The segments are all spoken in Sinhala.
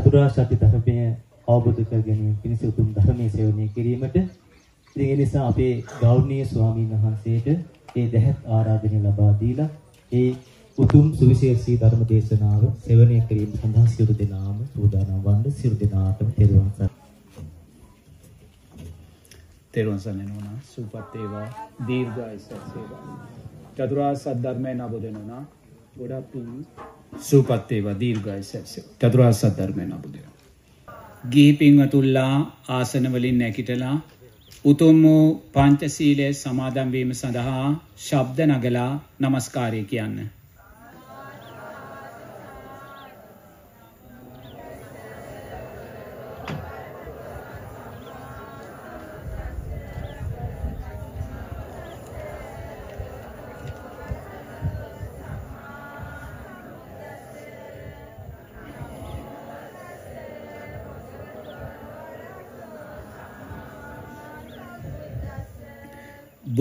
චතුරාර්ය සත්‍ය ධර්මය අවබෝධ කර ගැනීම පිණිස උතුම් ධර්මයේ සේවනය කිරීමට ඉතින් ඒ නිසා අපේ ගෞරවනීය ස්වාමීන් වහන්සේට ඒ දැහැත් ආරාධනය ලබා දීලා ඒ උතුම් සුවිශේෂී ධර්ම දේශනාව සේවනය කිරීම සඳහා සියලු දෙනාම සූදානම් වන්න සියලු දෙනාටම තෙරුවන් සරණයි. තෙරුවන් සරණයි නෝනා සුපත් වේවා දීර්ඝායස සේවා. චතුරාර්ය සත්‍ය ධර්මයෙන් අවබෝධ වෙනවා. ගොඩක් පිං සූපත්තේවා දීර්ගායසැස චතුරාසත් ධර්මය නබුදය. ගීපිංවතුල්ලා ආසනවලින් නැකිටලා උතුම් වූ පංචසීලය සමාදන්වීම සඳහා ශබ්ද නගලා නමස්කාරය කියන්න.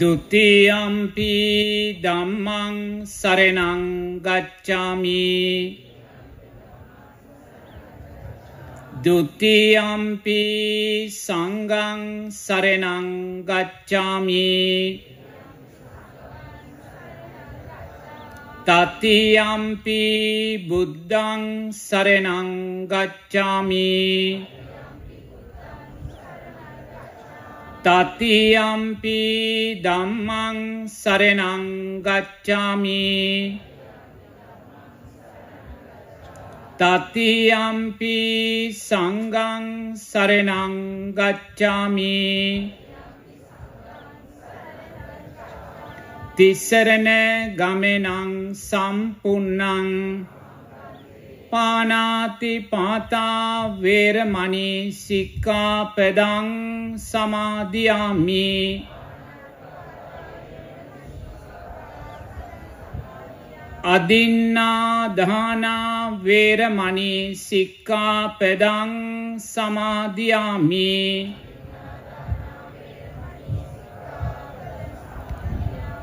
දුතියම්පි දම්මං සරණං ගච්ඡාමි දුතියම්පි සංගං සරණං ගච්ඡාමි තතියම්පි බුද්ධං සරණං ගච්ඡාමි තතියම්පි දම්මං සරනං ගච්ඡාමි තතියම්පි සංගං සරනං ගච්ඡාමි තිස්සරණ ගමනං සම්පුන්නං පානාති පාතා වේරමණී සික්ඛාපදං සමාදියාමි අදින්නා දානා වේරමණී සික්ඛාපදං සමාදියාමි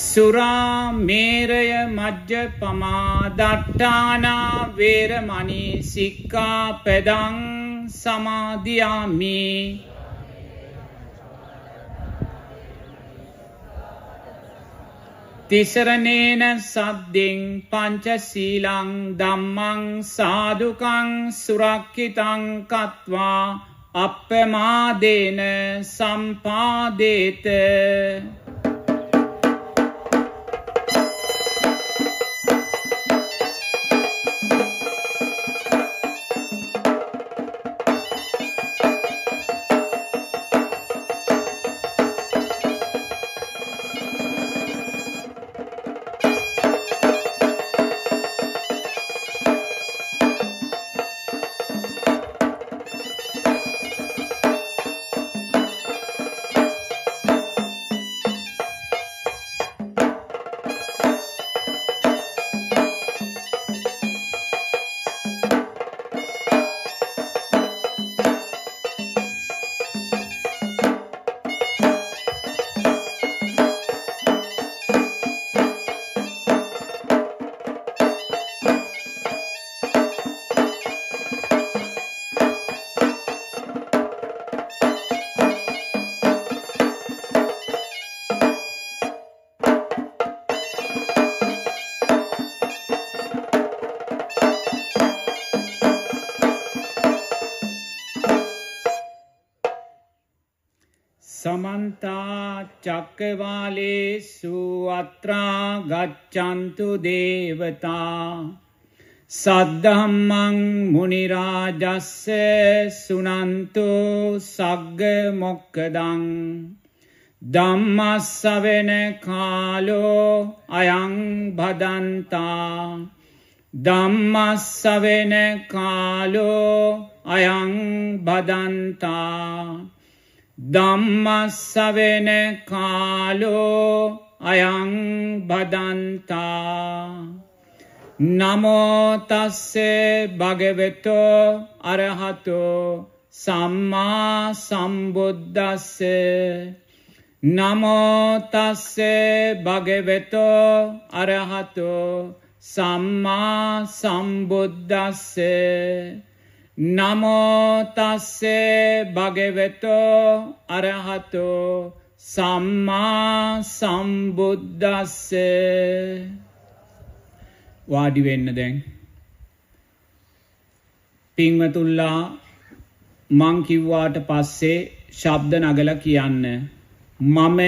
සුරා මේරය මජ්ජ පමා දට්ටානා වේරමණී සික්කා පෙදං සමාධයාමි තිසරණේන සද්ධින් පංචසීලං දම්මං සාදුකං සුරක්කිතං කත්වා අප්පමාදේන සම්පාදේත චක්කවාලේසු අත්‍රා ගච්ඡන්තු දේවතා සද්ධම්මං මුනිරාජස්ස සුනන්තු සග්ග මොක්කදං ධම්මස්සවෙන කාලෝ අයං බදන්තා ධම්මස්සවෙන කාලෝ අයං බදන්තා ධම්මස්සවෙන කාලෝ අයං බදන්තා නමෝතස්සේ භගවෙතෝ අරහතෝ සම්මා සම්බුද්ධස්සේ නමෝතස්සේ භගවෙතෝ අරහතෝ සම්මා සම්බුද්ධස්සේ නමෝතස්සේ භගෙවෙතෝ අරහතෝ සම්මා සම්බුද්ධස්සේ වාඩිවෙන්න දැන්. පිංවතුල්ලා මංකිව්වාට පස්සේ ශබ්ද නගල කියන්න. මම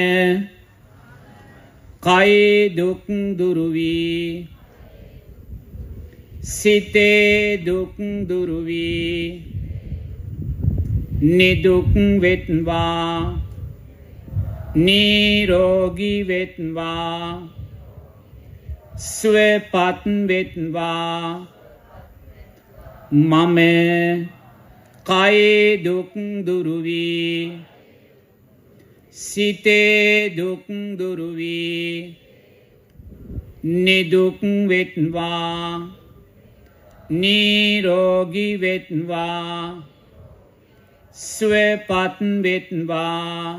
කයිදුක්දුරුවී සිතේ දුක්දුරුවී නිදුක්වෙත්වා නීරෝගිවෙත්වා ස්වපත්වෙත්වා මම කයේ දුක්දුරුවී සිතේ දුක්දුරුවී නිදුක්වෙත්වා නිරෝගි වෙත්වා ස්වපත් වෙත්වා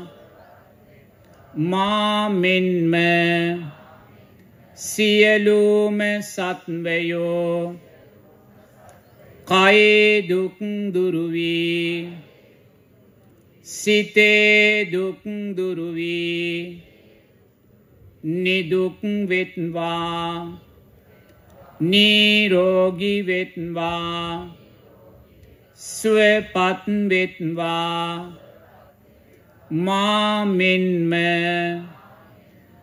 මාමෙන්ම සියලුම සත්වයෝ කයේ දුක් දුරුවී සිතේ දුක් දුරුවී නිදුක් වෙත්වා නීරෝගි වෙත්වා ස්වපත් වෙත්වා මාමෙන්ම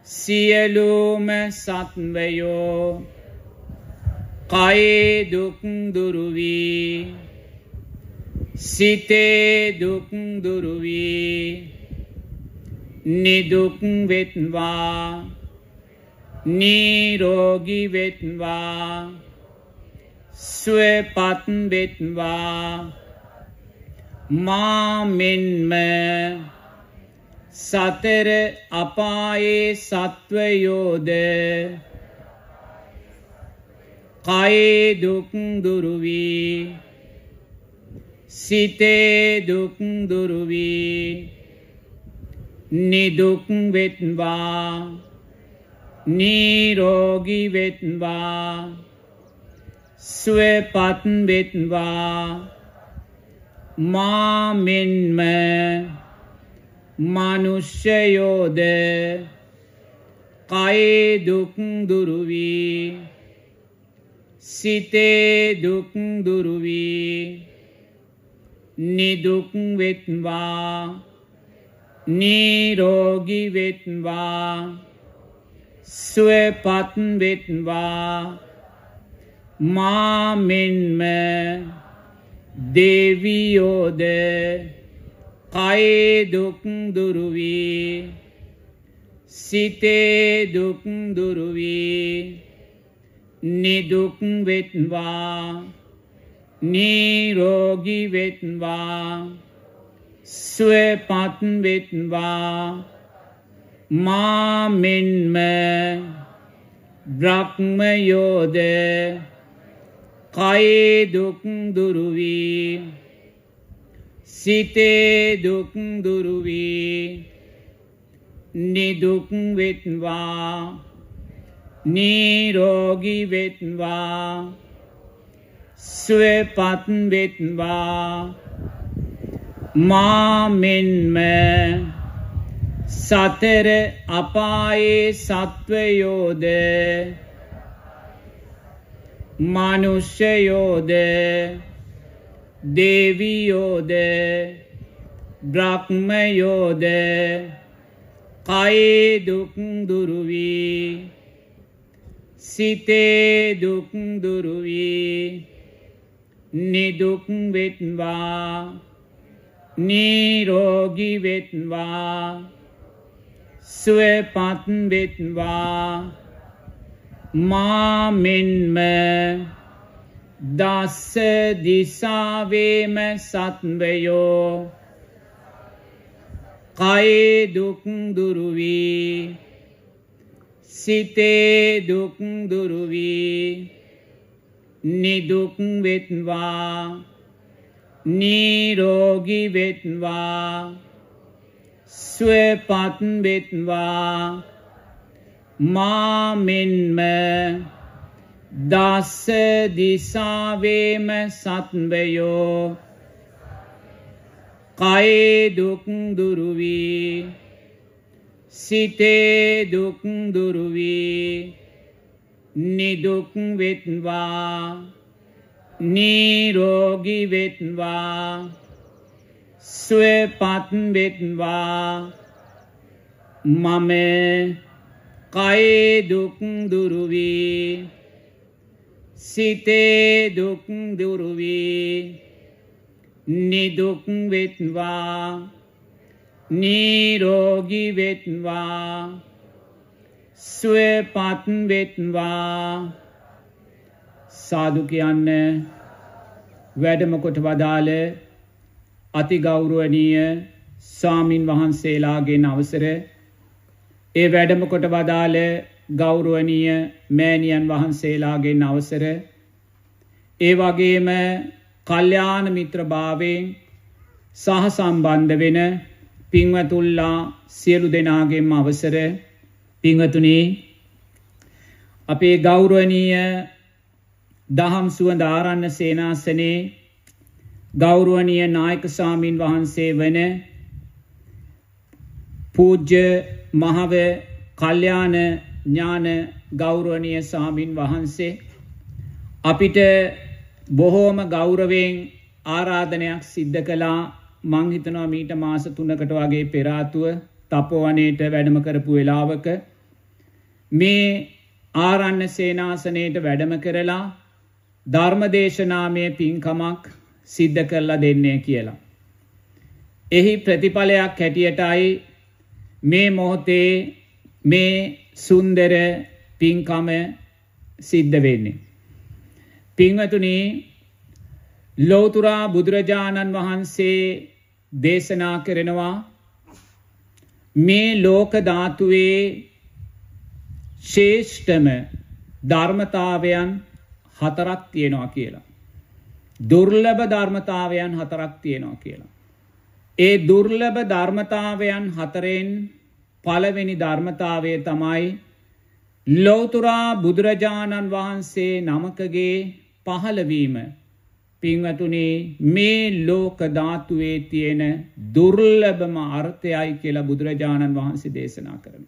සියලුම සත්වයෝ කයේ දුක්දුරුවී සිතේ දුක්දුරුවී නිදුක් වෙත්වා නිරෝගි වෙත්වා ස්වපත් වෙත්වා මාමෙන්ම සතර අපායේ සත්වයෝද කයේ දුක් දුරු වී සිතේ දුක් දුරු වී නිදුක් වෙත්වා නිරෝගී වෙත්වා ස්වපත් වෙත්වා මාමෙන්ම මනුෂ්‍යයෝද කයිදුක්දුරුවී සිතේ දුක්දුරුවී නිදුක්වෙත්වා නීරෝගිවෙත්වා සුවපත් වෙත්වා මාමෙන්ම දෙවියෝද කයදුක් දුරුවී සිතේ දුක් දුරුවී නිදුක් වෙත්වා නිරෝගී වෙත්වා සුවපත් වෙත්වා මාමෙන්ම බ්‍රක්්මයෝද කයේදුක්දුරුවී සිතේදුක්දුරුවී නිදුක්වෙත්වා නීරෝගිවෙත්වා ස්වපත්වෙත්වා මාමෙන්ම සතර අපායේ සත්වයෝද මනුෂ්‍යයෝද දේවියෝද බ්‍රක්්මයෝද කයේ දුක්දුරුවී සිතේ දුක්දුරුවී නිදුක්වෙත්වා නීරෝගිවෙත්වා සුවපත් වෙත්වා මාමෙන්ම දස්ස දිසාවේම සත්වයෝ කයේ දුක් දුරු වී සිතේ දුක් දුරු වී නිදුක් වෙත්වා නිරෝගී වෙත්වා සුවපත් වෙත්වා මාමෙන්ම දස්ස දිසාවේම සත්වයෝ කයේ දුක් දුරු වී සිතේ දුක් දුරු වී නිදුක් වෙත්වා නිරෝගී වෙත්වා ස්වපත් වෙත්වා මම කයිදුක්දුරුවී සිතේ දුක්දුරුවී නිදුක්වෙත්වා නීරෝගි වෙත්වා ස්වපත් වෙත්වා සාදු කියන්න වැඩමකොට වදාළ අතිගෞරුවනීය සාමීන් වහන්සේලාගෙන් අවසර ඒ වැඩමකොට වදාළ ගෞරුවනීය මෑණියන් වහන්සේලාගෙන් අවසර ඒ වගේම කල්්‍යාන මිත්‍රභාවෙන් සහ සම්බන්ධ වෙන පිංවතුල්ලා සියලු දෙනාගෙන්ම අවසර පිංහතුනේ අපේ ගෞරුවනීය දහම් සුවධාරන්න සේනාසනේ ගෞරුවනිය නායක සාමීන් වහන්සේ වන පූජ්‍ය මහව කල්්‍යාන ඥාන ගෞරුවනිය සාමීන් වහන්සේ. අපිට බොහෝම ගෞරවෙන් ආරාධනයක් සිද්ධ කලා මංහිතනවා මීට මාස තුනකට වගේ පෙරාතුව තපෝවනයට වැඩම කරපු වෙලාවක. මේ ආරන්න සේනාසනයට වැඩම කරලා ධර්මදේශනාමය පින්කමක් සිද්ධ කරලා දෙන්නේ කියලා. එහි ප්‍රතිඵලයක් හැටියටයි මේ මොහොතේ මේ සුන්දර පින්කම සිද්ධ වෙන්නේ. පිංවතුනී ලෝතුරා බුදුරජාණන් වහන්සේ දේශනා කරනවා මේ ලෝකධාතුවේ ශේෂ්ඨම ධර්මතාවයන් හතරක් තියෙනවා කියලා. දුර්ලභ ධර්මතාවයන් හතරක් තියෙනවා කියලා. ඒ දුර්ලභ ධර්මතාවයන් හතරෙන් පළවෙනි ධර්මතාවය තමයි ලෝතුරා බුදුරජාණන් වහන්සේ නමකගේ පහළවීම පින්වතුනේ මේ ලෝකධාතුවේ තියෙන දුර්ලභම අර්ථයයි කියලා බුදුරජාණන් වහන්සේ දේශනා කරන.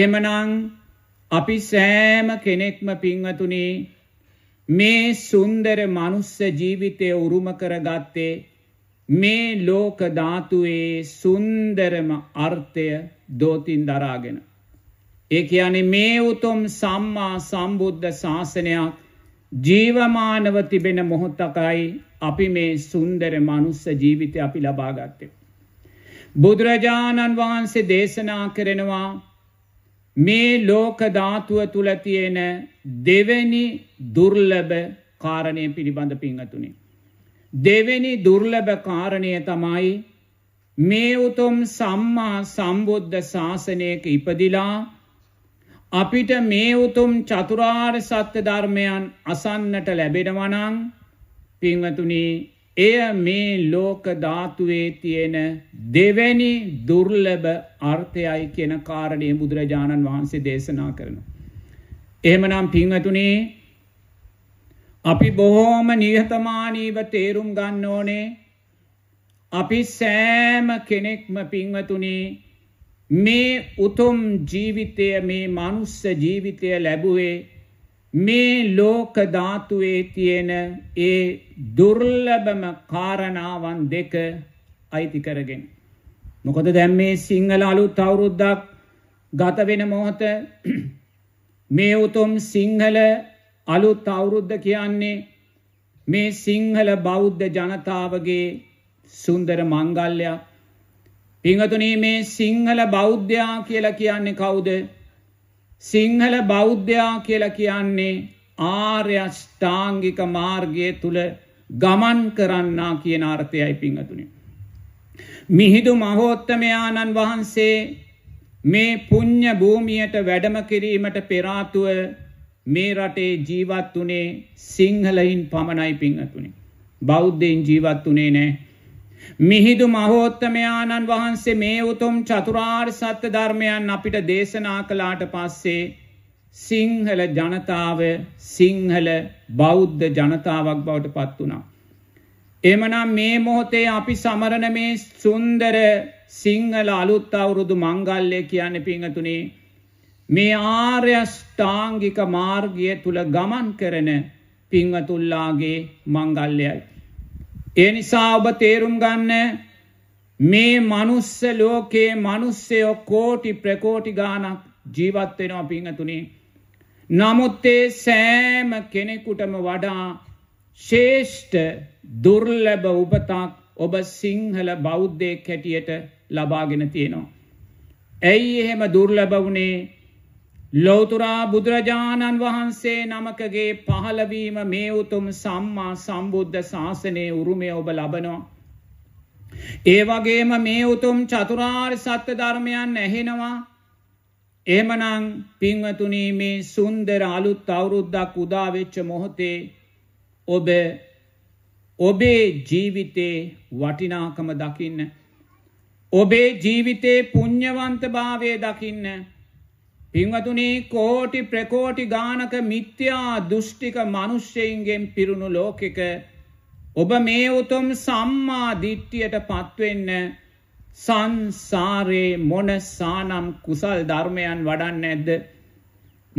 එහෙමනං අපි සෑම කෙනෙක්ම පින්වතුනේ මේ සුන්දර මනුස්ස ජීවිතය උරුම කරගත්තේ මේ ලෝක ධාතුවේ සුන්දරම අර්ථය දෝතින් දරාගෙන. ඒක යන මේ උතුම් සම්මා සම්බුද්ධ ශාසනයක් ජීවමානව තිබෙන මොහොත්තකයි අපි මේ සුන්දර මනුස්ස ජීවිතය අපි ලබාගත්තේ. බුදුරජාණන් වහන්සේ දේශනා කරනවා මේ ලෝක ධාතුව තුළ තියෙන දෙවැනි දුර්ලභ කාරණය පිළිබඳ පිංහතුනි. දෙවැනි දුර්ලභ කාරණය තමයි මේ උතුම් සම්මා සම්බුද්ධ ශාසනයක ඉපදිලා අපිට මේ උතුම් චතුරාර් සත්‍ය ධර්මයන් අසන්නට ලැබෙනවනං පිංවතුනී එය මේ ලෝක ධාතුවේ තියෙන දෙවැනි දුර්ලභ අර්ථයයි කියන කාරණය බුදුරජාණන් වහන්සේ දේශනා කරනු. එහමනම් පිංවතුනේ අපි බොහෝම නිහතමානීව තේරුම් ගන්න ඕනේ අපි සෑම කෙනෙක්ම පිංවතුනේ මේ උතුම් ජීවිතය මේ මනුස්ස ජීවිතය ලැබුවේ මේ ලෝක ධාතුවේ තියෙන ඒ දුර්ලභම කාරණාවන් දෙක අයිති කරගෙන. මොකද දැන් මේ සිංහල අලුත් අවුරුද්දක් ගත වෙන මොහොත මේ උතුම් සිංහල අලුත් අවුරුද්ද කියන්නේ මේ සිංහල බෞද්ධ ජනතාවගේ සුන්දර මංගල්ලයක්. පිංහතුනී මේ සිංහල බෞද්ධයා කියලා කියන්නේ කවුද සිංහල බෞද්ධයා කියලා කියන්නේ ආර්යෂ්ඨාංගික මාර්ගය තුළ ගමන් කරන්නා කියන අර්ථයයි පිංහතුනි. මිහිදු මහෝත්තමයාණන් වහන්සේ මේ පුං්ඥ භූමියට වැඩම කිරීමට පෙරාතුව මේ රටේ ජීවත් වනේ සිංහලයින් පමණයි පිංහතුනි. බෞද්ධයෙන් ජීවත් වනේ නෑ මිහිදු මහෝත්තමයාණන් වහන්සේ මේ උතුම් චතුරාර් සත්‍ය ධර්මයන් අපිට දේශනා කලාට පස්සේ සිංහල ජනතාව සිංහල බෞද්ධ ජනතාවක් බවට පත් වුණා. එමනම් මේ මොහොතේ අපි සමරණ මේ සුන්දර සිංහල අලුත් අවුරුදු මංගල්ලය කියන්න පිංහතුනේ මේ ආර්යෂ්ඨාංගික මාර්ගිය තුළ ගමන් කරන පිංවතුල්ලාගේ මංගල්ලයයි. ඒ නිසා ඔබ තේරුම් ගන්න මේ මනුස්ස ලෝකයේ මනුස්සයෝ කෝටි ප්‍රකෝටි ගානක් ජීවත්වෙනවා පිංහතුනේ. නමුත්තේ සෑම කෙනෙකුටම වඩා ශේෂ්ඨ දුර්ලබ උපතක් ඔබ සිංහල බෞද්ධය කැටියට ලබාගෙන තියෙනවා. ඇයි එහෙම දුර්ලබ වුණේ ලෝතුරා බුදුරජාණන් වහන්සේ නමකගේ පහළවීම මේ උතුම් සම්මා සම්බුද්ධ ශාසනයේ උරුමය ඔබ ලබනවා. ඒ වගේම මේ උතුම් චතුරාර් සත්‍ය ධර්මයන් ඇහෙනවා. එමනං පිංවතුනී මේ සුන්දර අලුත් අවුරුද්දක් උදාවෙච්ච මොහොතේ ඔබ ඔබේ ජීවිතේ වටිනාකම දකින්න. ඔබේ ජීවිතේ පුං්ඥවන්තභාවය දකින්න. පින්වතුනේ කෝටි ප්‍රකෝටි ගානක මිත්‍යා දෘෂ්ටික මනුෂ්‍යයන්ගෙන් පිරුණු ලෝකෙක ඔබ මේ උතුම් සම්මා දිට්ඨියට පත්වෙන්න සංසාරේ මොනසානම් කුසල් ධර්මයන් වඩන්න නැද්ද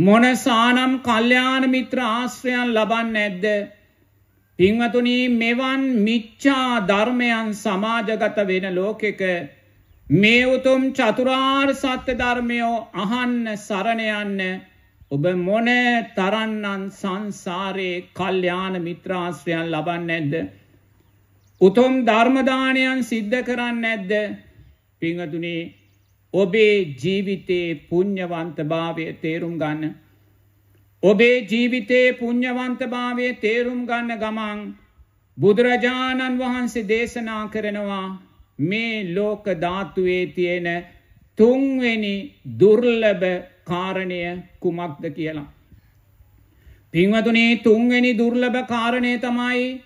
මොනසානම් කල්යාණ මිත්‍ර ආශ්‍රයන් ලබන්න නැද්ද පින්වතුනි මෙවන් මිච්ඡා ධර්මයන් සමාජගත වෙන ලෝකෙක මේ උතුම් චතුරාර් සත්‍ය ධර්මයෝ අහන්න සරණයන්න ඔබ මොන තරන්නන් සංසාරයේ කල්්‍යාන මිත්‍රාශ්‍රයන් ලබන්න ඇද්ද. උතුම් ධර්මදානයන් සිද්ධ කරන්න ඇද්ද පිංහතුනේ ඔබේ ජීවිතයේ පුං්ඥවන්ත භාවය තේරුම් ගන්න. ඔබේ ජීවිතයේ පුං්ඥවන්ත භාවය තේරුම් ගන්න ගමන් බුදුරජාණන් වහන්සේ දේශනා කරනවා මේ ලෝක ධාතුවේ තියෙන තුන්වෙනි දුර්ලභ කාරණය කුමක්ද කියලා. පින්වතුනේ තුන්වෙනි දුර්ලභ කාරණය තමයි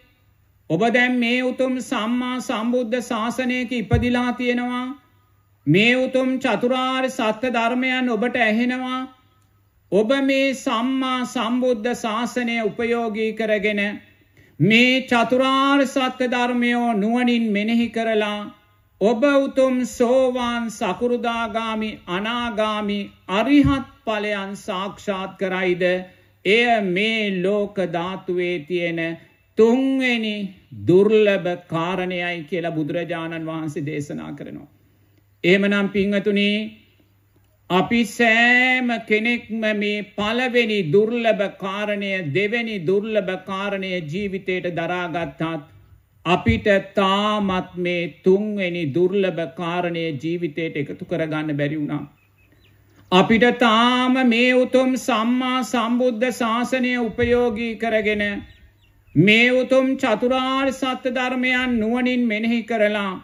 ඔබ දැන් මේ උතුම් සම්මා සම්බුද්ධ ශාසනයක ඉපදිලා තියෙනවා මේ උතුම් චතුරාර් සත්‍ය ධර්මයන් ඔබට ඇහෙනවා ඔබ මේ සම්මා සම්බුද්ධ ශාසනය උපයෝගී කරගෙන මේ චතුරාර් සත්‍ය ධර්මයෝ නුවනින් මෙනෙහි කරලා ඔබ උතුම් සෝවාන් සකුරුදාගාමි අනාගාමි අරිහත් ඵලයන් සාක්ෂාත් කරයිද එය මේ ලෝක ධාතුවේ තියෙන තුන්වෙනි දුර්ලභ කාරණයයි කියලා බුදුරජාණන් වහන්සේ දේශනා කරනවා. එහෙමනම් පින්වතුනි අපි සෑම කෙනෙක්ම මේ පළවෙනි දුර්ලභ කාරණය දෙවෙනි දුර්ලභ කාරණය ජීවිතයට දරාගත්තාත් අපිට තාමත් මේ තුන්වෙනි දුර්ලභ කාරණය ජීවිතයට එකතු කරගන්න බැරි වුණා. අපිට තාම මේ උතුම් සම්මා සම්බුද්ධ ශාසනය උපයෝගී කරගෙන මේ උතුම් චතුරාර් සත්‍ය ධර්මයන් නුවනින් මෙනෙහි කරලා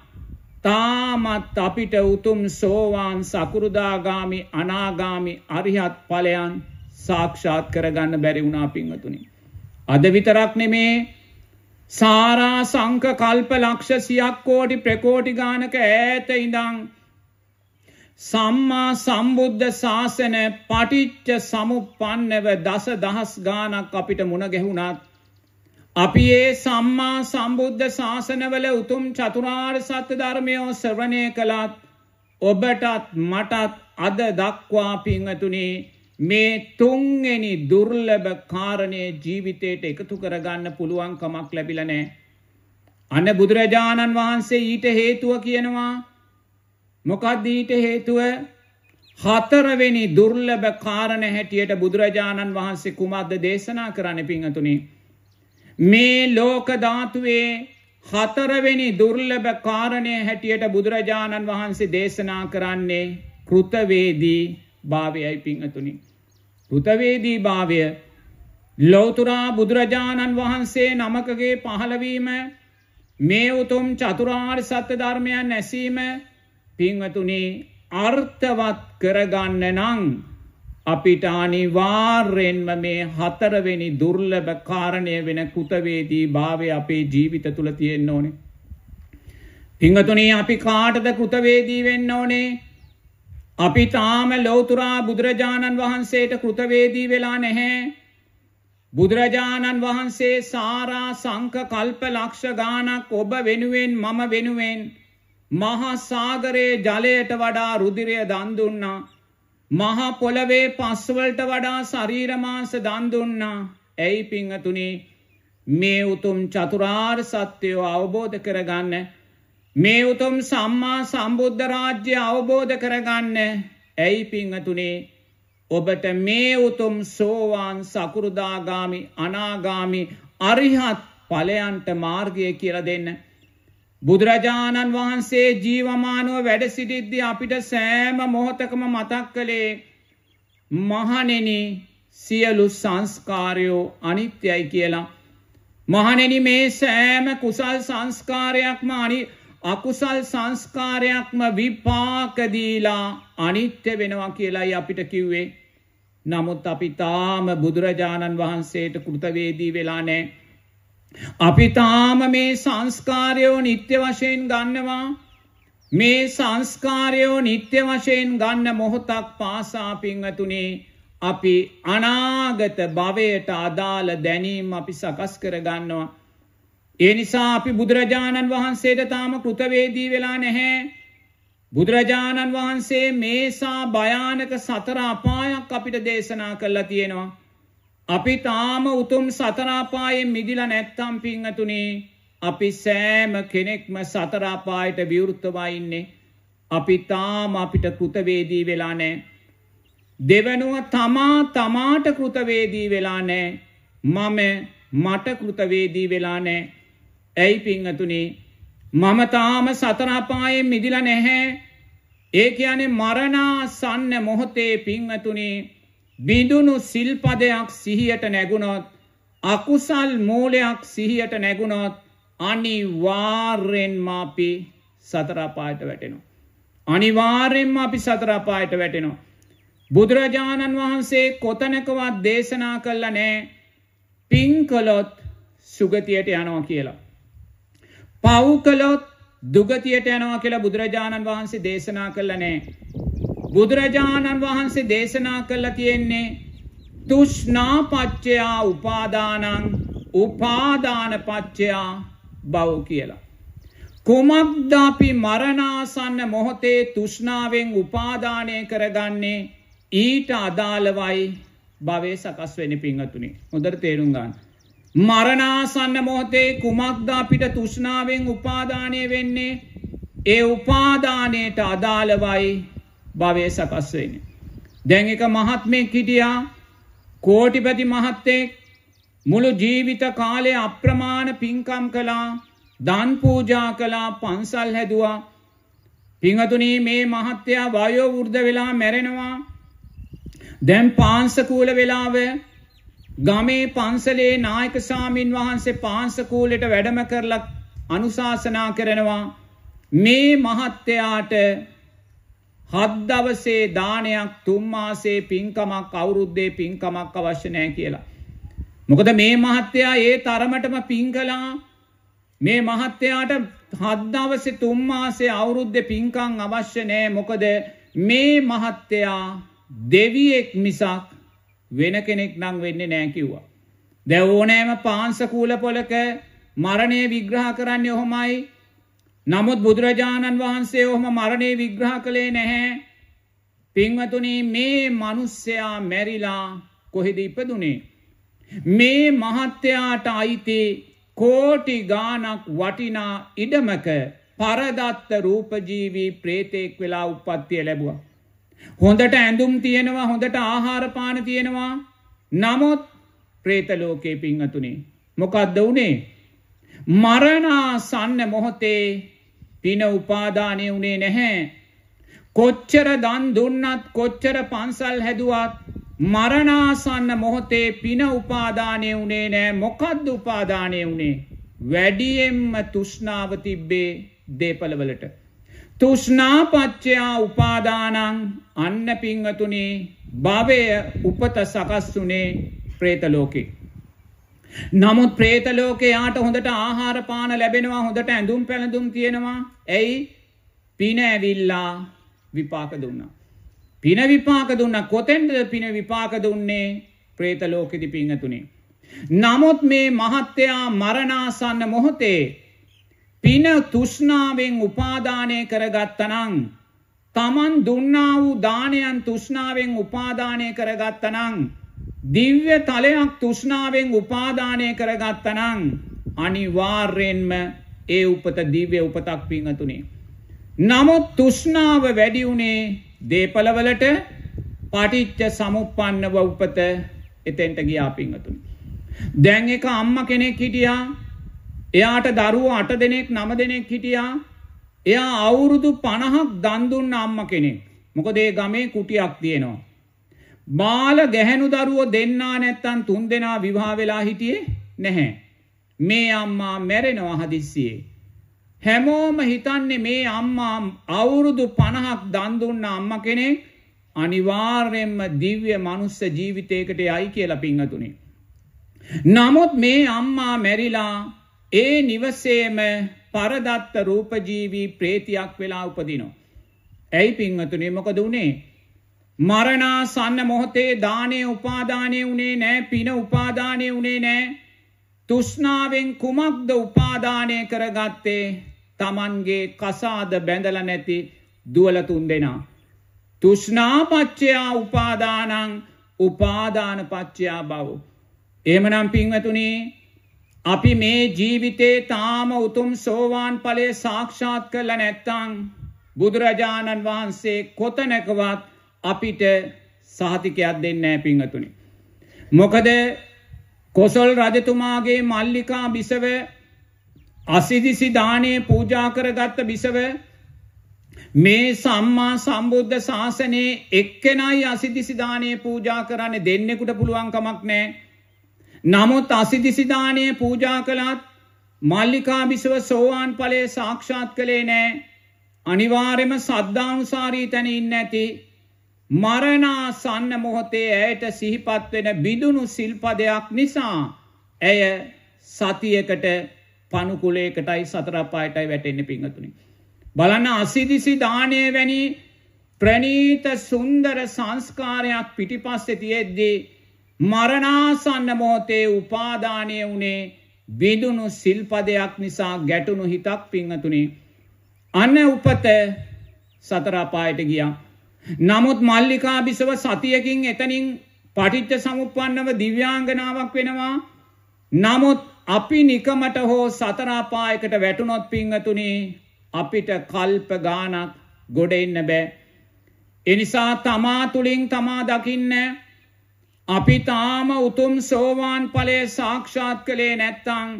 තාමත් අපිට උතුම් සෝවාන් සකුරුදාගාමි අනාගාමි අරිහත් පලයන් සාක්ෂාත් කරගන්න බැරි වුණා පිංහතුනි. අද විතරක් නෙමේ සාරා සංක කල්ප ලක්ෂ සියක් කෝටි ප්‍රකෝටි ගානක ඈත ඉඳං සම්මා සම්බුද්ධ ශාසන පටිච්ච සමුපන්නව දස දහස් ගානක් අපිට මුණ ගැහුණත් අපි ඒ සම්මා සම්බුද්ධ ශාසනවල උතුම් චතුරාර් සත්‍ය ධර්මයෝ ශ්‍රවණය කළත් ඔබටත් මටත් අද දක්වා පිංහතුනේ මේ තුන්වෙනි දුර්ලභ කාරණය ජීවිතයට එකතු කරගන්න පුළුවන්කමක් ලැබිලනෑ. අන්න බුදුරජාණන් වහන්සේ ඊට හේතුව කියනවා මොකක්දීට හේතුව හතරවෙනි දුර්ලභ කාරණ හැටියට බුදුරජාණන් වහන්සේ කුමක්ද දේශනා කරන්න පිංහතුනි. මේ ලෝකධාතුවේ හතරවෙනි දුර්ලභ කාරණය හැටියට බුදුරජාණන් වහන්සේ දේශනා කරන්නේ කෘතවේදී භාවයයි පිංහතුනිි. කෘතවේදී භාවය ලෝතුරා බුදුරජාණන් වහන්සේ නමකගේ පහළවීම මේ උතුම් චතුරාර් සත්‍ය ධර්මයන් නැසීම පිංවතුනේ අර්ථවත් කරගන්න නං අපිට අනිවාර්යෙන්ම මේ හතරවෙනි දුර්ලභ කාරණය වෙන කෘතවේදී භාවය අපේ ජීවිත තුළ තියෙන්න ඕනේ. පිංගතුනේ අපි කාටද කෘතවේදී වෙන්න ඕනේ? අපි තාම ලෝතුරා බුදුරජාණන් වහන්සේට කෘතවේදී වෙලා නැහැ. බුදුරජාණන් වහන්සේ සාරා සංක කල්ප ලක්ෂ ගානක් ඔබ වෙනුවෙන් මම වෙනුවෙන් මහා සාගරයේ ජලයට වඩා රුධිරය දන් දුන්නා. මහා පොළවේ පස්වලට වඩා ශරීර මාංශ දන් දුන්නා. ඇයි පිංගතුනි මේ උතුම් චතුරාර්ය සත්‍යය අවබෝධ කරගන්න මේ උතුම් සම්මා සම්බුද්ධ රාජ්‍ය අවබෝධ කරගන්න ඇයි පිංහතුනේ ඔබට මේ උතුම් සෝවාන් සකුරුදාගාමි අනාගාමි අරිහත් පලයන්ට මාර්ගය කියල දෙන්න. බුදුරජාණන් වහන්සේ ජීවමානුව වැඩසිටිද්දි අපිට සෑම මොහොතකම මතක් කළේ මහනෙන සියලු සංස්කාරයෝ අනිත්‍යයි කියලා. මහනෙන මේ සෑම කුසල් සංස්කාරයක්ම අනිත් අකුසල් සංස්කාරයක්ම විපාකදීලා අනිත්‍ය වෙනවා කියලායි අපිට කිව්වේ. නමුත් අපි තාම බුදුරජාණන් වහන්සේට කෘතවේදී වෙලා නෑ. අපි තාම මේ සංස්කාරයෝ නිත්‍ය වශයෙන් ගන්නවා මේ සංස්කාරයෝ නිත්‍ය වශයෙන් ගන්න මොහොතක් පාසා පිංහතුනේ අපි අනාගත භවයට අදාළ දැනීම් අපි සකස් කරගන්නවා. ඒ නිසා අපි බුදුරජාණන් වහන්සේට තාම කෘතවේදී වෙලා නැහැ. බුදුරජාණන් වහන්සේ මේසා භයානක සතර අපායක් අපිට දේශනා කරලා තියෙනවා. අපි තාම උතුම් සතර අපායෙන් මිදිලා නැත්තම් පිංගතුනේ අපි සෑම කෙනෙක්ම සතර අපායට විවෘතව ඉන්නේ. අපි තාම අපිට කෘතවේදී වෙලා නැහැ. දෙවනුව තමා තමාට කෘතවේදී වෙලා නැහැ. මම මට කෘතවේදී වෙලා නැහැ. ඇයි පිංහතුනි මම තාම සතරාපායෙන් මිදිල නැහැ ඒ කියන මරණා සන්න මොහොතේ පිංහතුනි බිඳුණු සිල්පදයක් සිහියට නැගුණොත් අකුසල් මූලයක් සිහියට නැගුණොත් අනි වාර්යෙන් අපි සතරාපායට වැටෙනවා. අනිවාර්යෙන්ම අපි සතරාපායට වැටෙනවා. බුදුරජාණන් වහන්සේ කොතනකවත් දේශනා කල්ල නෑ පින්කලොත් සුගතියට යනවා කියලා. පව්කලොත් දුගතියට යනවා කියලා බුදුරජාණන් වහන්සේ දේශනා කළ නෑ. බුදුරජාණන් වහන්සේ දේශනා කළ තියෙන්නේ තුෂ්නාපච්චයා උපාදානං උපාදානපච්චයා බව කියලා. කුමක්දාපි මරණාසන්න මොහොතේ තුෂ්නාවෙන් උපාදානය කරගන්නේ ඊට අදාළවයි භවය සකස් වෙන පිංහතුනේ හොදර තේරුම් ගන්න. මරණාසන්න මොහොතේ කුමක්ද අපිට තෘෂ්ණාවෙන් උපාදානය වෙන්නේ ඒ උපාදානයට අදාළවයි භවය සකස් වෙන්නේ. දැන් එක මහත්මෙක් හිටියා කෝටිපති මහත්තයෙක් මුළු ජීවිත කාලය අප්‍රමාණ පින්කම් කළා දන් පූජා කළා පන්සල් හැදුවා පිංහතුනී මේ මහත්තයා වයෝ වෘද්ධ වෙලා මැරෙනවා දැම් පාන්සකූල වෙලාවය ගමේ පන්සලේ නායක සාමීන් වහන්සේ පාන්සකූලෙට වැඩම කරලා අනුශාසනා කරනවා මේ මහත්තයාට හද්දවසේ දානයක් තුම්මාසේ පින්කමක් අවුරුද්දේ පින්කමක් අවශ්‍ය නෑ කියලා. මොකද මේ මහත්තයා ඒ තරමටම පින්කලා මේ මහත්තයාට හද්දවසේ තුම්මාසේ අවුරුද්ධ පින්කං අවශ්‍ය නෑ මොකද මේ මහත්තයා දෙවියෙක් මිසක් වෙන කෙනෙක් නං වෙන්න නෑ කිව්වා. දැ ඕනෑම පාන්සකූල පොලක මරණය විග්‍රහ කරන්න ඔහොමයි නමුත් බුදුරජාණන් වහන්සේ ඔහොම මරණය විග්‍රහ කළේ නැහැ පින්වතුනි මේ මනුස්සයා මැරිලා කොහෙද ඉපදුනේ. මේ මහත්තයාට අයිති කෝටි ගානක් වටිනා ඉඩමක පරදත්ත රූපජීවී ප්‍රේතෙක් වෙලා උපත්තිය ලැබවා. හොඳට ඇඳුම් තියෙනවා හොඳට ආහාරපාන තියෙනවා නමුත් ප්‍රේතලෝකේ පිංහතුනේ. මොකක්ද වනේ. මරණා සන්න මොහොතේ පින උපාධානය වනේ නැහැ. කොච්චර දන් දුන්නත් කොච්චර පන්සල් හැදුවත් මරණාසන්න මොහොතේ පින උපාධානය වනේ නෑ මොකක්ද උපාධානය වනේ. වැඩියෙන්ම තුෂ්නාව තිබ්බේ දේපළවලට. තුෂ්නාපච්චයා උපාදානං අන්න පිංහතුනේ භවය උපත සකස්තුනේ ප්‍රේතලෝකේ. නමුත් ප්‍රේතලෝකේ යාට හොඳට ආහාරපාන ලැබෙනවා හොඳට ඇඳුම් පැළඳුම් තියෙනවා ඇයි පිනැවිල්ලා විපාක දුන්නා. පින විපාක දුන්න කොතෙන්ද පින විපාක දුන්නේ ප්‍රේතලෝකෙදි පිංහතුනේ. නමුත් මේ මහත්තයා මරණාසන්න මොහොතේ පින තුෂ්ණාවෙන් උපාදානය කරගත්තනං තමන් දුන්නා වූ දානයන් තුෂ්ණාවෙන් උපාදානය කරගත්තනං දිව්‍ය තලයක් තුෂ්ණාවෙන් උපාදානය කරගත්තනං අනිවාර්යෙන්ම ඒ උපත දිව්‍ය උපතක් පිංහතුනේ. නමුත් තුෂ්ණාව වැඩි වුණේ දේපලවලට පටිච්ච සමුපන්නව උපත එතෙන්ට ගියා පිංහතුන්. දැන් එක අම්ම කෙනෙක් හිටියා එයාට දරුවෝ අට දෙනෙක් නම දෙනෙක් හිටියා එයා අවුරුදු පණහක් දන්දුන්න අම්ම කෙනෙක් මොකදේ ගමේ කුටියක් තියෙනවා. බාල ගැහැනු දරුවෝ දෙන්නා නැත්තන් තුන් දෙනා විවාහ වෙලා හිටියේ නැහැ. මේ අම්මා මැරෙනවා හදිස්සියේ. හැමෝම හිතන්නේ මේ අම්මා අවුරුදු පණහක් දන්දුන්න අම්ම කෙනෙක් අනිවාර්යෙන්ම දිව්‍ය මනුස්ස ජීවිතයකට යයි කියලා පිංහතුනේ. නමුත් මේ අම්මා මැරිලා ඒ නිවසේම පරදත්ත රූපජීවී ප්‍රේතියක් වෙලා උපදිනෝ. ඇයි පිංහතුනේ මොකද වුණේ. මරණා සන්න මොහොතේ දානය උපාධානය වනේ නෑ පින උපාධානය වනේ නෑ තුෂ්නාවෙන් කුමක්ද උපාධානය කරගත්තේ තමන්ගේ කසාද බැඳල නැති දුවලතුන් දෙනා. තුෂ්නාපච්චයා උපාදානං උපාධානපච්චයා බව. එමනම් පිංවතුනේ අපි මේ ජීවිතේ තාම උතුම් සෝවාන් ඵලයේ සාක්ෂාත් කරලා නැත්නම් බුදුරජාණන් වහන්සේ කොතැනකවත් අපිට සහතිකයක් දෙන්නේ නැහැ පිංගතුනි. මොකද කොසල් රජතුමාගේ මල්ලිකා බිසව අසිදිසි දානේ පූජා කරගත්ත බිසව මේ සම්මා සම්බුද්ධ ශාසනයේ එක්කෙනයි අසිදිසි දානේ පූජා කරන්නේ දෙන්නෙකුට පුළුවන් කමක් නැහැ. නමුත් අසිදිසිදානය පූජා කළත් මල්ලිකා බිසව සෝවාන් පලේ සාක්ෂාත් කළේ නෑ අනිවාරෙම සද්ධානුසාරී තැන ඉන්න ඇති මරණා සන්න මොහොතේ ඇයට සිහිපත්වෙන බිදුණු සිල්පදයක් නිසා ඇය සතියකට පනුකුලේකටයි සතරපායටයි වැටෙන්න පිංහතුනි. බලන්න අසිදිසි දානය වැනි ප්‍රනීත සුන්දර සංස්කාරයක් පිටිපස්සෙ තියෙද්දී මරනාසන්න මොහොතේ උපාධානය වනේ බිඳුණු සිල්පදයක් නිසා ගැටුණු හිතක් පිංහතුනි අන්න උපත සතරාපායට ගියා. නමුත් මල්ලිකා බිසව සතියකින් එතනින් පටිච්ච සමුපන්නව දිව්‍යාංගනාවක් වෙනවා නමුත් අපි නිකමට හෝ සතරාපායකට වැටුනොත් පිංහතුනි අපිට කල්ප ගානක් ගොඩ එන්න බෑ. එනිසා තමා තුළින් තමා දකින්න අපි තාම උතුම් සෝවාන් ඵලයේ සාක්ෂාත් කළේ නැත්තම්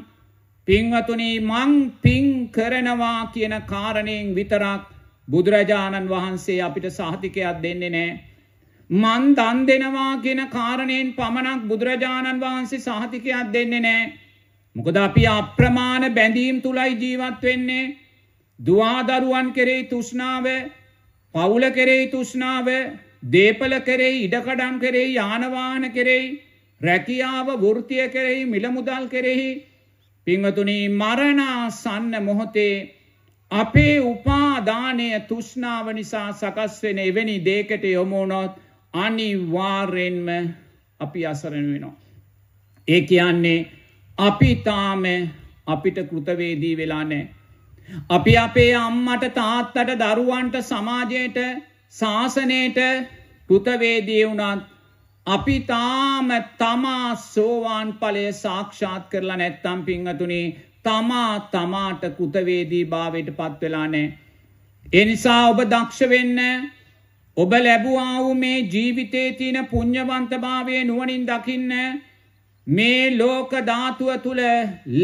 පින්වතුනි මං පින් කරනවා කියන කාරණයෙන් විතරක් බුදුරජාණන් වහන්සේ අපිට සහතිකයක් දෙන්නේ නැහැ. මන් දන් දෙනවා කියන කාරණයෙන් පමණක් බුදුරජාණන් වහන්සේ සහතිකයක් දෙන්නේ නෑ. මොකද අපි අප්‍රමාණ බැඳීම් තුළයි ජීවත් වෙන්නේ. දවාදරුවන් කෙරෙයි තුෂ්නාව පවුල කෙරෙයි තුෂ්නාව දේපල කෙරෙයි ඉඩකඩම් කෙරෙයි යානවාන කෙරෙයි රැකියාව වෘතිය කෙරෙහි මිලමුදල් කෙරෙහි පිංවතුනී මරණාසන්න මොහොතේ අපේ උපාදානය තුෂ්ණාව නිසා සකස්වෙන එවැනි දේකට යොමුණොත් අනිවාර්යෙන්ම අපි අසරණ වෙනවා. ඒ කියන්නේ අපි තාම අපිට කෘතවේදී වෙලා නෑ. අපි අපේ අම්මට තාත්තට දරුවන්ට සමාජයට ශාසනයට කෘතවේදී වුණත් අපි තාම තමා සෝවාන් ඵලය සාක්ෂාත් කරලා නැත්තම් පිංගතුනි තමා තමාට කෘතවේදී භාවයට පත් වෙලා නැහැ. ඒ නිසා ඔබ දක්ෂ වෙන්න ඔබ ලැබුවා වූ මේ ජීවිතයේ තියෙන පුණ්‍යවන්තභාවය නුවණින් දකින්න මේ ලෝක ධාතුව තුල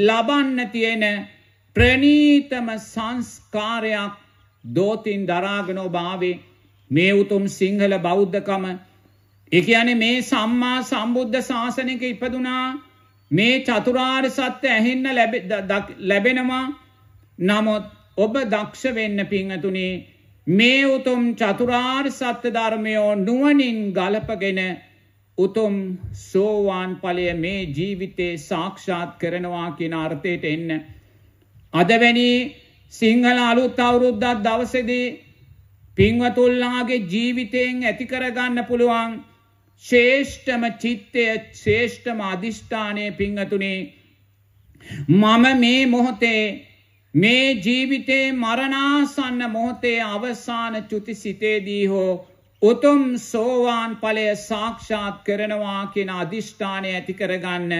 ලබන්න තියෙන ප්‍රණීතම සංස්කාරයක් දෝතින් දරාගෙන ඔබ ආවේ මේ උතුම් සිංහල බෞද්ධකම එකයන මේ සම්මා සම්බුද්ධ ශාසනක ඉපදුනා මේ චතුරාර් සත්‍ය ඇහෙන්න ලැබෙනවා නමුත් ඔබ දක්ෂ වෙන්න පිංහතුනේ මේ උතුම් චතුරාර් සත්‍ය ධර්මයෝ නුවනින් ගලපගෙන උතුම් සෝවාන් පලය මේ ජීවිතේ සාක්ෂාත් කරනවා කියන අර්ථයට එන්න. අදවැනි සිංහල අලුත් අවුරුද්ධත් දවසදී පින්වතුල්ලාගේ ජීවිතයෙන් ඇතිකරගන්න පුළුවන් ශේෂ්ඨම චිත්තය ශේෂ්ඨම අධිෂ්ඨානය පිංහතුනේ. මම මේ මොහොතේ මේ ජීවිතේ මරණාසන්න මොහොතේ අවසාන චුති සිතේදී හෝ උතුම් සෝවාන් පලය සාක්ෂාත් කරනවා කියෙන අධිෂ්ඨානය ඇතිකරගන්න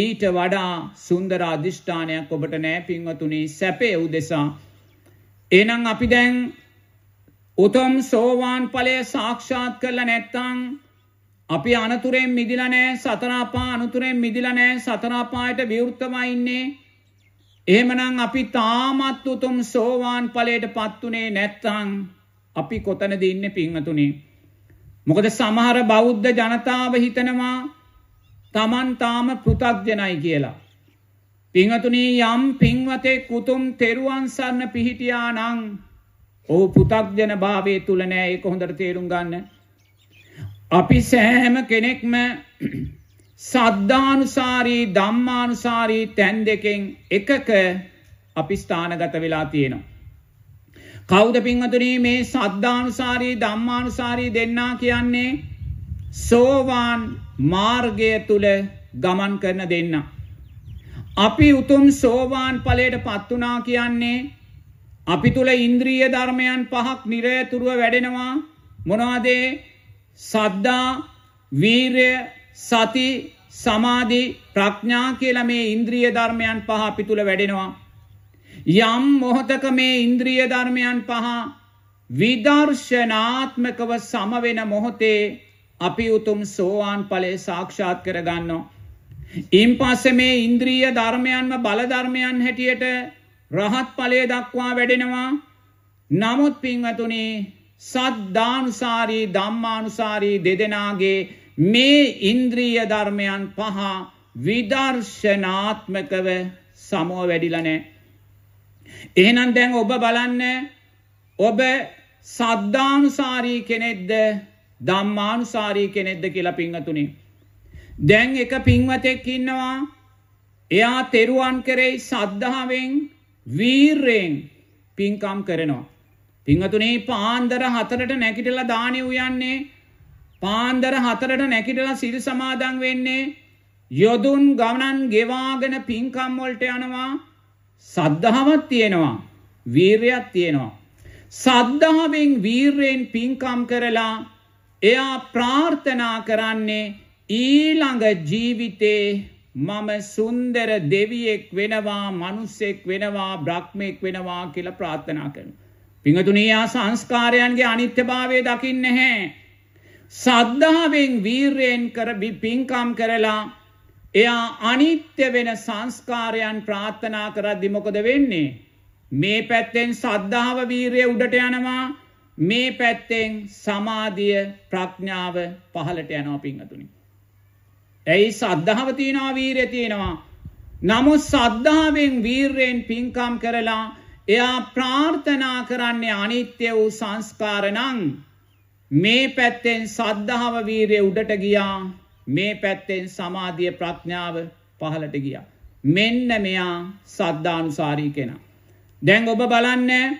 ඊට වඩා සුන්දර අධිෂ්ඨානයක් ඔබට නෑ පිංවතුනේ සැපේ උදෙසා. එනම් අපි දැන් උතුම් සෝවාන් ඵලය සාක්ෂාත් කරලා නැත්නම් අපි අනතුරෙන් මිදිලා නැහැ සතර අපා අනතුරෙන් මිදිලා නැහැ සතර අපායට විවෘතමයි ඉන්නේ. එහෙමනම් අපි තාමත් උතුම් සෝවාන් ඵලයටපත් උනේ නැත්නම් අපි කොතනද ඉන්නේ පින්වතුනි? මොකද සමහර බෞද්ධ ජනතාව හිතනවා Taman තාම පෘථග්ජනයි කියලා. පින්වතුනි යම් පින්වතේ කුතුම් තෙරුවන් සරණ පිහිටියා නම් ඕ පුතක්ජන භාවය තුළ නෑ ඒක හොඳට තේරුම් ගන්න. අපි සෑම කෙනෙක්ම සද්ධානුසාරී ධම්මානුසාරී තැන් දෙකෙන් එකක අපි ස්ථානගත වෙලා තියෙනවා. කෞද පිංහතුරී මේ සද්ධානුසාරී ධම්මානුසාරී දෙන්නා කියන්නේ සෝවාන් මාර්ගය තුළ ගමන් කරන දෙන්න. අපි උතුම් සෝවාන් පලයට පත්වනා කියන්නේ අපි තුළ ඉන්ද්‍රීය ධර්මයන් පහක් නිරයතුරුව වැඩෙනවා මොනවාදේ සද්දා වීරය සති සමාධි ප්‍රඥා කියලා මේ ඉන්ද්‍රිය ධර්මයන් පහ අපි තුළ වැඩෙනවා. යම් මොහොතක මේ ඉන්ද්‍රිය ධර්මයන් පහ විදර්ශනාත්මකව සමවෙන මොහොතේ අපි උතුම් සෝවාන් ඵලය සාක්ෂාත් කරගන්නවා. ඉන් පස්සේ මේ ඉන්ද්‍රිය ධර්මයන්ම බල ධර්මයන් හැටියට රහත් ඵලයේ දක්වා වැඩෙනවා. නමුත් පින්වතුනි සද්ධානුසාරී ධම්මානුසාරී දෙදෙනාගේ මේ ඉන්ද්‍රීය ධර්මයන් පහ විදර්ශනාත්මකව සමෝ වැඩිලා නැහැ. එහෙනම් දැන් ඔබ බලන්න ඔබ සද්ධානුසාරී කෙනෙක්ද ධම්මානුසාරී කෙනෙක්ද කියලා පින්වතුනි. දැන් එක පින්වතෙක් ඉන්නවා එයා තෙරුවන් කරේ සද්ධාවෙන් වීරයෙන් පින්කම් කරනවා. පිංහතුනේ පාන්දර හතරට නැකිටල දානය උයන්නේ පාන්දර හතරට නැකිටල සිල් සමාදන් වෙන්නේ යොදුන් ගමනන් ගෙවාගෙන පින්කම්වොල්ට යනවා සද්ධහවත් තියෙනවා වීරයක් තියෙනවා. සද්ධාවෙන් වීරයෙන් පින්කම් කරලා එයා ප්‍රාර්ථනා කරන්නේ ඊළඟ ජීවිතේ මම සුන්දර දෙවියෙක් වෙනවා මනුස්සෙක් වෙනවා බ්‍රහ්මෙක් වෙනවා කියලා ප්‍රාර්ථනා කරන. පිඟතුනේ ආ සංස්කාරයන්ගේ අනිත්‍යභාවය දකින්න නැහැ. සද්ධාවෙන් වීරයෙන් කර පිංකම් කරලා එයා අනිත්‍ය වෙන සංස්කාරයන් ප්‍රාර්ථනා කරද්දි මොකද වෙන්නේ? මේ පැත්තෙන් සද්ධාව වීරය උඩට යනවා මේ පැත්තෙන් සමාධිය ප්‍රඥාව පහළට යනවා පිංගතුනේ. ඇයි සද්ධාව තියෙනවා වීරය තියෙනවා. නමුත් සද්ධාවෙන් වීර්යෙන් පින්කම් කරලා එයා ප්‍රාර්ථනා කරන්නේ අනිත්‍ය වූ සංස්කාරනං මේ පැත්තෙන් සද්ධාව වීරය උඩට ගියා මේ පැත්තෙන් සමාධිය ප්‍රඥාව පහලට ගියා. මෙන්න මෙයා සද්ධානුසාරී කෙනා. දැන් ඔබ බලන්න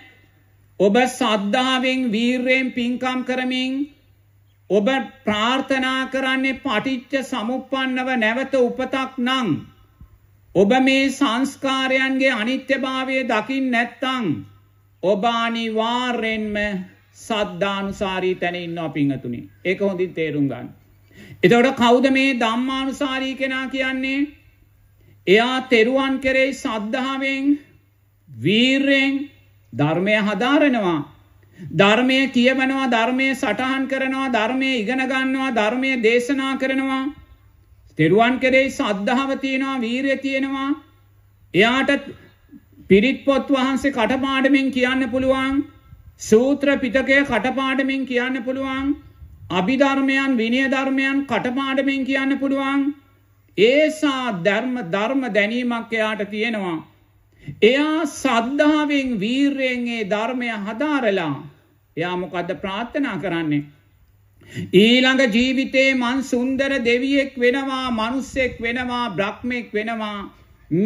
ඔබ සද්ධාවෙන් වීර්යෙන් පින්කම් කරමින් ඔබ ප්‍රාර්ථනා කරන්නේ පටිච්ච සමුප්පන්නව නැවත උපතක් නම් ඔබ මේ සංස්කාරයන්ගේ අනිත්‍යභාවය දකින් නැත්තං ඔබ අනිවාර්යෙන්ම සද්ධානුසාරී තැන ඉන්නවා පිංහතුනි. ඒක හොඳින් තේරුම් ගන්න. එතකොට කවුද මේ ධම්මානුසාරී කෙනා කියන්නේ? එයා තෙරුවන් කෙරෙහි සද්ධාවෙන් වීරයෙන් ධර්මය හදාරනවා. ධර්මය කියවනවා ධර්මය සටහන් කරනවා ධර්මය ඉගෙනගන්නවා ධර්මය දේශනා කරනවා. තෙරුවන් කෙරෙයි සද්ධාව තියෙනවා වීරය තියෙනවා. එයාට පිරිත් පොත් වහන්සේ කටපාඩමින් කියන්න පුළුවන් සූත්‍ර පිටකය කටපාඩමින් කියන්න පුළුවන් අභිධර්මයන් විනය ධර්මයන් කටපාඩමින් කියන්න පුළුවන් ඒසා ධර්ම ධර්ම දැනීමක් එයාට තියෙනවා එයා සද්ධාවෙන් වීර්යෙන්ගේ ධර්මය හදාරලා එයා මොකදද ප්‍රාත්ථනා කරන්නේ. ඊළඟ ජීවිතේ මන් සුන්දර දෙවියෙක් වෙනවා මනුස්සෙක් වෙනවා බ්‍රහ්මෙක් වෙනවා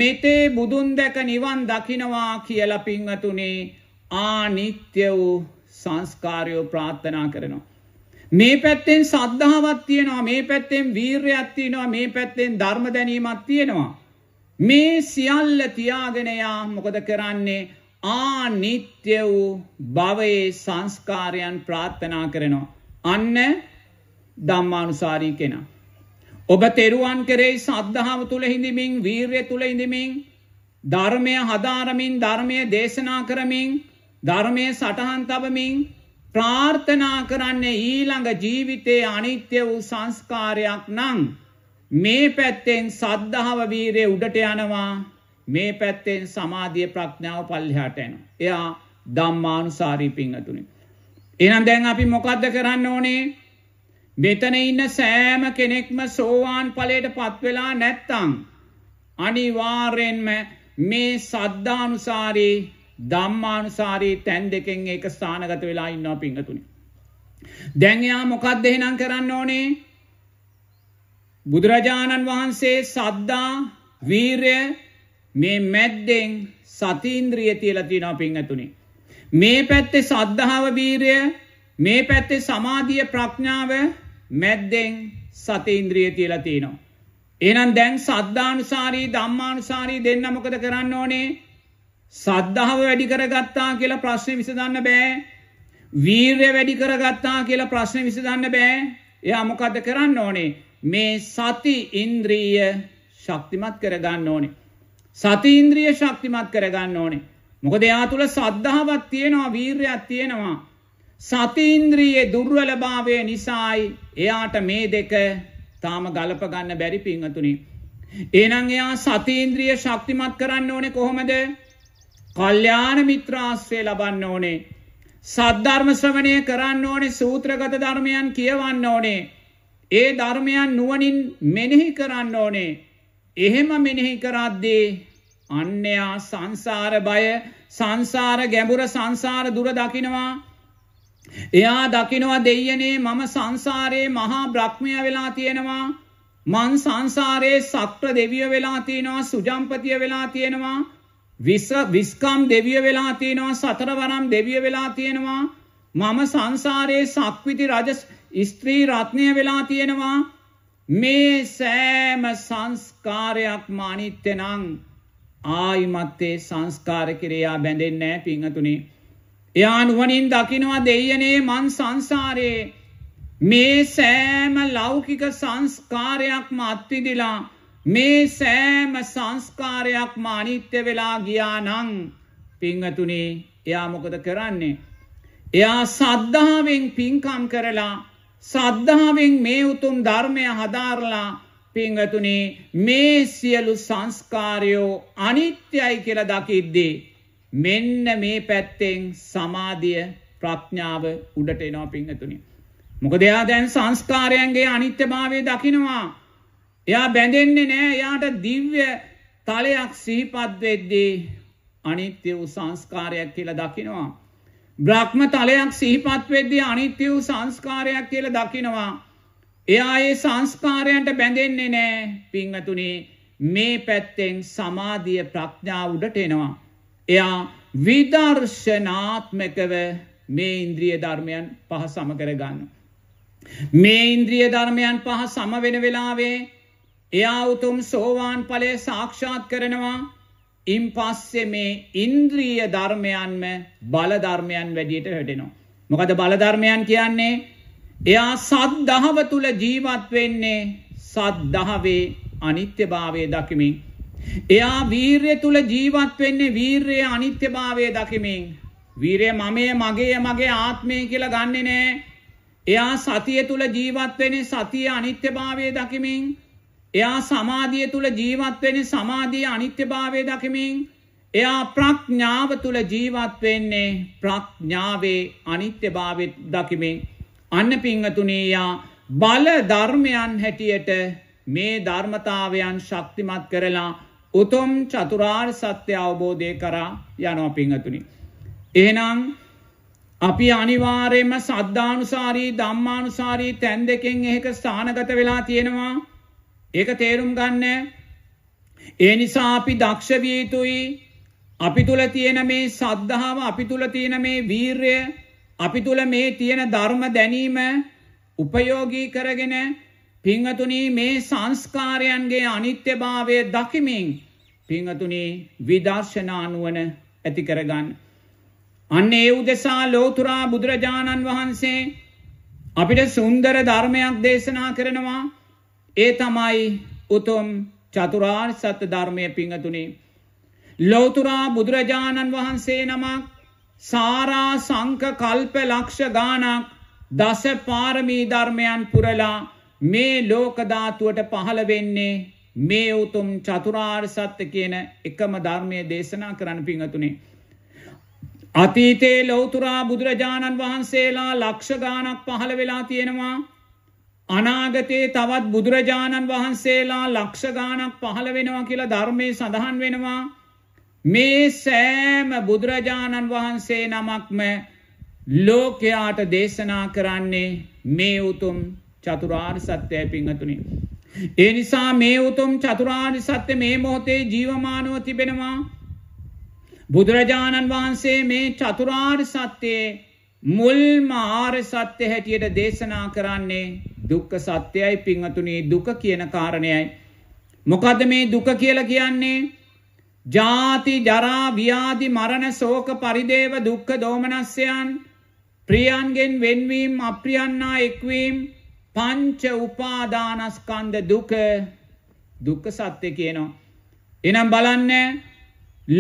මෙතේ බුදුන් දැක නිවන් දකිනවා කියල පිංහතුනේ ආනිත්‍ය වූ සංස්කාරයෝ ප්‍රාත්ථනා කරනවා. මේ පැත්තෙන් සද්ධාවත් තියෙනවා මේ පැත්තෙන් වීර්යයක් තියෙනවා මේ පැත්තෙන් ධර්ම දැනීමත් තියෙනවා. මේ සියල්ල තියාගෙනයා මොකද කරන්නේ ආනිත්‍ය වූ භවයේ සංස්කාරයන් ප්‍රාත්ථනා කරනවා. අන්න දම්මානුසාරී කෙනා. ඔබ තෙරුවන් කරේ සද්ධාව තුළ හිඳමින් වීර්ය තුළ ඉඳමින් ධර්මය හදාරමින් ධර්මය දේශනා කරමින් ධර්මය සටහන් තබමින් ප්‍රාර්ථනා කරන්නේ ඊළඟ ජීවිතයේ අනිත්‍ය වූ සංස්කාරයක් නං මේ පැත්තෙන් සද්ධාව වීරය උඩට යනවා මේ පැත්තෙන් සමාධිය ප්‍රඥාව පල්ලෙහාට යනවා. එයා ධම්මානුසාරී පිංහතුනි. එනම් දැන් අපි මොකද්ද කරන්න ඕනේ? මෙතන ඉන්න සෑම කෙනෙක්ම සෝවාන් ඵලයට පත් වෙලා නැත්තම් අනිවාර්යෙන්ම මේ සද්ධානුසාරී ධම්මානුසාරී තැන් දෙකෙන් ඒක ස්ථානගත වෙලා ඉන්නවා පිංහතුනි. දැන් එයා මොකද්ද එහෙනම් කරන්න ඕනේ? බුදුරජාණන් වහන්සේ සද්දා වීරය මේ මැද්දෙන් සතීන්ද්‍රිය තියලා තියෙනවා පින්ඇතුනි. මේ පැත්තේ සද්ධාව වීරය මේ පැත්තේ සමාධිය ප්‍රඥාව මැද්දෙන් සතීන්ද්‍රිය තියලා තියෙනවා. එහෙනම් දැන් සද්ධානුසාරී ධම්මානුසාරී දෙන්න මොකද කරන්න ඕනේ? සද්ධාව වැඩි කරගත්තා කියලා ප්‍රශ්නේ විසඳන්න බෑ. වීරය වැඩි කරගත්තා කියලා ප්‍රශ්නේ විසඳන්න බෑ. එයා මොකද කරන්න ඕනේ? මේ සති ඉන්ද්‍රීය ශක්තිමත් කරගන්න ඕනේ. සති ඉන්ද්‍රිය ශක්තිමත් කරගන්න ඕනේ. මොකද එයා තුල සද්ධාවක් තියෙනවා, වීරයක් තියෙනවා. සති ඉන්ද්‍රියේ දුර්වලභාවය නිසායි එයාට මේ දෙක තාම ගලප ගන්න බැරි පිංගතුනි. එහෙනම් එයා සති ඉන්ද්‍රිය ශක්තිමත් කරන්න ඕනේ කොහොමද? කල්යාණ මිත්‍රාශ්‍රය ලබන්න ඕනේ. සද්ධර්ම ශ්‍රවණය කරන්න ඕනේ, සූත්‍රගත ධර්මයන් කියවන්න ඕනේ. ඒ ධර්මයන් නුවනින් මෙනෙහි කරන්න ඕනේ. එහෙම මෙනෙහි කරද්දේ අන්‍යයා සංසාර බය සංසාර ගැඹුර සංසාර දුර දකිනවා එයා දකිනවා දෙයනේ මම සංසාරයේ මහා බ්‍රහ්මය වෙලා තියෙනවා මං සංසාරයේ සක්‍ර දෙවිය වෙලා තියෙනවා සුජම්පතිය වෙලා තියෙනවා විස්කම් දෙවිය වෙලා තියෙනවා සතරවරම් දෙවිය වෙලා තියෙනවා මම සංසාරයේ සක්විති රජ ස්ත්‍රී රත්නය වෙලා තියෙනවා මේ සෑම සංස්කාරයක් මානිත්‍යනං ආයිමත්තේ සංස්කාර කිරයා බැඳෙන්නෑ පිංහතුනේ. එයා නුවනින් දකිනවා දෙයනේ මන් සංසාරයේ මේ සෑම ලෞකික සංස්කාරයක් මත්විදිලා මේ සෑම සංස්කාරයක් මානිත්‍ය වෙලා ගියා නං පිංහතුනේ එයා මොකද කරන්නේ. එයා සද්ධාවෙන් පින්කම් කරලා සද්ධාවෙන් මේ උතුම් ධර්මය හදාරලා පිංගතුනේ මේ සියලු සංස්කාරයෝ අනිත්‍යයි කියලා දකිද්දී මෙන්න මේ පැත්තෙන් සමාධිය ප්‍රඥාව උඩට එනවා පිංගතුනි. මොකද එයා දැන් සංස්කාරයන්ගේ අනිත්‍යභාවය දකිනවා. එයා බැඳෙන්නේ නෑ එයාට දිව්‍ය තලයක් සිහිපත් වෙද්දී අනිත්‍ය වූ සංස්කාරයක් කියලා දකිනවා. බ්‍රහ්ම තලයක් සිහිපත් වෙද්දී අනිත්‍ය වූ සංස්කාරයක් කියලා දකිනවා. එයා ඒ සංස්කාරයන්ට බැඳෙන්නේ නැහැ. පින්වතුනි මේ පැත්තෙන් සමාධිය ප්‍රඥාව උඩට එනවා. එයා විදර්ශනාත්මකව මේ ඉන්ද්‍රිය ධර්මයන් පහ සම කරගන්නවා. මේ ඉන්ද්‍රිය ධර්මයන් පහ සම වෙන වෙලාවේ එයා උතුම් සෝවාන් ඵලය සාක්ෂාත් කරනවා. ඉන් පස්සේ මේ ඉන්ද්‍රිය ධර්මයන්ම බලධර්මයන් වැඩියට හටෙනවා. මොකද බලධර්මයන් කියන්නේ එයා සත් දහව තුළ ජීවත් වෙන්නේ සත් දහවේ අනිත්‍යභාවය දකිමින්. එයා වීර්ය තුළ ජීවත් වෙන්නේ වීර්ය අනිත්‍යභාවය දකිමින්. වීරය මමය මගේ මගේ ආත්මය කියලා ගන්නේ නෑ. එයා සතිය තුළ ජීවත් වෙන සතිය අනිත්‍යභාවය දකිමින් එයා සමාධිය තුළ ජීවත්වෙන සමාධිය අනිත්‍යභාවය දකිමින් එයා ප්‍රඥාව තුළ ජීවත්වෙන්නේ ප්‍රඥාවේ අනිත්‍යභාවය දකිමින් අන්න පිංහතුනේයා බල ධර්මයන් හැටියට මේ ධර්මතාවයන් ශක්තිමත් කරලා උතුම් චතුරාර් සත්‍ය අවබෝධය කරා යනෝ පිංහතුනි. එහනම් අපි අනිවාරයම සද්ධානුසාරී ධම්මානුසාරී තැන් දෙකෙන් එහෙක ස්ථානගත වෙලා තියෙනවා ඒක තේරුම් ගන්න. ඒ නිසා අපි දක්ෂ විය යුතුයි. අපි තුල තියෙන මේ සද්ධාව, අපි තුල තියෙන මේ වීරය, අපි තුල මේ තියෙන ධර්ම දැනීම උපයෝගී කරගෙන පිංහතුනි මේ සංස්කාරයන්ගේ අනිත්‍යභාවය දකිමින් පිංහතුනි විදර්ශනානුවන ඇති කරගන්න. අන්න ඒ උදෙසා ලෝතුරා බුදුරජාණන් වහන්සේ අපිට සුන්දර ධර්මයක් දේශනා කරනවා ඒ තමයි උතුම් චතුරාර් සත්‍ය ධර්මය පිංහතුනි. ලෝතුරා බුදුරජාණන් වහන්සේ නමක් සාරා සංක කල්ප ලක්ෂ ගානක් දස පාරමී ධර්මයන් පුරලා මේ ලෝකධාතුවට පහළ වෙන්නේ මේ උතුම් චතුරාර් සත්‍ය කියන එකම ධර්මය දේශනා කරන්න පිංහතුනේ. අතීතේ ලෝතුරා බුදුරජාණන් වහන්සේලා ලක්ෂ ගානක් පහළ වෙලා තියෙනවා අනාගතයේ තවත් බුදුරජාණන් වහන්සේලා ලක්ෂ ගානක් පහළ වෙනවා කියලා ධර්මයේ සඳහන් වෙනවා. මේ සෑම බුදුරජාණන් වහන්සේ නමක්ම ලෝකයාට දේශනා කරන්නේ මේ උතුම් චතුරාර් සත්‍යය පිංහතුනි. ඒ නිසා මේ උතුම් චතුරාර් සත්‍ය මේ මොහොතේ ජීවමානව තිබෙනවා. බුදුරජාණන් වහන්සේ මේ චතුරාර් සත්‍යයේ මුල්ම ආර්ය සත්‍ය හැටියට දේශනා කරන්නේ දුක්ඛ සත්‍යයි පිංගතුණී දුක කියන කාරණයයි. මොකද මේ දුක කියලා කියන්නේ? ජාති ජරා ව්‍යාධි මරණ ශෝක පරිදේව දුක්ඛ දෝමනස්යන් ප්‍රියන්ගෙන් වෙන්වීම අප්‍රියන්නා එක්වීම පංච උපාදානස්කන්ධ දුක දුක්ඛ සත්‍ය කියනවා. එනම් බලන්න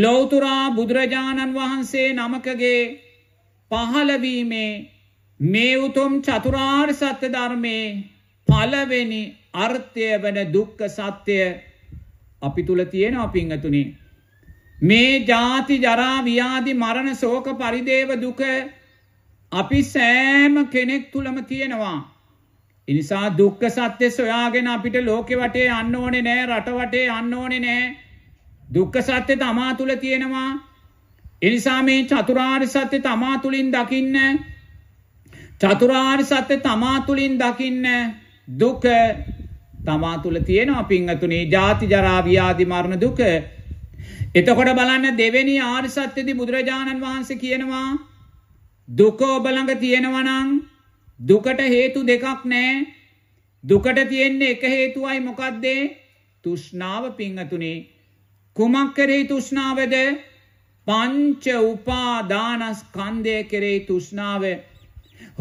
ලෞතර බුදුරජාණන් වහන්සේ නමකගේ පහළවීමේ මේ උතුම් චතුරාර් සත්‍ය ධර්මයේ පලවෙනි අර්ථය වන දුක්ක සත්‍යය අපි තුළ තියෙන අපිංහතුනි. මේ ජාති ජරාවියාදි මරණ සෝක පරිදේව දුක අපි සෑම කෙනෙක් තුළම තියෙනවා. ඉනිසා දුක්ක සත්‍යය සොයාගෙන අපිට ලෝකෙ වටේ අන්න ඕනෙ නෑ රටවටේ අන්න ඕනෙ නෑ දුක්ක සත්‍යය තමා තුළ තියෙනවා එනිසා මේ චතුරාර් සත්‍ය තමා තුළින් දකින්න චතුරාර් සත්‍ය තමා තුළින් දකින්න දුක තමා තුළ තියෙනවා පිංහතුනේ ජාති ජරාවි්‍යාදි මරණ දුක එතකොට බලන්න දෙවැනි ආර් සත්‍යති බුදුරජාණන් වහන්සේ කියනවා දුක ඔබළඟ තියෙනවනං දුකට හේතු දෙකක් නෑ දුකට තියෙන්නේ එක හේතුවයි මොකක්දේ තුෂ්නාව පිංහතුනේ කුමක් කරේ තුෂ්නාවද පංච උපාදානස්කන්ධය කෙරෙහි තෘෂ්ණාව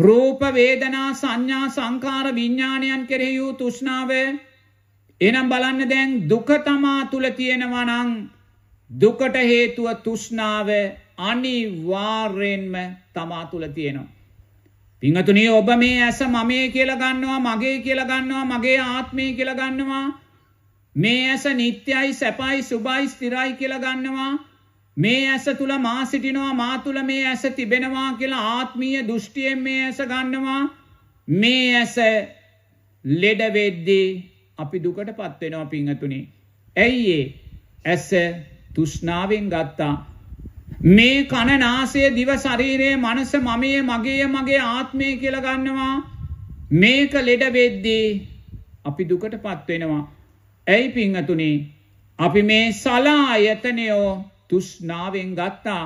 රූප වේදනා සංඥා සංකාර විඥානයන් කෙරෙහි වූ තෘෂ්ණාව එහෙනම් බලන්න දැන් දුක තමා තුල තියෙනවා නම් දුකට හේතුව තෘෂ්ණාව අනිවාර්යෙන්ම තමා තුල තියෙනවා පිංහතුනේ ඔබ මේ ඇස මමේ කියලා ගන්නවා මගේ කියලා ගන්නවා මගේ ආත්මය කියලා ගන්නවා මේ ඇස නිත්‍යයි සැපයි සුභයි ස්ථිරයි කියලා ගන්නවා මේ ඇස තුල මා සිටිනවා මා තුල මේ ඇස තිබෙනවා කියලා ආත්මීය දෘෂ්ටියෙන් මේ ඇස ගන්නවා මේ ඇස ලෙඩ වෙද්දී අපි දුකටපත් වෙනවා පිංගතුනි. ඇයි ඒ? ඇස තෘෂ්ණාවෙන් ගත්තා. මේ කන නාසය දිව ශරීරයේ මනස මමයේ මගේ මගේ ආත්මය කියලා ගන්නවා. මේක ලෙඩ වෙද්දී අපි දුකටපත් වෙනවා. ඇයි පිංගතුනි? අපි මේ සලායතනයෝ තුෂ්නාවෙන් ගත්තා.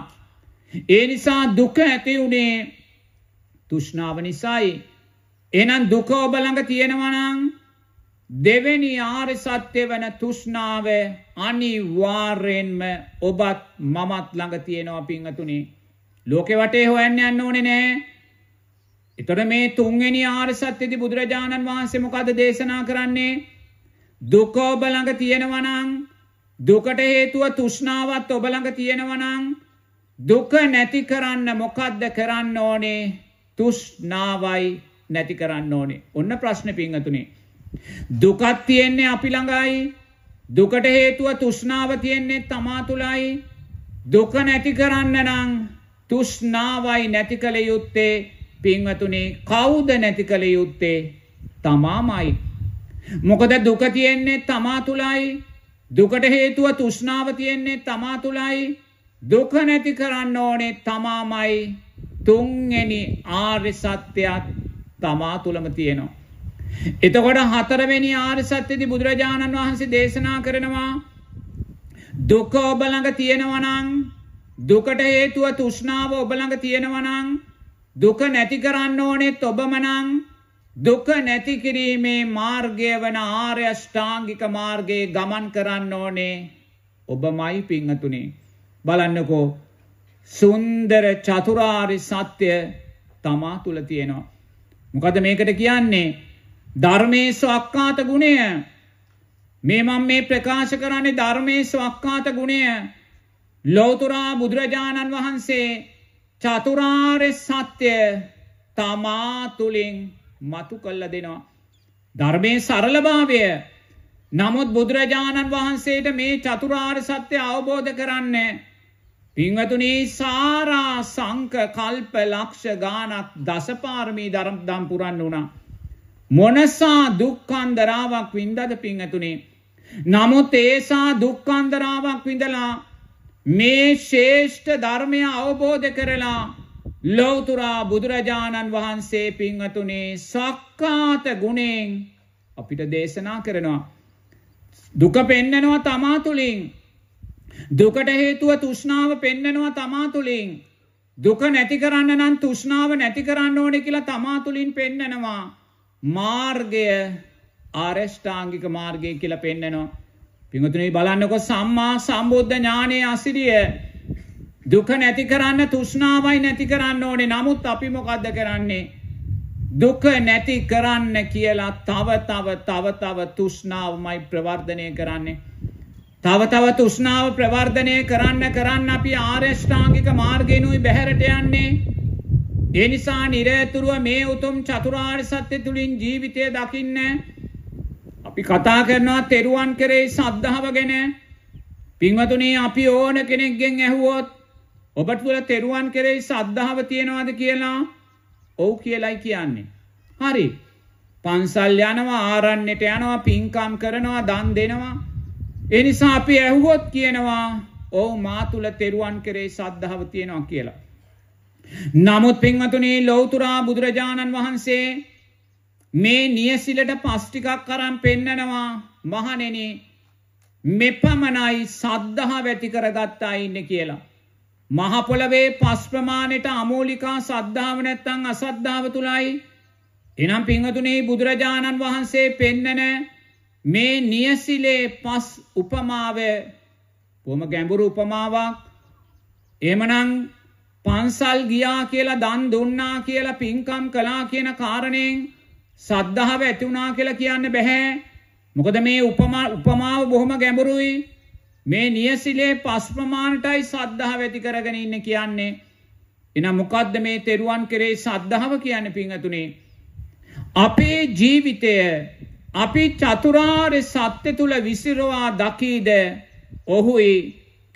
ඒ නිසා දුක ඇති වුණේ තුෂ්නාව නිසයි. එනම් දුක ඔබළඟ තියෙනවනං දෙවැනි ආරි සත්‍ය වන තුෂ්නාව අනිවාර්යෙන්ම ඔබත් මමත් ළඟ තියෙනවා පිංහතුනේ. ලෝකෙ වටේ හොයන්න යන්න ඕනෙ නෑ. එතොට මේ තුන්ගනි ආරසත්්‍යති බුදුරජාණන් වහන්සේමොකද දේශනා කරන්නේ. දුකෝබ ළඟ තියෙනවනං දුකට හේතුව තුෂ්ණාවත් ඔබළඟ තියෙනවනං දුක නැති කරන්න මොකද්ද කරන්න ඕනේ තුෂ්නාවයි නැති කරන්න ඕනේ ඔන්න ප්‍රශ්න පිංහතුනේ. දුකත් තියෙන්නේ අපි ළඟයි දුකට හේතුව තුෂ්නාව තියෙන්නේ තමා තුළයි දුක නැති කරන්න නං තුෂ්නාවයි නැති කළ යුත්තේ පිංවතුනේ කවුද නැති කළ යුත්තේ තමාමයි. මොකද දුක තියෙන්නේ තමා තුළයි දුකට හේතුව තුෂ්ණාව තියෙන්නේ තමා තුලයි දුක නැති කරන්න ඕනේ තමාමයි තුන්වෙනි ආර්ය සත්‍යයත් තමා තුලම තියෙනවා. එතකොට හතරවෙනි ආර්ය සත්‍යදී බුදුරජාණන් වහන්සේ දේශනා කරනවා දුක ඔබ ළඟ තියෙනවා නම් දුකට හේතුව තුෂ්ණාව ඔබ ළඟ තියෙනවා නම් දුක නැති කරන්න ඕනේ ඔබම නම් දුක නැති කිරීමේ මාර්ගය වන ආර්ය ෂ්ඨාංගික මාර්ගයේ ගමන් කරන්න ඕනේ ඔබමයි පිංහතුනේ බලන්නකෝ සුන්දර චතුරාරි සත්‍ය තමා තුළ තියෙනවා. මොකද මේකට කියන්නේ ධර්මයේ ස්වක්කාත ගුණය මේ මම මේ ප්‍රකාශ කරන්නේ ධර්මයේ ස්වක්කාත ගුණය ලෝතුරා බුදුරජාණන් වහන්සේ චතුරාර්ය සත්‍ය තමා තුළින් මතු කල්ල දෙනවා. ධර්මය සරලභාවය නමුත් බුදුරජාණන් වහන්සේට මේ චතුරාර් සත්‍යය අවබෝධ කරන්න. පිංවතුනේ සාරා සංක කල්ප ලක්ෂ ගානක් දසපාර්මී දරම් දම් පුරන්න වුණා. මොනසා දුක්කන්දරාවක් වින්දද පිංහතුනේ. නමුත් ඒසා දුක්කන්දරාවක් විඳලා මේ ශේෂ්ඨ ධර්මය අවබෝධ කරලා ලෞතුරා බුදුරජාණන් වහන්සේ පිංහතුනේ සක්කාත ගුණෙන් අපිට දේශනා කරනවා. දුක පෙන්නනවා තමාතුලින් දුකට හේතුව තුෂ්ණාව පෙන්නනවා තමාතුලින් දුක නැති කරන්න නම් තුෂ්ණාව නැති කරන්න ඕනෙ කියලා තමාතුලින් පෙන්නනවා මාර්ගය ආරෙෂ්ඨාංගික මාර්ගය කියලා පෙන්නනවා. පිංහතුනේ බලන්නකො සම්මා සම්බුද්ධ ඥානය අසිරිය දුක නැති කරන්න තුෂ්ණාවයි නැති කරන්න ඕනේ. නමුත් අපි මොකද්ද කරන්නේ? දුක නැති කරන්න කියලා තව තව තව තව තුෂ්ණාවමයි ප්‍රවර්ධනය කරන්නේ. තව තව තුෂ්ණාව ප්‍රවර්ධනය කරන්න කරන්න අපි ආරෂ්ඨාංගික මාර්ගයනුයි බැහැරට යන්නේ. ඒ නිසා නිරතුරුව මේ උතුම් චතුරාර්ය සත්‍ය තුලින් ජීවිතය දකින්න අපි කතා කරනවා තෙරුවන් කෙරෙහි සද්ධාව ගැන. පින්වතුනි අපි ඕන කෙනෙක්ගෙන් ඇහුවොත් ඔබ තුළ තෙරුවන් කෙරෙහි සද්ධාව තියෙනවාද කියලා ඔව් කියලයි කියන්නේ. හරි. පන්සල් යනවා ආරන්නට යනවා පින්කම් කරනවා දන් දෙනවා. ඒ නිසා අපි ඇහුවොත් කියනවා ඔව් මා තුළ තෙරුවන් කෙරෙහි සද්ධාව තියෙනවා කියලා. නමුත් පින්වතුනි ලෞතුරා බුදුරජාණන් වහන්සේ මේ නියසිලට පස්්ටිකක් කරම් පෙන්නනවා මහනෙන මෙපමණයි සද්ධහ වැති කරගත්තා ඉන්න කියලා. මහපොළවේ පස් ප්‍රමාණයට අමෝලිකා සද්ධාව නැත්තං අසද්ධාව තුළයි එනම් පිංහතුනේ බුදුරජාණන් වහන්සේ පෙන්නන මේ නියසිලේ පස් උපමාව පොම ගැඹුරු උපමාවක් එමනං පන්සල් ගියා කියලා දන් දුන්නා කියලා පින්කම් කලා කියන කාරණයෙන් සද්ධාව ඇතිවුණා කියලා කියන්න බැහැ මොකද මේ උපමාව බොහොම ගැඹුරුයි මේ නියසිලේ පස් ප්‍රමාණටයි සද්ධාව ඇති කරගෙන ඉන්න කියන්නේ. එනම් මොකද්ද මේ තෙරුවන් කෙරේ සද්ධාව කියන්නේ පිංගතුනේ? අපේ ජීවිතය අපි චතුරාර්ය සත්‍ය තුල විසිරවා දකීද ඔහුයි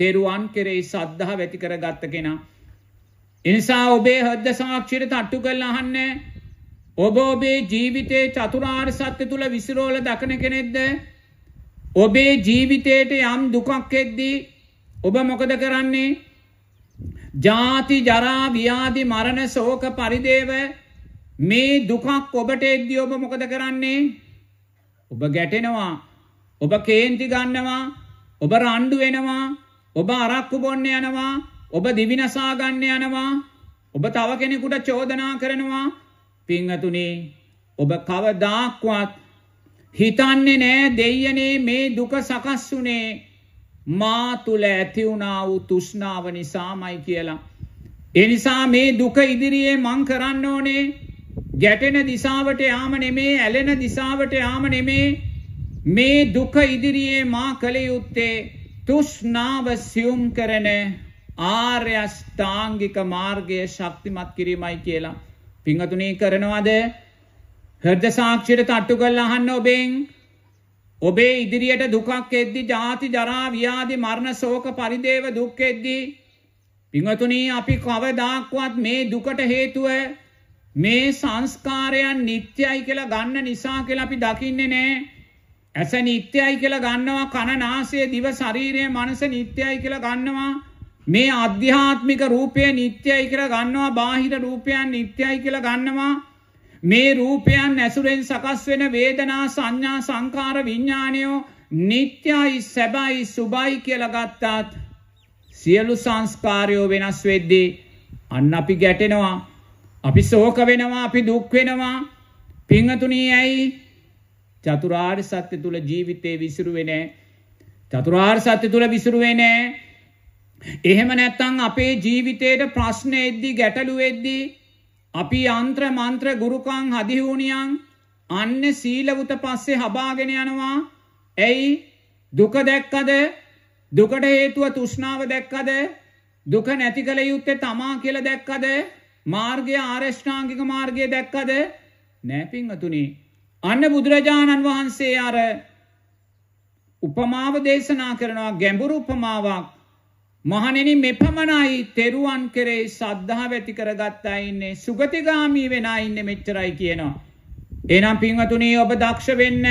තෙරුවන් කෙරේ සද්ධාව ඇති කරගත්ත කෙනා. එනිසා ඔබේ හෘද සාක්ෂියට තට්ටු කරලා අහන්නේ ඔබ ඔබේ ජීවිතේ චතුරාර්ය සත්‍ය තුල විසිරවල දකින කෙනෙක්ද? ඔබේ ජීවිතයට යම් දුකක් එද්දී ඔබ මොකද කරන්නේ? ජාති ජරා ව්‍යාධි මරණ ශෝක පරිදේව මේ දුකක් ඔබට එද්දී ඔබ මොකද කරන්නේ? ඔබ ගැටෙනවා. ඔබ කේන්ති ගන්නවා. ඔබ රණ්ඩු වෙනවා. ඔබ අරක්කු බොන්න යනවා. ඔබ දිවිනසා ගන්න යනවා. ඔබ තව කෙනෙකුට චෝදනා කරනවා. පින්වතුනි, ඔබ කවදාක්වත් හිතන්නේ නෑ දෙයනේ මේ දුක සකස් වුනේ මා තුල ඇති වුණා වූ තෘෂ්ණාව නිසාමයි කියලා. ඒ නිසා මේ දුක ඉදිරියේ මං කරන්න ඕනේ ගැටෙන දිශාවට යාම නෙමේ, ඇලෙන දිශාවට යාම නෙමේ. මේ දුක ඉදිරියේ මා කල යුත්තේ තෘෂ්ණාව සියුම් කරන ආර්ය අෂ්ටාංගික මාර්ගය ශක්තිමත් කිරීමයි කියලා. පින්වතුනි කරනවද? හෘද සාක්ෂියට තට්ටු කරලා අහන්න ඔබෙන් ඔබේ ඉදිරියට දුකක් එද්දි ජාති ජරා ව්‍යාධි මරණ ශෝක පරිදේව දුක් එද්දි පින්වතුනි අපි කවදාක්වත් මේ දුකට හේතුව මේ සංස්කාරයන් නිත්‍යයි කියලා ගන්න නිසා කියලා අපි දකින්නේ නැහැ. ඇස නිත්‍යයි කියලා ගන්නවා කන නාසය දිව ශරීරය මනස නිත්‍යයි කියලා ගන්නවා මේ අධ්‍යාත්මික රූපය නිත්‍යයි කියලා ගන්නවා බාහිර රූපයන් නිත්‍යයි කියලා ගන්නවා මේ රූපයන් ඇසුරෙන් සකස් වෙන වේදනා සංඥා සංකාර විඤ්ඥානයෝ නිත්‍යයි සැබයි සුබයි කියලගත්තාත් සියලු සංස්කාරයෝ වෙනස් වෙද්දී අන්න අපි ගැටෙනවා අපි සෝක වෙනවා අපි දුක්වෙනවා පිංහතුනී ඇයි චතුරාර් සත්‍ය තුළ ජීවිතය විසිරුවෙනෑ චතුරාර් සත්‍ය තුළ විසිරුවෙනෑ එහෙම නැත්තං අපේ ජීවිතයට ප්‍රශ්නය එද්දී ගැටලු වෙද්දී අපි යන්ත්‍ර මන්ත්‍ර ගුරුකං හදිහුණියන් අන්න සීලවුත පස්සේ හබාගෙන යනවා ඇයි දුක දැක්කද දුකට හේතුව තුෂ්ණාව දැක්කද දුක නැති කළ යුත්තේ තමා කියල දැක්කද මාර්ගය ආරේෂ්ඨාංගික මාර්ගය දැක්කද නෑපිංහතුනි අන්න බුදුරජාණන් වහන්සේ අර උපමාව දේශනා කරනවා ගැඹුරු උපමාවක් මහණෙනි මෙපමණයි තෙරුවන් කෙරේ සද්ධාව ඇති කරගත්තා ඉන්නේ සුගතිගාමී වෙනා ඉන්නේ මෙච්චරයි කියනවා. එහෙනම් පින්වතුනි ඔබ දක්ෂ වෙන්න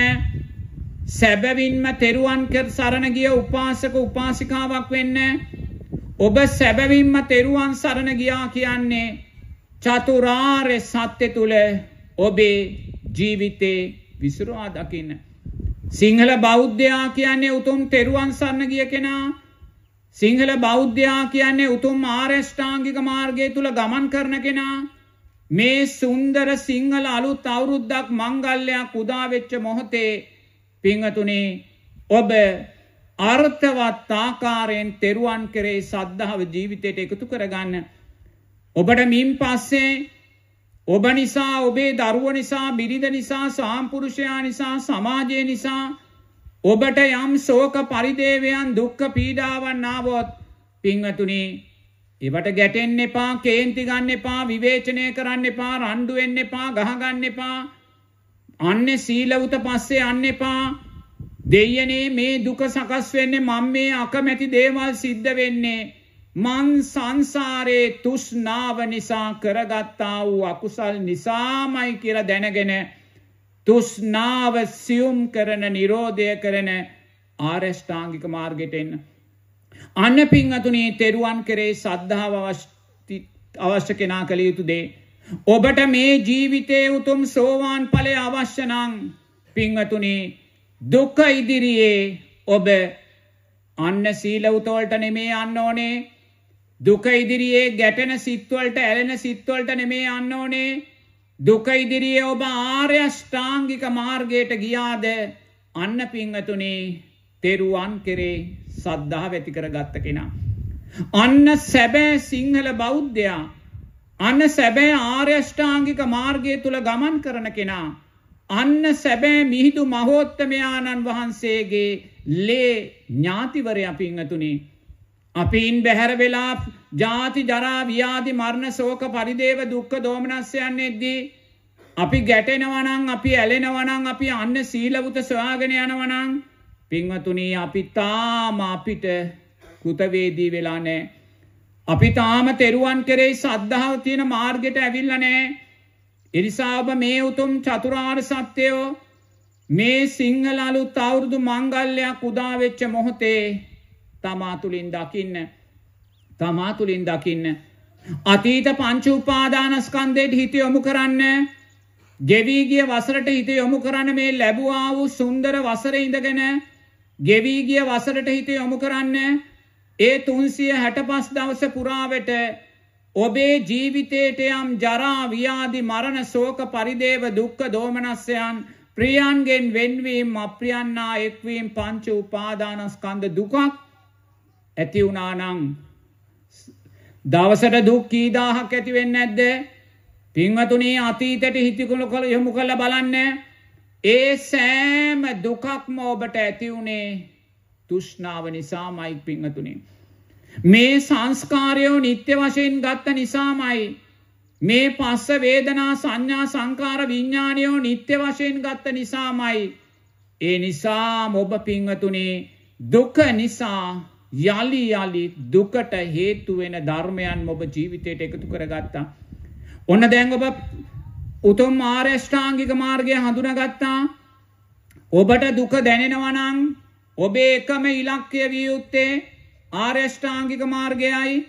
සැබවින්ම තෙරුවන් කෙර සරණ ගිය උපාසක උපාසිකාවක් වෙන්න ඔබ සැබවින්ම තෙරුවන් සරණ ගියා කියන්නේ චතුරාර්ය සත්‍ය තුල ඔබේ ජීවිතේ විසිරවා දකින්න. සිංහල බෞද්ධයා කියන්නේ උතුම් තෙරුවන් සරණ ගිය කෙනා සිංහල බෞද්ධයා කියන්නේ උතුම් ආරෂ්ඨාංගික මාර්ගය තුළ ගමන් කරන කෙනා මේ සුන්දර සිංහල අලුත් අවුරුද්දක් මංගල්ලයක් උදාවෙච්ච මොහොතේ පිංහතුනේ ඔබ අර්ථවත් ආකාරයෙන් තෙරුවන් කරේ සද්ධාව ජීවිතයට එකතු කරගන්න. ඔබට මින් පස්සේ ඔබ නිසා ඔබේ දරුව නිසා බිරිඳ නිසා සාම්පුරුෂයා නිසා සමාජය නිසා ඔබට යම් සෝක පරිදේවයන් දුක්ඛ පීඩාවන් ආවොත් පින්වතුනි ඒවට ගැටෙන්න එපා කේන්ති ගන්න එපා විවේචනය කරන්න එපා රණ්ඩු වෙන්න එපා ගහ ගන්න එපා අන්නේ සීල උත පස්සේ යන්න එපා දෙයනේ මේ දුක සකස් වෙන්නේ මම මේ අකමැති දේවල් සිද්ධ වෙන්නේ මං සංසාරේ තෘෂ්ණාව නිසා කරගත්තා වූ අකුසල් නිසාමයි කියලා දැනගෙන තුෂ්නාව සියුම් කරන නිරෝධය කරන ආර්ෂ්ඨාංගික මාර්ගෙට එන්න. අන්න පිංහතුනේ තෙරුවන් කරේ සද්ධාව අවශ්‍ය කෙනා කළ යුතු දේ. ඔබට මේ ජීවිතය උතුම් සෝවාන් පලය අවශ්‍යනං පිංහතුනේ දුක ඉදිරියේ ඔබ අන්න සීලවතෝල්ට නෙමේ අන්න ඕනේ දුක ඉදිරියේ ගැටන සිත්වලට ඇලෙන සිත්වලට නෙමේ අන්න ඕනේ දුක ඉදිරියේ ඔබ ආර්ය ෂ්ටාංගික මාර්ගයට ගියාද අන්න පිංහතුනේ තෙරුවන් කෙරේ සද්ධහ වැතිකර ගත්ත කෙනා. අන්න සැබෑ සිංහල බෞද්ධයා අන්න සැබෑ ආර්යෂ්ඨාංගික මාර්ගය තුළ ගමන් කරන කෙනා. අන්න සැබෑ මිහිදු මහෝත්තමයාණන් වහන්සේගේ ලේ ඥාතිවරය පිංහතුනේ අපින් බැහැර වෙලා ජාති ජරා ව්‍යාධි මරණ සෝක පරිදේව දුක්ඛ දෝමනස්යන් එද්දී අපි ගැටෙනවනං අපි ඇලෙනවනං අපි අන්න සීලවුත සොයාගෙන යනවනං පින්වතුනි අපි තාම අපිට කෘතවේදී වෙලා නෑ අපි තාම තෙරුවන් කෙරෙහි සද්ධාව තියෙන මාර්ගයට ඇවිල්ලා නෑ එනිසා ඔබ මේ උතුම් චතුරාර්ය සත්‍යය මේ සිංහල අලුත් අවුරුදු මංගල්‍යයක් උදා වෙච්ච මොහොතේ තමා තුළින් දකින්න තමා තුළින් දකින්න. අතීත පංචුපාදානස්කන්දයට හිත යොමු කරන්න ගෙවීගිය වසරට හිත යොමු කරන්න මේ ලැබවා වූ සුන්දර වසර ඉඳගෙන ගෙවීගිය වසරට හිත යොමු කරන්න ඒ තුන්සිය හැටපස් දවස පුරාවට ඔබේ ජීවිතයට යම් ජරා ව්‍යාදි මරණ සෝක පරිදේව දුක්ඛ දෝමනස්යන් ප්‍රියන්ගෙන් වෙන්වීම අප්‍රියන්නා එක්වීම පංච උපාදානස්කන්ධ දුකක් ඇති වුණානං දවසට දුක් කීදාහක් ඇතිවෙන්න ඇද්ද පින්වතුනේ අතීතට හිතිකුණු කළ යොමු කළ බලන්න ඒ සෑම දුකක්ම ඔබට ඇතිවුණේ තුෂ්ණාව නිසා මයික් පිංහතුනේ. මේ සංස්කාරයෝ නිත්‍ය වශයෙන් ගත්ත නිසාමයි. මේ පස්ස වේදනා සංඥා සංකාර විඤ්ඥානයෝ නිත්‍ය වශයෙන් ගත්ත නිසාමයි. ඒ නිසා මොබ පිංහතුනේ දුක නිසා යලි යලි දුකට හේතුවෙන ධර්මයන් ඔබ ජීවිතයට එකතු කරගත්තා. ඔන්න දැන් ඔබ උතුම් ආර්යෂ්ඨාංගික මාර්ගය හඳුනගත්තා. ඔබට දුක දැනෙනවනං ඔබේ එකම ඉලක්කය විය යුත්තේ ආර්යෂ්ඨාංගික මාර්ගයයි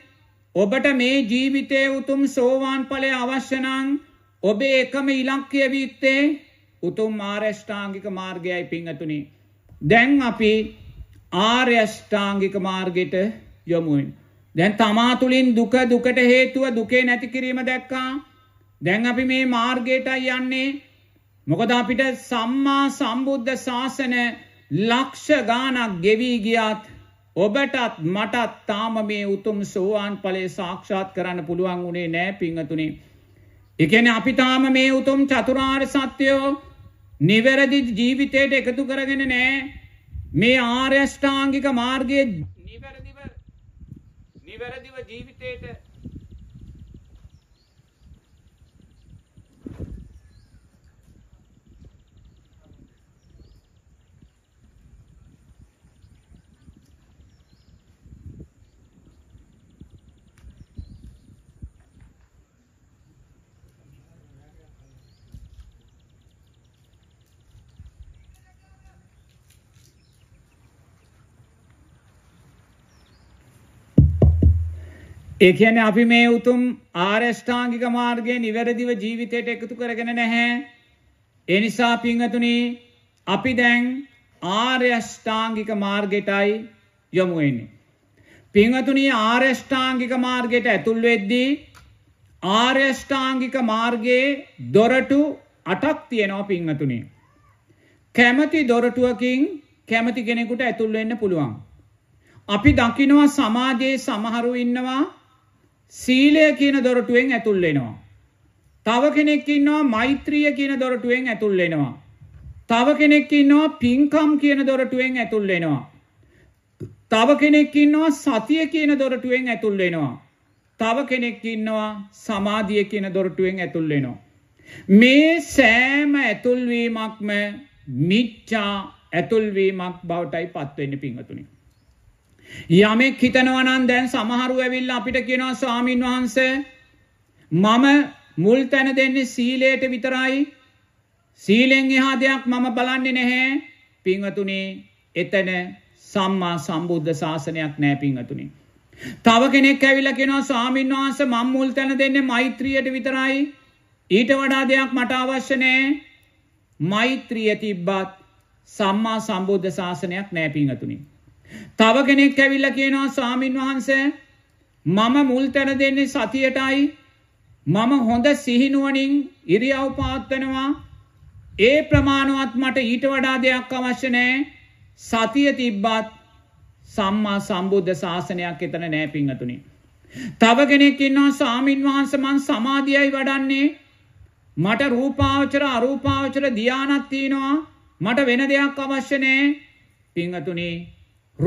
ඔබට මේ ජීවිතයේ උතුම් සෝවාන් ඵලය අවශ්‍ය නම් ඔබේ එකම ඉලක්කය විත්තේ උතුම් ආර්යෂ්ඨාංගික මාර්ගයයි පිංගතුනි දැන් අපි ආර්යෂ්ඨාංගික මාර්ගයට යොමුුවන්. දැන් තමා තුළින් දුක දුකට හේතුව දුකේ නැති කිරීම දැක්කා දැන් අපි මේ මාර්ගයටයි යන්නේ මොකද අපිට සම්මා සම්බුද්ධ ශාසන ලක්ෂ ගානක් ගෙවී ගියත් ඔබටත් මටත් තාම මේ උතුම් සෝවාන් පලේ සාක්ෂාත් කරන්න පුළුවන් වුණේ නෑ පිංහතුනේ. එකන අපි තාම මේ උතුම් චතුරාර් සත්‍යයෝ නිවැරදි ජීවිතයට එකතු කරගෙන නෑ මේ ආර්යෂ්ඨාංගික මාර්ගයේ නිවැරදිව නිවැරදිව ජීවිතයට ඒ කියන්නේ අපි මේ උතුම් ආරෂ්ඨාංගික මාර්ගය නිවැරදිව ජීවිතයට එකතු කරගෙන නැහැ. ඒ නිසා පින්වතුනි අපි දැන් ආර්යෂ්ඨාංගික මාර්ගයටයි යොමු වෙන්නේ. පින්වතුනි ආර්යෂ්ඨාංගික මාර්ගයට ඇතුල් වෙද්දී ආර්යෂ්ඨාංගික මාර්ගයේ දොරටු 8ක් තියෙනවා පින්වතුනි. කැමැති දොරටුවකින් කැමැති කෙනෙකුට ඇතුල් වෙන්න පුළුවන්. අපි දකිනවා සමාජයේ සමහරු ඉන්නවා සීලය කියන දොරටුවෙන් ඇතුල් වෙනවා. තව කෙනෙක් ඉන්නවා මෛත්‍රිය කියන දොරටුවෙන් ඇතුල් වෙනවා. තව කෙනෙක් ඉන්නවා පින්කම් කියන දොරටුවෙන් ඇතුල් වෙනවා. තව කෙනෙක් ඉන්නවා සතිය කියන දොරටුවෙන් ඇතුල් වෙනවා. තව කෙනෙක් ඉන්නවා සමාධිය කියන දොරටුවෙන් ඇතුල් වෙනවා. මේ සෑම ඇතුල්වීමක්ම මිච්චා ඇතුල්වීමක් බවටයි පත්වෙන්න පිංහතුනිි. යමෙක් හිතනවා නම් දැන් සමහරු ඇවිල්ලා අපිට කියනවා ස්වාමින් වහන්සේ මම මුල් තැන දෙන්නේ සීලයට විතරයි. සීලෙන් එහා දෙයක් මම බලන්නේ නැහැ. පින්වතුනි, එතන සම්මා සම්බුද්ධ ශාසනයක් නැහැ පින්වතුනි. තව කෙනෙක් ඇවිල්ලා කියනවා ස්වාමින් වහන්සේ මම මුල් තැන දෙන්නේ මෛත්‍රියට විතරයි. ඊට වඩා දෙයක් මට අවශ්‍ය නැහැ. මෛත්‍රිය තිබ්බත් සම්මා සම්බුද්ධ ශාසනයක් නැහැ පින්වතුනි. තව කෙනෙක් ඇවිල්ල කියනවා සාමීන් වහන්සේ මම මුල් තැන දෙන්නේ සතියටයි මම හොඳ සිහිනුවනින් ඉරියව් පාත්වනවා ඒ ප්‍රමාණවත් මට ඊට වඩා දෙයක් අවශ්‍ය නෑ සතිය තිබ්බත් සම්මා සම්බුද්ධ ශාසනයක් එතන නෑ පිංහතුනි. තව කෙනෙක් ඉන්නවා සාමීන් වහන්සමන් සමාධියයි වඩන්නේ මට රූපාවචර අරූපාවචර ධ්‍යානත් තියෙනවා මට වෙන දෙයක් අවශ්‍ය නෑ පිංහතුනේ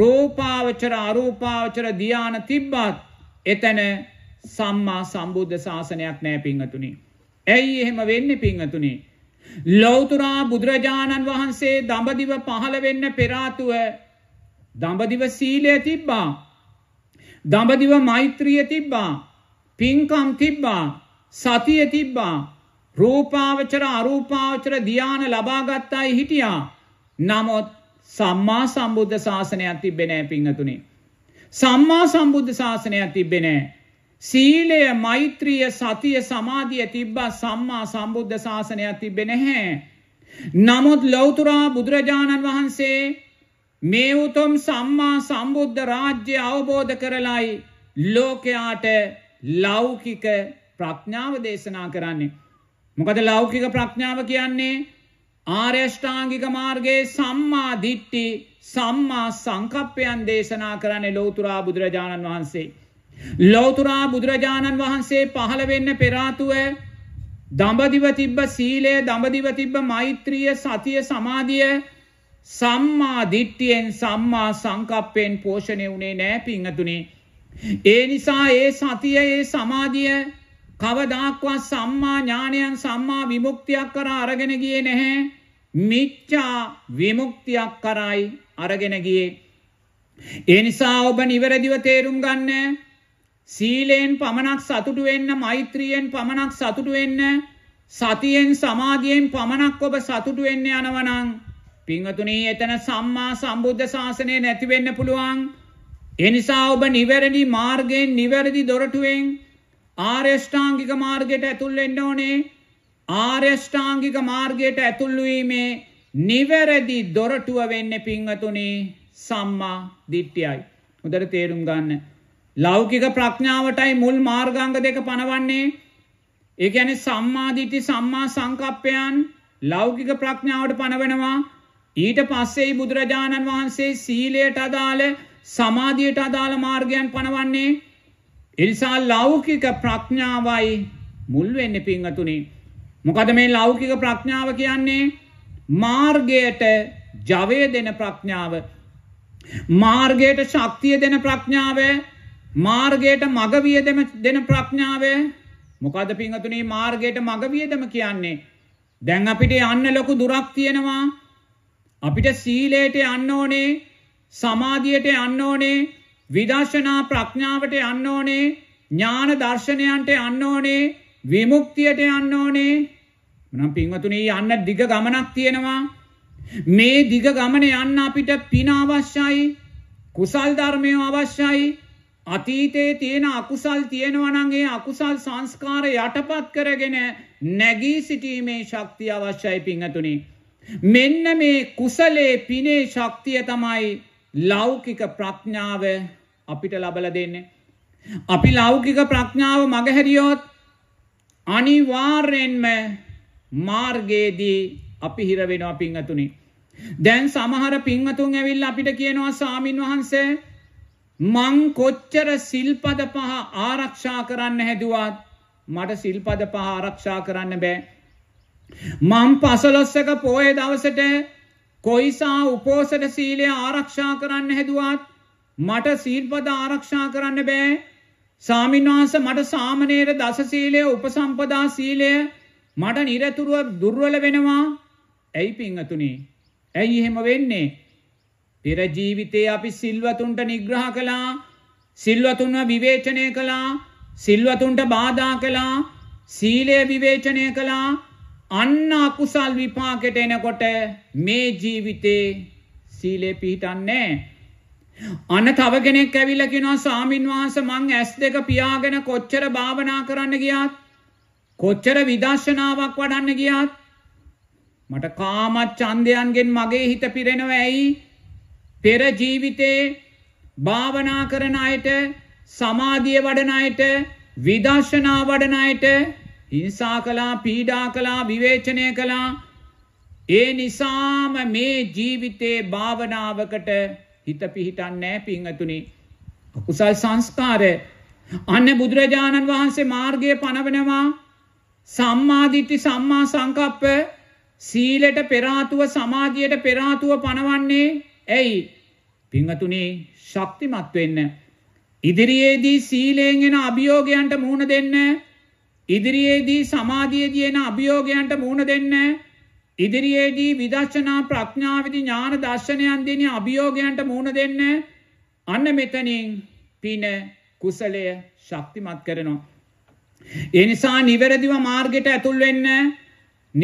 රූපාවචර අරූපාවචර ධ්‍යාන තිබ්බත් එතැන සම්මා සම්බුද්ධ ශාසනයක් නෑ පිංහතුනි. ඇයි එහෙම වෙන්න පිංහතුනි. ලෝතුරා බුදුරජාණන් වහන්සේ දඹදිව පහළවෙන්න පෙරාතුව දඹදිව සීලය තිබ්බා. දඹදිව මෛත්‍රිය තිබ්බා පින්කම් තිබ්බා සතිය තිබ්බා රූපාවචර අරූපාවචර ධ්‍යාන ලබාගත්තායි හිටියා නමුත් සම්මා සම්බුද්ධ ශාසනයක් තිබෙනෑ පිංහතුනේ. සම්මා සම්බුද්ධ ශාසනයක් තිබෙනෑ. සීලය මෛත්‍රිය සතිය සමාධිය තිබ්බා සම්මා සම්බුද්ධ ශාසනයක් තිබෙනැහැ. නමුත් ලෞතුරා බුදුරජාණන් වහන්සේ මේ උතුම් සම්මා සම්බුද්ධ රාජ්‍ය අවබෝධ කරලයි ලෝකයාට ලෞකික ප්‍රඥාව දේශනා කරන්නේ. මොකද ලෞකික ප්‍රඥාව කියන්නේ ආර්යෂ්ඨාංගික මාර්ගයේ සම්මා දිට්ටි සම්මා සංකප්පයන් දේශනා කරන්නේ ලෞතුරා බුදුරජාණන් වහන්සේ. ලෞතුරා බුදුරජාණන් වහන්සේ පහළ වෙන්න පෙරාතුව දඹදිව තිබ්බ සීලය දඹදිව තිබ්බ මෛත්‍රිය සතිය සමාධිය සම්මා දිට්ඨියෙන් සම්මා සංකප්පයෙන් පෝෂණය වුණේ නෑ පිංහතුනේ. ඒ නිසා ඒ සතිය ඒ සමාධිය කවදාක්වත් සම්මා ඥානයන් සම්මා විමුක්තියක් කරා අරගෙන ගියේ නැහැ. මිච්ඡා විමුක්තියක් කරයි අරගෙන ගියේ. ඒ නිසා ඔබ නිවැරදිව තේරුම් ගන්න. සීලයෙන් පමණක් සතුටු වෙන්න, මෛත්‍රියෙන් පමණක් සතුටු වෙන්න, සතියෙන් සමාධියෙන් පමණක් ඔබ සතුටු වෙන්න යනවා නම් පින්වතුනි එතන සම්මා සම්බුද්ධ ශාසනය නැති වෙන්න පුළුවන්. ඒ නිසා ඔබ නිවැරදි මාර්ගයෙන් නිවැරදි දොරටුවෙන් ආර්යෂ්ඨාංගික මාර්ගයට ඇතුල් වෙන්න ඕනේ ආර්යෂ්ඨාංගික මාර්ගයට ඇතුල් වීමේ නිවැරදි දොරටුව වෙන්නේ පින්වතුනි සම්මා දිට්ඨියයි හොඳට තේරුම් ගන්න ලෞකික ප්‍රඥාවටයි මුල් මාර්ගාංග දෙක පනවන්නේ ඒ කියන්නේ සම්මා දිට්ඨි සම්මා සංකප්පයන් ලෞකික ප්‍රඥාවට පනවනවා ඊට පස්සේයි බුදුරජාණන් වහන්සේ සීලයට අදාළ සමාධියට අදාළ මාර්ගයන් පනවන්නේ එනිසා ලෞකික ප්‍රඥාවයි මුල් වෙන්න පිංහතුනේ. මොකද මේ ලෞකික ප්‍රඥාව කියන්නේ මාර්ගයට ජවය දෙන ප්‍රඥාව. මාර්ගයට ශක්තිය දෙන ප්‍රඥාව මාර්ගයට මගවිය දෙන ප්‍රඥාව මොකද පිංහතුනේ මාර්ගයට මගවියදම කියන්නේ. දැන් අපිට යන්න ලොකු දුරක් තියෙනවා අපිට සීලේට යන්න ඕනේ සමාධියට යන්න ඕනේ විදර්ශනා ප්‍රඥාවට යන්න ඕනේ ඥාන දර්ශනයන්ට යන්න ඕනේ විමුක්තියට යන්න ඕනේ මනම් පින්වතුනී යන්න දිග ගමනක් තියෙනවා මේ දිග ගමන යන්න අපිට පින අවශ්‍යයි කුසල් ධර්මය අවශ්‍යයි අතීතයේ තියෙන අකුසල් තියෙනවා නම් ඒ අකුසල් සංස්කාර යටපත් කරගෙන නැගී සිටීමේ ශක්තිය අවශ්‍යයි පින්වතුනී මෙන්න මේ කුසලේ පිනේ ශක්තිය තමයි ලෞකික ප්‍රඥාව අපිට ලබල දෙන්නේ. අපි ලෞකික ප්‍රඥාව මගහැරියෝත් අනිවාර්යෙන්ම මාර්ගයේදී අපි හිරවෙනවා පිංහතුනි. දැන් සමහර පිංහතුන් ඇවිල් අපිට කියනවා සාමීන් වහන්සේ මං කොච්චර සිල්පද පහ ආරක්ෂා කරන්න හැදුවත් මට සිල්පද පහ ආරක්ෂා කරන්න බෑ. මං පසලොස්සක පෝය දවසට කොයිසා උපෝසට සීලය ආරක්ෂා කරන්න හැදුවත් මට සීල්පද ආරක්ෂා කරන්න බෑ සාමින්වහන්ස මට සාමනේර දස සීලය උපසම්පදා සීලය මට නිරතුරුව දුර්වල වෙනවා ඇයි පිංහතුනේ ඇයි එහෙම වෙන්නේ පෙර ජීවිතේ අපි සිල්වතුන්ට නිග්‍රහ කළා සිල්වතුන්ව විවේචනය කළා සිල්වතුන්ට බාධා කළා සීලය විවේචනය කළා අන්න අකුසල් විපාකෙට එනකොට මේ ජීවිතේ සීලේ පිහිටන්නේ අන්න තව කෙනෙක් ඇවිල්ලා කියනවා ස්වාමින් වහන්සේ මං ඇස් දෙක පියාගෙන කොච්චර භාවනා කරන්න ගියාත් කොච්චර විදර්ශනාවක් වඩන්න ගියාත් මට කාම ඡන්දයන්ගෙන් මගේ හිත පිරෙනවා ඇයි පෙර ජීවිතේ භාවනා කරන අයට සමාධිය වඩන අයට විදර්ශනා වඩන අයට හිංසා කළා පීඩා කළා විවේචනය කළා ඒ නිසාම මේ ජීවිතේ භාවනාවකට හිත පිහිටන්නේ පිංහතුනි අකුසල් සංස්කාරය අන්න බුදුරජාණන් වහන්සේ මාර්ගය පනවනවා සම්මාධිට්ටි සම්මා සංකප්ප සීලට පෙරාතුව සමාධියට පෙරාතුව පනවන්නේ ඇයි පිංහතුනේ ශක්තිමත් වෙන්න ඉදිරියේදී සීලයෙන්ගෙන අභියෝගයන්ට මුහුණ දෙන්න ඉදිරියේදී සමාධියදයෙන අභියෝගයන්ට මුහුණ දෙන්න ඉදිරියේදී විදර්ශනා ප්‍රඥාවිදි ඥාන දර්ශනයන් දෙන අභියෝගයන්ට මුහුණ දෙන්න අන්න මෙතනින් පින කුසලය ශක්තිමත් කරනවා. ඒ නිසා නිවැරදිව මාර්ගයට ඇතුල් වෙන්න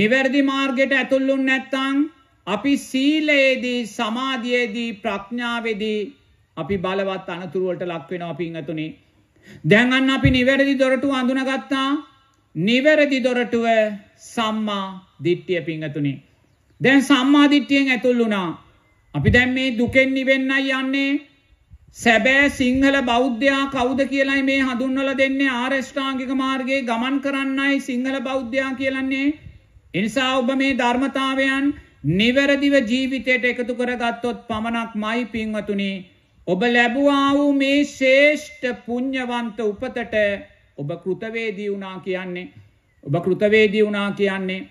නිවැරදි මාර්ගයට ඇතුල්ලුන් නැත්තං අපි සීලයේදී සමාධියයේදී ප්‍රඥාවේදී අපි බලවත් අනතුරුවලට ලක්වෙන අපිංහතුනේ. දැන්ගන්න අපි නිවැරදි දොරටු අඳුනගත්තා නිවැරදි දොරටුව සම්මා දිට්ටිය පිංහතුනේ. දැන් සම්මාධිට්ටියෙන් ඇතුල් වුණා. අපි දැන් මේ දුකෙන් නිවෙන්නයි යන්නේ සැබෑ සිංහල බෞද්ධයා කෞද කියලයි මේ හඳුන්වල දෙන්නේ ආරෂ්ඨාංගික මාර්ගයේ ගමන් කරන්නයි සිංහල බෞද්ධයා කියලන්නේ. එනිසා ඔබ මේ ධර්මතාවයන් නිවැරදිව ජීවිතයට එකතු කරගත්තොත් පමණක් මයි පින්වතුනි ඔබ ලැබුවා වූ මේ ශේෂ්ඨ පුඤ්ඤවන්ත උපතට ඔබ කෘතවේදී වුණා කියන්නේ ඔබ කෘතවේදී වුණා කියන්නේ.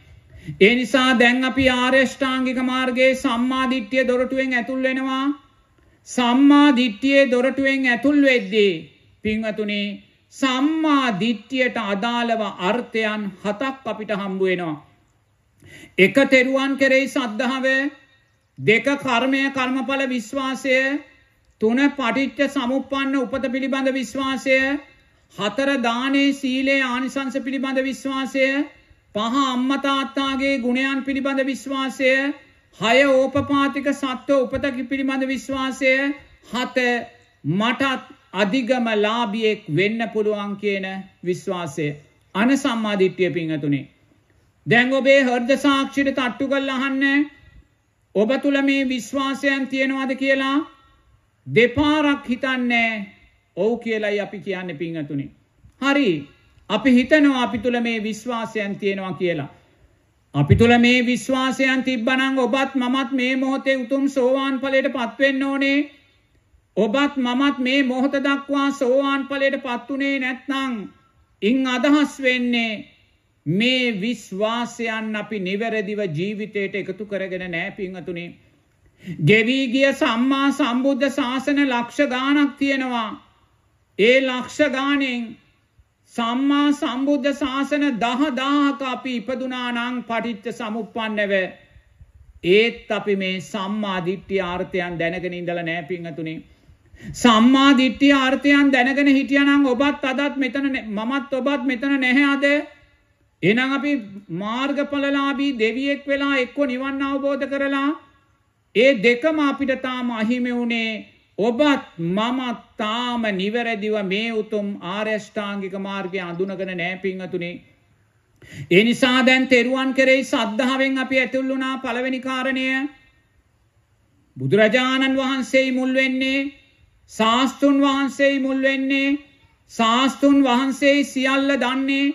ඒ නිසා දැන් අපි ආර්යෂ්ඨාංගික මාර්ගයේ සම්මාධිට්්‍යය දොරටුවෙන් ඇතුල්වෙනවා. සම්මාධිට්්‍යයේ දොරටුවෙන් ඇතුල්වෙද්දී. පිංවතුනේ සම්මාධිට්්‍යයට අදාළව අර්ථයන් හතක් අපිට හම්බුවෙනවා. එක තෙරුවන් කෙරෙයි සද්ධාව දෙක කර්මය කර්මඵල විශ්වාසය තුන පටිච්ච සමුපන්න උපත පිළිබඳ විශ්වාසය හතර දානේ සීලේ ආනිසංස පිළිබඳ විශ්වාසය පහ අම්මතාත්තාගේ ගුණයන් පිළිබඳ විශ්වාසය හය ඕපපාතික සත්ව උපතකි පිළිබඳ විශ්වාසය හත මටත් අධිගම ලාබියෙක් වෙන්න පුළුවන් කියන විශ්වාසය අන සම්මාධිට්්‍යය පිංහතුනේ. දැන් ඔබේ හර්ද සාක්ෂිට තට්ටු කල් අහන්න ඔබ තුළ මේ විශ්වාසයන් තියෙනවාද කියලා දෙපාරක් හිතන්නේ ඔවු කියලයි අපි කියන්න පිංහතුනි. හරි අපි හිතනවා අපි තුළ මේ විශ්වාසයන් තියෙනවා කියලා. අපි තුළ මේ විශ්වාසයන් තිබ්බනං ඔබත් මමත් මේ මොහොතේ උතුම් සෝවාන් පලට පත්වෙන්න ඕනේ ඔබත් මමත් මේ මොහොත දක්වා සෝවාන් පලට පත්වනේ නැත්නං ඉං අදහස් වෙන්නේ මේ විශ්වාසයන් අපි නිවැරදිව ජීවිතයට එකතු කරගෙන නෑ පිංහතුනේ. ගෙවීගිය සම්මා සම්බුද්ධ ශාසන ලක්ෂ ගානක් තියෙනවා. ඒ ලක්ෂ ගානෙන් සම්මා සම්බුද්ධ ශාසන දහදාහක අපි ඉපදුනානං පටිච්ච සමුප්පන්නව ඒත් අපි මේ සම්මාධිට්්‍යි ආර්ථයන් දැනගෙන ඉඳල නෑ පිංහතුනේ. සම්මාධිට්්‍යි ආර්ථයන් දැනගෙන හිටියනං ඔබත් අදත් මෙතන මමත් ඔබත් මෙතන නැහැ අද එනම් අපි මාර්ගඵලලාබී දෙවියෙක් වෙලා එක්කො නිවන්න අවබෝධ කරලා ඒ දෙකම අපිට තාම අහිමවුණේ ඔබත් මමත් තාම නිවැරදිව මේ උතුම් ආර්යෂ්ඨාංගික මාර්ගය අඳුනගෙන නෑ පිංහතුනේ. ඒ නිසා දැන් තෙරුවන් කෙරෙහි සද්ධාවෙන් අපි ඇතුල් වුණා පළවෙනි කාරණය බුදුරජාණන් වහන්සේයි මුල් වෙන්නේ ශාස්තුන් වහන්සේයි මුල් වෙන්නේ ශාස්තුන් වහන්සේයි සියල්ල දන්නේ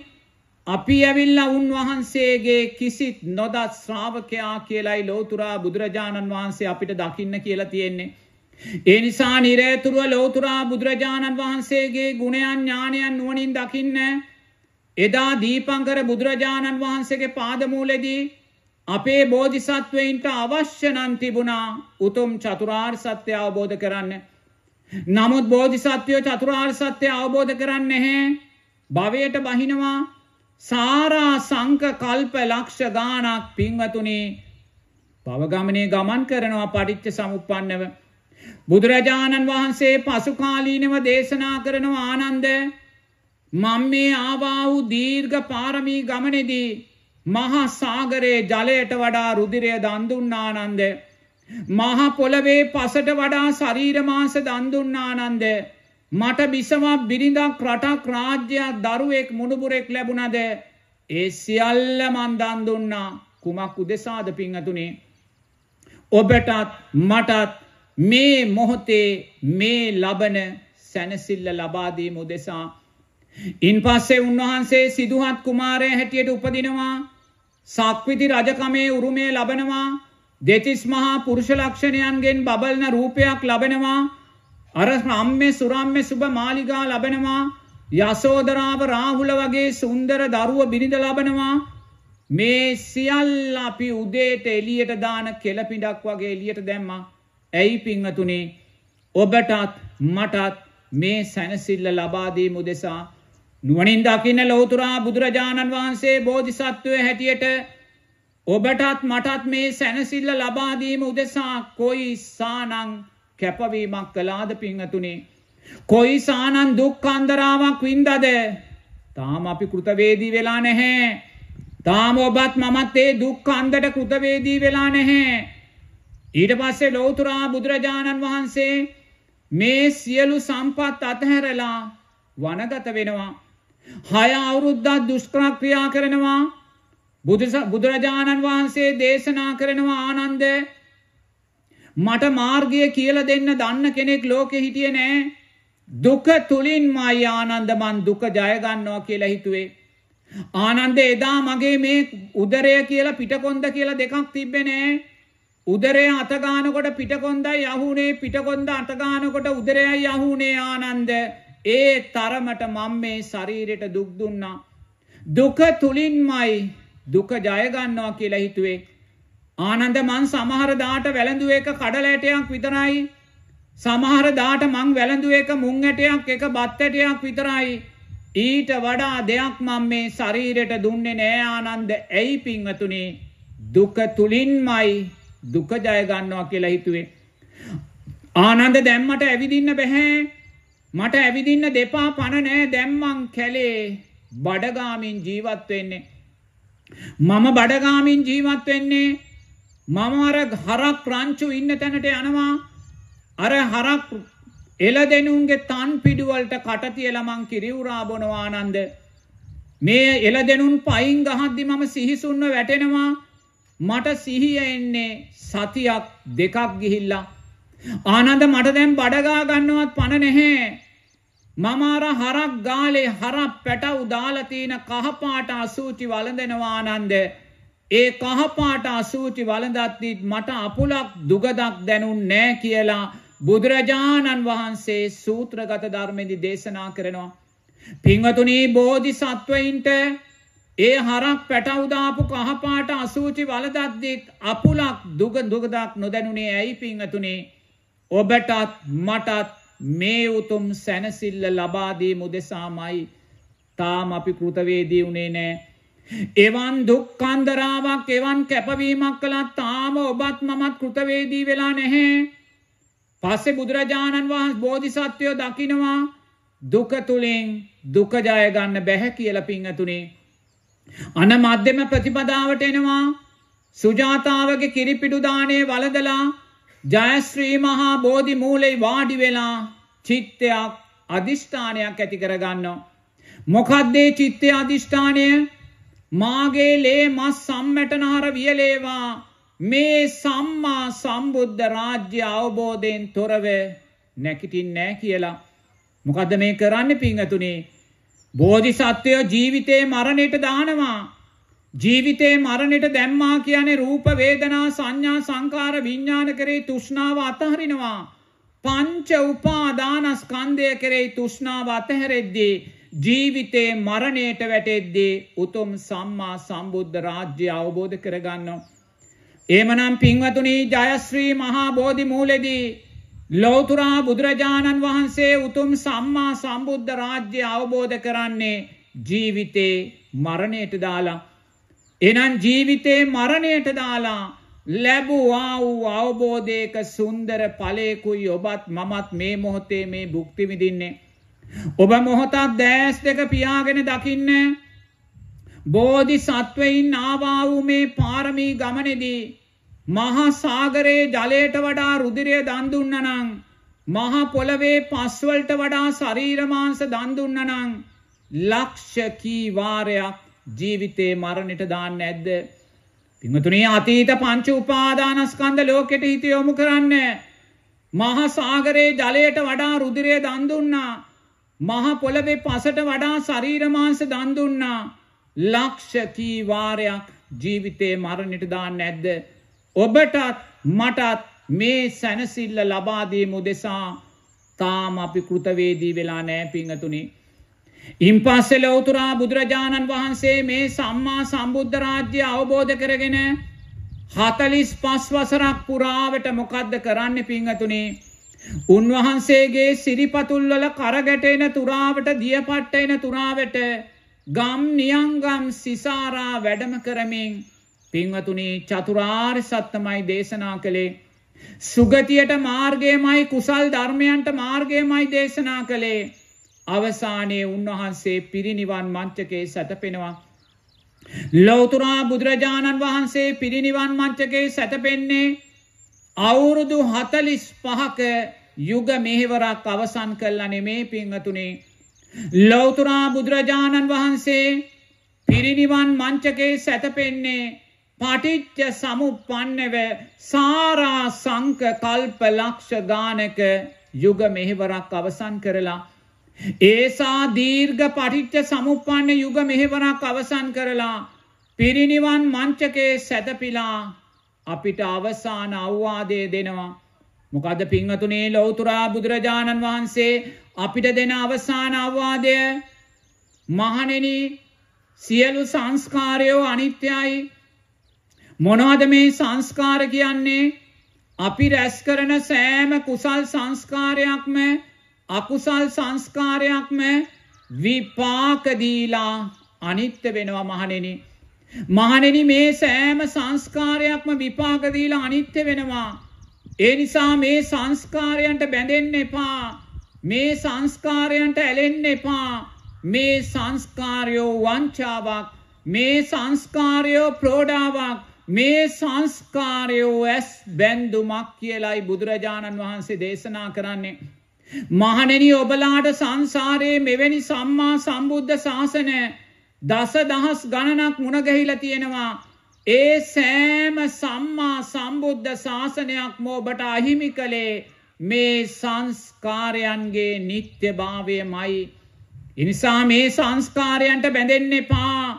අපි ඇවිල්ලා උන්වහන්සේගේ කිසිත් නොදත් ශ්‍රාවකයා කියලයි ලෝතුරා බුදුරජාණන් වහන්සේ අපිට දකින්න කියලා තියෙන්නේ ඒ නිසා නිරේතුරුව ලෝතුරා බුදුරජාණන් වහන්සේගේ ගුණයන් ඥානයන් නුවනින් දකින්න එදා දීපංකර බුදුරජාණන් වහන්සේගේ පාදමූලෙදී අපේ බෝධිසත්වයින්ට අවශ්‍යනන් තිබුණා උතුම් චතුරාර් සත්‍යය අවබෝධ කරන්න. නමුත් බෝධිසත්වයෝ චතුරාර් සත්‍යය අවබෝධ කරන්න එහැ භවයට බහිනවා සාරා සංක කල්ප ලක්ෂ ගානක් පින්වතුනේ පවගමනේ ගමන් කරනවා පටිච්ච සමුපන්නව බුදුරජාණන් වහන්සේ පසුකාලීනව දේශනා කරනව ආනන්ද මං මේ ආවා වූ දීර්ඝ පාරමී ගමනේදී මහා සාගරයේ ජලයට වඩා රුධිරය දන් දුන්නානන්ද මහා පොළවේ පසට වඩා ශරීර මාංශ දන් දුන්නානන්ද මට විසමක් බිරිඳක් රටක් රාජ්‍යයක් දරුවෙක් මුණුබුරෙක් ලැබුණද ඒ සියල්ල මන් දන් දුන්නා කුමක් උදෙසාද පිං අතුනේ ඔබටත් මටත් මේ මොහොතේ මේ ලබන සැනසිල්ල ලබාදීම උදෙසා. ඉන් පස්සේ උන්වහන්සේ සිදුහත් කුමාරය හැටියට උපදිනවා සක්විති රජකමේ උරුමය ලබනවා දෙතිස් මහා පුරුෂලක්ෂණයන්ගෙන් බබලන රූපයක් ලබෙනවා අර රම්ම්‍ය සුරම්ම්‍ය සුභ මාලිගා ලබෙනවා යසෝදරාව රාහුල වගේ සුන්දර දරුව බිනිඳ ලබනවා මේ සියල් අපි උදේට එලියට දාන කෙලපිඩක් වගේ එලියට දැම්මා ඇයි පිංහතුනේ ඔබටත් මටත් මේ සැනසිල්ල ලබාදී මුදෙසා නුවනින් දකින්න ලෝතුරා බුදුරජාණන් වහන්සේ බෝධිසත්වය හැටියට ඔබටත් මටත් මේ සැනසිල්ල ලබාදීම උදෙසා කොයි සානං කැපවීමක් කලාද පිංහතුනේ. කොයි සානන් දුක් අන්දරාවක් වින්දද. තාම අපි කෘතවේදී වෙලා නැහැ. තාම ඔබත් මමත් ඒ දුක් අන්දට කෘතවේදී වෙලා නැහැ. ඊට පස්සේ ලෝතුරා බුදුරජාණන් වහන්සේ මේ සියලු සම්පත් අතහැරලා වනගත වෙනවා. හය අවුරුද්දා දුෂ්ක්‍රක්‍රියා කරනවා බුදුරජාණන් වහන්සේ දේශනා කරනවා ආනන්ද මට මාර්ගය කියල දෙන්න දන්න කෙනෙක් ලෝකෙ හිටිය නෑ දුක තුළින් මයි ආනන්ද මන් දුක ජයගන්නවා කියලා හිතුවේ. ආනන්ද එදා මගේ මේ උදරය කියලා පිටකොන්ද කියලා දෙකක් තිබෙනෑ උදරය අතගානකොට පිටකොන්දයි යහුනේ පිටකොන්ද අතගානකොට උදරයයි යහුනේ ආනන්ද ඒ තරමට මම මේ ශරීරයට දුක් දුන්නා දුක තුලින්මයි දුක ජය ගන්නවා කියලා හිතුවේ ආනන්ද මං සමහර දාට වැළඳු එක කඩලැටයක් විතරයි සමහර දාට මං වැළඳු එක මුං ඇටයක් එක බත් ඇටයක් විතරයි ඊට වඩා දෙයක් මම මේ ශරීරයට දුන්නේ නෑ ආනන්ද ඇයි පින්වතුනි දුක තුලින්මයි දුක ජයගන්නවා කියලා හිතුවේ. ආනන්ද දැම්මට ඇවිදින්න බැහැ මට ඇවිදින්න දෙපා පණනෑ දැම්මං කැලේ බඩගාමින් ජීවත් වෙන්නේ. මම බඩගාමින් ජීවත් වෙන්නේ මම අර හරක් රංචු ඉන්න තැනට යනවා අර හරක් එල දෙනුන්ගේ තන් පිඩුවලට කටතියලමං කිරිවුරා බොනවා ආනන්ද මේ එල දෙනුන් පයින් ගහද්දි මම සිහිසුන්ව වැටෙනවා මට සිහිය එන්නේ සතියක් දෙකක් ගිහිල්ලා. ආනන්ද මට දැන් බඩගා ගන්නවත් පණ නැහැ. මම අර හරක් ගාලේ හරක් පැටව් දාලා තියෙන කහපාට අසූචි වළඳනවා ආනන්ද. ඒ කහපාට අසූචි වළඳද්දිත් මට අපුලක් දුගදක් දැනුන්නේ නැහැ කියලා බුදුරජාණන් වහන්සේ සූත්‍රගත ධර්මෙදි දේශනා කරනවා. පින්වතුනි බෝධිසත්වයින්ට ඒ හරක් පැටවුදාපු කහපාට අසූචි වලදද්දෙක් අපුලක් දුග දුගදක් නොදැනුනේ ඇයි පිංහතුනේ ඔබටත් මටත් මේ උතුම් සැනසිල්ල ලබාදී මුදෙසාමයි තාම අපි කෘතවේදී වුණේ නෑ. එවන් දුක්කන්දරාවක් එවන් කැපවීමක් කළත් තාම ඔබත් මමත් කෘතවේදී වෙලා නැහැ. පස්සෙ බුදුරජාණන් වහන්ස බෝධිසත්වයෝ දකිනවා දුකතුළින් දුකජයගන්න බැහැ කියල පිංහතුනේ අන මධ්‍යම ප්‍රතිපදාවට එනවා සුජාතාවගේ කිරිපිඩුදානය වලදලා ජයස්ත්‍රී මහා බෝධි මූලෙයි වාඩි වෙලා චිත්තයක් අධිෂ්ඨානයක් ඇති කරගන්නවා. මොකද්දේ චිත්තය අධිෂ්ඨානය මාගේ ලේ මස් සම්මැටනහර වියලේවා මේ සම්මා සම්බුද්ධ රාජ්‍ය අවබෝධයෙන් තොරව නැකිටින් නෑ කියලා. මොකද මේ කරන්න පිංහතුනේ බෝධිසත්වයෝ ජීවිතේ මරණයට දානවා. ජීවිතේ මරණයට දැම්මා කියන්නේ රූප වේදනා සංඥා සංකාර විඥාන කරේ තෘෂ්ණාව අතහරිනවා. පංච උපාදානස්කන්ධය කරේ තෘෂ්ණාව අතහැරෙද්දී ජීවිතේ මරණයට වැටෙද්දී උතුම් සම්මා සම්බුද්ධ රාජ්‍ය අවබෝධ කරගන්නවා. එමනම් පින්වතුනි ජයශ්‍රී මහා බෝධි මූලෙදී ලෝතුරා බුදුරජාණන් වහන්සේ උතුම් සම්මා සම්බුද්ධ රාජ්‍ය අවබෝධ කරන්නේ ජීවිතේ මරණයට දාලා. එනන් ජීවිතේ මරණයට දාලා ලැබුවා වූ අවබෝධයක සුන්දර ඵලයකුයි ඔබත් මමත් මේ මොහොතේ මේ භුක්ති විඳින්නේ. ඔබ මොහොතක් දෑස් දෙක පියාගෙන දකින්න. බෝධි සත්වයින් ආවා වූ මේ පාරමී ගමනේදී මහා සාගරයේ ජලයට වඩා රුධිරය දන් දුන්නනම් මහා පොළවේ පස්වලට වඩා ශරීර මාංශ දන් දුන්නනම් ලක්ෂ කී වාරයක් ජීවිතේ මරණයට දාන්න නැද්ද? පින්වතුනි අතීත පංච උපාදානස්කන්ධ ලෝකෙට හිත යොමු කරන්න. මහා සාගරයේ ජලයට වඩා රුධිරය දන් දුන්නා. මහා පොළවේ පසට වඩා ශරීර මාංශ දන් දුන්නා. ලක්ෂ කී වාරයක් ජීවිතේ මරණයට දාන්න නැද්ද? ඔබටත් මටත් මේ සැනසිල්ල ලබාදීම උදෙසා තාම අපි කෘතවේදී වෙලා නෑ පිංහතුනි. ඉන් පස්සෙ ලෝතුරා බුදුරජාණන් වහන්සේ මේ සම්මා සම්බුද්ධ රාජ්‍ය අවබෝධ කරගෙන හතලිස් පස් වසරක් පුරාවට මොකද්ද කරන්න පිංහතුනේ. උන්වහන්සේගේ සිරිපතුල්වල කරගැටෙන තුරාවට දියපට්ටයින තුරාවට ගම් නියංගම් සිසාරා වැඩම කරමින් පින්වතුනී චතුරාර් සත්තමයි දේශනා කළේ. සුගතියට මාර්ගයමයි කුසල් ධර්මයන්ට මාර්ගයමයි දේශනා කළේ. අවසානයේ උන්වහන්සේ පිරිනිවන් මංචකේ සැතපෙනවා. ලෝතුරා බුදුරජාණන් වහන්සේ පිරිනිවන් මංචකේ සැතපෙන්නේ අවුරුදු හතලිස් පහක යුග මෙහෙවරක් අවසන් කල්ලනේ මේ පිංහතුනේ. ලෝතුරා බුදුරජාණන් වහන්සේ පිරිනිවන් මංචකේ සැතපෙන්නේ පටිච්ච සමුපන්නව සාරා සංක කල්ප ලක්ෂ ගානක යුග මෙහෙවරක් අවසන් කරලා. ඒසා දීර්ඝ පටිච්ච සමුපන්න යුග මෙහෙවරක් අවසන් කරලා පිරිනිවන් මංචකේ සැතපිලා අපිට අවසාන අවවාදය දෙනවා. මොකද පිංහතුනේ ලෝතුරා බුදුරජාණන් වහන්සේ අපිට දෙන අවසාන අවවාදය මහනෙන සියලු සංස්කාරයෝ අනිත්‍යයි මොනවද මේ සංස්කාර කියන්නේ අපි රැස් කරන සෑම කුසල් සංස්කාරයක්ම අකුසල් සංස්කාරයක්ම විපාක දීලා අනිත්‍ය වෙනවා මහණෙනි මහණෙනි මේ සෑම සංස්කාරයක්ම විපාක දීලා අනිත්‍ය වෙනවා ඒ නිසා මේ සංස්කාරයන්ට බැඳෙන්න එපා මේ සංස්කාරයන්ට ඇලෙන්න එපා මේ සංස්කාරයෝ වංචාවක් මේ සංස්කාරයෝ ප්‍රෝඩාවක් මේ සංස්කාරයෝ ඇස් බැන්දුමක් කියලයි බුදුරජාණන් වහන්සේ දේශනා කරන්නේ. මහනෙන ඔබලාට සංසාරයේ මෙවැනි සම්මා සම්බුද්ධ ශාසනය දස දහස් ගණනක් මුණගැහිල තියෙනවා. ඒ සෑම සම්මා සම්බුද්ධ ශාසනයක් මෝබට අහිමි කළේ මේ සංස්කාරයන්ගේ නිත්‍ය භාවය මයි. ඉනිසා මේ සංස්කාරයන්ට බැඳෙන්නේ පා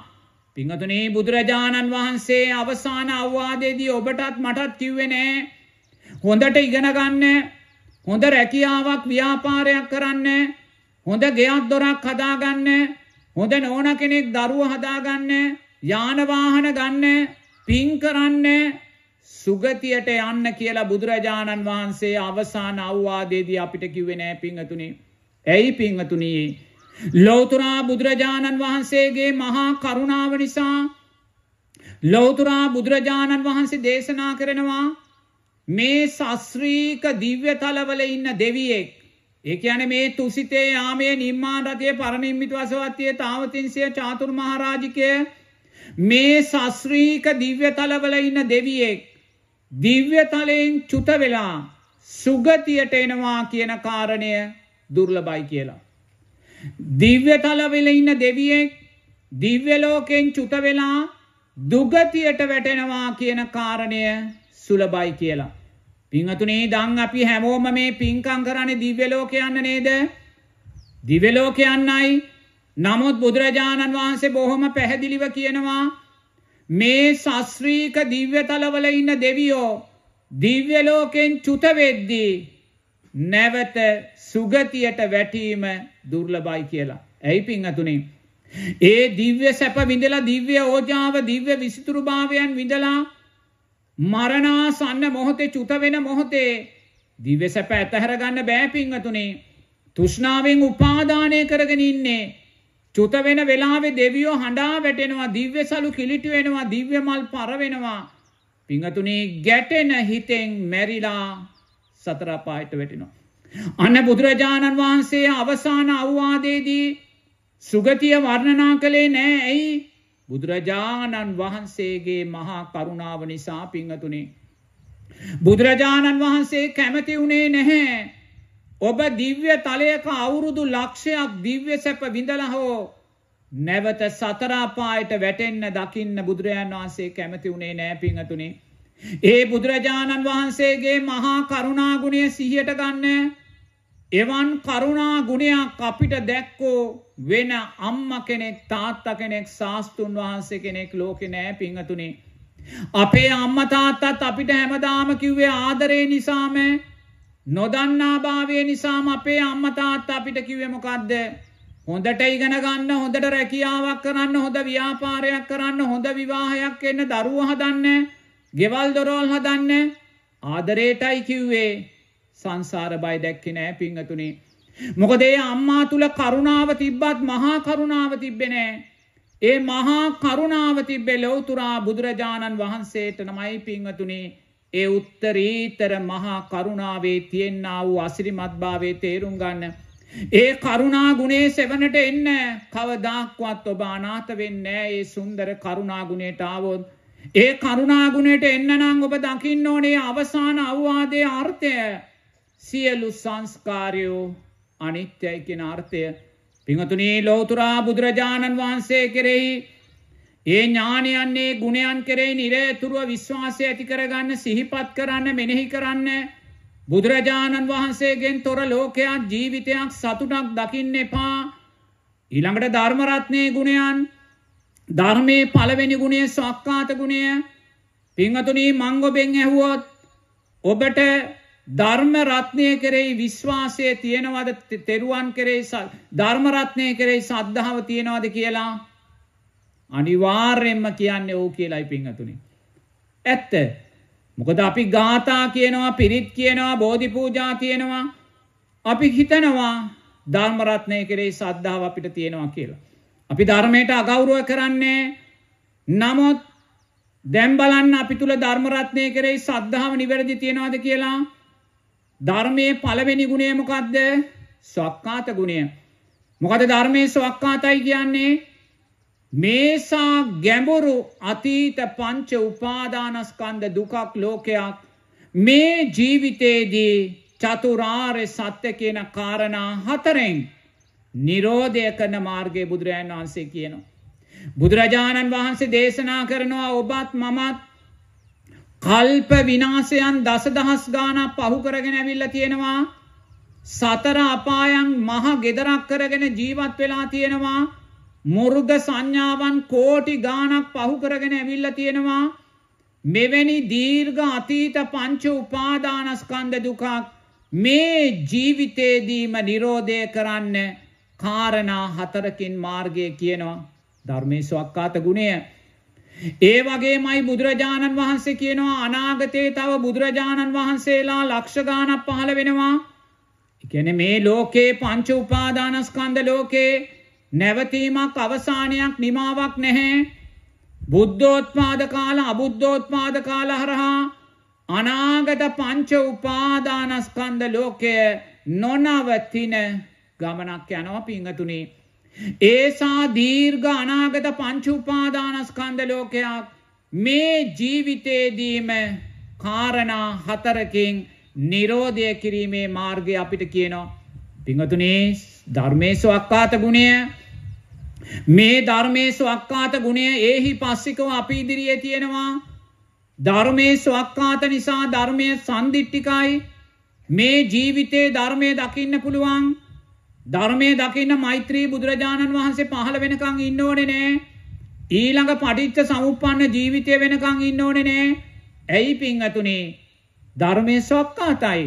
පිංහතුනේ බුදුරජාණන් වහන්සේ අවසාන අවවාදේදී ඔබටත් මටත් කිව්වෙනෑ. හොඳට ඉගෙනගන්න හොඳ රැකියාවක් ව්‍යාපාරයක් කරන්න හොඳ ගෙයක් දොරක් හදාගන්න හොඳ නෝන කෙනෙක් දරුව හදාගන්න යානවාහන ගන්න පින්කරන්න සුගතියට යන්න කියලා බුදුරජාණන් වහන්සේ අවසාන අවවාදේදී අපිට කිව්වෙනෑ පිංහතුනේ. ඇයි පිංහතුනයේ ලෞතුරා බුදුරජාණන් වහන්සේගේ මහා කරුණාව නිසා ලෞතුරා බුදුරජාණන් වහන්සේ දේශනා කරනවා මේ සස්්‍රීක දිව්‍යතලවල ඉන්න දෙවියෙක්. ඒ කියන මේ තුසිතේ යාමේ නිර්මාණ රතිය පරණින්මිත වසවත්තිය තාවතින්සිය චාතුර් මහරාජිකය මේ සස්්‍රීක දිව්‍යතලවල ඉන්න දෙවියෙක්. දිව්‍යතලයෙන් චුත වෙලා සුගතියට එනවා කියන කාරණය දුර්ලබයි කියලා. දිව්‍යතලවෙල ඉන්න දෙවියෙක් දිව්‍යලෝකෙන් චුතවෙලා දුගතියට වැටෙනවා කියන කාරණය සුලබයි කියලා. පිංහතුනේ දං අපි හැමෝම මේ පින්කං කරන්නේ දිව්‍යලෝකයන්න නේද. දිවලෝකයන්නයි නමුත් බුදුරජාණන් වහන්සේ බොහොම පැහැදිලිව කියනවා මේ සස්්‍රීක දිව්‍යතලවල ඉන්න දෙවියෝ දිව්‍යලෝකෙන් චුතවෙද්දී නැවත සුගතියට වැටීම දුර්ලබයි කියලා. ඇයි පිංහතුනේ. ඒ දිව්‍ය සැප විඳලා දිව්‍ය ඕජාව දිව්‍ය විසිතුරුභාවයන් විඳලා මරණාසන්න මොහොතේ චුත වෙන මොහොතේ දිව්‍ය සැප ඇතහැරගන්න බෑපිංහතුනේ තුෂ්නාවෙන් උපාධානය කරගෙන ඉන්නේ. චුත වෙන වෙලාවෙ දෙවියෝ හඬා වැටෙනවා දිව්‍ය සලු කිලිටි වෙනවා දිව්‍ය මල් පරවෙනවා. පිංහතුනේ ගැටෙන හිතෙන් මැරිලා සතරාපාහිට වැටිනවා. අන්න බුදුරජාණන් වහන්සේ අවසාන අවවාදේදී සුගතිය වර්ණනා කළේ නෑ ඇයි බුදුරජාණන් වහන්සේගේ මහා කරුණාව නිසා පිංහතුනේ. බුදුරජාණන් වහන්සේ කැමති වුණේ නැහැ. ඔබ දිව්‍ය තලයක අවුරුදු ලක්ෂයක් දිව්‍ය සැප විඳලහෝ නැවත සතරාපායට වැටෙන්න දකින්න බුදුරජාන් වහන්සේ කැමති වුණේ නෑ පිංහතුනේ ඒ බුදුරජාණන් වහන්සේගේ මහා කරුණාගුණය සිහියට ගන්න එවන් කරුණා ගුණයක් අපිට දැක්කෝ වෙන අම්ම කෙනෙක් තාත්ත කෙනෙක් ශාස්තුන් වහන්සේ කෙනෙක් ලෝකෙ නෑ පිංහතුනේ. අපේ අම්ම තාත්තත් අපිට හැමදාම කිව්වේ ආදරේ නිසාම නොදන්නා භාවය නිසාම අපේ අම්ම තාත්ත අපිට කිව්වමකක්ද. හොඳට ඉගෙන ගන්න හොඳට රැකියාවක් කරන්න හොඳ ව්‍යාපාරයක් කරන්න හොඳ විවාහයක් එන්න දරුව හදන්න ගෙවල් දොරෝල් හදන්න ආදරේටයි කිව්වේ සංසාර බයි දැක්කි නෑ පිංහතුනි. මොකදේ අම්මා තුළ කරුණාව තිබ්බත් මහා කරුණාව තිබ්බෙනෑ. ඒ මහා කරුණාව තිබ්බෙ ලොවතුරා බුදුරජාණන් වහන්සේට නමයි පිංහතුනි ඒ උත්තරීතර මහා කරුණාවේ තියෙන්න්න වූ අසිරිමත්භාවේ තේරුම් ගන්න. ඒ කරුණා ගුණේ සෙවනට එන්න කවදක්වත් ඔබ අනාත වෙන්න ඒ සුන්දර කරුණාගුණයට ආවොත් ඒ කරුණාගුණයට එන්න නම් ඔබ දකින්න ඕනේ අවසාන අවවාදයේ අර්ථය සියලු සංස්කාරයෝ අනිත්‍යයි කියන අර්ථය පිංහතුනි ලෝතුරා බුදුරජාණන් වහන්සේ කෙරෙහි ඒ ඥානයන්නේ ගුණයන් කෙරෙහි නිරේතුරුව විශ්වාසය ඇති කරගන්න සිහිපත් කරන්න මෙනෙහි කරන්න බුදුරජාණන් වහන්සේගෙන් තොර ලෝකයක් ජීවිතයක් සතුටක් දකින්න එපා ඊළඟට ධර්මරත්නයේ ගුණයන් ධර්මයේ පළවෙනි ගුණය ස්වක්කාත ගුණය පිංහතුනී මංගොබෙන් ඇහුවොත් ඔබට ධර්ම රත්නය කෙරෙහි විශ්වාසය තියෙනවද තෙරුවන් කෙරෙහි ධර්මරත්නය කෙරෙහි සද්ධාව තියෙනවද කියලා අනිවාර්යෙන්ම කියන්න ඕ කියලායි පිංහතුනි. ඇත්ත මොකද අපි ගාථා කියනවා පිරිත් කියනවා බෝධි පූජා තියෙනවා අපි හිතනවා ධර්මරත්නය කෙරෙහි සද්ධාව අපිට තියෙනවා කියලා. අපි ධර්මයට අගෞරුව කරන්නේ නමුත් දැන් බලන්න අපි තුල ධර්ම රත්නය කෙරෙහි සද්ධාව නිවැරදි තියනවාද කියලා ධර්මයේ පළවෙනි ගුණය මොකද්ද ස්වක්කාත ගුණය මොකද ධර්මයේ ස්වක්කාතයි කියන්නේ මේසා ගැඹුරු අතීත පංච උපාදානස්කන්ධ දුකක් ලෝකයක් මේ ජීවිතේදී චතුරාර්ය සත්‍ය කියන කාරණා හතරෙන් නිරෝධය කරන මාර්ගය බුදුරජාණන් වහන්සේ කියනවා. බුදුරජාණන් වහන්සේ දේශනා කරනවා ඔබත් මමත් කල්ප විනාසයන් දසදහස් ගානක් පහු කරගෙන ඇවිල්ල තියෙනවා සතර අපායන් මහ ගෙදරක් කරගෙන ජීවත් වෙලා තියෙනවා මුරුග සංඥාවන් කෝටි ගානක් පහු කරගෙන ඇවිල්ල තියෙනවා මෙවැනි දීර්ඝ අතීත පංච උපාදානස්කන්ධ දුකක් මේ ජීවිතේදීම නිරෝධය කරන්න කාරණා හතරකින් මාර්ගය කියනවා ධර්මය ස්වක්කාත ගුණය. ඒ වගේ මයි බුදුරජාණන් වහන්සේ කියනවා අනාගතයේ තව බුදුරජාණන් වහන්සේලා ලක්ෂගානක් පහළ වෙනවා. එකන මේ ලෝකයේ පංච උපාදානස්කන්ද ලෝකයේ නැවතීමක් අවසානයක් නිමාවක් නැහැ. බුද්ධෝත්පාද කාල අබුද්ධෝත්පාද කාල හරහා අනාගත පංච උපාදානස්කන්ද ලෝකය නොනවතින ගමනක් යනවා පිංහතුනේ. ඒසා දීර්ඝ අනාගත පංචුපාදානස්කන්ධ ලෝකයක් මේ ජීවිතේදීම කාරණා හතරකින් නිරෝධය කිරීමේ මාර්ගය අපිට කියනවා. පිංහතුනේ ධර්මේශ වක්කාත ගුණය මේ ධර්මේශ වක්කාත ගුණය ඒහි පස්සිකව අපි ඉදිරියේ තියෙනවා. ධර්මේශ වක්කාත නිසා ධර්මය සන්දිිට්ටිකයි මේ ජීවිතේ ධර්මය දකින්න පුළුවන්. ධර්මයේ දකින්න මෛත්‍රී බුදුරජාණන් වහන්සේ පහළ වෙනකං ඉන්න ඕනේ නෑ. ඊළඟ පටිච්ච සමුප්පන්න ජීවිතය වෙනකං ඉන්න ඕනේ නෑ. ඇයි පිංහතුනේ ධර්මය සොක්කාතයි.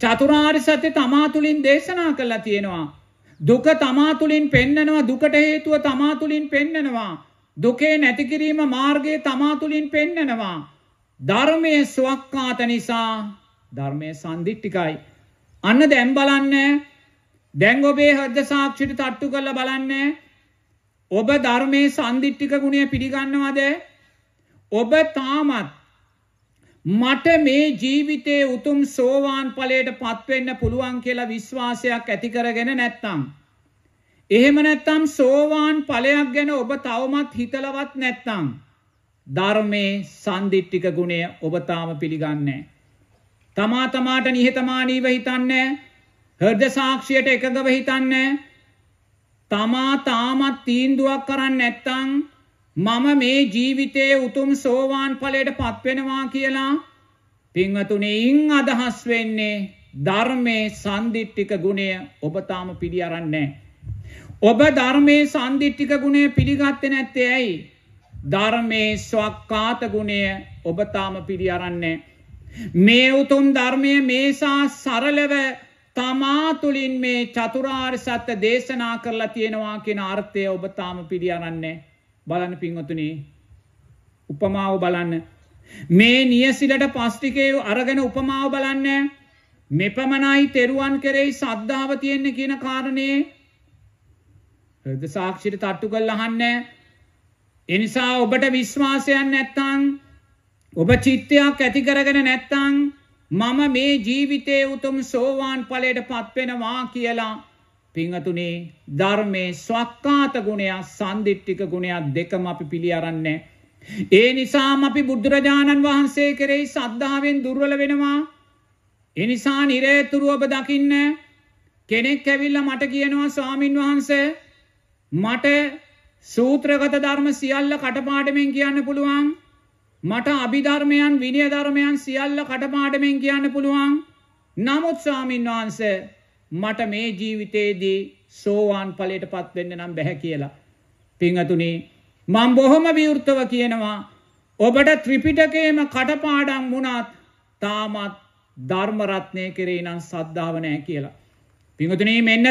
චතුරාර් සත්‍ය තමාතුළින් දේශනා කරලා තියෙනවා. දුක තමාතුළින් පෙන්නනවා දුකට හේතුව තමාතුළින් පෙන්නනවා. දුකේ නැතිකිරීම මාර්ගයේ තමාතුළින් පෙන්නනවා. ධර්මය ස්වක්කාත නිසා ධර්මය සන්දිිට්ටිකයි. අන්න දැම් බලන්න දැන් ඔබේ හද සාක්ෂිට තට්ටු කරලා බලන්න. ඔබ ධර්මයේ සම්දිට්ඨික ගුණය පිළිගන්නවද? ඔබ තාමත් මට මේ ජීවිතයේ උතුම් සෝවාන් ඵලයට පත් වෙන්න පුළුවන් කියලා විශ්වාසයක් ඇති කරගෙන නැත්නම් එහෙම නැත්නම් සෝවාන් ඵලයක් ගැන ඔබ තවමත් හිතලවත් නැත්නම් ධර්මයේ සම්දිට්ඨික ගුණය ඔබ තාම පිළිගන්නේ තමා තමාට නිහතමානීව හිතන්නේ හර්ද සාක්ෂියට එකඟව හිතන්න තමා තාමත් තීන්දුවක් කරන්න නැත්තං මම මේ ජීවිතයේ උතුම් සෝවාන් ඵලයට පත්වෙනවා කියලා පින්වතුනින් අදහස් වෙන්නේ ධර්මයේ සන්දිට්ඨික ගුණය ඔබ තාම පිළිඅරන්නේ ඔබ ධර්මයේ සන්දිට්ඨික ගුණය පිළිගත්තේ නැත්තේ ඇයි? ධර්මයේ ස්වක්කාත ගුණය ඔබ තාම පිළිඅරන්නේ මේ උතුම් ධර්මයේ මේසා සරලව තමා තුළින් මේ චතුරාර් සත්‍ය දේශනා කරලා තියෙනවා කියෙන අර්ථය ඔබ තාම පිළියරන්නේ බලන්න පින්වතුනි උපමාව බලන්න. මේ නියසිලට පස්්ටිකයු අරගෙන උපමාව බලන්න මෙපමණයි තෙරුවන් කෙරෙයි සද්ධාව තියෙන්න්න කියන කාරණයේ හද සාක්ෂිට තට්ටු කල් අහන්න එනිසා ඔබට විශ්වාසයන් නැත්තං ඔබ චිත්තයක් ඇතිකරගෙන නැත්තං මම මේ ජීවිතේ උතුම් සෝවාන් ඵලයට පත්වෙනවා කියලා පිංහතුනේ ධර්මයේ ස්වක්කාත ගුණයක් සන්දිිට්ටික ගුණයක් දෙකම අපි පිළි අරන්නේ. ඒ නිසාම අපි බුදුරජාණන් වහන්සේ කෙරෙහි සද්ධාවෙන් දුර්වල වෙනවා. එනිසා නිරේතුරුව ඔබ දකින්න කෙනෙක් ඇවිල්ල මට කියනවා ස්වාමීන් වහන්ස මට සූත්‍රගත ධර්ම සියල්ල කටපාඩමෙන් කියන්න පුළුවන්. මට අභිධර්මයන් විනියධර්මයන් සියල්ල කටපාඩමෙන් කියන්න පුළුවන් නමුත් ස්වාමීන් වහන්ස මට මේ ජීවිතයේදී සෝවාන් පලට පත්වෙන්න නම් බැහැ කියලා. පිංහතුනේ මං බොහොම විවෘත්තව කියනවා ඔබට ත්‍රිපිටකේම කටපාඩම් වුණත් තාමත් ධර්මරත්නය කෙරේ නම් සද්ධාවනෑ කියලා. පිංහතුනේ මෙන්න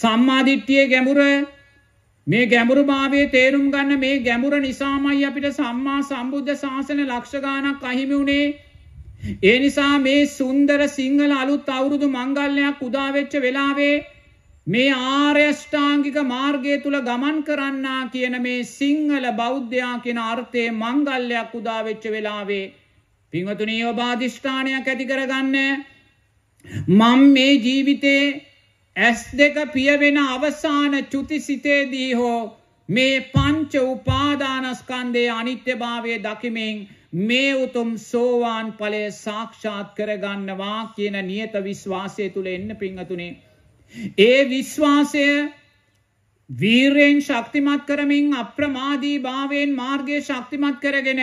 සම්මාධිට්ටිය ගැමුර මේ ගැඹුරු භාවය තේරුම් ගන්න මේ ගැඹුර නිසාමයි අපිට සම්මා සම්බුද්ධ ශාසන ලක්ෂගානක් අහිමි වුණේ. ඒ නිසා මේ සුන්දර සිංහල අලුත් අවුරුදු මංගල්‍යයක් උදාවෙච්ච වෙලාවේ මේ ආර්යෂ්ඨාංගික මාර්ගය තුල ගමන් කරන්නා කියන මේ සිංහල බෞද්ධයා කියන අර්ථයේ මංගල්‍යයක් උදාවෙච්ච වෙලාවේ පින්වතුනි ඔබ අධිෂ්ඨානයක් ඇති කරගන්න මම මේ ජීවිතේ ඇස් දෙක පියවෙන අවසාන චුතිසිතේදී හෝ මේ පංච උපාදානස්කන්දේ අනිත්‍යභාවය දකිමින් මේ උතුම් සෝවාන් පලය සාක්ෂාත් කරගන්නවා කියන නියත විශ්වාසය තුළ එන්න පිංහතුනේ. ඒ විශ්වාසය වීරයෙන් ශක්තිමත් කරමින් අප්‍රමාදී භාවයෙන් මාර්ගය ශක්තිමත් කරගෙන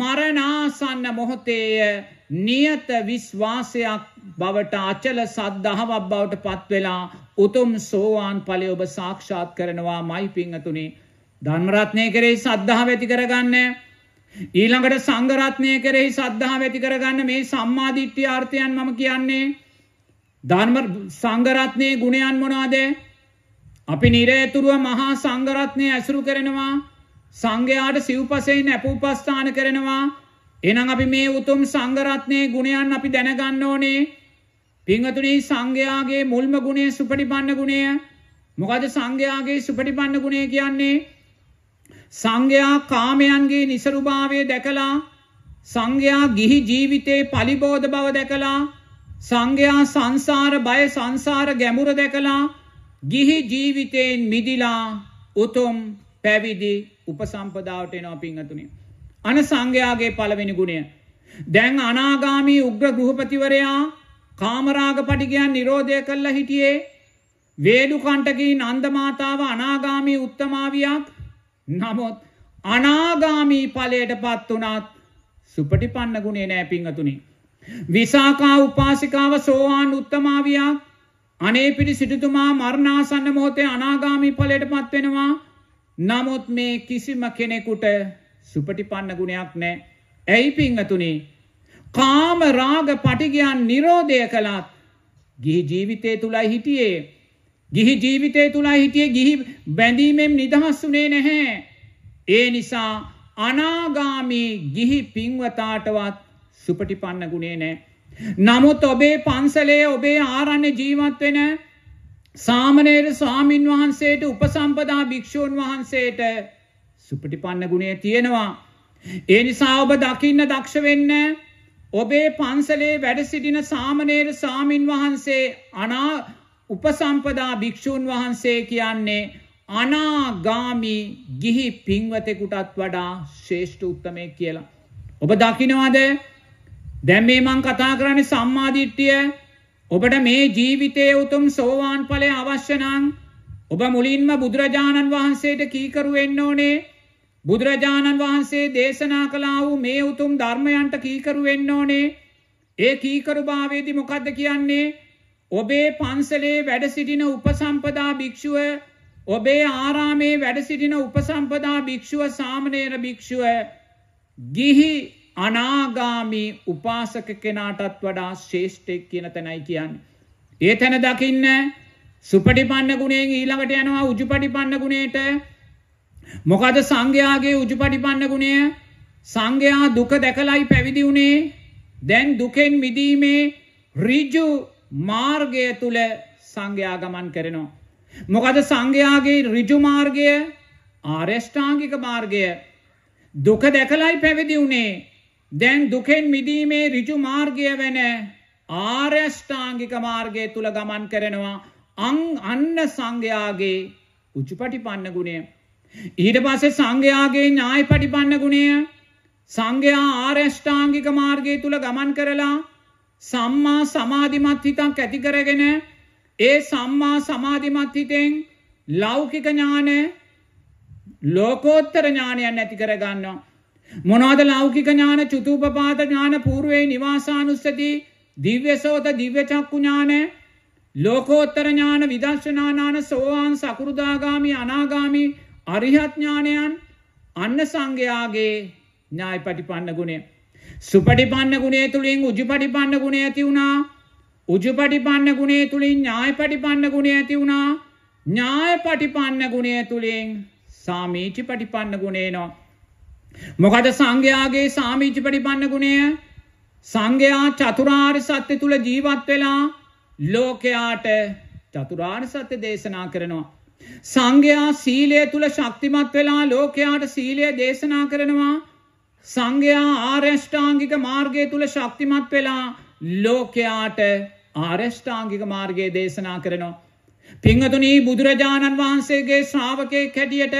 මරනාසන්න මොහොතේය නියත විශ්වාසයක් බවට අචල සද්ධහවක් බවට පත්වෙලා උතුම් සෝවාන් පලය ඔබ සාක්ෂාත් කරනවා මයි පිංහතුනි ධර්මරත්නය කරෙහි සද්ධහ වැති කරගන්න. ඊළඟට සංගරත්නය කරෙහි සද්ධහ වැති කරගන්න මේ සම්මාධිට්්‍ය ආර්ථයන් මම කියන්නේ. ධර්ම සංගරත්නය ගුණයන් මොනාද. අපි නිරේතුරුව මහා සංගරත්නය ඇසුරු කරනවා සංඝයාට සිව්පසයි නැපූපස්ථාන කරනවා එහෙනම් අපි මේ උතුම් සංඝරත්නයේ ගුණයන් අපි දැනගන්න ඕනේ. පින්වතුනි සංඝයාගේ මුල්ම ගුණය සුපටිපන්න ගුණය. මොකද සංඝයාගේ සුපටිපන්න ගුණය කියන්නේ? සංඝයා කාමයන්ගේ નિසරුභාවය දැකලා සංඝයා ගිහි ජීවිතේ පලිබෝධ බව දැකලා සංඝයා සංසාර බය සංසාර ගැඹුර දැකලා ගිහි ජීවිතයෙන් මිදිලා උතුම් පැවිදි උපසම්පදාවට එනවා පින්වතුනි. අන සංඝයාගේ පළවෙනි ගුණය. දැන් අනාගාමී උග්‍ර ගෘහපතිවරයා කාමරාග පටිගයන් නිරෝධය කල්ලා හිටියේ වේඩු කණ්ටකින් අන්දමාතාව අනාගාමී උත්තමාවයක් නමුත් අනාගාමී පලයට පත් වනාත් සුපටි පන්න ගුණේ නෑ පිංහතුනි. විසාකා උපාසිකාව සෝවාන් උත්තමාවයක් අනේ පිරි සිටිතුමා මරණාසන්න මොහොතේ අනාගාමී පලයට පත්වෙනවා නමුත් මේ කිසිම කෙනෙකුට සුපටිපන්න ගුණයක් නෑ. ඇයි පිංහතුනි කාම රාග පටිගයන් නිරෝධය කළත් ගිහි ජීවිතය තුළයි හිටියේ. ගිහි ජීවිතය තුළයි හිටිය ගිහි බැඳීමෙන් නිදහස් වුනේ නැහැ. ඒ නිසා අනාගාමී ගිහි පිංවතාටවත් සුපටිපන්න ගුණේ නෑ. නමුත් ඔබේ පන්සලේ ඔබේ ආරණ්‍ය ජීවත්වෙන සාමනේර ස්වාමින් වහන්සේට උපසම්පදා භික්‍ෂූන් වහන්සේට සුපටිපන්න ගුණේ තියෙනවා. ඒ නිසා ඔබ දකින්න දක්ෂ වෙන්න ඔබේ පන්සලේ වැඩ සිටින සාමණේර සාමින් වහන්සේ අනා උපසම්පදා භික්ෂූන් වහන්සේ කියන්නේ අනාගාමි ගිහි පින්වතෙකුටත් වඩා ශ්‍රේෂ්ඨ උත්තමයෙක් කියලා. ඔබ දකිනවද? දැන් මේ මං කතා කරන්නේ සම්මාදිට්ඨිය. ඔබට මේ ජීවිතයේ උතුම් සෝවාන් ඵලය අවශ්‍ය නම් ඔබ මුලින්ම බුදුරජාණන් වහන්සේට කීකරු වෙන්න ඕනේ. බුදුරජාණන් වහන්සේ දේශනා කලා වූ මේ උතුම් ධර්මයන්ට කීකරු වෙන්න ඕනේ ඒ කීකරු භාවේදි මොකක්ද කියන්නේ ඔබේ පන්සලේ වැඩ සිටින උපසම්පදා භික්ෂුව ඔබේ ආරාමේ වැඩ සිටින උපසම්පදා භික්ෂුව සාමනේර භික්ෂුව ගිහි අනාගාමී උපාසක කෙනාටත් වඩා ශ්‍රේෂ්ඨෙක් කියන තැනයි කියන්න. ඒ තැන දකින්න සුපටිපන්න ගුණේ ඊළඟට යනවා උජුපටිපන්න ගුණේට මොකද සංඝයාගේ උජුපටිපන්න ගුණය සංඝයා දුක දැකලයි පැවිදි වුණේ දැන් දුකෙන් මිදීමේ ඍජු මාර්ගය තුල සංඝයා ගමන් කරනවා. මොකද සංඝයාගේ ඍජු මාර්ගය ආරෂ්ඨාංගික මාර්ගය දුක දැකලයි පැවිදි වුණේ. දැන් දුකෙන් මිදීමේ ඍජු මාර්ගය වෙන ආරෂ්ඨාංගික මාර්ගය තුල ගමන් කරනවා. අන් අන්න සංඝයාගේ උචුපටිපන්න ගුණය ඊට පස්සේ සංඝයාගේ ඥාය පටිපන්න ගුණය සංඝයා ආර්යෂ්ඨාංගික මාර්ගය තුල ගමන් කරලා සම්මා සමාධිමත් හිතක් ඇති කරගෙන ඒ සම්මා සමාධිමත් හිතෙන් ලෞකික ඥාන ලෝකෝත්තර ඥානයන් ඇති කරගන්නවා. මොනවද ලෞකික ඥාන, චතුූපපාත ඥාන, పూర్වේ නිවාසානුස්සති, දිව්‍යසෝත දිව්‍යචක්කු ඥාන, ලෝකෝත්තර ඥාන, විදර්ශනා ඥාන, සෝවාන්, සකුරුදාගාමි, අනාගාමි, අරිහත්ඥානයන් අන්න සංඝයාගේ ඥායි පටිපන්න ගුණේ. සුපටිපන්න ගුණේ තුළින් උජුපටිපන්න ගුණ ඇති වුණා උජුපටිපන්න ගුණේ තුළින් ඥාය පටිපන්න ගුණ ඇති වුණා ඥාය පටිපන්න ගුණය තුළින් සාමීචි පටිපන්න ගුණේනවා. මොකද සංඝයාගේ සාමීචි පටිපන්න ගුණය සංඝයා චතුරාර් සත්‍ය තුළ ජීවත් වෙලා ලෝකයාට චතුරාර් සත්‍ය දේශනා කරනවා. සංඝයා සීලය තුළ ශක්තිමත් වෙලා ලෝකයාට සීලය දේශනා කරනවා සංඝයා ආර්යෂ්ඨාංගික මාර්ගය තුළ ශක්තිමත් වෙලා ලෝකයාට ආර්යෂ්ඨාංගික මාර්ගය දේශනා කරනවා. පිංහතුනී බුදුරජාණන් වහන්සේගේ ශ්‍රාවකය කැටියට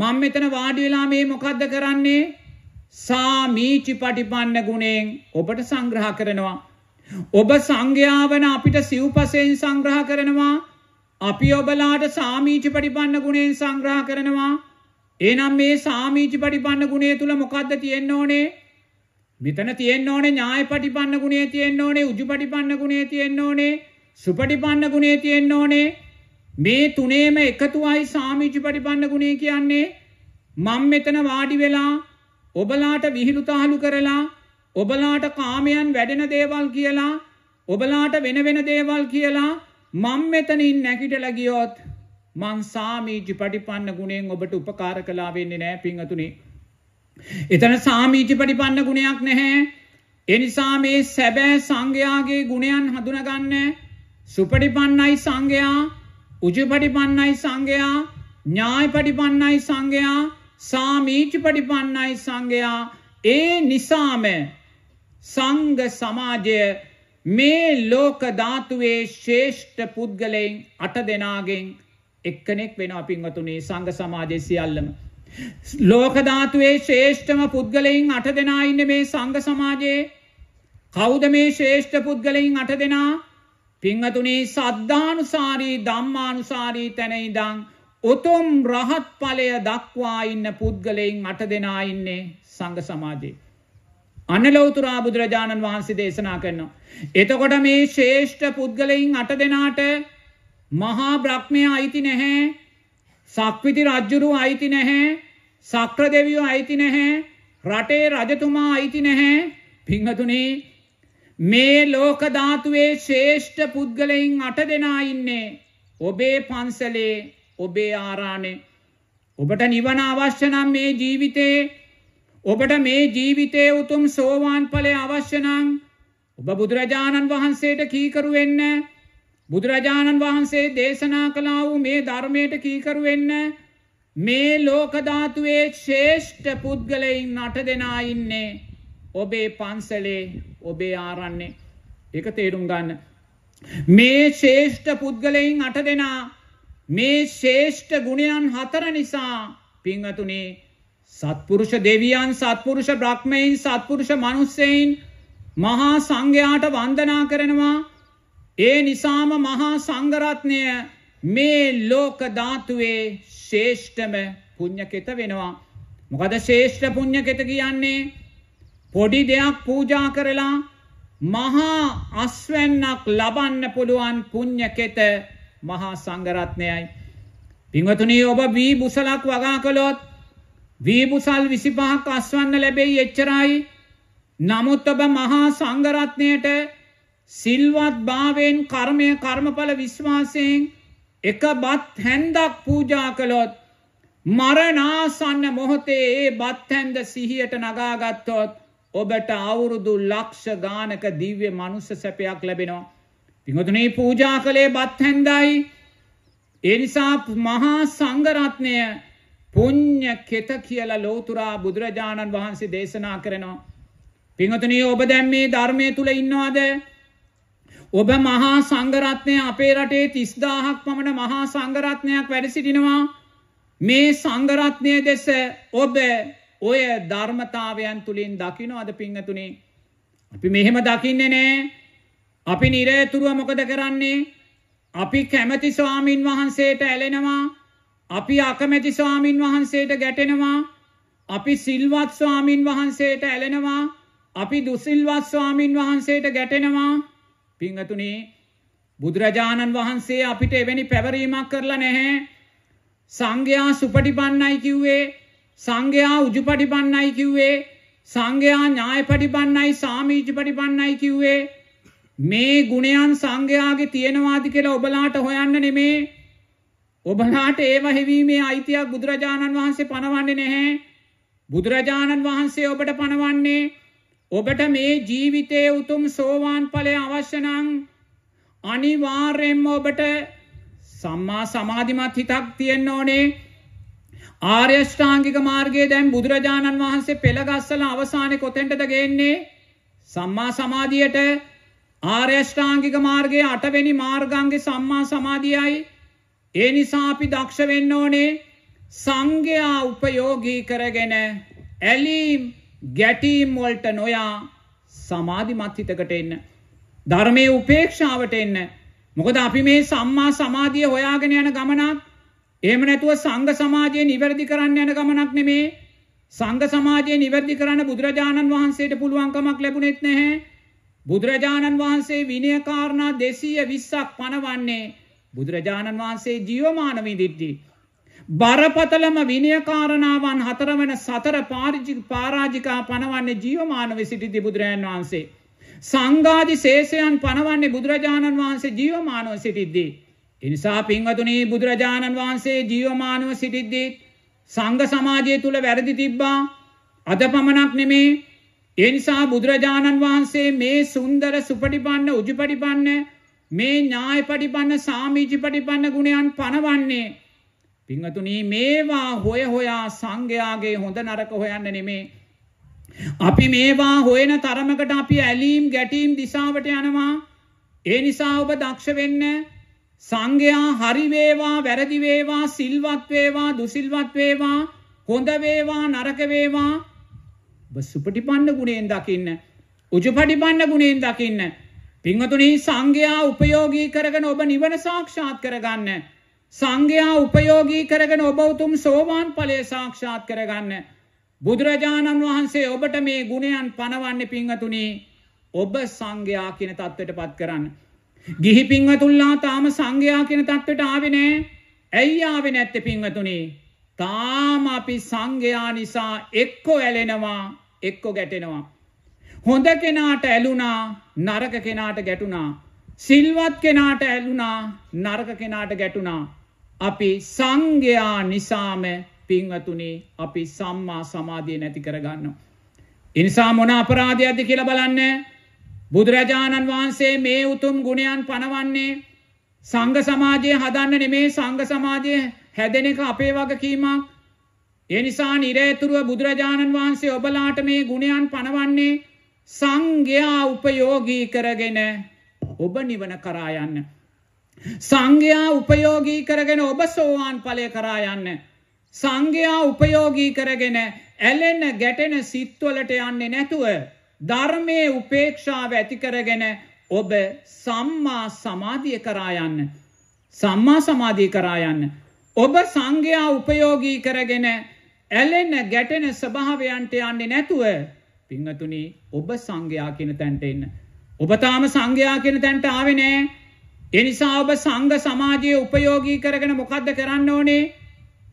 මං මෙතන වාඩිවෙලා මේ මොකක්ද කරන්නේ සාමීචි පටිපන්න ගුණෙන් ඔබට සංග්‍රහ කරනවා. ඔබ සංඝ්‍යාවන අපිට සිව්පසයෙන් සංග්‍රහ කරනවා අපි ඔබලාට සාමීචි පටිපන්න ගුණයෙන් සංග්‍රහ කරනවා ඒනම් මේ සාමීචි පටිපන්න ගුණේ තුළ මොකක්ද තියෙන්න්න ඕනේ මෙතන තියෙන්න්න ඕනේ ඥාය පටිපන්න ගුණේ තියෙන්න්න ඕනේ උජු පටිපන්න ගුණේ තියෙන්න්න ඕනේ සුපටිපන්න ගුණේ තියෙන්න්න ඕනේ මේ තුනේම එකතුවයි සාමීචි පටිපන්න ගුණේ කියන්නේ මං මෙතන වාඩි වෙලා ඔබලාට විහිළුතාහලු කරලා ඔබලාට කාමයන් වැඩෙන දේවල් කියලා ඔබලාට වෙන වෙන දේවල් කියලා මං මෙතනින් නැකිටල ගියොත් මං සාමීජි පටිපන්න ගුණෙන් ඔබට උපකාර කලා වෙන්නේ නෑ පිංහතුනේ. එතන සාමීජි පටිපන්න ගුණයක් නැහැ. එනිසා මේ සැබෑ සංඝයාගේ ගුණයන් හඳුනගන්න සුපටිපන්නයි සංඝයා උජපටිපන්නයි සංඝයා ඥාය පටිපන්නයි සංඝයා සාමීචි පටිපන්නයි සංඝයා ඒ නිසාම සංග සමාජය මේ ලෝක ධාතුවේ ශේෂ්ඨ පුද්ගලයෙන් අට දෙනාගෙන් එක්කනෙක් වෙන අපින්වතුනේ සංග සමාජය සියල්ලම. ලෝකධාතුවේ ශේෂ්ඨම පුද්ගලයින් අට දෙනා ඉන්න මේ සංග සමාජයේ කෞද මේ ශේෂ්ඨ පුද්ගලයින් අට දෙනා පිංහතුනේ සද්ධානුසාරී ධම්මානුසාරී තැනයිදං උතුම් රහත් පලය දක්වා ඉන්න පුද්ගලයින් අට දෙනා ඉන්නේ සංග සමාජයේ. අනලෝතුරා බුදුරජාණන් වහන්සේ දේශනා කරනවා. එතකොට මේ ශේෂ්ඨ පුද්ගලයින් අට දෙනාට මහා බ්‍රහ්මය අයිති නැහැ සක්විති රජ්ජුරු අයිති නැහැ සක්‍ර දෙවියෝ අයිති නැහැ රටේ රජතුමා අයිති නැහැ පිංහතුනේ මේ ලෝකධාතුවේ ශේෂ්ඨ පුද්ගලයින් අට දෙනා ඉන්නේ ඔබේ පන්සලේ ඔබේ ආරානේ ඔබට නිවන අවශ්‍යනම් මේ ජීවිතයේ ඔබට මේ ජීවිතයේ උතුම් සෝවාන් ඵලය අවශ්‍ය නම් ඔබ බුදුරජාණන් වහන්සේට කීකරු වෙන්න බුදුරජාණන් වහන්සේ දේශනා කළා වූ මේ ධර්මයට කීකරු වෙන්න මේ ලෝක ධාතුවේ ශ්‍රේෂ්ඨ පුද්ගලයන් නට දෙනා ඉන්නේ ඔබේ පන්සලේ ඔබේ ආරන්නේ ඒක තේරුම් ගන්න මේ ශේෂ්ඨ පුද්ගලයින් අට දෙනා මේ ශේෂ්ඨ ගුණයන් හතර නිසා පිංහතුනේ සත්පුරුෂ දෙවියන් සත්පුරුෂ බ්‍රහ්මයින් සත්පුරුෂ මනුස්සයින් මහා සංඝයාට වන්දනා කරනවා ඒ නිසාම මහා සංගරත්නය මේ ලෝක ධාතුවේ ශේෂ්ඨම පුඤ්ඤකෙත වෙනවා. මොකද ශේෂ්ඨ පුඤ්ඤකෙත කියන්නේ පොඩි දෙයක් පූජා කරලා මහා අස්වැන්නක් ලබන්න පුළුවන් පුඤ්ඤකෙත මහා සංගරත්නයයි. පින්වතුනි ඔබ බී බුසලක් වගා කළොත් වීමුසල් 25ක් අස්වන්න ලැබෙයි එච්චරයි. නමුත් ඔබ මහා සංඝරත්නයට සිල්වත් භාවයෙන් කර්මය කර්මඵල විශ්වාසයෙන් එක බත් හැන්දක් පූජා කළොත් මරණාසන්න මොහොතේ ඒ බත් හැන්ද සිහියට නගාගත්තොත් ඔබට අවුරුදු ලක්ෂ ගානක දිව්‍ය මනුස්ස සැපයක් ලැබෙනවා. පිහතුනේ පූජා කළේ බත් හැන්දයි. එනිසා මහා සංගරත්නය පුං්ඥ කෙත කියල ලෝතුරා බුදුරජාණන් වහන්සේ දේශනා කරනවා. පිංහතුනී ඔබ දැම් මේ ධර්මය තුළ ඉන්නවාද. ඔබ මහා සංගරත්නය අපේ රටේ තිස්දාහක් පමණ මහා සංගරත්නයක් වැඩසිටිනවා. මේ සංගරත්නය දෙස ඔබ ඔය ධර්මතාවයන් තුළින් දකිනු අද පිංහතුනේ. අපි මෙහෙම දකින්නේ නෑ අපි නිරේතුරුව මොකද කරන්නේ අපි කැමති ස්වාමීන් වහන්සේට ඇලෙනවා අපි අකමැති ස්වාමින් වහන්සේට ගැටෙනවා අපි සිල්වත් ස්වාමින් වහන්සේට ඇලෙනවා අපි දුසිල්වත් ස්වාමින් වහන්සේට ගැටෙනවා පිංහතුනේ බුදුරජාණන් වහන්සේ අපිට එවැනි පැවරීමක් කරලා නැහැ සංඝයා සුපටිපන්නයි කිව්වේ සංඝයා උජුපටිපන්නයි කිව්වේ සංඝයා ඥායපටිපන්නයි සාමීචිපටිපන්නයි කිව්වේ මේ ගුණයන් සංඝයාගේ තියෙනවාද කියලා ඔබලාට හොයන්න නෙමේ ඔබලාට ඒව හෙවීමේ අයිතියක් බුදුරජාණන් වහන්සේ පනවන්නේ නැහැ. බුදුරජාණන් වහන්සේ ඔබට පනවන්නේ ඔබට මේ ජීවිතයේ උතුම් සෝවාන් ඵලය අවශ්‍ය නම් අනිවාර්යෙන්ම ඔබට සම්මා සමාධිමත් හිතක් තියෙන්න ඕනේ. ආර්ය ශ්‍රාංගික මාර්ගයේ දැන් බුදුරජාණන් වහන්සේ පෙළ ගස්සලා අවසානයේ කොතෙන්ටද ගේන්නේ? සම්මා සමාධියට ආර්ය ශ්‍රාංගික මාර්ගයේ 8 වෙනි මාර්ගාංගේ සම්මා සමාධියයි ඒ නිසා අපි දක්ෂ වෙන්න ඕනේ සංඝයා උපයෝගී කරගෙන ඇලීම් ගැටීම් වලට නොයා සමාධිමත් හිතකට එන්න. ධර්මයේ උපේක්ෂාවට එන්න. මොකද අපි මේ සම්මා සමාධිය හොයාගෙන යන ගමනක් එහෙම නැතුව සංඝ සමාජය නිවැරදි කරන්න යන ගමනක් නෙමේ. සංඝ සමාජය නිවැරදි කරන්න බුදුරජාණන් වහන්සේට පුළුවන්කමක් ලැබුණෙත් නැහැ. බුදුරජාණන් වහන්සේ විනය කාරණා 220ක් පනවන්නේ බුදුරජාණන් වහන්සේ ජීවමානව ඉදිට්ටි. බරපතලම විනයකාරණාවන් හතරවන සතර පාරිජික පාරාජිකා පනවන්නේ ජීවමානව සිටිති බුදුරජාණන් වහන්සේ. සංගාධි සේෂයන් පනවන්නේ බුදුරජාණන් වහන්සේ ජීවමානව සිටිද්දී. එනිසා පින්වතුනී බුදුරජාණන් වහන්සේ ජීවමානව සිටිද්දී සංඝ සමාජය තුළ වැරදි තිබ්බා අද පමණක් නෙමේ එනිසා බුදුරජාණන් වහන්සේ මේ සුන්දර සුපටිපන්න උජුපටිපන්න මේ ඥාය පටිපන්න සාමීචි පටිපන්න ගුණයන් පණවන්නේ. පිංහතුනී මේවා හොය හොයා සංඝයාගේ හොඳ නරක හොයන්න නෙමේ. අපි මේවා හොයන තරමකට අපි ඇලීම් ගැටීම් දිසාවට යනවා ඒ නිසා ඔබ දක්ෂ වෙන්න සංඝයා හරිවේවා වැරදිවේවා සිල්වත්වේවා දුසිල්වත්වේවා හොඳවේවා නරකවේවා ඔබ සුපටිපන්න ගුණයෙන් දකින්න උජුපටිපන්න ගුණයෙන් දකින්න පිංහතුනි සංඝයා උපයෝගී කරගෙන ඔබ නිවන සාක්ෂාත් කරගන්න. සංඝයා උපයෝගී කරගෙන ඔබවතුම් සෝවාන් පලේ සාක්ෂාත් කරගන්න. බුදුරජාණන් වහන්සේ ඔබට මේ ගුණයන් පනවන්න පිංහතුනි ඔබ සංඝයා කියන තත්ත්වයට පත් කරන්න. ගිහි පිංවතුල්ලා තාම සංඝයා කියන තත්වට ආවිනෑ ඇයි ආවි නැත්ත පිංවතුනේ තාම අපි සංඝයා නිසා එක්කෝ ඇලෙනවා එක්කෝ ගැටෙනවා හොඳ කෙනාට ඇලුනා නරක කෙනාට ගැටුනා. සිල්වත් කෙනාට ඇලුනා නරක කෙනාට ගැටුනා. අපි සංඝයා නිසාම පිංවතුනේ අපි සම්මා සමාධිය නැති කරගන්න. ඉනිසා මොන අපරාධයක්ද කියල බලන්න. බුදුරජාණන් වහන්සේ මේ උතුම් ගුණයන් පනවන්නේ සංඝ සමාජය හදන්න නෙමේ සංඝ සමාජය හැදෙන එක අපේ වගකීමක්. එනිසා නිරේතුරුව බුදුරජාණන් වහන්සේ ඔබලාට මේ ගුණයන් පනවන්නේ සංඝයා උපයෝගී කරගෙන ඔබ නිවන කරා යන්න. සංඝයා උපයෝගී කරගෙන ඔබ සෝවාන් ඵලය කරා යන්න. සංඝයා උපයෝගී කරගෙන ඇලෙන ගැටෙන සිත්වලට යන්නේ නැතුව ධර්මයේ උපේක්ෂාව ඇති කරගෙන ඔබ සම්මා සමාධිය කරා යන්න. සම්මා සමාධිය කරා යන්න. ඔබ සංඝයා උපයෝගී කරගෙන ඇලෙන ගැටෙන ස්වභාවයන්ට යන්නේ නැතුව පිංහතුනි ඔබ සංඝයා කියෙන තැන්ට එන්න. ඔබතාම සංඝයා කියෙන තැන්ට ආවිනෑ. එනිසා ඔබ සංඝ සමාජය උපයෝගී කරගෙන මොකක්ද කරන්න ඕනේ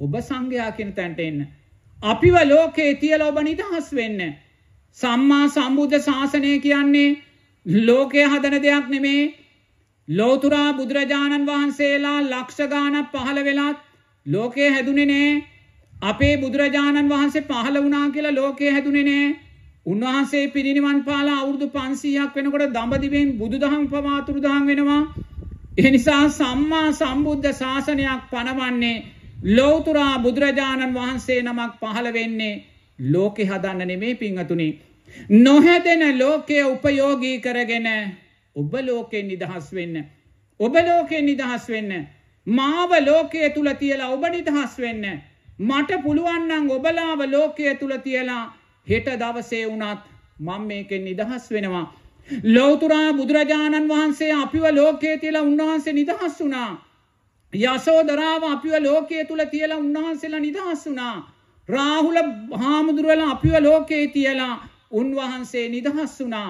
ඔබ සංඝයා කියෙන තැන්ට එන්න. අපිව ලෝකේ තියල ඔබ නිදහස් වෙන්න. සම්මා සම්බුද්ධ ශාසනය කියන්නේ ලෝකය හදන දෙයක් නෙමේ ලෝතුරා බුදුරජාණන් වහන්සේලා ලක්ෂගානක් පහළ වෙලාත් ලෝකයේ හැදුනෙනේ අපේ බුදුරජාණන් වහන්සේ පහළ වුණා කියලා ලෝකයේ හැදුනෙනේ උන්වහන්සේ පිරිනිවන් පාලා අවුරුදු 500ක් වෙනකොට දඹදිවෙන් බුදුදහම් පවාතුරු දහම් වෙනවා. ඒ නිසා සම්මා සම්බුද්ධ ශාසනයක් පනවන්නේ ලෞතර බුදුරජාණන් වහන්සේ නමක් පහළ වෙන්නේ ලෝකේ හදන්න නෙමේ පිංගතුනි. නොහැදෙන ලෝකයේ උපයෝගී කරගෙන ඔබ ලෝකෙන් නිදහස් වෙන්න. ඔබ ලෝකෙන් නිදහස් වෙන්න. මාව ලෝකයේ තුල තියලා ඔබ නිදහස් වෙන්න. මට පුළුවන් නම් ඔබලාව ලෝකයේ තුල තියලා හෙට දවසේ වුණත් මං මේකෙන් නිදහස් වෙනවා. ලෝතුරා බුදුරජාණන් වහන්සේ අපිව ලෝකයේ තියලා උන්වහන්සේ නිදහස් වුණා. යසෝදරාව අපිව ලෝකයේ තුළ තියලා උන්වහන්සේලා නිදහස් වුණා. රාහුල හාමුදුරුවල අපිව ලෝකයේ තියලා උන්වහන්සේ නිදහස් වුණා.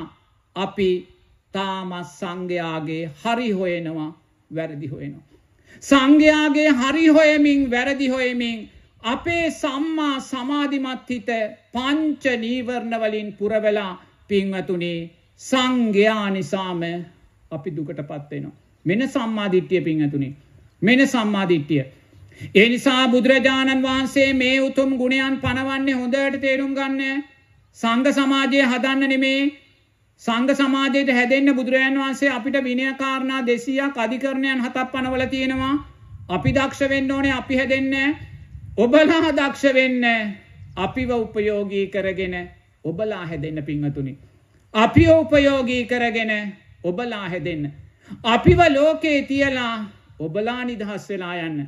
අපි තාමත් සංඝයාගේ හරි හොයනවා වැරදි හොයනවා. සංඝයාගේ හරි හොයමින් වැරදි හොයමින් අපේ සම්මා සමාධිමත් හිත පංච නීවරණවලින් පුරවලා පින්වතුනේ සංඝයා නිසාම අපි දුකට පත්වෙනවා. මෙන සම්මාධිට්්‍යය පින්වතුනේ. මෙන සම්මාධිට්්‍යිය. ඒ නිසා බුදුරජාණන් වහන්සේ මේ උතුම් ගුණයන් පනවන්නේ හොඳට තේරුම් ගන්න සංඝ සමාජය හදන්න නෙමේ සංඝ සමාජයට හැදෙන්න්න බුදුරජාන් වහන්සේ අපිට විනයකාරණා දෙසීයක් අධිකරණයන් හතක් පනවල තියෙනවා අපි දක්ෂ වෙන්න ඕනේ අපි හැදෙන්නේ ඔබලා දක්ෂ වෙන්න අපිව උපයෝගී කරගෙන ඔබලා හැදෙන්න පිංහතුනි. අපි උපයෝගී කරගෙන ඔබලා හැදෙන්න. අපිව ලෝකේ තියලා ඔබලා නිදහස් වෙලා යන්න.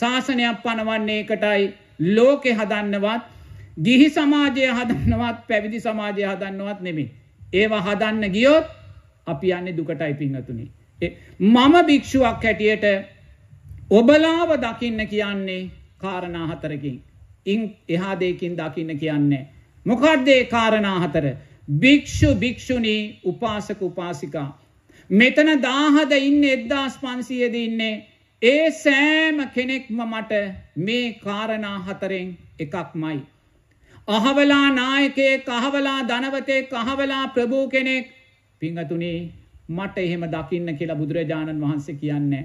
ශාසනයක් පනවන්නේ එකටයි ලෝකෙ හදන්නවත් ගිහි සමාජය හදන්නවත් පැවිදි සමාජය හදන්නවත් නෙමේ. ඒවා හදන්න ගියොත් අපි යන්නේ දුකටයි පිංහතුනි. මම භික්‍ෂුවක් හැටියට ඔබලාව දකින්න කියන්නේ කාරණාහතරකින් ඉං එහා දෙකින් දකින්න කියන්නේ. මොකක්දේ කාරණාහතර භික්‍ෂු භික්‍ෂුණී උපාසක උපාසිකා. මෙතන දාහද ඉන්න එද්දාස් පන්සියද ඉන්නේ. ඒ සෑම කෙනෙක්ම මට මේ කාරණා හතරෙන් එකක් මයි. අහවලා නායකේ කහවලා ධනවතේ කහවලා ප්‍රභූ කෙනෙක් පිංහතුනේ මට එහෙම දකින්න කියලා බුදුරජාණන් වහන්සේ කියන්නේ.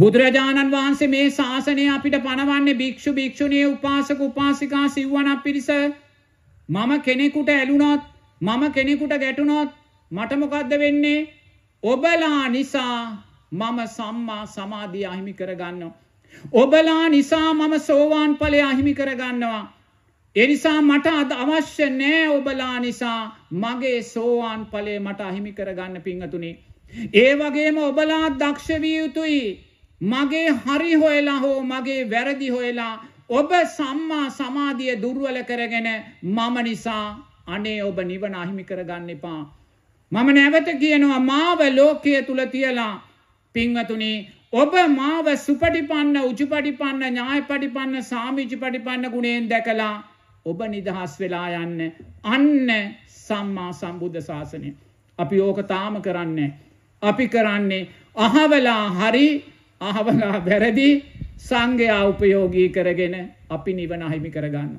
බුදුරජාණන් වහන්සේ මේ ශාසනය අපිට පණවන්නේ භික්ෂු භික්ෂුණී උපාසක උපාසිකා සිව්වනක් පිරිස මම කෙනෙකුට ඇලුනොත් මම කෙනෙකුට ගැටුනොත් මට මොකද්ද වෙන්නේ ඔබලා නිසා මම සම්මා සමාධිය අහිමි කරගන්නවා ඔබලා නිසා මම සෝවාන් ඵලය අහිමි කරගන්නවා ඒ නිසා මට අද අවශ්‍ය නෑ ඔබලා නිසා මගේ සෝවාන් ඵලය මට අහිමි කරගන්න පිංගතුනේ ඒ වගේම ඔබලා දක්ෂවිය යුතුයි. මගේ හරි හොයලා හෝ මගේ වැරදි හොයලා ඔබ සම්මා සමාධිය දුර්වල කරගෙන මම නිසා අනේ ඔබ නිවන අහිමි කරගන්න එපා. මම නැවත කියනවා මාව ලෝකයේ තුල තියලා පින්වතුනි ඔබ මාව සුපටිපන්න උජුපටිපන්න ඥායපටිපන්න සාමිජිපටිපන්න ගුණයෙන් දැකලා ඔබ නිදහස් වෙලා යන්න අන්න සම්මා සම්බුද්ධ ශාසනය. අපි ඕක තාම කරන්නේ. අපි කරන්නේ අහවලා හරි අහවලා වැරදි සංඝයා උපයෝගී කරගෙන අපි නිවන අහිමි කරගන්න.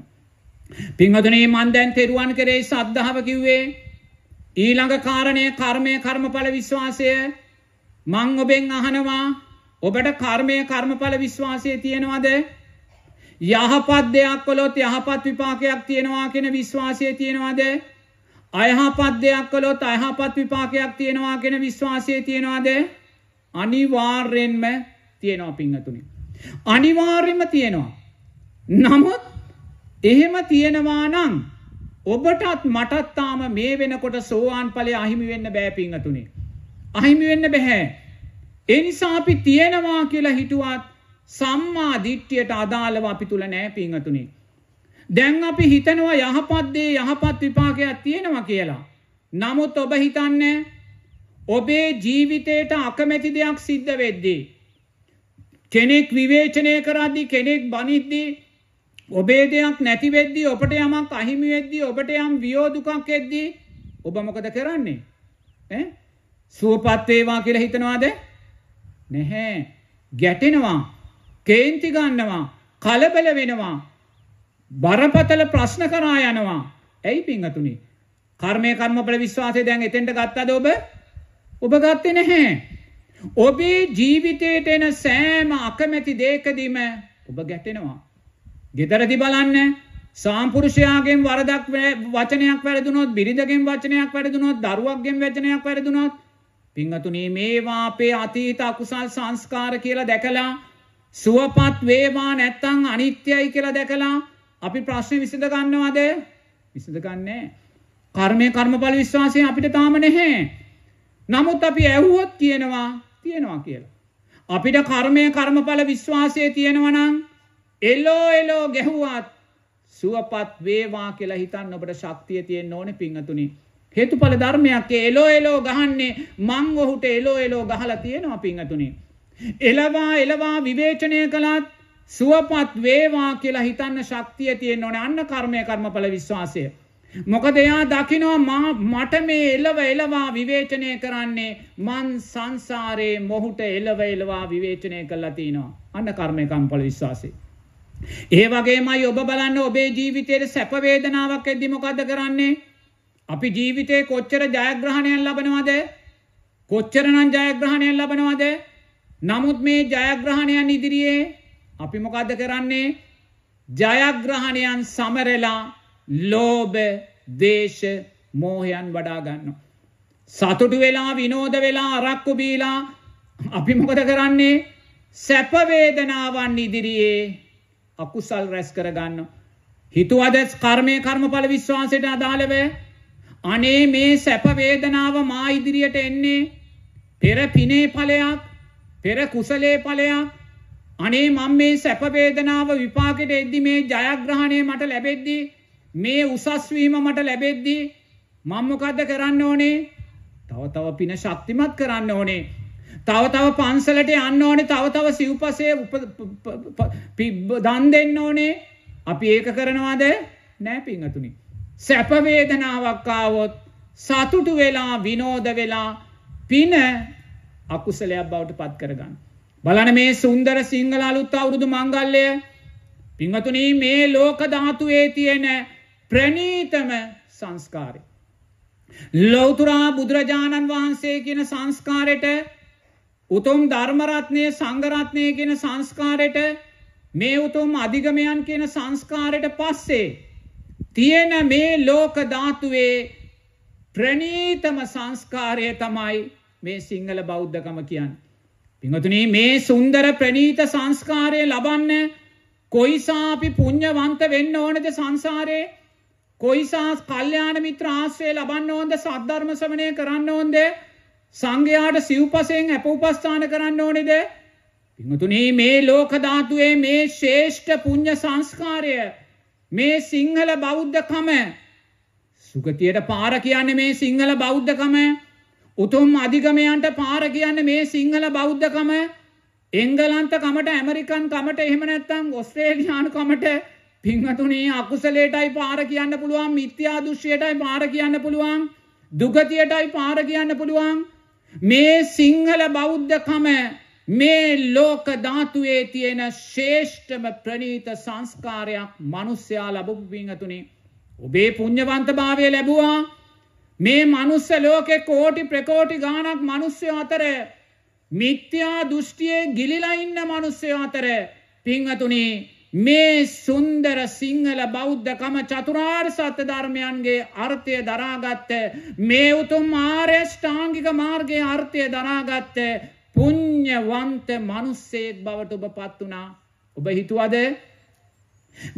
පින්වතුනේ මන් දැන් තෙරුවන් කරේ සද්ධාව කිව්වේ ඊළඟ කාරණය කර්මය කර්මඵල විශ්වාසය මං ඔබෙන් අහනවා ඔබට කර්මය කර්මඵල විශ්වාසය තියෙනවද යහපත් දෙයක් කළොත් යහපත් විපාකයක් තියෙනවා කියන විශ්වාසය තියෙනවද අයහපත් දෙයක් කළොත් අයහපත් විපාකයක් තියෙනවා කෙන විශ්වාසය තියෙනවාද අනිවාර්යෙන්ම තියෙනවා පිංහතුනි. අනිවාර්යම තියෙනවා. නමුත් එහෙම තියෙනවා නං ඔබටත් මටත්තාම මේ වෙනකොට සෝවාන් පලේ අහිමි වෙන්න බෑපිංහතුනි. අහිමි වෙන්න බැහැ. එනිසාපි තියෙනවා කියලා හිටුවත් සම්මා දිට්ටියට අදාලව අපි තුළ නෑ පිංහතුනිේ. දැන් අපි හිතනවා යහපත්දේ යහපත් විපාකයක් තියෙනවා කියලා. නමුත් ඔබ හිතන්නේ ඔබේ ජීවිතයට අකමැති දෙයක් සිද්ධ වෙද්දී. කෙනෙක් විවේචනය කරද්දි කෙනෙක් බනිද්දී ඔබේ දෙයක් නැති වෙද්දී ඔබට යමක් අහිමි වෙද්දී ඔබට යම් වියෝදුකක් එද්දී ඔබ මොකද කරන්නේ? ඈ සුවපත් වේවා කියලා හිතනවාද? නැහැ. ගැටෙනවා. කේන්ති ගන්නවා. කලබල වෙනවා. බරපතල ප්‍රශ්න කරා යනවා. ඇයි පිංහතුනි. කර්මය කර්මඵල විශ්වාසය දැන් එතෙන්ට ගත්තද ඔබ ඔබ ගත්තේ නැහැ. ඔබේ ජීවිතයට එන සෑම අකමැති දේකදීම ඔබ ගැටෙනවා. ගෙදරදි බලන්න සාම්පුරුෂයාගෙන් වරදක් වචනයක් වැරදුනොත් බිරිඳගෙන් වචනයක් වැරදුනොත් දරුවක්ගෙන් වචනයක් වැරදුනොත් පිංහතුනේ මේවා අපේ අතීත අකුසල් සංස්කාර කියලා දැකලා සුවපත් වේවා නැත්තං අනිත්‍යයි කියලා දැකලා අපි ප්‍රශ්න විසඳ ගන්නවාද විසඳ ගන්නේ කර්මය කර්මඵල විශ්වාසය අපිට තාම නැහැ නමුත් අපි ඇහුවොත් කියනවා තියෙනවා කියලා අපිට කර්මය කර්මඵල විශ්වාසය තියෙනවනම් එලෝ එලෝ ගැහුවත් සුවපත් වේවා කියලා හිතන්න ඔබට ශක්තිය තියෙන්න ඕනේ පිංගතුනි හේතුඵල ධර්මයක් එලෝ එලෝ ගහන්නේ මං ඔහුට එලෝ එලෝ ගහලා තියෙනවා පිංගතුනි එලවා එලවා විවේචනය කළත් සුවපත් වේවා කියලා හිතන්න ශක්තිය තියෙන් ඕන අන්න කර්මය කර්මඵල විශ්වාසය. මොකද එයා දකිනවා මට මේ එලව එලවා විවේචනය කරන්නේ මන් සංසාරයේ මොහුට එලව එලවා විවේචනය කල්ලා තිනවා අන්න කර්මයකම්පල විශ්වාසේ. ඒ වගේමයි ඔබ බලන්න ඔබේ ජීවිතයට සැපවේදනාවක් ඇද්දි මොකක්ද කරන්නේ. අපි ජීවිතයේ කොච්චර ජයග්‍රහණයන් ලබනවාද කොච්චරනම් ජයග්‍රහණයන් ලබනවාද නමුත් මේ ජයග්‍රහණයන් ඉදිරියේ අපි මොකක්ද කරන්නේ ජයග්‍රහණයන් සමරලා ලෝබ දේශ මෝහයන් වඩාගන්න. සතුටු වෙලා විනෝද වෙලා අරක්කු බීලා අපි මොකද කරන්නේ සැපවේදනාවන් ඉදිරියේ අකුසල් රැස් කරගන්න. හිතුවද කර්මය කර්මඵල විශ්වාසයට අදාළව අනේ මේ සැපවේදනාව මා ඉදිරියට එන්නේ පෙර පිනේ පලයක් පෙර කුසලේ පලයක් අනේ මම මේ සැප වේදනාව විපාකෙට එද්දි මේ ජයග්‍රහණය මට ලැබෙද්දි මේ උසස් වීම මට ලැබෙද්දි මම මොකද්ද කරන්න ඕනේ? තව තව පින ශක්තිමත් කරන්න ඕනේ. තව තව පන්සලට යන්න ඕනේ තව තව සිව්පසේ දන් දෙන්න ඕනේ අපි ඒක කරනවාද නෑ පිංහතුනි සැප වේදනාවක් ආවොත් සතුටු වෙලා විනෝද වෙලා පින අකුසලයක් බවට පත් කරගන්න බලන මේ සුන්දර සිංහල අලුත් අවුරුදු මංගල්ලය පිංහතුන මේ ලෝක ධාතුවේ තියෙන ප්‍රනීතම සංස්කාරය. ලෝතුරා බුදුරජාණන් වහන්සේ කියන සංස්කාරයට උතුම් ධර්මරත්නය සංගරත්නය කියන සංස්කාරයට මේ උතුම් අධිගමයන් කියන සංස්කාරයට පස්සේ තියෙන මේ ලෝක ධාතුවේ ප්‍රනීතම සංස්කාරය තමයි මේ සිංහල බෞද්ධකම කියන්න. පිහතුන මේ සුන්දර ප්‍රනීත සංස්කාරය ලබන්න කොයිසා අපි පුං්ඥවන්ත වෙන්න ඕනද සංසාරයේ කොයිසා කල්්‍යාන මිත්‍ර ආශ්‍රය ලබන්න ඕොන්ද සද්ධර්ම සමනය කරන්න ඕොන්ද සංඝයාට සිව්පසයෙන් ඇප උපස්ථාන කරන්න ඕනෙද පිහතුනී මේ ලෝකධාතුවේ මේ ශේෂ්ඨ පුං්ඥ සංස්කාරය මේ සිංහල බෞද්ධකම සුගතියට පාර කියන්නේ මේ සිංහල බෞද්ධකම උතුම් අධිගමයන්ට පාර කියන්න මේ සිංහල බෞද්ධකම එංගලන්ත කමට ඇමරිකන් කමට එහෙම නැත්තම් ඔස්ට්‍රේලියානු කමට පින්වතුනේ අකුසලයටයි පාර කියන්න පුළුවන් මිත්‍යා දෘෂ්ටියටයි පාර කියන්න පුළුවන් දුගතියටයි පාර කියන්න පුළුවන් මේ සිංහල බෞද්ධකම මේ ලෝක ධාතුවේ තියෙන ශ්‍රේෂ්ඨම ප්‍රනීත සංස්කාරයක් මිනිස්යා ලැබු පින්වතුනේ ඔබේ පුණ්‍යවන්තභාවය ලැබුවා මේ මනුස්ස ලෝකෙ කෝටි ප්‍රකෝටි ගානක් මනුස්්‍ය අතර මිත්‍යා දෘෂ්ටියේ ගිලිලා ඉන්න මනුස්සය අතර පිංහතුනි මේ සුන්දර සිංහල බෞද්ධකම චතුරාර් සත්‍ය ධර්මයන්ගේ අර්ථය දරාගත්ත මේ උතුම් ආර්යෂ්ඨාංගික මාර්ගයේ අර්ථය දරාගත්ත පුං්ඥවන්ත මනුස්සේක් බවට ඔබ පත් වනා ඔබ හිතුවද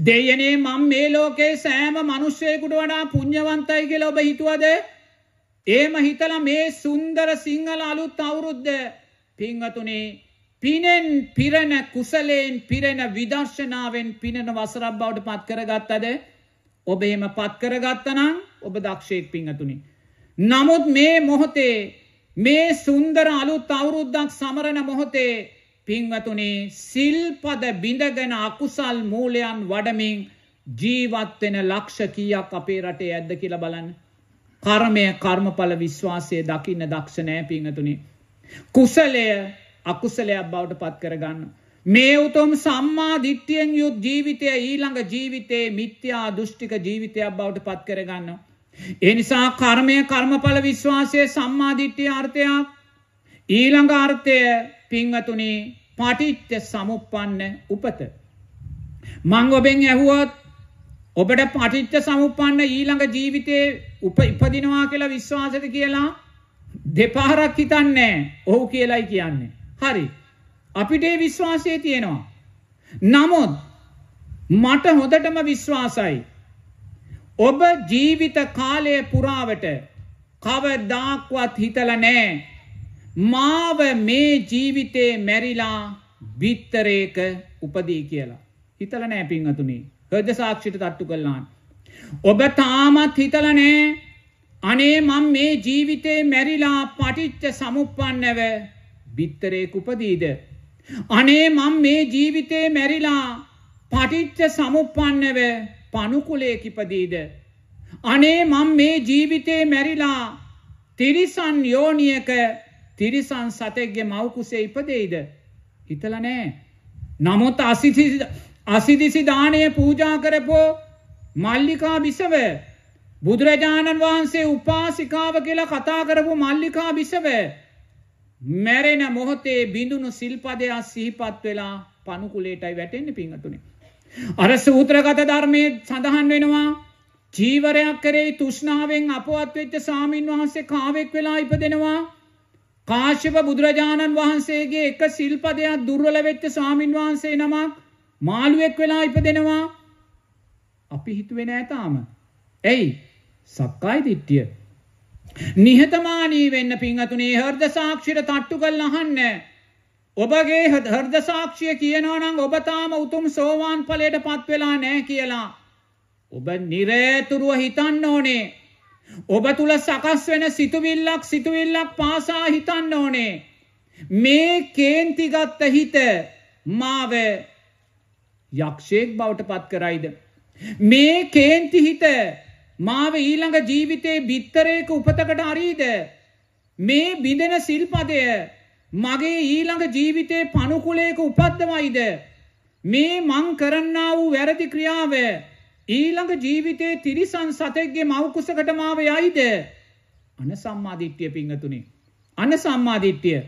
දෙයනේ මං මේ ලෝකේ සෑම මනුෂ්‍යයකුට වඩා පුං්ඥවන්තයි කියලා ඔබ හිතුවද ඒම හිතල මේ සුන්දර සිංහල අලුත් අවුරුද්ධ පිංහතුනේ පිනෙන් පිරණ කුසලයෙන් පිරෙන විදර්ශනාවෙන් පිනන වසරක් බවට පත් කරගත්තද ඔබ එහෙම පත් කරගත්තනම් ඔබ දක්ෂයෙක් පිංහතුනි. නමුත් මේ මොහොතේ මේ සුන්දර අලුත් අවුරුද්දක් සමරණ මොහොතේ පින්වතුනේ සිල්පද බිඳගෙන අකුසල් මූලයන් වඩමින් ජීවත් වෙන ලක්ෂ කීයක් අපේ රටේ ඇද්ද කියලා බලන්න. කර්මය කර්මඵල විශ්වාසය දකින්න දක්ෂ නෑ පින්වතුනේ. කුසලය අකුසලයක් බවට පත් කරගන්න. මේ උතුම් සම්මා දිට්ඨියෙන් යුත් ජීවිතය ඊළඟ ජීවිතේ මිත්‍යා දෘෂ්ටික ජීවිතයක් බවට පත් කරගන්නවා. ඒ නිසා කර්මය කර්මඵල විශ්වාසය සම්මා දිට්ඨිය අර්ථයක් ඊළඟ අර්ථය පින්වතුනේ පටිච්ච සමුප්පන්න උපත. මං ඔබෙන් ඇහුවොත් ඔබට පටිච්ච සමුප්පන්න ඊළඟ ජීවිතේ උප ඉපදිනවා කියලා විශ්වාසද කියලා දෙපාරක් හිතන්නේ ඔහු කියලයි කියන්නේ. හරි. අපිට ඒ විශ්වාසය තියෙනවා. නමුත් මට හොඳටම විශ්වාසයි. ඔබ ජීවිත කාලය පුරාවට කවදාක්වත් හිතලා නැහැ මාව මේ ජීවිතේ මැරිලා බිත්තරේක උපදී කියලා. හිතල නෑ පිංහතුනේ හද සාක්ෂිට තට්ටු කල්ලාන්. ඔබ තාමත් හිතලනෑ අනේ මං මේ ජීවිතේ මැරිලා පටිච්ච සමුපන්නව බිත්තරේක උපදීද. අනේ මං මේ ජීවිතේ මැරිලා පටිච්ච සමුපන්නව පණුකුලේකිපදීද. අනේ මං මේ ජීවිතේ මැරිලා තිරිසන් යෝනියක තිරිසන් සතෙක්ගේ මවකුසේ ඉපදෙයිද හිතල නෑ. නමුත් අසිදිසි දානය පූජා කරපෝ මල්ලිකා බිසව බුදුරජාණන් වහන්සේ උපාසිකාව කියලා කතා කරපු මල්ලිකා බිසව මැරෙන මොහොතේ බිඳුණු සිල්පදයක් සිහිපත් වෙලා පණුකුලේටයි වැටෙන්නේ පිංහතුනේ. අර සූත්‍රගත ධර්මය සඳහන් වෙනවා ජීවරයක් කරේ තුෂ්නාවෙන් අපවත් වෙච්ච සාමීන් වහන්සේ කාවෙක් වෙලා ඉපදෙනවා කාශ්‍යප බුදුරජාණන් වහන්සේගේ එක සිල්පදයක් දුර්වල වෙච්ච ස්වාමින් වහන්සේ නමක් මාළුවෙක් වෙලා ඉපදෙනවා අපි හිතුවේ නෑ තාම. එයි සක්කාය දිට්ඨිය. නිහතමානී වෙන්න පිංහතුනේ හෘද සාක්ෂියට තට්ටු කරලා අහන්න. ඔබගේ හෘද සාක්ෂිය කියනවා නම් ඔබ තාම උතුම් සෝවාන් ඵලයට පත් වෙලා නෑ කියලා. ඔබ නිරේතුරුව හිතන්න ඕනේ. ඔබ තුල සකස් වෙන සිතුවිල්ලක් සිතුවිල්ලක් පාසා හිතන්න ඕනේ. මේ කේන්තිගත්ත හිත මාව යක්ෂයෙක් බවට පත් කරයිද. මේ කේන්ති හිත මාව ඊළඟ ජීවිතේ බිත්තරයක උපතකට අරීද. මේ බිඳෙන සිල්පදය මගේ ඊළඟ ජීවිතේ පණුකුලේක උපද්දවයිද. මේ මං කරන්නා වූ වැරදි ක්‍රියාව ඊළඟ ජීවිතේ තිරිසන් සතෙක්ගේ මවකුසකට මාව යයිද අන සම්මාධිට්්‍යය පිංහතුනි. අන සම්මාධිට්්‍යය.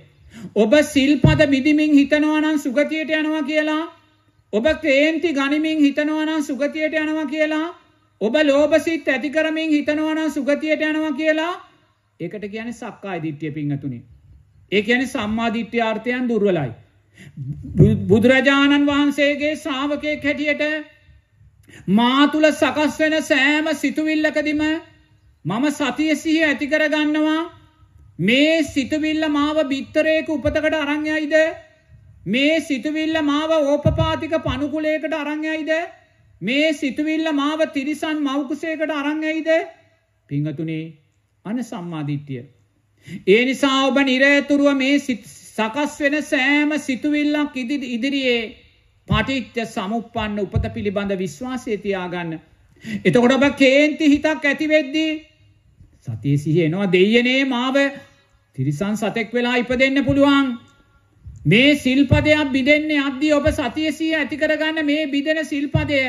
ඔබ සිල්පද මිදිමින් හිතනවනන් සුගතියට යනවා කියලා. ඔබ ක්‍රේන්ති ගනිමින් හිතනවනන් සුගතියට යනවා කියලා. ඔබ ලෝබසිත් ඇති කරමින් හිතනවනන් සුගතියට යනවා කියලා ඒකට කියන සක්කා දිට්්‍යය පිංහතුනි. ඒ කියන සම්මාධිට්්‍යාර්ථයන් දුර්වලයි. බුදුරජාණන් වහන්සේගේ සාාවකය හැටියට මා තුල සකස් වෙන සෑම සිතුවිල්ලකදිම මම සතිය සිහිය ඇති කරගන්නවා මේ සිතුවිල්ල මාව බිත්තරයක උපතකට අරන් යයිද මේ සිතුවිල්ල මාව ඕපපාතික පණුකුලයකට අරන් යයිද මේ සිතුවිල්ල මාව තිරිසන් මව් කුසයකට අරන් යයිද පිංගතුනි අන සම්මාදිට්ඨිය ඒ නිසා ඔබ නිරතුරුව මේ සකස් වෙන සෑම සිතුවිල්ලක් ඉදිරියේ පටිච්ච සමුප්පන්න උපත පිළිබඳ විශ්වාසය තියාගන්න. එතකොට ඔබ කේන්ති හිතක් ඇතිවෙද්දී සතිය සිහි එනවා දෙයනේ මාව තිරිසන් සතෙක් වෙලා ඉපදෙන්න පුළුවන්. මේ සිල්පදයක් බිදෙන්නේ අද්දී ඔබ සතියසිය ඇතිකරගන්න මේ බිදෙන සිල්පදය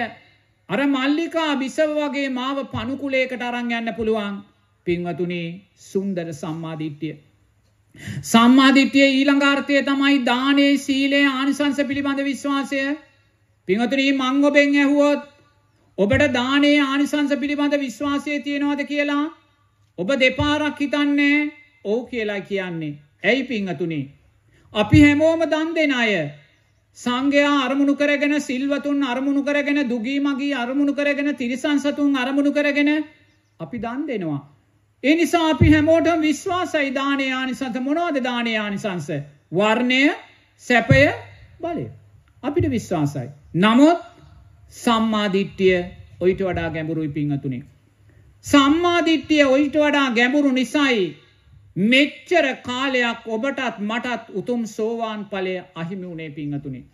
අර මල්ලිකා බිසව වගේ මාව පණුකුලේකට අරං යන්න පුළුවන් පින්වතුනි සුන්දර සම්මාධිට්්‍යිය සම්මාධිට්‍යයේ ඊළඟාර්ථය තමයි දානේ සීලේ ආනිසංස පිළිබඳ විශ්වාසය පිංහතුනී මංගොබෙන් ඇහුවොත් ඔබට දානේ ආනිසංස පිළිබඳ විශ්වාසය තියෙනවාද කියලා ඔබ දෙපාරක් හිතන්නේ ඔව් කියලා කියන්නේ ඇයි පිංහතුනි අපි හැමෝම දන් දෙෙන අය සංඝයා අරමුණු කරගෙන සිල්වතුන් අරමුණු කරගෙන දුගී මගේ අරමුණු කරගෙන තිරිසන් සතුන් අරමුණු කරගෙන අපි දන් දෙනවා ඒ නිසා අපි හැමෝටම විශ්වාසයි දානේ ආනිසංස මොනවද දානේ ආනිසංස? වර්ණය, සැපය, බලය. අපිට විශ්වාසයි. නමුත් සම්මාදිට්ඨිය ඔයිට වඩා ගැඹුරුයි පිංහතුනේ. සම්මාධිට්්‍යය ඔයිට වඩා ගැඹුරු නිසයි මෙච්චර කාලයක් ඔබටත් මටත් උතුම් සෝවාන් පලය අහිමි වුණේ පිංහතුනේ.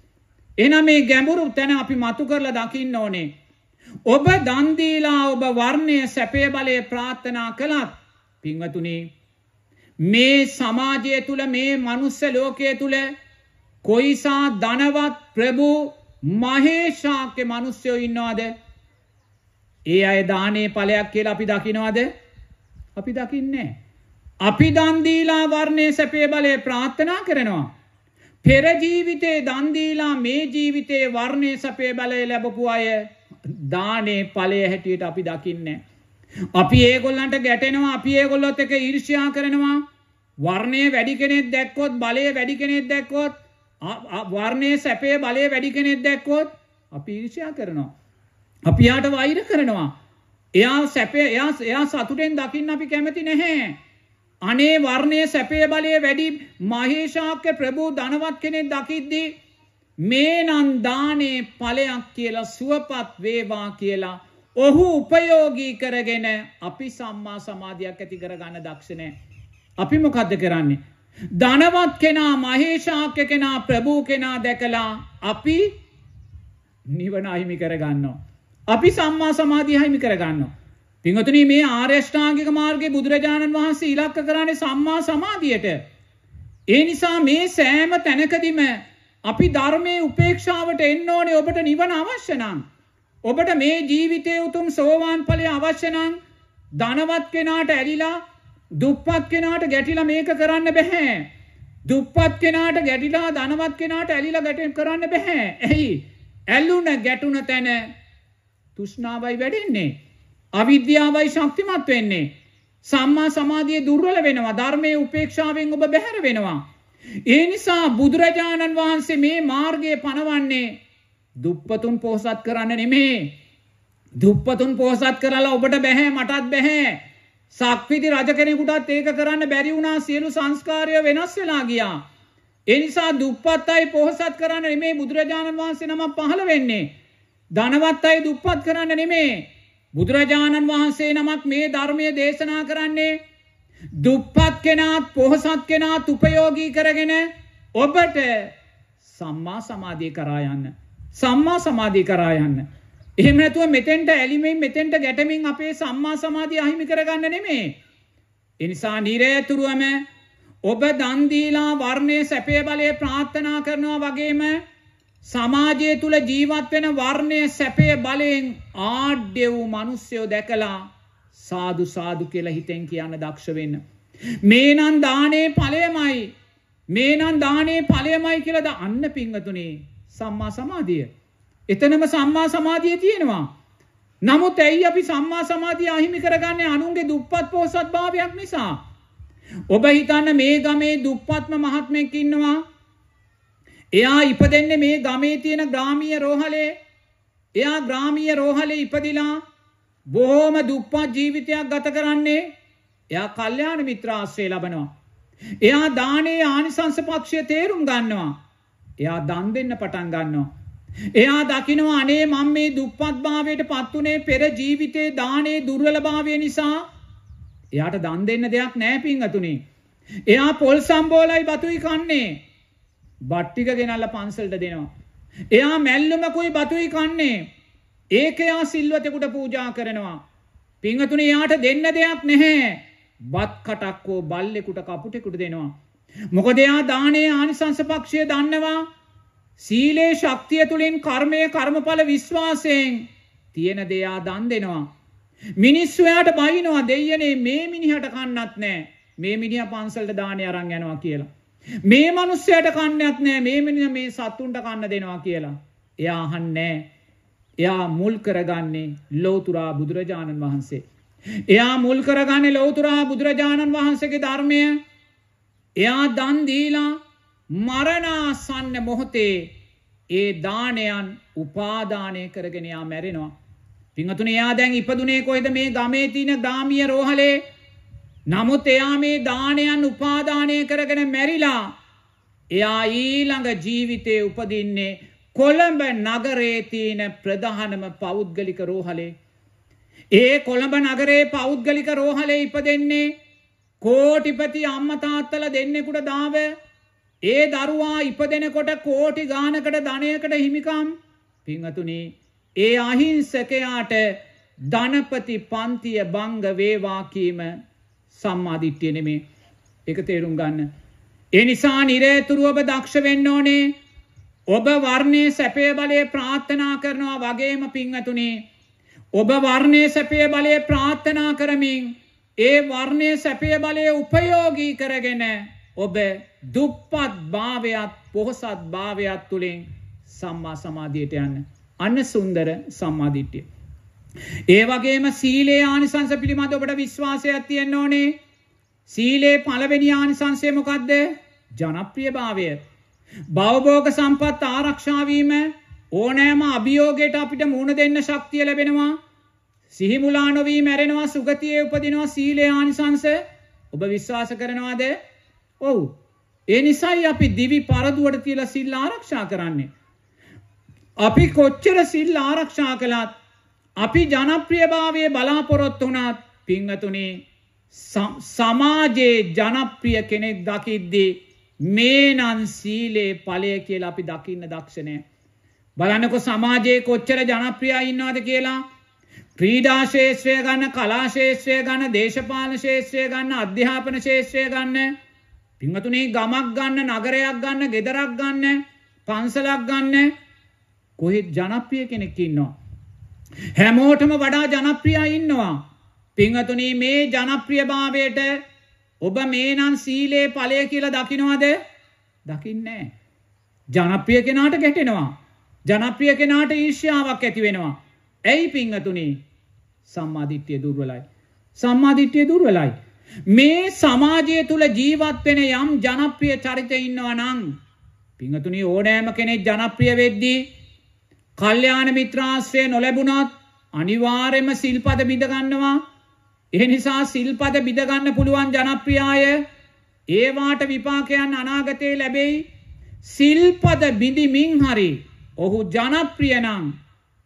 එන මේ ගැඹුරු තැන අපි මතු කරල දකින්න ඕනේ ඔබ දන්දීලා ඔබ වර්ණය සැපේ බලය ප්‍රාත්ථනා කළත් පිංවතුනේ මේ සමාජය තුළ මේ මනුස්ස ලෝකය තුළ කොයිසා ධනවත් ප්‍රභු මහේෂාක්‍ය මනුස්්‍යයෝ ඉන්නවාද ඒ අය දානේ පලයක් කියලා අපි දකිනවාද අපි දකින්නේ. අපි දන්දීලා වර්ණය සැපේ බලය ප්‍රාත්ථනා කරනවා. පෙරජීවිතේ දන්දීලා මේ ජීවිතේ වර්ණය සපේ බලය ලැබපු අය දානේ ඵලය හැටියට අපි දකින්නේ. අපි ඒගොල්ලන්ට ගැටෙනවා අපි ඒගොල්ලොත් එක ඊර්ෂ්‍යා කරනවා. වර්ණය වැඩි කෙනෙක් දැක්කොත් බලය වැඩි කෙනෙක් දැක්කොත් වර්ණය සැපේ බලය වැඩි කෙනෙක් දැක්කොත් අපි ඊර්ෂ්‍යා කරනවා. අපි යාට වෛර කරනවා. එයා සැපේ එයා එයා සතුටෙන් දකින්න අපි කැමති නැහැ. අනේ වර්ණය සැපේ බලය වැඩි මහේෂාක්‍ය ප්‍රභූ ධනවත් කෙනෙක් දකිද්දී මේනන් දානේ ඵලයක් කියලා සුවපත් වේවා කියලා ඔහු උපයෝගී කරගෙන අපි සම්මා සමාධියක් ඇති කරගන්න දක්ෂ නැහැ. අපි මොකද්ද කරන්නේ? ධනවත් කෙනා මහේශාක්‍ය කෙනා ප්‍රභූ කෙනා දැකලා අපි නිවන අහිමි කරගන්නවා. අපි සම්මා සමාධිය අහිමි කරගන්නවා. පින්වතුනි මේ ආර්යෂ්ටාංගික මාර්ගයේ බුදුරජාණන් වහන්සේ ඉලක්ක කරන්නේ සම්මා සමාධියට. ඒ නිසා මේ සෑම තැනකදීම අපි ධර්මයේ උපේක්ෂාවට එන්න ඕනේ ඔබට නිවන අවශ්‍ය නම්. ඔබට මේ ජීවිතයේ උතුම් සෝවාන් ඵලය අවශ්‍ය නම් ධනවත් කෙනාට ඇලිලා දුප්පත් කෙනාට ගැටිලා මේක කරන්න බෑ. දුප්පත් කෙනාට ගැටිලා ධනවත් කෙනාට ඇලිලා ගැටෙම් කරන්න බෑ. එයි ඇලුන ගැටුන තැන තෘෂ්ණාවයි වැඩෙන්නේ. අවිද්‍යාවයි ශක්තිමත් වෙන්නේ. සම්මා සමාධිය දුර්වල වෙනවා. ධර්මයේ උපේක්ෂාවෙන් ඔබ බැහැර වෙනවා. ඒ නිසා බුදුරජාණන් වහන්සේ මේ මාර්ගය පනවන්නේ දුප්පතුන් පෝසත් කරන්න නෙමේ. දුප්පතුන් පෝසත් කරලා ඔබට බැහැ මටත් බැහැ. සක්විති රජ කෙනෙකුටත් ඒක කරන්න බැරි වුණා සියලු සංස්කාරය වෙනස් වෙලා ගියා. ඒ නිසා දුප්පත් අය පොහසත් කරන්න නෙමේ බුදුරජාණන් වහන්සේ නමක් පහළ වෙන්නේ. ධනවත් අය දුප්පත් කරන්න නෙමේ. බුදුරජාණන් වහන්සේ නමක් මේ ධර්මය දේශනා කරන්නේ දුප්පත් කෙනාත් පොහොසත් කෙනාත් උපයෝගී කරගෙන ඔබට සම්මා සමාධිය කරා යන්න. සම්මා සමාධිය කරා යන්න. එහෙම නැතුව මෙතෙන්ට ඇලිමින් මෙතෙන්ට ගැටමින් අපේ සම්මා සමාධිය අහිමි කරගන්න නෙමේ. එනිසා නිරයතුරුවම ඔබ දන්දීලා වර්ණය සැපය බලය ප්‍රාත්ථනා කරනවා වගේම සමාජය තුළ ජීවත් වෙන වර්ණය සැපය බලයෙන් ආඩ්‍ය වූ මනුස්්‍යයෝ දැකලා සාදු සාදු කියලා හිතෙන් කියන්න දක්ෂ වෙන්න. මේනන් දානේ පලයමයි මේනන් දානේ පලයමයි කියලද අන්න පිංගතුනේ සම්මා සමාධිය. එතනම සම්මා සමාධිය තියෙනවා. නමුත් ඇයි අපි සම්මා සමාධිය අහිමි කරගන්නේ අනුන්ගේ දුප්පත් පොහොසත් භාවයක් නිසා. ඔබ හිතන්න මේ ගමේ දුප්පත්ම මහත්මයෙක් ඉන්නවා. එයා ඉපදෙන්නේ මේ ගමේ තියෙන ග්‍රාමීය රෝහලේ. එයා ග්‍රාමීය රෝහලේ ඉපදිලා බොහෝම දුප්පත් ජීවිතයක් ගත කරන්නේ එයා කල්යාණ මිත්‍ර ආශ්‍රය ලබනවා. එයා දානයේ ආනිසංස පක්ෂය තේරුම් ගන්නවා. එයා දන් දෙන්න පටන් ගන්නවා. එයා දකිනවා අනේ මම මේ දුප්පත්භාවයට පත් උනේ පෙර ජීවිතේ දානයේ දුර්වලභාවය නිසා එයාට දන් දෙන්න දෙයක් නැහැ පිංගතුනි. එයා පොල් සම්බෝලයි බතුයි කන්නේ. බට්ටික ගෙනල්ලා පන්සලට දෙනවා. එයා මැල්ලුමකුයි බතුයි කන්නේ. ඒකයා සිල්වතෙකුට පූජා කරනවා. පිංහතුන යාට දෙන්න දෙයක් නැහැ. බත් කටක්කෝ බල්ලෙකුට කපුටෙකුට දෙනවා. මොකද එයා දානයේ ආනිසංසපක්ෂය දන්නවා. සීලේ ශක්තිය තුළින් කර්මය කර්මඵල විශ්වාසයෙන් තියෙන දෙයා දන් දෙනවා. මිනිස්සු එයාට බයිනවා දෙයනේ මේ මිනිහට කන්නත් නෑ මේ මිනිහ පන්සල්ට දානය අරන් යනවා කියලා. මේ මනුස්සයට කන්නත් නෑ මේ මිනිහ මේ සත්තුන්ට කන්න දෙනවා කියලා. එයා අහන්නේ නෑ. එයා මුල් කරගන්නේ ලෝතුරා බුදුරජාණන් වහන්සේ. එයා මුල් කරගන්නේ ලෝතුරා බුදුරජාණන් වහන්සේගේ ධර්මය එයා දන්දීලා මරණාසන්න මොහොතේ ඒ දානයන් උපාධානය කරගෙනයා මැරෙනවා. පිංහතුන එයා දැන් ඉපදුනේ කොයිද මේ ගමේ තින දාමිය රෝහලේ නමුත් එයා මේ දානයන් උපාධානය කරගෙන මැරිලා එයා ඊළඟ ජීවිතය උපදින්නේ කොළඹ නගරේ තියෙන ප්‍රධානම පෞද්ගලික රෝහලේ. ඒ කොළඹ නගරේ පෞද්ගලික රෝහලේ ඉපදෙන්නේ කෝටිපති අම්මා තාත්තලා දෙන්නෙකුට දාව ඒ දරුවා ඉපදෙනකොට කෝටි ගානකට ධනයකට හිමිකම් පින්වතුනි ඒ අහිංසකයාට ධනපති පන්තිය බංග වේවා කීම සම්මාදිට්ඨිය නෙමේ. ඒක තේරුම් ගන්න. ඒ නිසා නිරේතුරුව ඔබ දක්ෂ වෙන්න ඕනේ. ඔබ වර්ණයේ සැපේ බලය ප්‍රාර්ථනා කරනවා වගේම පින්වතුනේ ඔබ වර්ණයේ සැපේ බලය ප්‍රාර්ථනා කරමින් ඒ වර්ණයේ සැපේ බලය උපයෝගී කරගෙන ඔබ දුප්පත් භාවයත් පොහසත් භාවයත් තුලින් සම්මා සමාධියට යන්න අන්න සුන්දර සම්මාදිට්ඨිය. ඒ වගේම සීලේ ආනිසංස පිළිබඳ ඔබට විශ්වාසයක් තියෙන්න ඕනේ. සීලේ පළවෙනි ආනිසංසය මොකද්ද? ජනප්‍රියභාවය. භවභෝග සම්පත් ආරක්ෂාවීම ඕනෑම අභියෝගයට අපිට මුණ දෙන්න ශක්තිය ලැබෙනවා සිහිමුලා නොවී මැරෙනවා සුගතියේ උපදිනවා සීලේ ආනිසංස ඔබ විශ්වාස කරනවාද ඔව් ඒ නිසයි අපි දිවි පරදුවට තියලා සිල් ආරක්ෂා කරන්නේ අපි කොච්චර සිල් ආරක්ෂා කළත් අපි ජනප්‍රියභාවයේ බලාපොරොත්තු වුණත් පින්වතුනි සමාජයේ ජනප්‍රිය කෙනෙක් දකිද්දී මේනන් සීලේ පලය කියලා අපි දකින්න දක්ෂණය. බලන්නකො සමාජයේ කොච්චර ජනප්‍රියා ඉන්නවාද කියලා. ක්‍රීඩාශේෂත්‍රය ගන්න කලාශේෂත්‍රය ගන්න දේශපාල ශේෂත්‍රය ගන්න අධ්‍යාපන ශේෂත්‍රය ගන්න පිංහතුනේ ගමක් ගන්න නගරයක් ගන්න ගෙදරක් ගන්න පන්සලක් ගන්න කොහෙත් ජනප්‍රිය කෙනෙක් ඉන්නවා. හැමෝටම වඩා ජනප්‍රියා ඉන්නවා. පිංහතුනී මේ ජනප්‍රියභාවයට ඔබ මේනම් සීලේ ඵලය කියලා දකිනවද? දකින්නේ ජනප්‍රිය කෙනාට ගැටෙනවා. ජනප්‍රිය කෙනාට ඊර්ෂ්‍යාවක් ඇති වෙනවා. ඇයි පිංගතුනි? සම්මාදිට්ඨිය දුර්වලයි. සම්මාදිට්ඨිය දුර්වලයි. මේ සමාජය තුල ජීවත් වෙන යම් ජනප්‍රිය චරිත ඉන්නවා නම් පිංගතුනි ඕනෑම කෙනෙක් ජනප්‍රිය වෙද්දී කල්යාණ මිත්‍රාශ්‍රය නොලැබුණත් අනිවාර්යයෙන්ම සිල්පද බිඳ ගන්නවා ඒ නිසා සිල්පද බිඳ ගන්න පුළුවන් ජනප්‍රියාය ඒ වාට විපාකයන් අනාගතේ ලැබෙයි සිල්පද බිඳිමින් හරි ඔහු ජනප්‍රිය නම්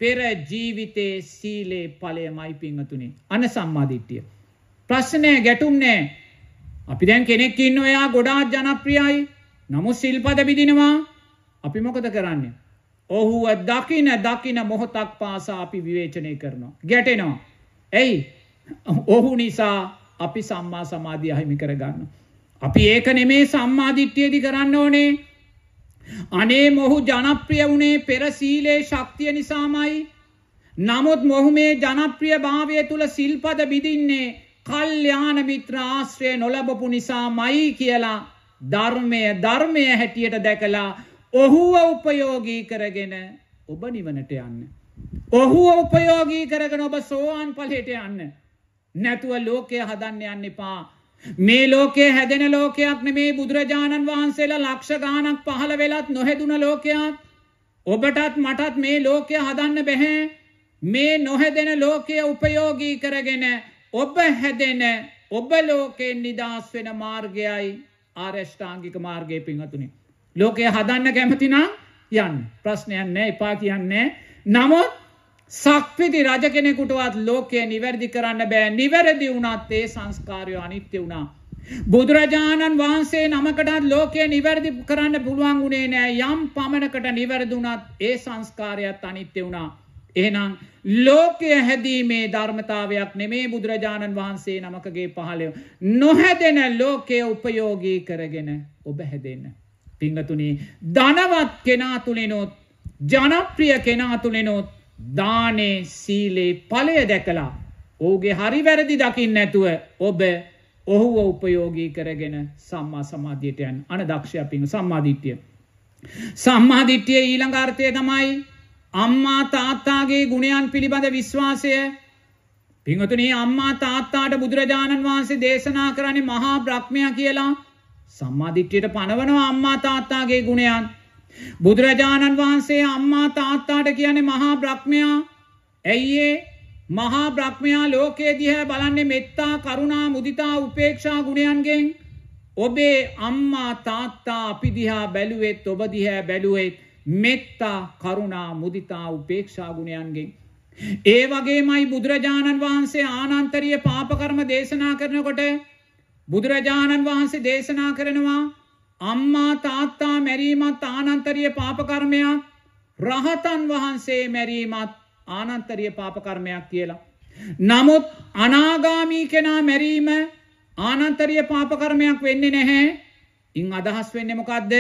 පෙර ජීවිතේ සීලේ ඵලයමයි පිංගතුනේ අන සම්මාදිට්ඨිය ප්‍රශ්නය ගැටුම් නෑ අපි දැන් කෙනෙක් ඉන්න ඔයා ගොඩාක් ජනප්‍රියයි නමුත් සිල්පද බිඳිනවා අපි මොකද කරන්නේ ඔහුව දකින දකින මොහොතක් පාසා අපි විවේචනය කරනවා ගැටෙනවා ඇයි ඔහු නිසා අපි සම්මා සමාධිය අහිමි කරගන්න. අපි ඒක නෙමේ සම්මාධිට්්‍යයේදි කරන්න ඕනේ. අනේ මොහු ජනප්‍රිය වුණේ පෙර සීලේ ශක්තිය නිසාමයි. නමුත් මොහු මේ ජනප්‍රිය භාවය තුළ සිල්පද බිදින්නේ කල්්‍යාන මිත්‍ර ආශ්‍රය නොලබපු නිසා මයි කියලා ධර්මය ධර්මය හැටියට දැකලා ඔහුව උපයෝගී කරගෙන ඔබ නිවනට යන්න. ඔහුව උපයෝගී කරගෙන ඔබ සෝවාන් පලට යන්න. නැතුව ලෝකය හදන්න යන්න එපා. මේ ලෝකේ හැදෙන ලෝකයක් නෙමේ බුදුරජාණන් වහන්සේලා ලක්ෂ ගානක් පහළ වෙලත් නොහැදුන ලෝකයක්. ඔබටත් මටත් මේ ලෝකය හදන්න බැහැ. මේ නොහැදෙන ලෝකය උපයෝගී කරගෙන ඔබ හැදෙන ඔබ ලෝකෙන් නිදහස් වෙන මාර්ගයයි ආර්යෂ්ඨාංගික මාර්ගයේ පින්වතුනි. ලෝකය හදන්න කැමතිනම් යන්න. ප්‍රශ්නයක් නැහැ, එපා කියන්නේ. නමුත් සක්විති රජ කෙනෙකුටවත් ලෝකය නිවැරදි කරන්න බෑ නිවැරදි වුණත් ඒ සංස්කාරයෝ අනිත්‍ය වුණා. බුදුරජාණන් වහන්සේ නමකටත් ලෝකය නිවැරදි කරන්න පුළුවන් වුණේ නෑ යම් පමණකට නිවැරදුනත් ඒ සංස්කාරයත් අනිත්‍ය වුණා. එහෙනම් ලෝකය හැදීමේ ධර්මතාවයක් නෙමේ බුදුරජාණන් වහන්සේ නමකගේ පහළයෝ. නොහැදෙන ලෝකය උපයෝගී කරගෙන ඔබ හැදෙන්න. පිංගතුනී ධනවත් කෙනා තුළෙනොත් ජනප්‍රිය කෙනා තුළෙනොත් දානේ සීලේ පලය දැකලා ඕගේ හරි වැරදි දකිින් නැතුව ඔබ ඔහුව උපයෝගී කරගෙන සම්මා සමාධියටයන් අන දක්ෂය පිනු සම්මාධිට්‍යය. සම්මාධිට්්‍යය ඊළඟාර්ථය තමයි අම්මා තාත්තාගේ ගුණයන් පිළිබඳ විශ්වාසය පිංහතුනේ අම්මා තාත්තාට බුදුරජාණන් වහන්සේ දේශනා කරන්නේ මහා බ්‍රක්්මය කියලා සම්මාධිට්්‍යයට පනවනවා අම්මා තාත්තාගේ ගුණයන් බුදුරජාණන් වහන්සේ අම්මා තාත්තාට කියන්නේ මහා බ්‍රහ්මයා ඇයිඒ මහා බ්‍රහ්මයා ලෝකයේ දිහැ බලන්නේ මෙත්තා කරුණා මුදිතා උපේක්ෂා ගුණයන්ගෙන් ඔබේ අම්මා තාත්තා අපි දිහා බැලුවෙත් ඔබ දිහැ බැලුවෙත් මෙත්තා කරුණා මුදිතා උපේක්ෂා ගුණයන්ගෙන් ඒ වගේමයි බුදුරජාණන් වහන්සේ ආනන්තරිය පාපකර්ම දේශනා කරනකොට බුදුරජාණන් වහන්සේ දේශනා කරනවා අම්මා තාත්තා මැරීමත් ආනන්තරිය පාපකර්මයක් රහතන් වහන්සේ මැරීමත් ආනන්තරිය පාපකර්මයක් කියලා. නමුත් අනාගාමී කෙනා මැරීම ආනන්තරිය පාපකර්මයක් වෙන්නේ නැහැ. ඉන් අදහස් වෙන්නේ මොකද්ද?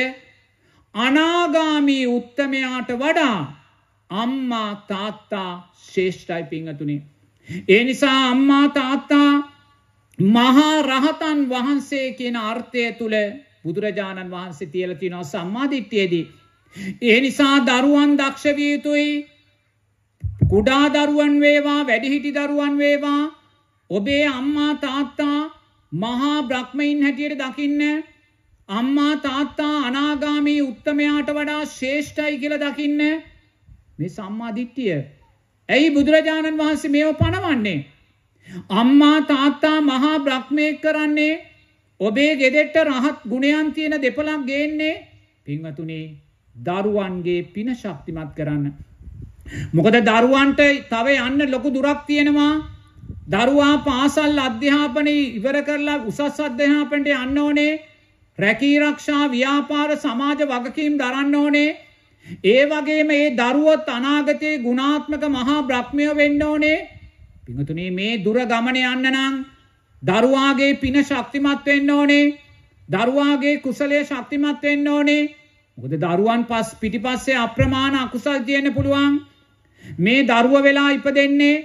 අනාගාමී උත්තමයාට වඩා අම්මා තාත්තා ශේෂ්ඨයි පිංගතුනේ. ඒ නිසා අම්මා තාත්තා මහා රහතන් වහන්සේ කියන අර්ථය තුල බුදුරජාණන් වහන්සේ තියල තිනො සම්මාධිට්්‍යයේදී. ඒ නිසා දරුවන් දක්ෂවිය යුතුයි කුඩා දරුවන් වේවා වැඩිහිටි දරුවන් වේවා ඔබේ අම්මා තාත්තා මහා බ්‍රහ්මයින් හැටියට දකින්න අම්මා තාත්තා අනාගාමී උත්තමයාට වඩා ශේෂ්ඨයි කියල දකින්න මේ සම්මාධිට්ටිය ඇයි බුදුරජාණන් වහන්සේ මේෝ පණවන්නේ. අම්මා තාත්තා මහා බ්‍රහ්මය කරන්නේ ඔබේ ගෙදෙට්ට රහත් ගුණයන් තියෙන දෙපළක් ගේන්නේ පිංවතුනේ දරුවන්ගේ පින ශක්තිමත් කරන්න. මොකද දරුවන්ට තව යන්න ලොකු දුරක් තියෙනවා දරුවා පාසල් අධ්‍යාපනය ඉවර කරලා උසස් අධ්‍යාපනට යන්න ඕනේ රැකීරක්ෂා ව්‍යාපාර සමාජ වගකීම් දරන්න ඕනේ ඒ වගේම ඒ දරුවොත් අනාගතයේ ගුණාත්මක මහා බ්‍රහ්මය වෙන්න ඕනේ පිඟතුනේ මේ දුර ගමන යන්න නම් දරුවාගේ පින ශක්තිමත් වෙන්න ඕනේ. දරුවාගේ කුසලයේ ශක්තිමත් වෙන්න ඕනේ. මොකද දරුවන් පස් පිටිපස්සේ අප්‍රමාණ අකුසල් තියෙන්න පුළුවන්. මේ දරුව වෙලා ඉපදෙන්නේ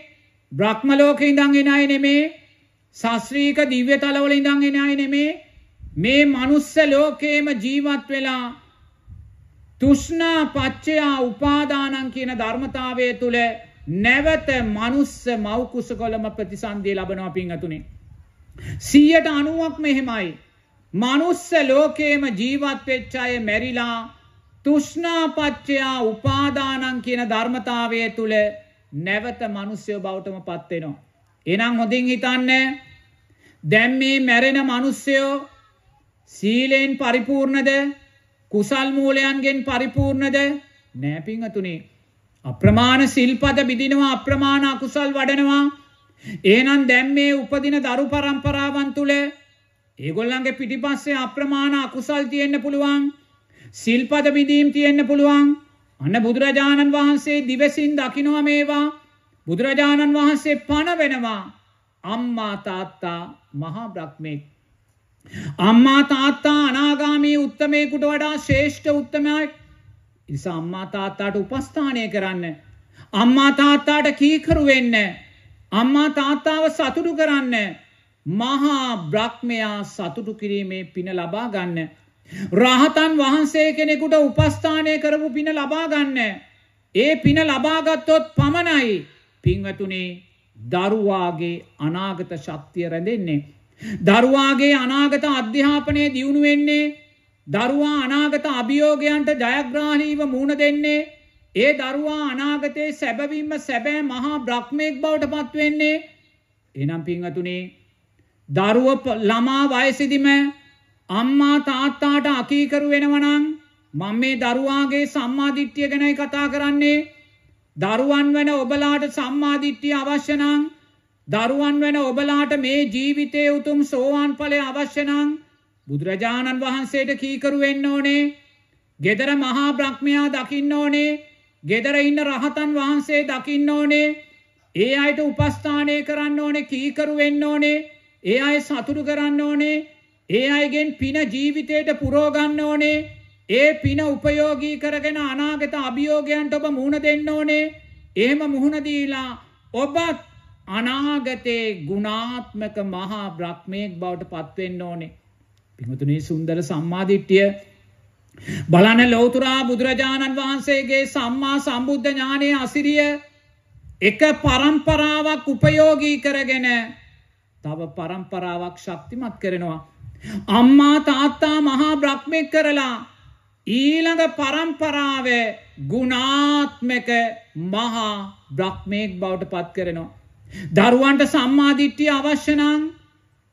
බ්‍රහ්ම ලෝකේ ඉඳන් එන අය නෙමේ. ශාස්ත්‍රීය දිව්‍ය තලවල ඉඳන් එන අය නෙමේ. මේ මනුස්ස ලෝකේම ජීවත් වෙලා තුෂ්ණා පච්චයා උපාදානං කියන ධර්මතාවය තුළ නැවත මනුස්ස මෞකුසකොළම ප්‍රතිසන්දිය ලබනවා පිං අතුනේ සීයට අනුවක් මෙහෙමයි. මනුස්ස ලෝකේම ජීවත්වෙච්චාය මැරිලා තුෂ්නාපච්චයා උපාදානන් කියන ධර්මතාවය තුළ නැවත මනුස්්‍යයෝ බෞටම පත්වෙනවා. එනම් හොඳින් හිතන්න දැම් මේ මැරෙන මනුස්්‍යයෝ සීලයෙන් පරිපූර්ණද කුසල් මූලයන්ගෙන් පරිපූර්ණද නෑපිංහතුනේ අප්‍රමාණ සිල්පද බිදිනවා අප්‍රමාණ අකුසල් වඩනවා ඒනන් දැම් මේ උපදින දරු පරම්පරාවන් තුළ ඒගොල්ලන්ගේ පිටිපස්සේ අප්‍රමාණ අකුසල් තියෙන්න්න පුළුවන් සිල්පද විදීම් තියෙන්න්න පුළුවන් අන්න බුදුරජාණන් වහන්සේ දිවසින් දකිනවා මේවා බුදුරජාණන් වහන්සේ පණ වෙනවා අම්මා තාත්තා මහා බ්‍රක්්මෙක් අම්මා තාත්තා අනාගාමී උත්තමයකුට වඩා ශේෂ්ඨ උත්තමයක් නිසා අම්මා තාත්තාට උපස්ථානය කරන්න. අම්මා තාත්තාට කීකරු වෙන්න. අම්මා තාත්තාව සතුටු කරන්න මහා බ්‍රහ්මයා සතුටු කිරීමේ පින ලබා ගන්න. රහතන් වහන්සේ කෙනෙකුට උපස්ථානය කරපු පින ලබා ගන්න. ඒ පින ලබාගත්තොත් පමණයි පින්වතුනේ දරුවාගේ අනාගත ශක්තිය රැඳෙන්නේ. දරුවාගේ අනාගත අධ්‍යාපනය දියුණු වෙන්නේ දරුවා අනාගත අභියෝගයන්ට ජයග්‍රාහීව මුණ දෙන්නේ ඒ දරුවා අනාගතයේ සැබවින්ම සැබෑ මහා බ්‍රහ්මයෙක් බවට පත්වෙන්නේ එනම් පිංහතුනේ දරුව ළමා වයසිදිම අම්මා තාත්තාට අකීකරු වෙනවනං මං මේ දරුවාගේ සම්මාධිට්්‍යය ගැනයි කතා කරන්නේ දරුවන් වෙන ඔබලාට සම්මාධිට්්‍යිය අවශ්‍යනං දරුවන් වෙන ඔබලාට මේ ජීවිතය උතුම් සෝවාන් පලය අවශ්‍යනං බුදුරජාණන් වහන්සේට කීකරු වෙන්න ඕනේ ගෙදර මහා බ්‍රහ්මයා දකින්න ඕනේ ගෙදර ඉන්න රහතන් වහන්සේ දකින්න ඕනේ ඒ අයට උපස්ථානය කරන්න ඕනේ කීකරු වෙන්න ඕනේ ඒ අය සතුටු කරන්න ඕනේ ඒ අයගෙන් පින ජීවිතයට පුරෝගන්න ඕනේ ඒ පින උපයෝගී කරගෙන අනාගත අභියෝගයන්ට ඔබ මුහුණ දෙන්න ඕනේ එහෙම මුහුණ දීලා ඔබත් අනාගතේ ගුණාත්මක මහා බ්‍රහ්මයෙක් බවට පත්වෙන්න ඕනේ පින්වතුනි සුන්දර සම්මාදිට්ඨිය බලන ලෝතුරා බුදුරජාණන් වහන්සේගේ සම්මා සම්බුද්ධ ඥානය අසිරිය එක පරම්පරාවක් උපයෝගී කරගෙන තව පරම්පරාවක් ශක්තිමත් කරනවා. අම්මා තාත්තා මහා බ්‍රහ්මෙක් කරලා ඊළඟ පරම්පරාව ගුණාත්මක මහා බ්‍රහ්මයෙක් බවට පත් කරනවා. දරුවන්ට සම්මාධිට්ටිය අවශ්‍යනං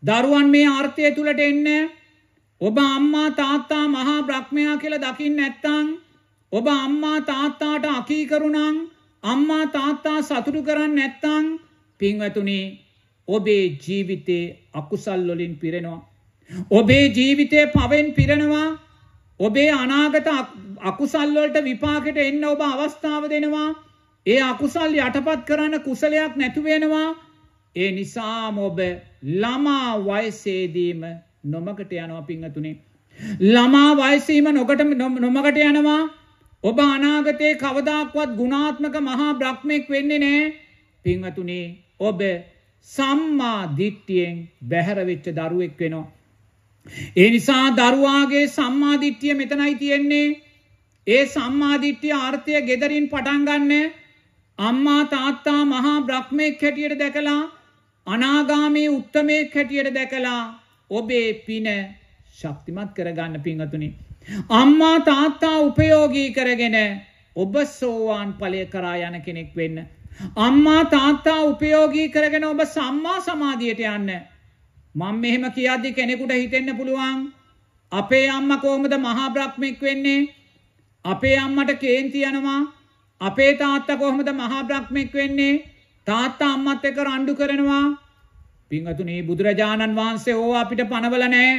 දරුවන් මේ ආර්ථය තුළට එන්න ඔබ අම්මා තාත්තා මහා බ්‍රහ්මයා කියලා දකින්න නැත්නම් ඔබ අම්මා තාත්තාට අකීකරුණං අම්මා තාත්තා සතුටු කරන්නේ නැත්නම් පින්වතුනි ඔබේ ජීවිතේ අකුසල් වලින් පිරෙනවා ඔබේ ජීවිතේ පවෙන් පිරෙනවා ඔබේ අනාගත අකුසල් වලට විපාකෙට එන්න ඔබ අවස්ථාව දෙනවා ඒ අකුසල් යටපත් කරන්න කුසලයක් නැතු වෙනවා ඒ නිසාම ඔබ ළමා වයසේදීම නොමකට යනවා පිංහතුනේ. ළමා වයිසීම නොකට නොමකට යනවා ඔබ අනාගතයේ කවදක්වත් ගුණාත්මක මහා බ්‍රක්්මෙක් වෙන්නේ නෑ පිංහතුනේ ඔබ සම්මා දිට්ටියෙන් බැහැරවෙච්ච දරුවෙක් වෙනවා. ඒ නිසා දරුවාගේ සම්මාධිට්්‍යිය මෙතනයි තියෙන්නේ ඒ සම්මාධිට්්‍යිය ආර්ථය ගෙදරින් පටන්ගන්න අම්මා තාත්තා මහා බ්‍රහ්මයෙක් හැටියට දැකලා අනාගාමී උත්තමයෙක් හැටියට දැකලා ඔබේ පින ශක්තිමත් කරගන්න පිංහතුනි. අම්මා තාත්තා උපයෝගී කරගෙන ඔබ සෝවාන් පලය කරා යන කෙනෙක් වෙන්න. අම්මා තාත්තා උපයෝගී කරගෙන ඔබ සම්මා සමාධියට යන්න. මං මෙහෙම කියද්දි කෙනෙකුට හිතෙන්න පුළුවන්. අපේ අම්ම කෝමද මහා බ්‍රහ්මෙක් වෙන්නේ. අපේ අම්මට කේන්ති යනවා. අපේ තාත්තා කොහොමද මහා බ්‍රහ්මෙක් වෙන්නේ. තාත්තා අම්මත් එක රණ්ඩු කරනවා පින්වතුනි බුදුරජාණන් වහන්සේ ඕවා අපිට පනවල නැහැ.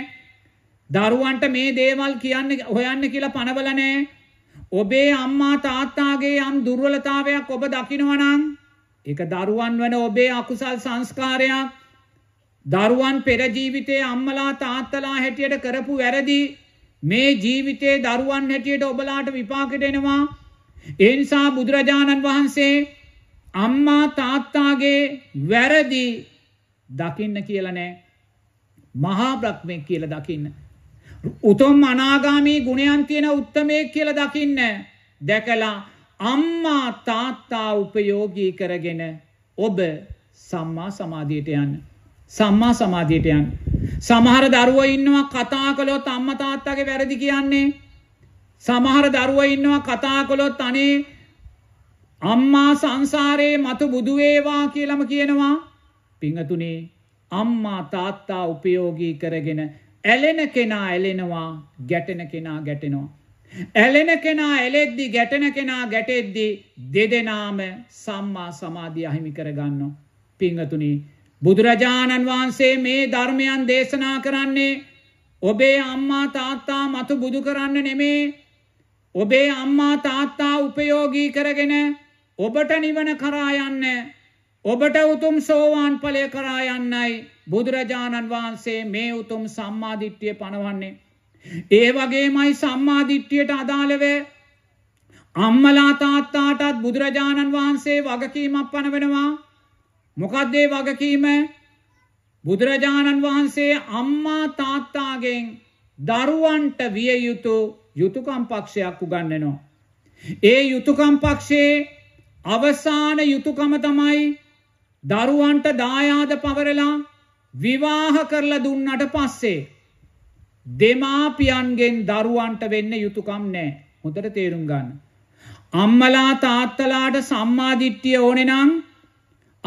දරුවන්ට මේ දේවල් කියන්න හොයන්න කියලා පනවල නැහැ. ඔබේ අම්මා තාත්තාගේ යම් දුර්වලතාවයක් ඔබ දකිනවා නම් ඒක දරුවන් වන ඔබේ අකුසල් සංස්කාරයක්. දරුවන් පෙර ජීවිතයේ අම්මලා තාත්තලා හැටියට කරපු වැරදි මේ ජීවිතයේ දරුවන් හැටියට ඔබලාට විපාකෙට එනවා. ඒ නිසා බුදුරජාණන් වහන්සේ අම්මා තාත්තාගේ වැරදි දකින්න කියලා නෑ මහා බ්‍රහ්මෙක් කියලා දකින්න. උතුම් අනාගාමී ගුණයන් තියෙන උත්තමයෙක් කියලා දකින්න. දැකලා අම්මා තාත්තා උපයෝගී කරගෙන ඔබ සම්මා සමාධියට යන්න. සම්මා සමාධියට යන්න. සමහර දරුවෝ ඉන්නවා කතා කළොත් අම්මා තාත්තාගේ වැරදි කියන්නේ. සමහර දරුවෝ ඉන්නවා කතා කළොත් අනේ අම්මා සංසාරේ මතු බුදු වේවා කියලාම කියනවා. පිංහතුනේ අම්මා තාත්තා උපයෝගී කරගෙන ඇලෙන කෙනා ඇලෙනවා ගැටෙන කෙනා ගැටෙනවා. ඇලෙන කෙනා එලෙද්දි ගැටෙන කෙනා ගැටෙද්දි දෙදෙනාම සම්මා සමාධිය අහිමි කරගන්න. පිංහතුනි බුදුරජාණන් වහන්සේ මේ ධර්මයන් දේශනා කරන්නේ ඔබේ අම්මා තාත්තා මතු බුදු කරන්න නෙමේ ඔබේ අම්මා තාත්තා උපයෝගී කරගෙන ඔබට නිවන කරායන්න ඔබට උතුම් සෝවාන් ඵලය කරා යන්නයි බුදුරජාණන් වහන්සේ මේ උතුම් සම්මාදිට්ඨිය පනවන්නේ. ඒ වගේමයි සම්මාදිට්ඨියට අදාළව අම්මලා තාත්තාටත් බුදුරජාණන් වහන්සේ වගකීමක් පනවනවා. මොකද්ද ඒ වගකීම? බුදුරජාණන් වහන්සේ අම්මා තාත්තාගෙන් දරුවන්ට විය යුතු යුතුයකම් පක්ෂයක් උගන්වනවා. ඒ යුතුයකම් පක්ෂයේ අවසාන යුතුයකම තමයි දරුවන්ට දායාද පවරලා විවාහ කරලා දුන්නට පස්සේ දෙමාපියන්ගෙන් දරුවන්ට වෙන්න යුතුයකම් නැහැ. හොඳට තේරුම් ගන්න. අම්මලා තාත්තලාට සම්මාදිට්ඨිය ඕනේ නම්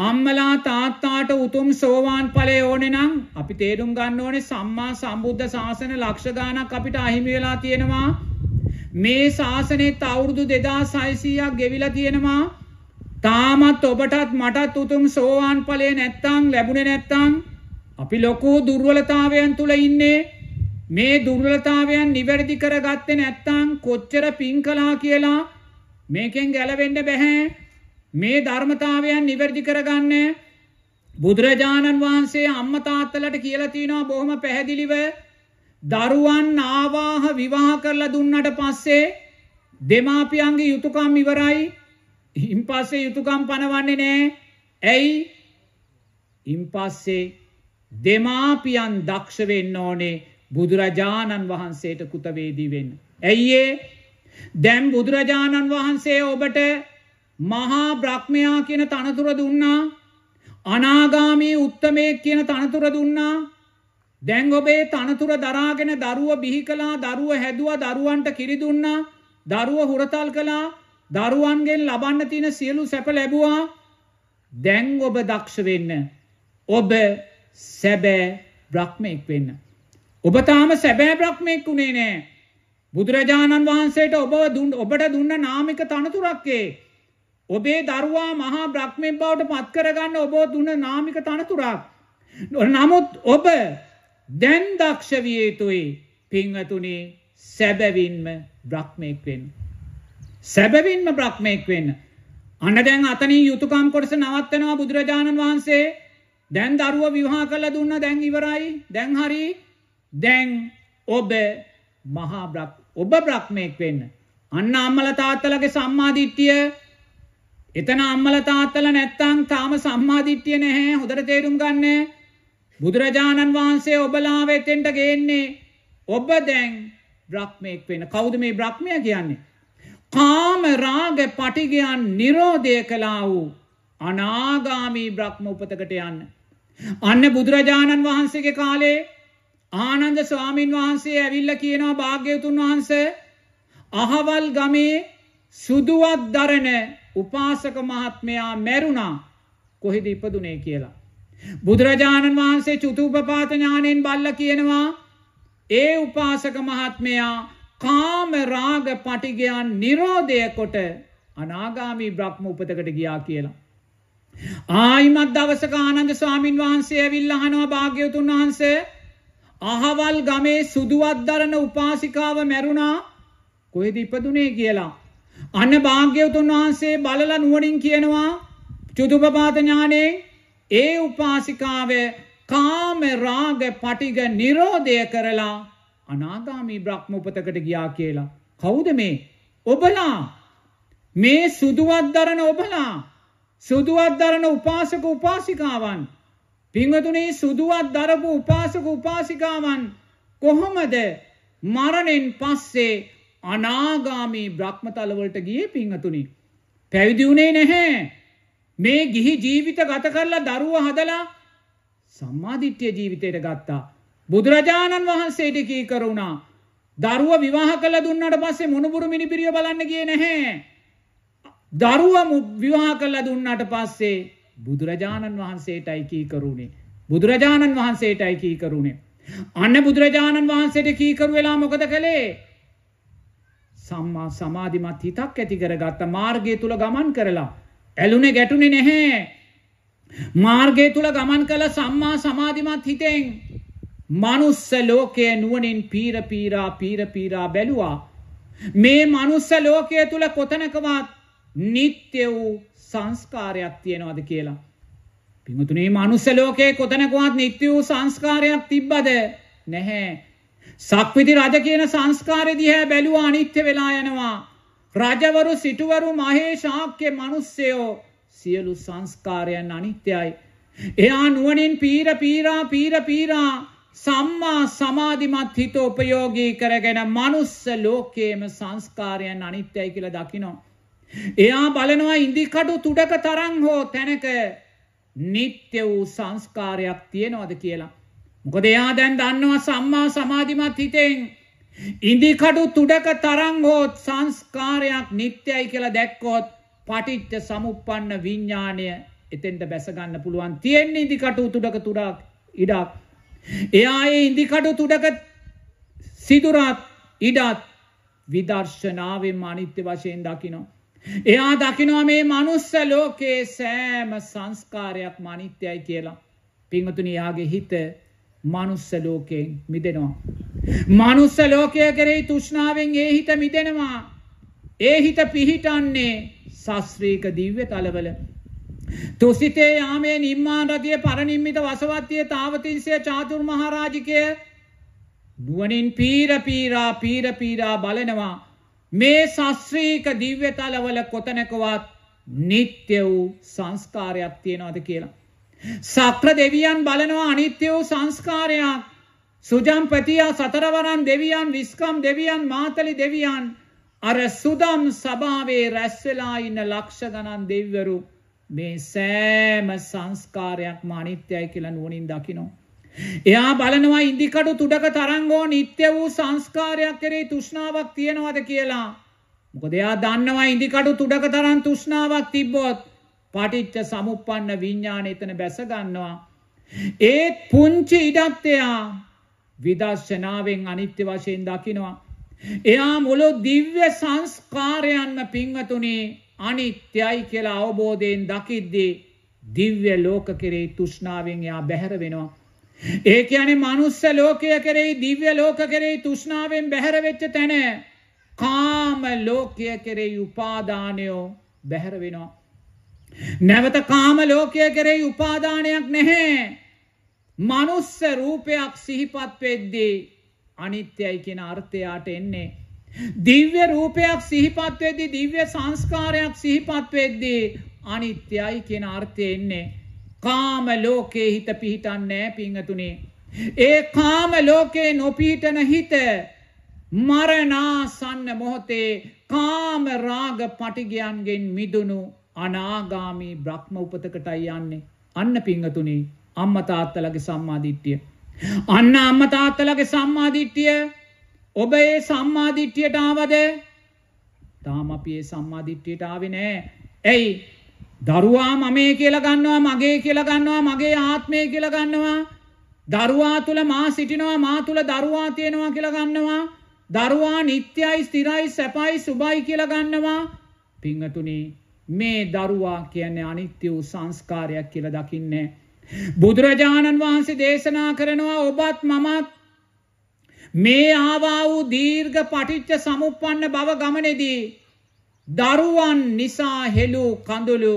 අම්මලා තාත්තාට උතුම් සෝවාන් ඵලය ඕනේ නම් අපි තේරුම් ගන්න ඕනේ සම්මා සම්බුද්ධ ශාසන ලක්ෂ ගණක් අපිට අහිමි වෙලා තියෙනවා. මේ ශාසනයේ අවුරුදු 2600ක් ගෙවිලා තියෙනවා. තාමත් ඔබටත් මටත් උතුම් සෝවාන් ඵලය නැත්තම් ලැබුණේ නැත්තම් අපි ලොකු දුර්වලතාවයන් තුල ඉන්නේ මේ දුර්වලතාවයන් නිවැරදි කරගත්තේ නැත්තම් කොච්චර පිං කළා කියලා මේකෙන් ගැලවෙන්න බෑ මේ ධර්මතාවයන් නිවැරදි කරගන්න බුදුරජාණන් වහන්සේ අම්මා තාත්තලට කියලා තිනවා බොහොම පැහැදිලිව දරුවන් ආවාහ විවාහ කරලා දුන්නට පස්සේ දෙමාපියන්ගේ යුතුයකම් ඉවරයි ඉන් පස්සේ යුතුකම් පනවන්නේ නෑ ඇයි ඉන් පස්සේ දෙමාපියන් දක්ෂ වෙන්න ඕනේ බුදුරජාණන් වහන්සේට කුතවේදී වෙන්න. ඇයිඒ දැම් බුදුරජාණන් වහන්සේ ඔබට මහා බ්‍රක්්මයා කියන තනතුර දුන්නා අනාගාමී උත්තමය කියන තනතුර දුන්නා දැන් ඔබේ තනතුර දරාගෙන දරුව බිහි කලා දරුව හැදුව දරුවන්ට කිරිදුන්නා දරුව හුරතල් කලා දරුවන්ගෙන් ලබන්න තියෙන සියලු සැප ලැබවා දැන් ඔබ දක්ෂ වෙන්න ඔබ සැබෑ බ්‍රහ්මයෙක් වෙන්න. ඔබ තාම සැබෑ බ්‍රහ්මයෙක් වුණේ නෑ. බුදුරජාණන් වහන්සේට ඔබ දුන් ඔබට දුන්න නාමික තනතුරක්කේ. ඔබේ දරුවා මහා බ්‍රහ්මෙන් බවට පත් කරගන්න ඔබ දුන නාමික තනතුරක්. නමුත් ඔබ දැන් දක්ෂ විය යුතුයි පින්වතුනි සැබවින්ම බ්‍රහ්මයෙක් වෙන්න. සැබවින්ම බ්‍රහ්මයෙක් වෙන්න. අන්න දැන් අතනින් යුතුයකම් කොටස නවත්වනවා බුදුරජාණන් වහන්සේ. දැන් දරුව විවාහ කරලා දුන්න දැන් ඉවරයි. දැන් හරි. දැන් ඔබ මහා බ්‍රහ්ම ඔබ බ්‍රහ්මයෙක් වෙන්න. අන්න අම්මල තාත්තලගේ සම්මාදිට්ඨිය එතන අම්මල තාත්තල නැත්තම් තාම සම්මාදිට්ඨිය නැහැ. හොඳට තේරුම් ගන්න. බුදුරජාණන් වහන්සේ ඔබලා වෙතෙන්ට ගේන්නේ ඔබ දැන් බ්‍රහ්මයෙක් වෙන. කවුද මේ බ්‍රහ්මයා කියන්නේ? කාම රාග පටිගයන් නිරෝධය කළා වූ අනාගාමී බ්‍රහ්ම උපතකට යන්න. අන්න බුදුරජාණන් වහන්සේගේ කාලේ ආනන්ද ස්වාමීන් වහන්සේ ඇවිල්ල කියනවා භාග්‍යවතුන් වහන්ස අහවල් ගමේ සුදුවත් දරන උපාසක මහත්මයා මැරුණා කොහෙද ඉපදුනේ කියලා. බුදුරජාණන් වහන්සේ චුතුූපපාත ඥානයෙන් බල්ල කියනවා ඒ උපාසක මහත්මයා කාම රාග පටිගයන් නිරෝධය කොට අනාගාමී බ්‍රහ්ම උපතකට ගියා කියලා. ආයිමත් දවසක ආනන්ද ස්වාමින් වහන්සේ ඇවිල්ලා අහනවා භාග්‍යවතුන් වහන්සේ අහවල් ගමේ සුදුවත් දරන උපාසිකාව මැරුණා කොහෙද ඉපදුනේ කියලා. අන්න භාග්‍යවතුන් වහන්සේ බලලා නුවණින් කියනවා චුතුපපාත ඥානේ ඒ උපාසිකාව කාම රාග පටිග නිරෝධය කරලා අනාගාමී බ්‍රහ්ම උපතකට ගියා කියලා. කවුද මේ? ඔබලා මේ සුදුවත් දරන ඔබලා සුදුවත් දරන උපාසක උපාසිකාවන් පිංවතුනේ සුදුවත් දරපු උපාසක උපාසිකාවන් කොහොමද මරණෙන් පස්සේ අනාගාමී බ්‍රහ්මතලවලට ගියේ පිංහතුනි. පැවිදි වුණේ නැහැ. මේ ගිහි ජීවිත ගත කරලා දරුව හදලා සම්මාධිත්‍ය ජීවිතයට ගත්තා. බුදුරජාණන් වහන්සේට කී කරුණා දරුව විවාහ කළ දුන්නට පස්සේ මොනුබුරු මිනිපිරිය බලන්න ගියේ නැහැ දරුව විවාහ කළ දුන්නට පස්සේ බුදුරජාණන් වහන්සේටයි කී කරුණේ බුදුරජාණන් වහන්සේටයි කී කරුණේ අන්න බුදුරජාණන් වහන්සේට කීකරු වෙලා මොකද කළේ සම්මා සමාධිමත් හිතක් ඇති කරගත්ත මාර්ගය තුළ ගමන් කරලා ඇලුනේ ගැටුනේ නැහැ මාර්ගය තුළ ගමන් කළ සම්මා සමාධිමත් හිතෙන් මනුස්ස ලෝකය නුවනින් පීරපීරා පීරපීරා බැලුවා. මේ මනුස්ස ලෝකය තුළ කොතනකවත් නිත්‍ය වූ සංස්කාරයක් තියෙනවද කියලා. පිමතුනේ මනුස්ස ලෝකයේ කොතනකවත් නිත්‍ය වූ සංස්කාරයක් තිබ්බද නැහැ. සක්විති රජ කියන සංස්කාරය දිහා බැලුවා අනිත්‍ය වෙලා යනවා. රජවරු සිටුවරු මහේ ශාක්‍ය මනුස්සයෝ සියලු සංස්කාරයන් අනිත්‍යයි. එයා නුවනින් පීර පීරා පීර පීරා සම්මා සමාධිමත් හිත උපයෝගී කරගෙන මනුස්ස ලෝකයේම සංස්කාරයන් අනිත්‍යයි කියලා දකිනවා. එයා බලනවා ඉදිකඩු තුඩක තරං හෝ තැනක නිත්‍ය වූ සංස්කාරයක් තියෙනවද කියලා. මොකද එයා දැන් දන්නවා සම්මා සමාධිමත් හිතෙන් ඉදිකඩු තුඩක තරං හෝ සංස්කාරයක් නිත්‍යයි කියලා දැක්කොත් පටිච්ච සමුප්පන්න විඤ්ඥානය එතෙන්ට බැසගන්න පුළුවන් තියෙන්නේ ඉදිකටු තුඩක තුඩක් ඉඩක්. එයායේ ඉදිකටු තුඩක සිදුරත් ඉඩත් විදර්ශනාවෙන් අනිත්‍ය වශයෙන් දකිනෝ. එයා දකිනවා මේ මනුස්ස ලෝකයේ සෑම සංස්කාරයක් මනිත්‍යයි කියලා. පිංහතුන යාගේ හිත මනුස්ස ලෝකයෙන් මිදෙනවා. මනුස්ස ලෝකය කරෙහි තුෂ්ණාවෙන් ඒ හිත මිදෙනවා. ඒ හිත පිහිටන්නේ සස්්‍රීක දිව්‍ය තලවල තුසිතේ යාමේ නිම්මාන් රතිය පරනිම්මිත වසවත්තිය තාවතිංසය චාතුර් මහරාජිකය දුවනින් පීර පීරා පීර පීරා බලනවා මේ ශස්ත්‍රීක දිව්‍යතලවල කොතනකවත් නිත්‍ය වූ සංස්කාරයක් තියෙනවද කියලා. සක්‍ර දෙවියන් බලනවා අනිත්‍ය වූ සංස්කාරයක් සුජම්පතියා සතරවරන් දෙවියන් විස්කම් දෙවියන් මාතලි දෙවියන් අර සුදම් සභාවේ රැස් වෙලා ඉන්න ලක්ෂ ගණන් දෙවිවරු මේ සෑම සංස්කාරයක්ම අනිත්‍යයි කියලා නුවණින් දකිනවා. එයා බලනවා ඉන්දිකඩු තුඩක තරංගෝ නිත්‍ය වූ සංස්කාරයක් කෙරේ තෘෂ්ණාවක් තියෙනවද කියලා. මොකද එයා දන්නවා ඉන්දිකඩු තුඩක තරම් තෘෂ්ණාවක් තිබ්බොත් පටිච්ච සමුප්පන්න විඥාණය එතන බැස ගන්නවා. ඒත් පුංචි ඉඩත් එයා විදර්ශනාවෙන් අනිත්‍ය වශයෙන් දකිනවා. එයා මුළු දිව්‍ය සංස්කාරයන්ම පින්වතුනේ අනිත්‍යයි කියලා අවබෝධයෙන් දකිද්දී දිව්‍ය ලෝක කෙරෙහි තෘෂ්ණාවෙන් එයා බැහැර වෙනවා. ඒ කියන්නේ මනුස්ස ලෝකය කෙරෙහි දිව්‍ය ලෝක කෙරෙහි තෘෂ්ණාවෙන් බැහැර වෙච්ච තැන කාම ලෝකය කෙරෙහි උපාදානයෝ බැහැර වෙනවා. නැවත කාම ලෝකය කෙරෙහි උපාදානයක් නැහැ. මනුස්ස රූපයක් සිහිපත් වෙද්දී අනිත්‍යයි කියන අර්ථයට එන්නේ දිව්‍ය රූපයක් සිහිපත් වෙද්දී දිව්‍ය සංස්කාරයක් සිහිපත් වෙද්දී අනිත්‍යයි කියන අර්ථය එන්නේ. කාම ලෝකේ හිත පිහිටන්නේ පිංගතුනේ. ඒ කාම ලෝකේ නොපිහිටන හිත මරණාසන්න මොහොතේ කාම රාග පටිගයන්ගෙන් මිදුණු අනාගාමී බ්‍රහ්ම උපතකටයි යන්නේ. අන්න පිංගතුනේ අම්මා තාත්තලාගේ සම්මාදිට්ඨිය. අන්න අම්මා තාත්තලාගේ සම්මාදිට්ඨිය ඔබ ඒ සම්මාධිට්්‍යයට ආවද තාම අපි ඒ සම්මාධිට්්‍යයට ආවි නෑ ඇයි දරුවා මමේ කියලගන්නවා මගේ කියලගන්නවා මගේ ආත්මය කියලගන්නවා දරුවා තුළ මා සිටිනවා මා තුළ දරුවා තියෙනවා කියලගන්නවා දරුවා නිත්‍යයි ස්තිරයි සැපයි සුබයි කියලගන්නවා පිංහතුනි මේ දරුවා කියන්නේ අනිත්‍ය වූ සංස්කාරයක් කියල දකින්නේ. බුදුරජාණන් වහන්සේ දේශනා කරනවා ඔබත් මමත් මේ ආවා වූ දීර්ඝ පටිච්ච සමුප්පන්න බව ගමනේදී දරුවන් නිසා හෙළු කඳුළු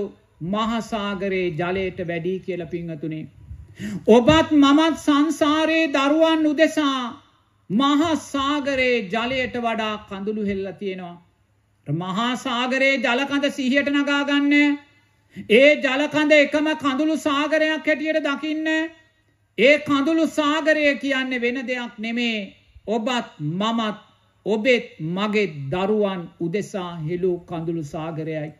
මහසාගරයේ ජලයට වැඩි කියලා පින්වතුනි ඔබත් මමත් සංසාරයේ දරුවන් උදෙසා මහා සාගරයේ ජලයට වඩා කඳුළු හෙල්ලලා තියෙනවා. මහා සාගරයේ ජලකඳ සිහියට නගා ගන්න. ඒ ජලකඳ එකම කඳුළු සාගරයක් හැටියට දකින්න. ඒ කඳුළු සාගරය කියන්නේ වෙන දෙයක් නෙමේ. ඔබත් මමත් ඔබෙත් මගේ දරුවන් උදෙසා හෙළූ කඳුළු සාගරයයි.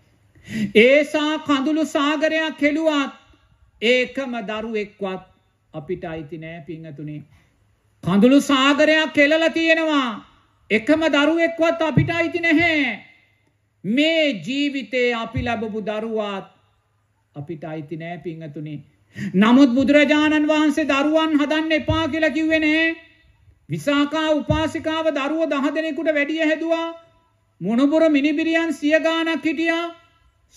ඒසා කඳුළු සාගරයක් හෙළුවත් ඒකම දරුවෙක්වත් අපිට අයිති නෑ පිංහතුනේ. කඳුළු සාගරයක් කෙලල තියෙනවා එකම දරුවෙක්වත් අපිට අයිති නැහැ. මේ ජීවිතයේ අපි ලැබපු දරුවාත් අපිට අයිති නෑ පිංහතුනේ. නමුත් බුදුරජාණන් වහන්සේ දරුවන් හදන්න එපා කියලා කිව්වෙනේ විසාකා උපාසිකාව දරුව දහ දෙනෙකුට වැඩිය හැදවා මොනබුර මිනිබිරියන් සියගානක් හිටියා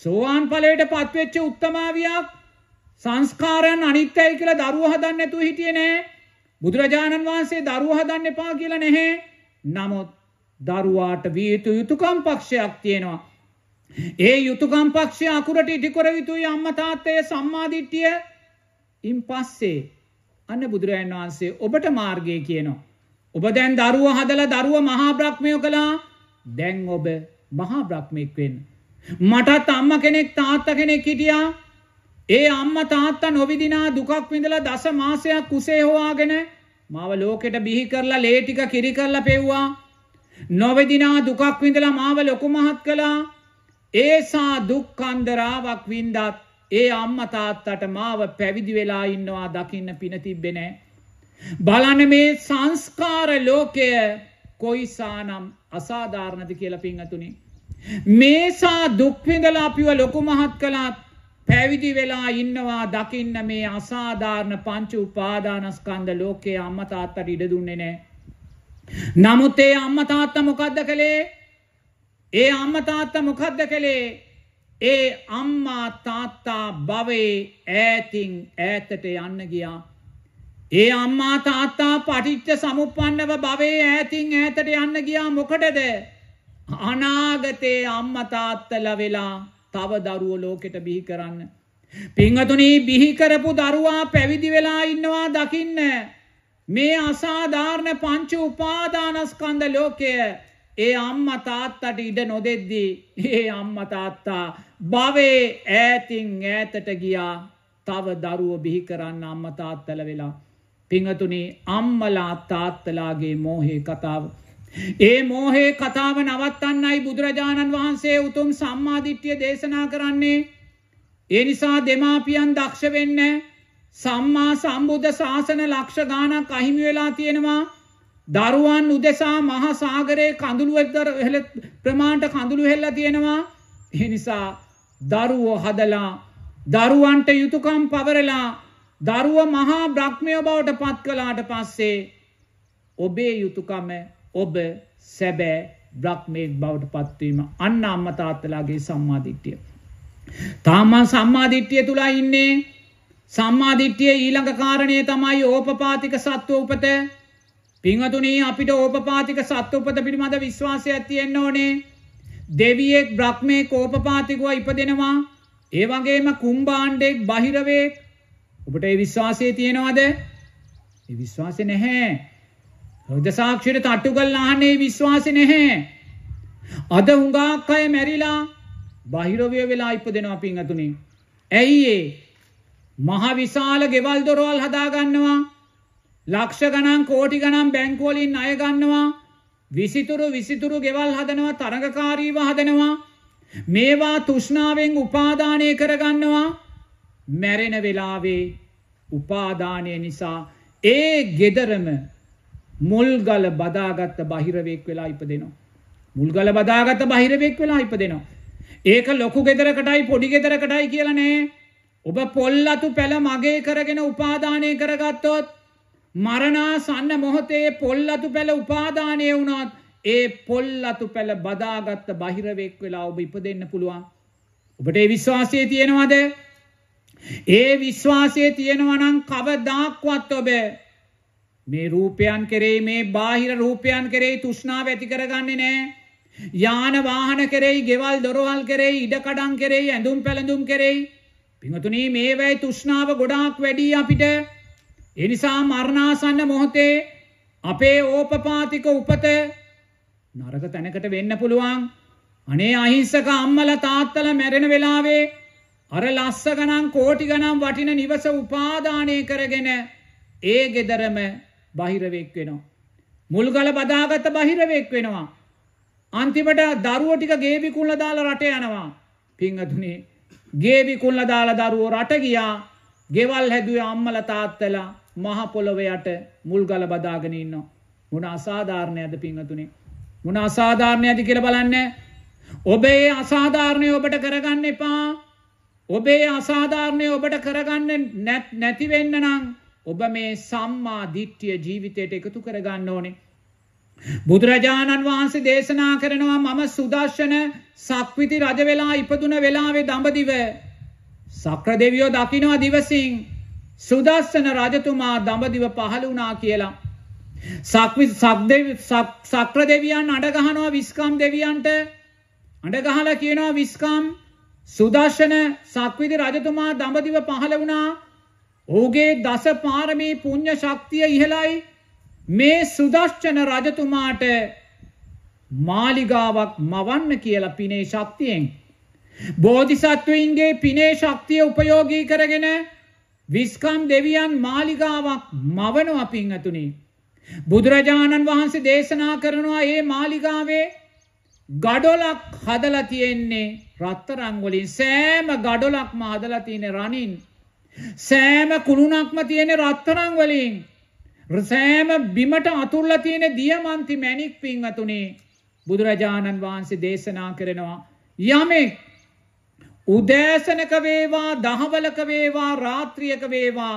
සෝවාන් පලයට පත්වෙච්ච උත්තමාවයක් සංස්කාරයන් අනිත්‍යයි කියලා දරුව හදන්න නැතුව හිටියේ නෑ බුදුරජාණන් වහන්සේ දරුව හදන්න එපා කියලා නැහැ නමුත් දරුවාට විය යුතු යුතුයකම් පක්ෂයක් තියෙනවා ඒ යුතුයකම් පක්ෂය අකුරට ඉටිකර යුතුයි අම්මා තාත්තේ සම්මා දිට්ඨිය ඉන් පස්සේ අන්න බුදුරජාණන් වහන්සේ ඔබට මාර්ගය කියනවා ඔබ දැන් දරුව හදල දරුව මහා බ්‍රක්්මයෝ කළා දැන් ඔබ මහා බ්‍රක්්මෙක්වෙන්. මටත් අම්ම කෙනෙක් තාත්ත කෙනෙක් හිටියා ඒ අම්ම තාත්තා නොවිදිනා දුකක් විඳලා දස මාසයක් කුසේ හොවාගෙන මාව ලෝකෙට බිහි කරලා ලේටික කිරි කරලා පෙව්වා. නොවිදිනා දුකක් විඳලා මාව ලොකු මහත් කළා. ඒසා දුක්කන්දරාවක් වින්දත් ඒ අම්ම තාත්තට මාව පැවිදි වෙලා ඉන්නවා දකින්න පින තිබ්බේ නැහැ. බලන මේ සංස්කාර ලෝකය කොයිසානම් අසාධාරණද කියලා පිංහතුනි. මේසා දුක්විඳලා අපිව ලොකු මහත් කළත් පැවිදි වෙලා ඉන්නවා දකින්න මේ අසාධාරණ පංචු උපාදානස්කන්ද ලෝකයේ අම්මතාත්තට ඉඩ දුන්නේ නෑ. නමුත් ඒ අම්මතාත්ත මොකද්ද කළේ ඒ අම්මතාත්ත මොකද්ද කළේ ඒ අම්මා තාත්තා භවේ ඈතින් ඈතට යන්න ගියා ඒ අම්මා තාත්තා පටිච්ච සමුප්පන්නව භවයේ ඈතින් ඈතට යන්න ගියා මොකටද? අනාගතේ අම්මා තාත්තලා වෙලා තව දරුවෝ ලෝකෙට බිහි කරන්න. පින්වතුනි බිහි කරපු දරුවා පැවිදි වෙලා ඉන්නවා දකින්න. මේ අසාධාරණ පංච උපාදානස්කන්ධ ලෝකය ඒ අම්මා තාත්තට ඉඩ නොදෙද්දී ඒ අම්මා තාත්තා භවයේ ඈතින් ඈතට ගියා. තව දරුවෝ බිහි කරන්න අම්මා තාත්තලා වෙලා පිංහතුනේ අම්මලා තාත්තලාගේ මෝහේ කතාව. ඒ මෝහේ කතාව නවත්තන්නයි බුදුරජාණන් වහන්සේ උතුම් සම්මාධිට්්‍යිය දේශනා කරන්නේ. ඒ නිසා දෙමාපියන් දක්ෂ වෙන්න සම්මා සම්බුද්ධ ශාසන ලක්ෂ ගානක් අහිමි වෙලා තියෙනවා දරුවන් උදෙසා මහා සාගරයේ කඳුළුවදර ප්‍රමාණ්ට කඳුළු හෙල්ල තියෙනවා එනිසා දරුවෝ හදලා දරුවන්ට යුතුකම් පවරලා දරුව මහා බ්‍රහ්මය බවට පත් කළාට පස්සේ ඔබේ යුතුකම ඔබ සැබෑ බ්‍රහ්මයෙක් බවට පත්වීම අන්න අම්ම තාත්තලාගේ සම්මාධිට්්‍යිය. තාමන් සම්මාධිට්්‍යිය තුළා ඉන්නේ සම්මාධිට්්‍යිය ඊළඟ කාරණය තමයි ඕපපාතික සත්ව උපත පිංහතුනී අපිට ඕපපාතික සත්ව උපත පිළිබඳ විශ්වාසය ඇතියෙන්න්න ඕනේ දෙවියෙක් බ්‍රහ්මය කෝපපාතිකුව ඉපදෙනවා ඒවගේම කුම්බාණ්ඩෙක් බහිරවෙක් ඔබට ඒ විශ්වාසය තියෙනවාද ඒ විශ්වාස නැහැ රෝධසාක්ෂයට තට්ටු කල්ලාහන්නේ විශ්වාස නැහැ අද හුඟාක් අය මැරිලා බහිරවය වෙලා ඉප දෙනවා පිංහතුනේ ඇයි ඒ මහ විශාල ගෙවල් දොරවල් හදාගන්නවා ලක්ෂ ගණන් කෝටි ගණන් බැංකෝලින් අයගන්නවා විසිතුරු විසිතුරු ගෙවල් හදනවා තරඟකාරීව හදනවා මේවා තුෂ්ණාවෙන් උපාදානය කරගන්නවා මැරෙන වෙලාවේ උපාදානය නිසා ඒ ගෙදරම මුල්ගල බදාගත්ත බහිරවෙක් වෙලා ඉප දෙනවා. මුල්ගල බදාගත්ත බහිරවෙක් වෙලා ඉප දෙනවා. ඒක ලොකු ගෙදරකටයි පොඩි ගෙදරකටයි කියලනේ ඔබ පොල්ලතු පැළ මගේ කරගෙන උපාදානය කරගත්තොත් මරණා සන්න මොහොතේ පොල්ලතු පැළ උපාදානය වුණත් ඒ පොල්ලතු පැළ බදාගත්ත බහිරවෙක් වෙලා ඔබ ඉප දෙන්න පුළුවන්. ඔබට විශ්වාසය තියෙනවාද ඒ විශ්වාසය තියෙනවා නම් කවදාක්වත් ඔබ මේ රූපයන් කෙරෙහි මේ බාහිර රූපයන් කෙරෙහි තෘෂ්ණාව ඇති කරගන්නේ නැහැ. යාන වාහන කෙරෙහි, ගෙවල් දොරවල් කෙරෙහි, ඉඩකඩම් කෙරෙහි, ඇඳුම් පැළඳුම් කෙරෙහි පින්වතුනි මේ වෙයි තෘෂ්ණාව ගොඩාක් වැඩි අපිට. ඒ නිසා මරණාසන්න මොහොතේ අපේ ඕපපාතික උපත නරක තැනකට වෙන්න පුළුවන්. අනේ අහිංසක අම්මලා තාත්තලා මැරෙන වෙලාවේ අර ලස්ස ගනම් කෝටි ගනම් වටින නිවස උපාධානය කරගෙන ඒ ගෙදරම බහිරවෙක් වෙනවා. මුල්ගල බදාගත බහිරවෙක් වෙනවා. අන්තිමට දරුවටික ගේවිකුල්ල දාල රට යනවා පිංහතුනේ ගේවිකුල්ල දාල දරුවෝ රට ගියා ගෙවල් හැදුව අම්මල තාත්තලා මහපොළොවයට මුල්ගල බදාගෙන ඉන්නවා. මුණ අසාධාරණයද පිංහතුනේ. මුණ අසාධාරණයද කියල බලන්න. ඔබේ අසාධාරණය ඔබට කරගන්න එපා ඔබේ අසාධාරණය ඔබට කරගන්න නැතිවෙන්න නම් ඔබ මේ සම්මා දිට්ටිය ජීවිතයට එකතු කරගන්න ඕනේ. බුදුරජාණන් වහන්සේ දේශනා කරනවා මම සුදර්ශන සක්විති රජවෙලා ඉපදුන වෙලාවේ දඹදිව. සක්‍ර දෙවියෝ දකිනවා දිවසින් සුදස්සන රජතුමා දඹදිව පහළ වුණා කියලා. සක්වි සක්‍ර දෙවියන් අඩගහනවා විස්කම් දෙවියන්ට අඩගහල කියනවා විස්කම් සුදර්ශන සක්විති රජතුමා දඹදිව පහළ වුණා. ඔහුගේ දස පාරමී පුණ්‍ය ශක්තිය ඉහළයි. මේ සුදර්ශන රජතුමාට මාලිගාවක් මවන්න කියලා පිනේ ශක්තියෙන් බෝධිසත්වයින්ගේ පිනේ ශක්තිය උපයෝගී කරගෙන විස්කම් දෙවියන් මාලිගාවක් මවනවා පිං ඇතුනි. බුදුරජාණන් වහන්සේ දේශනා කරනවා ඒ මාලිගාවේ ගඩොලක් හදලා තියෙන්නේ රත්තරන් වලින් සෑම ගඩොලක්ම හදලා තියෙන රණින් සෑම කුණුණක්ම තියෙන රත්තරන් වලින් සෑම බිමට අතුල්ලා තියෙන දියමන්ති මැණික් පින්වතුනේ බුදුරජාණන් වහන්සේ දේශනා කරනවා යමෙක් උදෑසනක වේවා දහවලක වේවා රාත්‍රියක වේවා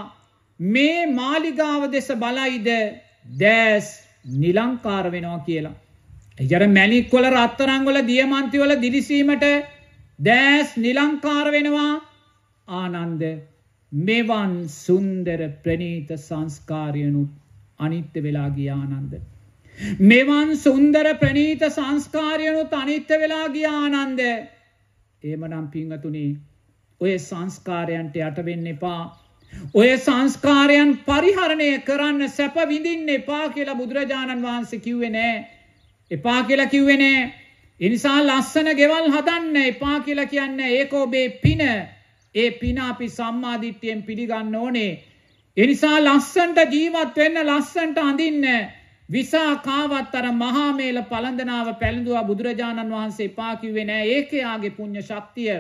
මේ මාලිගාව දෙස බලයිද දැස් නිලංකාර වෙනවා කියලා එජර මැණික්වල රත්තරංගොල දියමන්තිවල දිලිසීමට දෑස් නිලංකාර වෙනවා ආනන්ද මෙවන් සුන්දර ප්‍රනීත සංස්කාරයනුත් අනිත්‍ය වෙලා ගිය ආනන්ද. මෙවන් සුන්දර ප්‍රනීත සංස්කාරයනුත් අනිත්‍ය වෙලා ගිය ආනන්ද. ඒමනම් පිංහතුනේ ඔය සංස්කාරයන්ට යටවෙන්න එපා ඔය සංස්කාරයන් පරිහරණය කරන්න සැප විඳින්න එපා කියලා බුදුරජාණන් වහන්සේ කිව්වේ නෑ එපා කියලා කිව්වේ නෑ. ඒ නිසා ලස්සන ගෙවල් හදන්න එපා කියලා කියන්නේ ඒක ඔබේ පින. ඒ පින අපි සම්මා දිට්ඨියෙන් පිළිගන්න ඕනේ. ඒ නිසා ලස්සනට ජීවත් වෙන්න ලස්සනට අඳින්න විසාකාවත් අර මහා මේල පළඳනාව පැළඳුවා බුදුරජාණන් වහන්සේ එපා කිව්වේ නෑ. ඒක යාගේ පුණ්‍ය ශක්තිය.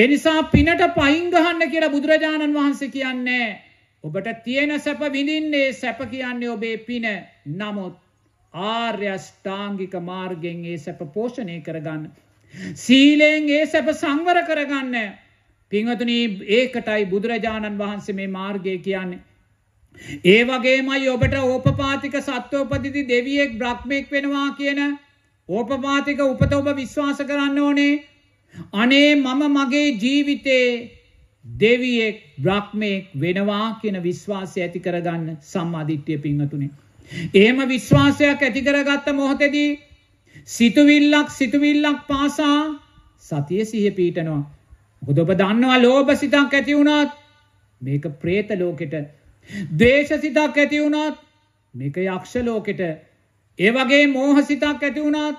ඒ නිසා පිනට පයින් ගහන්න කියලා බුදුරජාණන් වහන්සේ කියන්නේ ඔබට තියෙන සැප විඳින්නේ සැප කියන්නේ ඔබේ පින. නමුත් ආර්යෂ්ඨාංගික මාර්ගෙන් ඒ සැප පෝෂණය කරගන්න. සීලයෙන් ඒ සැප සංවර කරගන්න. පිංහතුන ඒකටයි බුදුරජාණන් වහන්සේ මේ මාර්ගය කියන්නේ. ඒ වගේමයි ඔබට ඕපපාතික සත්වෝපතිති දෙවියෙක් බ්‍රක්්මෙක් වෙනවා කියන ඕපපාතික උපත ඔබ විශ්වාස කරන්න ඕනේ. අනේ මම මගේ ජීවිතේ දෙවියෙක් බ්‍රක්්මයෙක් වෙනවා කියන විශ්වාසය ඇති කරගන්න සම්මාධිත්‍යය පිංහතුනේ. එහෙම විශ්වාසයක් ඇති කරගත්ත මොහොතේදී සිතුවිල්ලක් සිතුවිල්ලක් පාසා සතිය සිහිය පීටනවා. මොකද ඔබ දන්නවා ලෝභ සිතක් ඇති වුණත් මේක പ്രേත ලෝකෙට, ද්වේෂ සිතක් ඇති වුණත් මේක යක්ෂ ලෝකෙට, ඒ වගේ මෝහ සිතක් ඇති වුණත්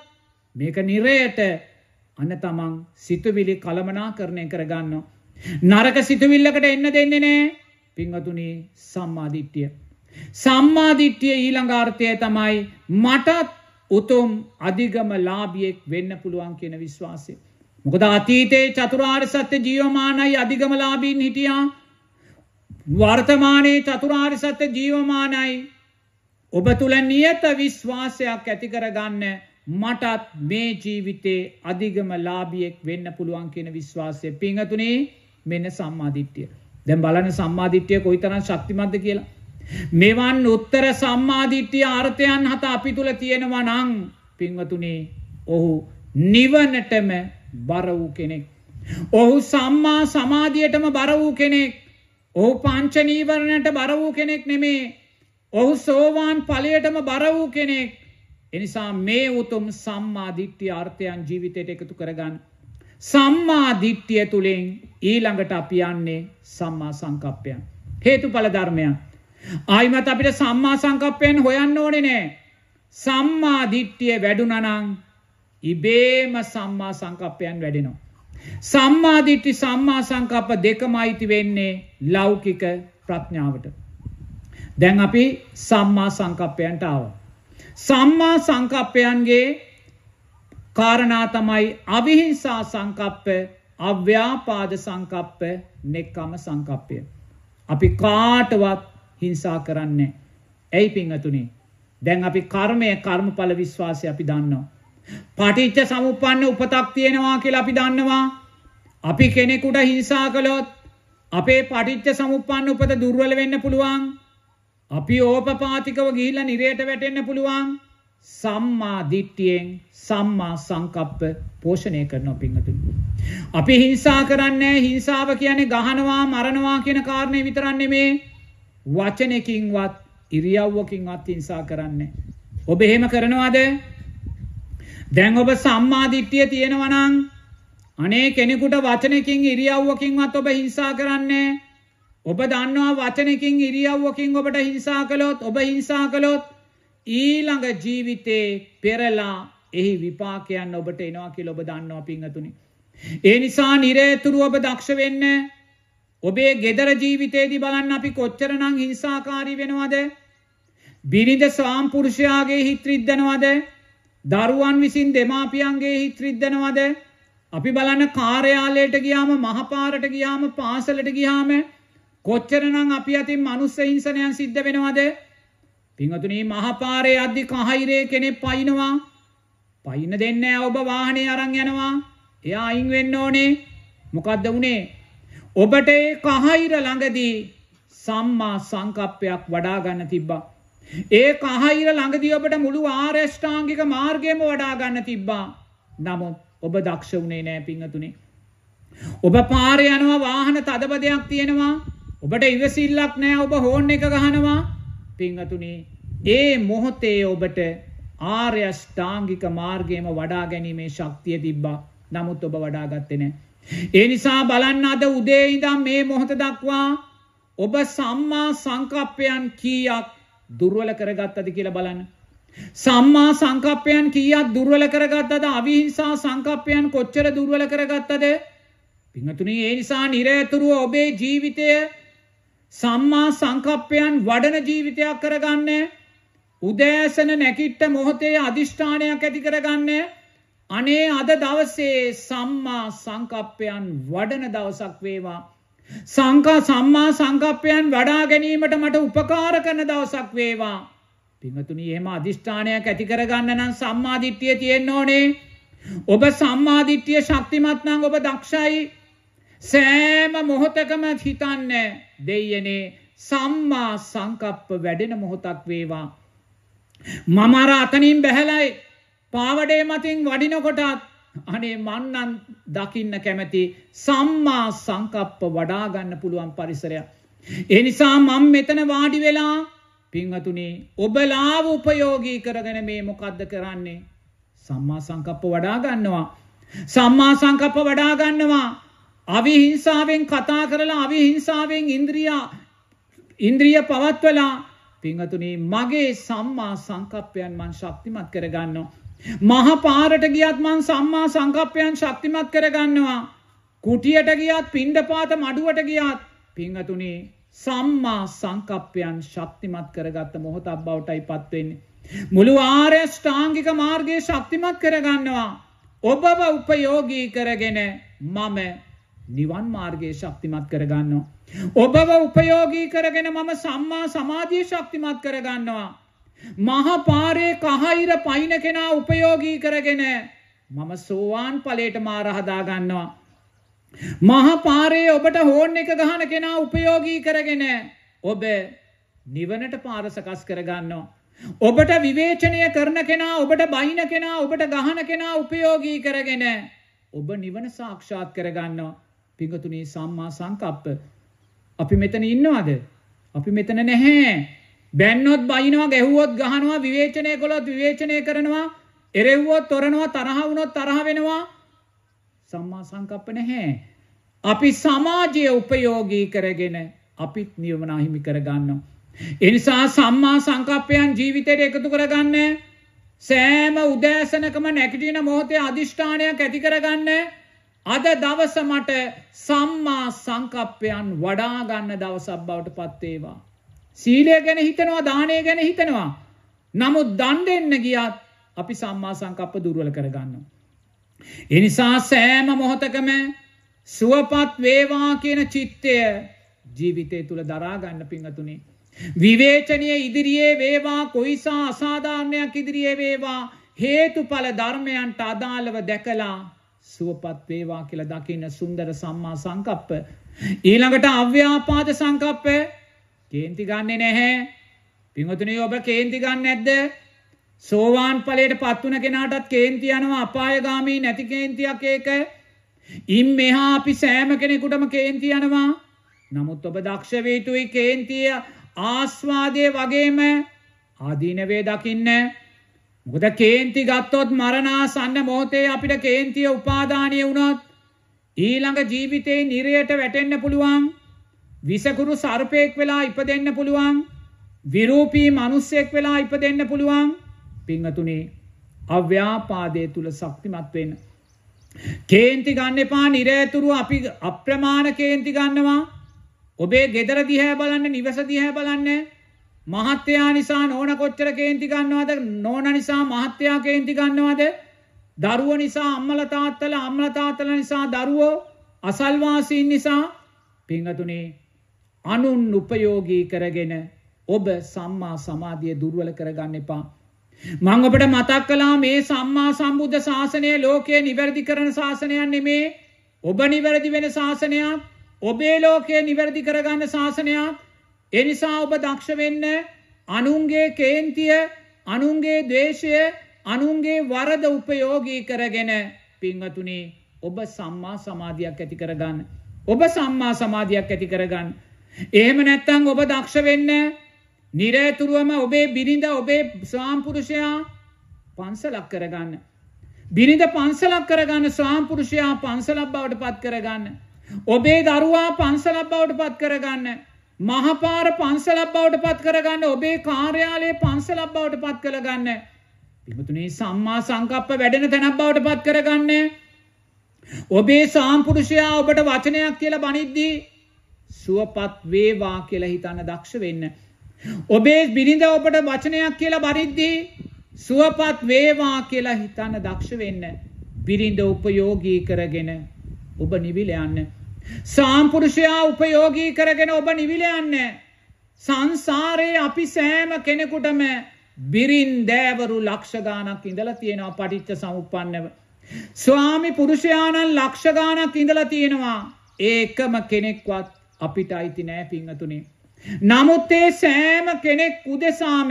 මේක නිරයට අන්න තමන් සිතුවිලි කළමනාකරණය කරගන්නවා. නරක සිතුවිල්ලකට එන්න දෙන්නේ නෑ. පින්වතුනි සම්මාදිට්ඨිය සම්මාධිට්්‍යිය ඊළඟ ආර්ථය තමයි මටත් උතුම් අධිගම ලාබියෙක් වෙන්න පුළුවන් කියන විශ්වාසය. මොකද අතීතයේ චතුරාර් සත්‍ය ජීවමානයි අධිගමලාබීන් හිටියා වර්තමානයේ චතුරාර් සත්‍ය ජීවමානයි ඔබ තුළ නියත විශ්වාසයක් ඇතිකරගන්න මටත් මේ ජීවිතේ අධිගම ලාබියෙක් වෙන්න පුළුවන් කියන විශ්වාසය පිංහතුනේ මෙන්න සම්මාධිට්්‍යය. දැම් බලන සම්මාධිට්්‍යය කොයිතරන් ශක්තිමද කියලා මෙවන් උත්තර සම්මාධිට්්‍යිය ආර්ථයන් හත අපි තුළ තියෙනවා නං පින්වතුනේ ඔහු නිවනටම බර වූ කෙනෙක්. ඔහු සම්මා සමාධියටම බර වූ කෙනෙක් ඔහු පංචනීවරණයට බර වූ කෙනෙක් නෙමේ ඔහු සෝවාන් පලයටම බර වූ කෙනෙක් එනිසා මේ උතුම් සම්මාධිට්්‍යිය ආර්ථයන් ජීවිතයට එකතු කරගන්න. සම්මාධිට්්‍යිය තුළින් ඊළඟට අපියන්නේ සම්මා සංකප්පයන්. හේතු පලධර්මයන්. ආයිමත් අපිට සම්මා සංකප්පයෙන් හොයන්න ඕනේ නෑ. සම්මා දිට්ඨිය වැඩුණනං ඉබේම සම්මා සංකප්පයන් වැඩෙනවා. සම්මා දිට්ඨි සම්මා සංකප්ප දෙකමයිති වෙන්නේ ලෞකික ප්‍රඥාවට. දැන් අපි සම්මා සංකප්පයන්ට ආවා. සම්මා සංකප්පයන්ගේ කාරණා තමයි අවිහිංසා සංකප්ප, අව්‍යාපාද සංකප්ප, නෙක්කම සංකප්පය. අපි කාටවත් හිංසා කරන්නේ. ඇයි පිංහතුනි දැන් අපි කර්මය කර්මඵල විශ්වාසය අපි දන්නවා. පටිච්ච සමුපන්න උපතක් තියෙනවා කියලා අපි දන්නවා. අපි කෙනෙකුට හිංසා කළොත් අපේ පටිච්ච සමුපන්න උපත දුර්වල වෙන්න පුළුවන්. අපි ඕපපාතිකව ගිහිල්ලා නිරයට වැටෙන්න පුළුවන්. සම්මා දිට්ටියෙන් සම්මා සංකප්ප පෝෂණය කරන පිංහතු. අපි හිංසා කරන්නේ හිංසාව කියන්නේ ගහනවා මරණවා කියන කාරණය විතරන්නේ මේ වචනකින්වත් ඉරියව්වකින්වත් හිංසා කරන්නේ. ඔබ එහෙම කරනවාද? දැන් ඔබ සම්මාදිට්ඨිය තියෙනවනම් අනේ කෙනෙකුට වචනකින් ඉරියව්වකින්වත් ඔබ හිංසා කරන්නේ ඔබ දන්නවා වචනකින් ඉරියව්වකින් ඔබට හිංසා කළොත් ඔබ හිංසා කළොත් ඊළඟ ජීවිතේ පෙරලා එහි විපාකයන් ඔබට එනවා කියලා ඔබ දන්නවා පිංගතුනි. ඒ නිසා නිරේතුරු ඔබ දක්ෂ වෙන්න ඔබේ ගෙදර ජීවිතේදී බලන්න අපි කොච්චරනම් හිංසාකාරී වෙනවද? බිරිඳ ස්වාම්පුරුෂයාගේ හිත රිද්දනවද? දරුවන් විසින් දෙමාපියන්ගේ හිත රිද්දනවද? අපි බලන්න කාර්යාලයට ගියාම මහපාරට ගියාම පාසලට ගියාම කොච්චරනම් අපි අතින් මනුස්ස හිංසනයන් සිද්ධ වෙනවද? පින්වතුනි මහපාරේ යද්දි කහයිරේ කෙනෙක් පයින්නවා. පයින්න දෙන්නේ ඔබ වාහනේ අරන් යනවා. එයා අයින් වෙන්න ඕනේ. මොකද්ද උනේ? ඔබට ඒ කහයිර ළඟදී සම්මා සංකප්පයක් වඩාගන්න තිබ්බා. ඒ කහයිර ළඟදී ඔබට මුළු ආරේෂ්ඨාංගික මාර්ගයම වඩාගන්න තිබ්බා. නමුත් ඔබ දක්ෂ වුණේ නෑ පිංහතුනේ. ඔබ පාර යනවා වාහන තදබදයක් තියෙනවා ඔබට ඉවසිල්ලක් නෑ ඔබ හෝන් එක ගහනවා පිංහතුනේ ඒ මොහොතේ ඔබට ආර්යෂ්ඨාංගික මාර්ගයම වඩා ගැනීමේ ශක්තිය තිබ්බා නමුත් ඔබ වඩාගත්තෙනෑ ඒ නිසා බලන්න අද උදේ ඉඳන් මේ මොහොත දක්වා ඔබ සම්මා සංකප්පයන් කීයක් දුර්වල කරගත්තද කියලා බලන්න. සම්මා සංකප්පයන් කීයක් දුර්වල කරගත්තද? අවිහිංසා සංකප්පයන් කොච්චර දුර්වල කරගත්තද? පින්වතුනි ඒ නිසා නිරතුරුව ඔබේ ජීවිතය සම්මා සංකප්පයන් වඩන ජීවිතයක් කරගන්න. උදෑසන නැකිට්ට මොහොතේ අදිෂ්ඨානයක් ඇති කරගන්නේ අනේ අද දවසේ සම්මා සංකප්පයන් වඩන දවසක් වේවා. සංකා සම්මා සංකප්පයන් වඩා ගැනීමට මට උපකාර කරන දවසක් වේවා. පිංහතුනි එහෙම අධිෂ්ඨානයක් ඇති කරගන්න නම් සම්මාධිට්ඨිය තියෙන්න ඕනේ. ඔබ සම්මාධිට්ඨිය ශක්තිමත් නම් ඔබ දක්ෂයි. සෑම මොහොතකම හිතන්න දෙයනේ සම්මා සංකප්ප වැඩෙන මොහොතක් වේවා. මම අර අතනින් බැහැලයි. පාවඩේ මතින් වඩිනකොටත් අනේ මන්නන් දකින්න කැමැති සම්මා සංකප්ප වඩාගන්න පුළුවන් පරිසරයක්. එනිසා මං මෙතන වාඩි වෙලා පිංහතුනේ ඔබලාව උපයෝගී කරගෙන මේ මොකද්ද කරන්නේ. සම්මා සංකප්ප වඩාගන්නවා. සම්මා සංකප්ප වඩාගන්නවා. අවිහිංසාවෙන් කතා කරලා අවිහිංසාවෙන් ඉන්ද්‍රියා ඉන්ද්‍රිය පවත්වලා පිංහතුනේ මගේ සම්මා සංකප්පයන් මං ශක්තිමත් කරගන්නවා. මහ පාරට ගියත් මං සම්මා සංකප්පයන් ශක්තිමත් කරගන්නවා. කුටියට ගියත් පිණ්ඩපාත මඩුවට ගියත් පිංගතුනි සම්මා සංකප්පයන් ශක්තිමත් කරගත්ත මොහොතක් බවටයි පත්වෙන්නේ. මුළු ආර්ය ෂ්ටාංගික මාර්ගයේ ශක්තිමත් කරගන්නවා. ඔබව උපයෝගී කරගෙන මම නිවන් මාර්ගයේ ශක්තිමත් කරගන්නවා. ඔබව උපයෝගී කරගෙන මම සම්මා සමාධිය ශක්තිමත් කරගන්නවා. මහපාරේ කහයිර පයින කෙනා උපයෝගී කරගෙන මම සෝවාන් ඵලයට මාර හදා ගන්නවා. මහපාරේ ඔබට හෝන් එක ගහන කෙනා උපයෝගී කරගෙන ඔබ නිවනට පාර සකස් කරගන්නවා. ඔබට විවේචනය කරන කෙනා ඔබට බයින කෙනා ඔබට ගහන කෙනා උපයෝගී කරගෙන ඔබ නිවන සාක්ෂාත් කරගන්නවා. පිඟතුනී සම්මා සංකප්ප අපි මෙතන ඉන්නවද? අපි මෙතන නැහැ. බැන්නොත් බයිනවා ගැහුවොත් ගහනවා විවේචනය කළොත් විවේචනය කරනවා එරෙව්වොත් තොරනවා තරහ වුණොත් තරහ වෙනවා සම්මා සංකප්ප නැහැ. අපි සමාජය උපයෝගී කරගෙන අපිත් නියමන අහිමි කරගන්නවා. එනිසා සම්මා සංකප්පයන් ජීවිතයට එකතු කරගන්න සෑම උදෑසනකම නැකටින මොහොතේ අධිෂ්ඨානයක් ඇති කරගන්න අද දවස මට සම්මා සංකප්පයන් වඩාගන්න දවසක් බවට පත්වේවා. සීලය ගැන හිතනවා දානය ගැන හිතනවා. නමුත් දන් දෙන්න ගියත් අපි සම්මා සංකප්ප දුර්වල කරගන්නවා. එනිසා සෑම මොහොතකම සුවපත් වේවා කියන චිත්තය ජීවිතය තුළ දරාගන්න පිංහතුනේ. විවේචනය ඉදිරියේ වේවා කොයිසා අසාධාරණයක් ඉදිරියේ වේවා හේතුඵල ධර්මයන්ට අදාළව දැකලා සුවපත් වේවා කියලා දකින්න සුන්දර සම්මා සංකප්ප ඊළඟට අව්‍යාපාද සංකප්ප කේන්ති ගන්නේ නැහැ. පින්වතුනි ඔබ කේන්ති ගන්න නැද්ද? සෝවාන් ඵලයට පත් වුණ කෙනාටත් කේන්ති යනවා අපායගාමී නැති කේන්තියක් ඒක. ඉන් මෙහා අපි සෑම කෙනෙකුටම කේන්ති යනවා. නමුත් ඔබ දක්ෂ වේතුයි කේන්තිය ආස්වාදයේ වගේම ආදීනවේ දකින්න. මොකද කේන්ති ගත්තොත් මරණාසන්න මොහොතේ අපිට කේන්තිය උපාදානීය වුණොත් ඊළඟ ජීවිතේ නිරයට වැටෙන්න පුළුවන්. විසකුරු සර්පයෙක් වෙලා ඉපදෙන්න පුළුවන් විරූපී මනුස්සයෙක් වෙලා ඉපදෙන්න පුළුවන් පිංහතුනේ අව්‍යාපාදය තුළ සක්තිමත්වෙන්න. කේන්ති ගන්න එපා නිරේතුරු අපි අප්‍රමාණ කේන්ති ගන්නවා ඔබේ ගෙදර දිහැ බලන්න නිවස දිහැ බලන්න මහත්තයා නිසා නෝන කොච්චර කේන්ති ගන්නවාද නෝන නිසා මහත්තයා කේන්ති ගන්නවාද දරුව නිසා අම්මල තාත්තල අම්මල තාත්තල නිසා දරුවෝ අසල්වාසීන් නිසා පිංහතුනේ අනුන් උපයෝගී කරගෙන ඔබ සම්මා සමාධිය දුර්වල කරගන්න එපා. මං ඔබට මතක් කළා මේ සම්මා සම්බුද්ධ ශාසනය ලෝකයේ නිවැරදි කරන ශාසනයක් නෙමේ. ඔබ නිවැරදි වෙන ශාසනයක්, ඔබේ ලෝකයේ නිවැරදි කරගන්න ශාසනයක්. ඒ නිසා ඔබ දක්ෂ වෙන්න අනුන්ගේ කේන්තිය, අනුන්ගේ ද්වේෂය, අනුන්ගේ වරද උපයෝගී කරගෙන පින්වතුනි ඔබ සම්මා සමාධියක් ඇති කරගන්න. ඔබ සම්මා සමාධියක් ඇති කරගන්න. එහෙම නැත්තං ඔබ දක්ෂ වෙන්න නිරෑතුරුවම ඔබේ බිරිඳ ඔබේ ස්වාම්පුරුෂයා පන්සලක් කරගන්න. බිරිඳ පන්සලක් කරගන්න ස්වාම්පුරුෂයා පන්සලක් බවට පත් කරගන්න. ඔබේ දරුවා පන්සලක් බවට පත් කරගන්න. මහපාර පන්සලක් බවට පත් කරගන්න ඔබේ කාර්යාලයේ පන්සලක් බවට පත් කරගන්න. පිමතුනේ සම්මා සංකප්ප වැඩෙන තැනක් බවට පත් කරගන්න. ඔබේ සාම්පුරුෂයා ඔබට වචනයක් කියලා බනිද්දී සුවපත් වේවා කියලා හිතන්න දක්ෂ වෙන්න. ඔබේ බිරිඳ ඔබට වචනයක් කියලා බරිද්දී සුවපත් වේවා කියලා හිතන්න දක්ෂ වෙන්න. බිරිඳ උපයෝගී කරගෙන ඔබ නිවිල යන්න. සාම්පුරුෂයා උපයෝගී කරගෙන ඔබ නිවිල යන්න. සංසාරයේ අපි සෑම කෙනෙකුටම බිරින්දෑවරු ලක්ෂගානක් ඉඳලා තියෙනවා පටිච්ච සමුප්පන්නව. ස්වාමි පුරුෂයාණන් ලක්ෂගානක් ඉඳලා තියෙනවා. ඒකම කෙනෙක්වත් අපිට අයිති නෑ පිංහතුනේ. නමුත් ඒ සෑම කෙනෙක් උදෙසාම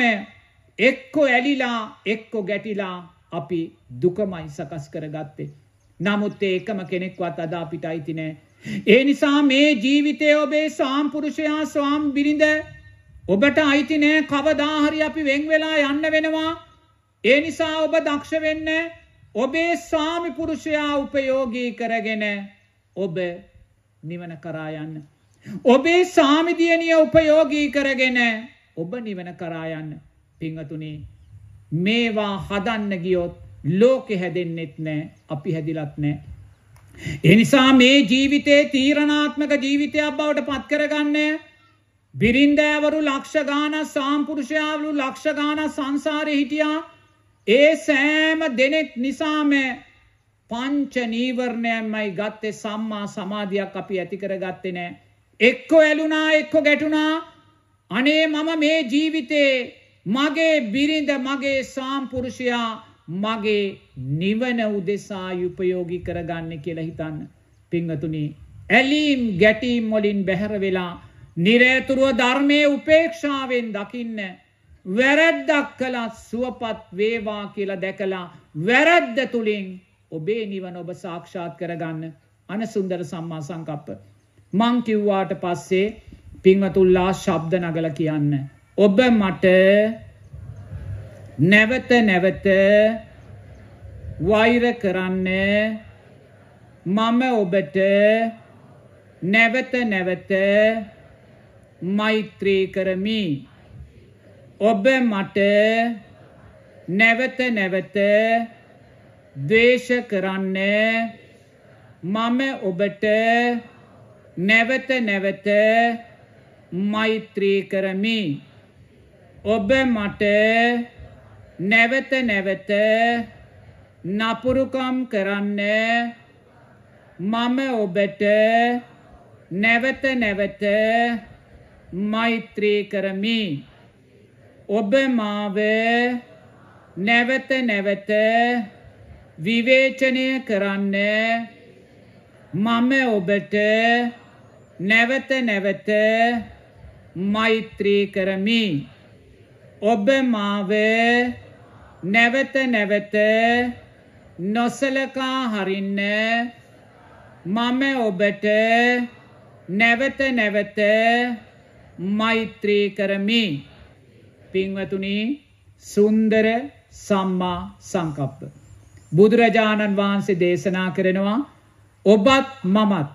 එක්කො ඇලිලා එක්කො ගැටිලා අපි දුකමයි සකස් කරගත්තේ. නමුත් ඒකම කෙනෙක්වත් අද අපිට අයිතිනෑ. ඒ නිසා මේ ජීවිතය ඔබේ සාම්පුරුෂයා ස්වාම් බිරිඳ ඔබට අයිතිනෑ කවදාහරි අපි වෙංවෙලා යන්න වෙනවා. ඒ නිසා ඔබ දක්ෂ වෙන්න ඔබේ ස්වාමිපුරුෂයා උපයෝගී කරගෙන ඔබ නිවන කරායන්න. ඔබේ සාමිදියනිය උපයෝගී කරගෙන ඔබ නිවන කරායන්න පිංහතුනේ මේවා හදන්න ගියොත් ලෝකෙ හැදෙන්න්නෙත් නෑ අපි හැදිලත් නෑ. එනිසා මේ ජීවිතේ තීරණාත්මක ජීවිතයක් බවට පත් කරගන්නේ බිරින්දෑවරු ලක්ෂගාන සාම්පුරුෂයාවලු ලක්ෂගාන සංසාරය හිටියා ඒ සෑම දෙනෙක් නිසාම පංච නීවරණයන්මයි ගත්තේ සම්මා සමාධයක් අපි ඇතිකර ගත්තෙනෑ එක්ක ඇලුනා එක්ක ගැටුණා අනේ මම මේ ජීවිතේ මගේ බිරිඳ මගේ සාම්පුරුෂයා මගේ නිවන උදෙසා යුපයෝගි කරගන්න කියලා හිතන්න පිංහතුනි ඇලීම් ගැටීම් මොලින් බැහැර වෙලා නිරේතුරුව ධර්මය උපේක්ෂාවෙන් දකින්න වැරැද්දක් කළත් සුවපත් වේවා කියලා දැකලා වැරැද්ද තුළින් ඔබේ නිවන ඔබ සාක්ෂාත් කරගන්න අනසුන්දර සම්මා සංකප්ප මං කිව්වාට පස්සේ පිංවතුල්ලා ශබ්ද නගල කියන්න. ඔබ මට නැවත නැවත වෛර කරන්න මම ඔබට නැවත නැවත මෛත්‍රී කරමි. ඔබ මට නැවත නැවත දේශ කරන්න මම ඔබට නැවත නැවත මෛත්‍රී කරමි. ඔබ මට නැවත නැවත නපුරුකම් කරන්න මම ඔබට නැවත නැවත මෛත්‍රී කරමි. ඔබ මාව නැවත නැවත විවේචනය කරන්න මම ඔබට නැවත නැවත මෛත්‍රී කරමි. ඔබ මාව නැවත නැවත නොසලකා හරින්න මම ඔබට නැවත නැවත මෛත්‍රී කරමි. පින්වතුනි සුන්දර සම්මා සංකප්ප. බුදුරජාණන් වහන්සේ දේශනා කරනවා ඔබත් මමත්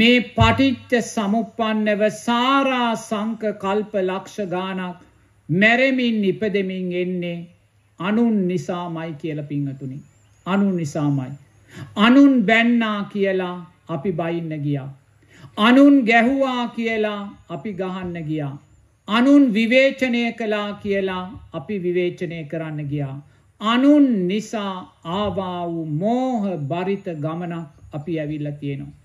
මේ පටිච්ච සමුපන්නව සාරා සංක කල්ප ලක්ෂ ගානක් මැරෙමින් ඉපදෙමින් එන්නේ අනුන් නිසාමයි කියල පිංහතුනි. අනුන් නිසාමයි. අනුන් බැන්නා කියලා අපි බයින්න ගියා. අනුන් ගැහුවා කියලා අපි ගහන්න ගියා. අනුන් විවේචනය කලා කියලා අපි විවේචනය කරන්න ගියා. අනුන් නිසා ආවා වූ මෝහ බරිත ගමනක් අපි ඇවිල්ල තියෙනවා.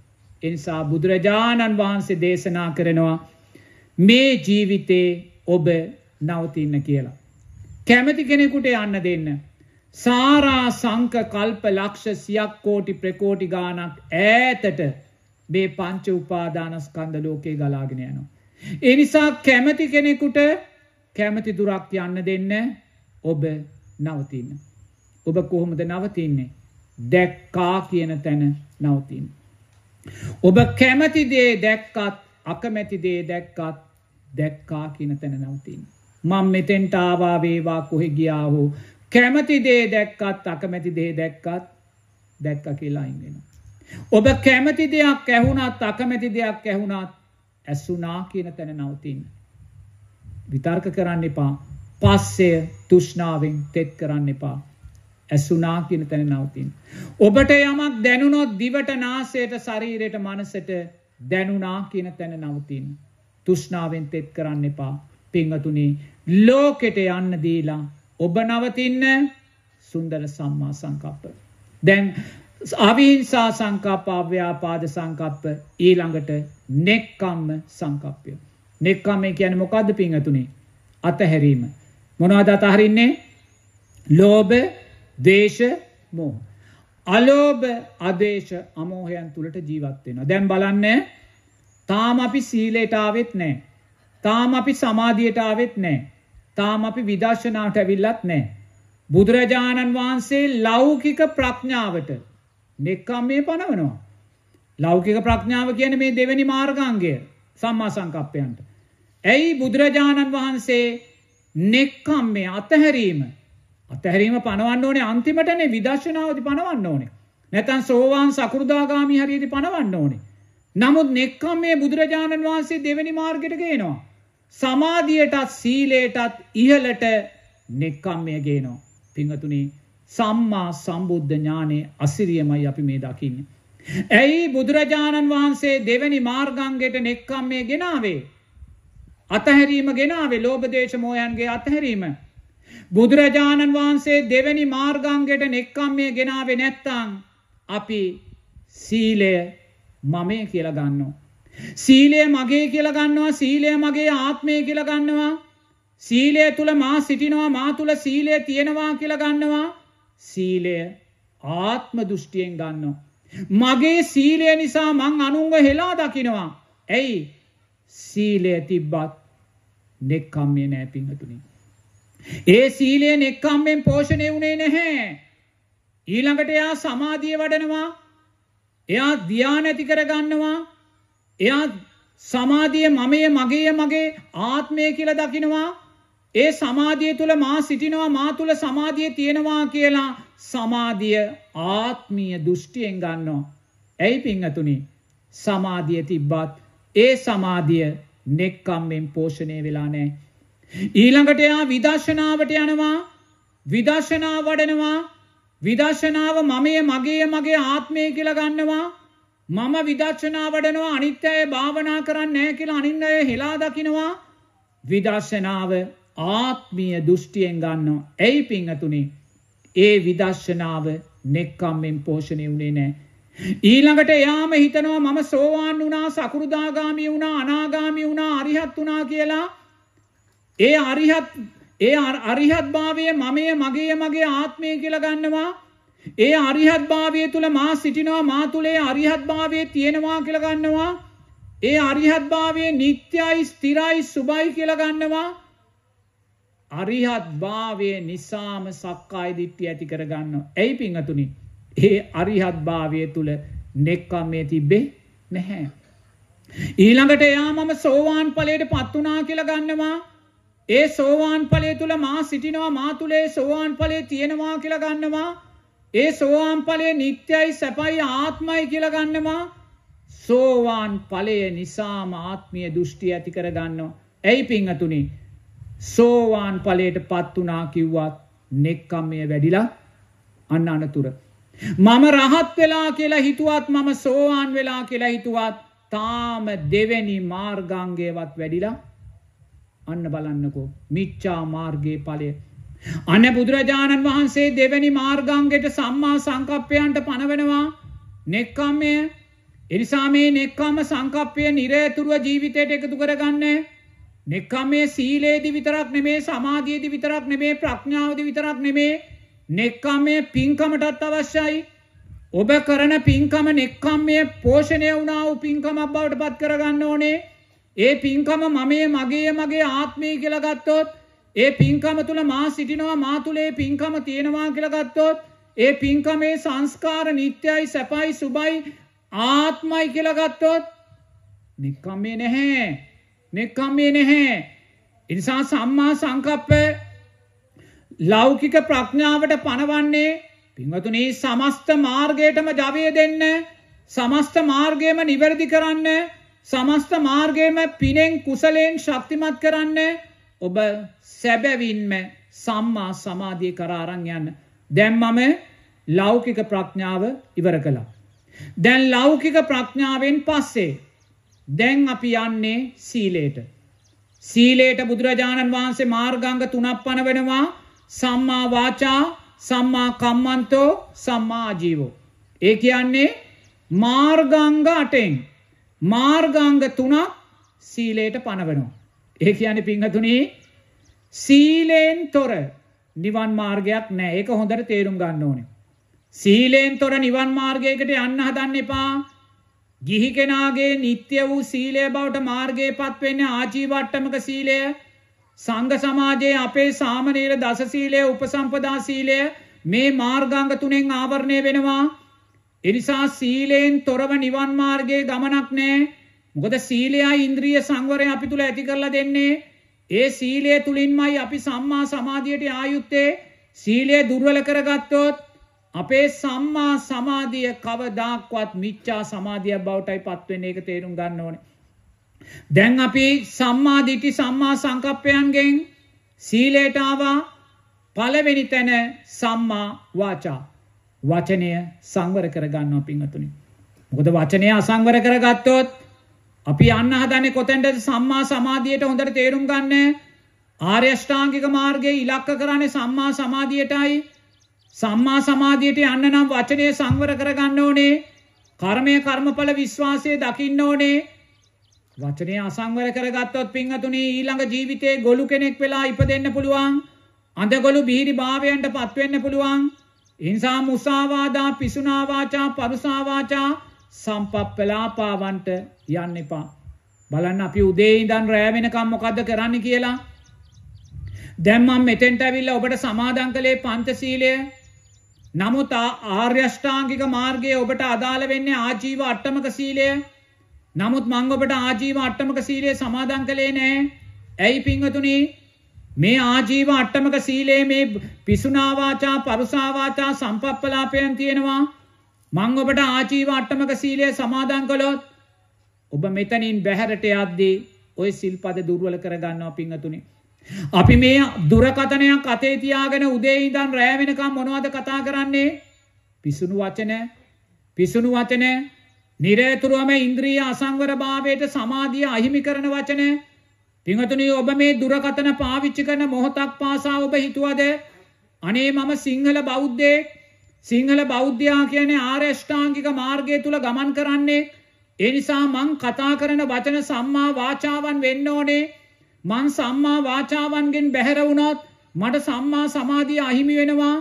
එනිසා බුදුරජාණන් වහන්සේ දේශනා කරනවා මේ ජීවිතේ ඔබ නවතින්න කියලා. කැමති කෙනෙකුට යන්න දෙන්න. සාරා සංක කල්ප ලක්ෂ සියක් කෝටි ප්‍රකෝටි ගානක් ඈතට මේ පංච උපාදානස්කන්ධ ලෝකේ ගලාගෙන යනවා. එනිසා කැමති කෙනෙකුට කැමති දුරක් යන්න දෙන්න ඔබ නවතින්න. ඔබ කොහොමද නවතින්නේ. දැක්කා කියන තැන නවතින්න. ඔබ කැමති දේ දැක්කත් අකමැති දේ දැක්කත් දැක්කා කියන තැන නවතින්. මං මෙතෙන්ට ආවා වේවා කොහෙ ගියාහෝ කැමති දේ දැක්කත් අකමැති දේ දැක්කත් දැක්ක කියලා ඉන්ගෙන. ඔබ කැමති දෙයක් ඇහුුණත් අකමැති දෙයක් ඇහුුණත් ඇස්සුනා කියන තැන නවතින්න. විතර්ක කරන්න එපා පස්සය තුෂ්නාවෙන් තෙත් කරන්න එපා ඇසුනා කියන තැන නවතින්. ඔබට යමක් දැනුනොත් දිවට නාසයට ශරීරයට මනසට දැනුනා කියන තැන නවතින්. තුෂ්නාවෙන් තෙත් කරන්න එපා පිංවතුනේ ලෝකෙට යන්න දීලා ඔබ නවතින්න සුන්දර සම්මා සංකප්ප. දැන් අවිංසා සංකප්පාව්‍යාපාද සංකප්ප ඊළඟට නෙක්කම්ම සංකප්පය. නෙක්කම් මේ කියන මොකක්ද පිංහතුනේ අතහැරීම. මොනවාද අතහරින්නේ ලෝබ දේශ මෝහ. අලෝභ අදේශ අමෝහයන් තුළට ජීවත් වෙනවා. දැන් බලන්න තාම අපි සීලයට ආවෙත් නැහැ. තාම අපි සමාධියට ආවෙත් නැහැ. තාම අපි විදර්ශනාට ඇවිල්ලත් නැහැ. බුදුරජාණන් වහන්සේ ලෞකික ප්‍රඥාවට නෙක්ඛම්මේ පනවනවා. ලෞකික ප්‍රඥාව කියන්නේ මේ දෙවෙනි මාර්ගාංගය සම්මා සංකප්පයන්ට. ඇයි බුදුරජාණන් වහන්සේ නෙක්ඛම්මේ අතහැරීම අතහැරීම පනවන්න ඕනේ අන්තිමටනේ විදර්ශනාවදී පනවන්න ඕනේ. නැතන් සෝවාන් සකෘදාගාමි හරියේදී පනවන්න ඕනේ. නමුත් නෙක්ඛම් මේ බුදුරජාණන් වහන්සේ දෙවෙනි මාර්ගයට ගේනවා. සමාධියටත් සීලයටත් ඉහළට නෙක්ඛම්මය ගේනවා. පින්වතුනි සම්මා සම්බුද්ධ ඥානයේ අසිරියමයි අපි මේ දකින්නේ. ඇයි බුදුරජාණන් වහන්සේ දෙවැනි මාර්ගංගයට නෙක්ඛම්මය ගෙනාවේ? අතහැරීම ගෙනාවේ ලෝභ දේශ මොහයන්ගේ අතහැරීම. බුදුරජාණන් වහන්සේ දෙවැනි මාර්ගංගයට නෙක්කම්මිය ගෙනාවේ නැත්තං අපි සීලය මමේ කියලා ගන්නවා. සීලය මගේ කියලා ගන්නවා සීලය මගේ ආත්මය කියලා ගන්නවා සීලය තුල මා සිටිනවා මා තුල සීලය තියෙනවා කියලා ගන්නවා සීලය ආත්ම දෘෂ්ටියෙන් ගන්නවා මගේ සීලය නිසා මං අනුන්ව හෙලා දකිනවා ඇයි සීලය තිබ්බත් නෙක්කම්මිය නෑ පිංහතුනි ඒ සීලය නෙක්කම්මෙන් පෝෂණය වුණේ නැහැ. ඊළඟට එයා සමාධිය වඩනවා. එයා ධ්‍යාන ඇති කරගන්නවා. එයා සමාධිය මමයේ මගේ මගේ ආත්මය කියලා දකිනවා. ඒ සමාධිය තුල මා සිටිනවා මා තුල සමාධිය තියෙනවා කියලා සමාධිය ආත්මීය දෘෂ්ටියෙන් ගන්නවා. ඇයි පිංගතුනි? සමාධිය තිබ්බත් ඒ සමාධිය නෙක්කම්මෙන් පෝෂණය වෙලා නැහැ. ඊළඟට එයා විදර්ශනාවට යනවා විදර්ශනා වඩනවා විදර්ශනාව මමයේ මගේ මගේ ආත්මය කියලා ගන්නවා මම විදර්ශනා වඩනවා අනිත් අය භාවනා කරන්නේ නැහැ කියලා අනිත් අය හෙලා දකිනවා විදර්ශනාව ආත්මීය දෘෂ්ටියෙන් ගන්නවා එයි පිංගතුනේ ඒ විදර්ශනාව නෙක්කම්ෙන් පෝෂණය වුණේ නැහැ ඊළඟට එයාම හිතනවා මම සෝවාන් වුණා සකුරුදාගාමි වුණා අනාගාමි වුණා අරිහත් වුණා කියලා ඒ අරිහත් ඒ අරිහත් භාවය මමය මගේ මගේ ආත්මය කියලා ගන්නවා ඒ අරිහත් භාවය තුළ මා සිටිනවා මා තුළේ අරිහත් භාවය තියෙනවා කියලා ගන්නවා ඒ අරිහත් භාවය නිත්‍යයි ස්ථිරයි සුභයි කියලා ගන්නවා අරිහත් භාවය නිසාම සක්කාය දිට්ඨිය ඇති කරගන්න. ඇයි පිංගතුනි? ඒ අරිහත් භාවය තුල නෙක්ඛම්මේ තිබෙ නැහැ. ඊළඟට එයා මම සෝවාන් ඵලයට පත් වුණා කියලා ගන්නවා. ඒ සෝවාන් ඵලය තුල මා සිටිනවා මා තුලේ සෝවාන් ඵලය තියෙනවා කියලා ගන්නවා ඒ සෝවාන් ඵලය නිට්ටයයි සැපයි ආත්මයි කියලා ගන්නවා සෝවාන් ඵලය නිසාම ආත්මීය දෘෂ්ටි ඇති කර ගන්නවා ඇයි පිංගතුනි සෝවාන් ඵලයටපත් උනා කිව්වත් නෙක්කම්මය වැඩිලා අන්න අනතුර මම රහත් වෙලා කියලා හිතුවත් මම සෝවාන් වෙලා කියලා හිතුවත් තාම දෙවෙනි මාර්ගාංගයවත් වැඩිලා අන්න බලන්නකෝ මිච්චා මාර්ගයේ පලය. අන්න බුදුරජාණන් වහන්සේ දෙවැනි මාර්ගංගෙට සම්මා සංකප්පයන්ට පනවෙනවා නෙක්කම්මය එනිසා මේ නෙක්කාම සංකප්පය නිරේතුරුව ජීවිතයට එකතු කරගන්න. නෙක්කමේ සීලේදි විතරක් නෙමේ සමාධියදි විතරක් නෙමේ ප්‍රඥාවදි විතරක් නෙමේ නෙක්කාමය පින්කමටත් අවශ්‍යයි. ඔබ කරන පින්කම නෙක්කම්මය පෝෂණය වුණාව පින්කමක් බවට පත් කරගන්න ඕනේ ඒ පින්කම මමේ මගේ මගේ ආත්මය කියලගත්තොත් ඒ පින්කම තුළ මා සිටිනවා මා තුළේ පින්කම තියෙනවා කියලගත්තොත් ඒ පින්කමේ සංස්කාර නිත්‍යයි සැපයි සුබයි ආත්මයි කියලගත්තොත් නික්කම්මේ නැහැ නෙක්කම්මේ නැහැ ඉනිසා සම්මා සංකප්ප ලෞකික ප්‍රඥාවට පණවන්නේ පින්වතුනි සමස්ත මාර්ගයටම ජවය දෙන්න සමස්ත මාර්ගයම නිවැරදි කරන්න සමස්ත මාර්ගයම පිනෙන් කුසලයෙන් ශක්තිමත් කරන්න ඔබ සැබැවින්ම සම්මා සමාධිය කරාරං යන්න. දැම්මම ලෞකික ප්‍රඥාව ඉවර කළා. දැන් ලෞකික ප්‍රඥාවෙන් පස්සේ දැන් අපි යන්නේ සීලේට. සීලේට බුදුරජාණන් වහන්සේ මාර්ගංග තුනක් පනවනවා සම්මා වාචා සම්මා කම්මන්තෝ සම්මා ආජීවෝ. ඒ කියන්නේ මාර්ගංග අටෙන් මාර්ගාංග තුනක් සීලයට පනවනවා. ඒ කියන්නේ පිංහතුනේ සීලෙන් තොර නිවන් මාර්ගයක් නෑ. ඒක හොඳට තේරුම් ගන්න ඕනේ. සීලෙන් තොර නිවන් මාර්ගයකට යන්න හදන්න එපා. ගිහි කෙනාගේ නිත්‍ය වූ සීලය බවට මාර්ගයපත් වෙන්නේ ආජීවට්ටමක සීලය. සංඝ සමාජයේ අපේ සාමනීර දස සීලය, උපසම්පදා සීලය මේ මාර්ගාංග තුනෙන් ආවරණය වෙනවා. එනිසා සීලයෙන් තොරව නිවන් මාර්ගයේ ගමනක් නෑ. මොකද සීලයයි ඉන්ද්‍රිය සංවරය අපි තුල ඇති කරලා දෙන්නේ. ඒ සීලය තුලින්මයි අපි සම්මා සමාධියට ආයුත්තේ. සීලය දුර්වල කරගත්තොත් අපේ සම්මා සමාධිය කවදාක්වත් මිච්ඡා සමාධිය බවටයි පත් වෙන්නේ. ඒක තේරුම් ගන්න ඕනේ. දැන් අපි සම්මා දිටි සම්මා සංකප්පයන්ගෙන් සීලයට ආවා පළවෙනි තැන සම්මා වාචා වචනය සංවර කරගන්නවා පිංහතුනි. මොකද වචනය අසංවර කරගත්තොත් අපි අන්න හදන්නේ කොතැන්ට සම්මා සමාධියට හොඳට තේරුම් ගන්න ආර්යෂ්ඨාංගික මාර්ගයේ ඉලක්ක කරන්නේ සම්මා සමාධියටයි සම්මා සමාධියට යන්න නම් වචනය සංවර කරගන්න ඕනේ කර්මය කර්මඵල විශ්වාසය දකින්න ඕනේ වචනය අසංවර කරගත්තොත් පිංහතුනි ඊළඟ ජීවිතේ ගොලු කෙනෙක් වෙලා ඉපදෙන්න පුළුවන් අඳ ගොලු බිහිරි භාවයන්ට පත්වෙන්න පුළුවන් ඉන්සා මුසාවාදා පිසුනාවාචා පරුසාවාචා සම්පප්පලාපාවන්ට යන්න එපා. බලන්න අපි උදේඉදන් රෑවෙනකම් මොකක්ද කරන්න කියලා. දැම්මම් මෙතෙන්ට ඇවිල්ල ඔබට සමාධං කළේ පන්තසීලය නමුත් ආර්යෂ්ඨාංගික මාර්ගය ඔබට අදාළ වෙන්නේ ආජීව අට්ටමක සීලය නමුත් මං ඔබට ආජීව අට්ටමක සීලය සමාධං කළේ නෑ ඇයි පිංවතුනී මේ ආජීව අට්ටමක සීලයේ මේ පිසුනා වාචා පරුසා වාචා සම්පප්පලාපයන් තියෙනවා මං ඔබට ආජීව අට්ටමක සීලය සමාදන් කළොත් ඔබ මෙතනින් බැහැරට යද්දී ඔය සිල්පද දුර්වල කරගන්නවා පිංගතුනේ අපි මේ දුරකතනයක් අතේ තියාගෙන උදේ ඉඳන් රෑ වෙනකම් මොනවද කතා කරන්නේ? පිසුණු වචන, පිසුණු වචන, නිරේතුරුවම ඉන්ද්‍රිය අසංවරභාවයට සමාධිය අහිමි කරන වචන, පිංහතුනි ඔබ මේ දුරකතන පාවිච්චි කරන මොහොතක් පාසා ඔබ හිතුවද අනේ මම සිංහල බෞද්ධයෙක් සිංහල බෞද්ධයා කියන ආර්යෂ්ඨාංගික මාර්ගය තුළ ගමන් කරන්නේ ඒ නිසා මං කතා කරන වචන සම්මා වාචාවන් වෙන්න ඕනේ මං සම්මා වාචාවන්ගෙන් බැහැර වුණොත් මට සම්මා සමාධිය අහිමි වෙනවා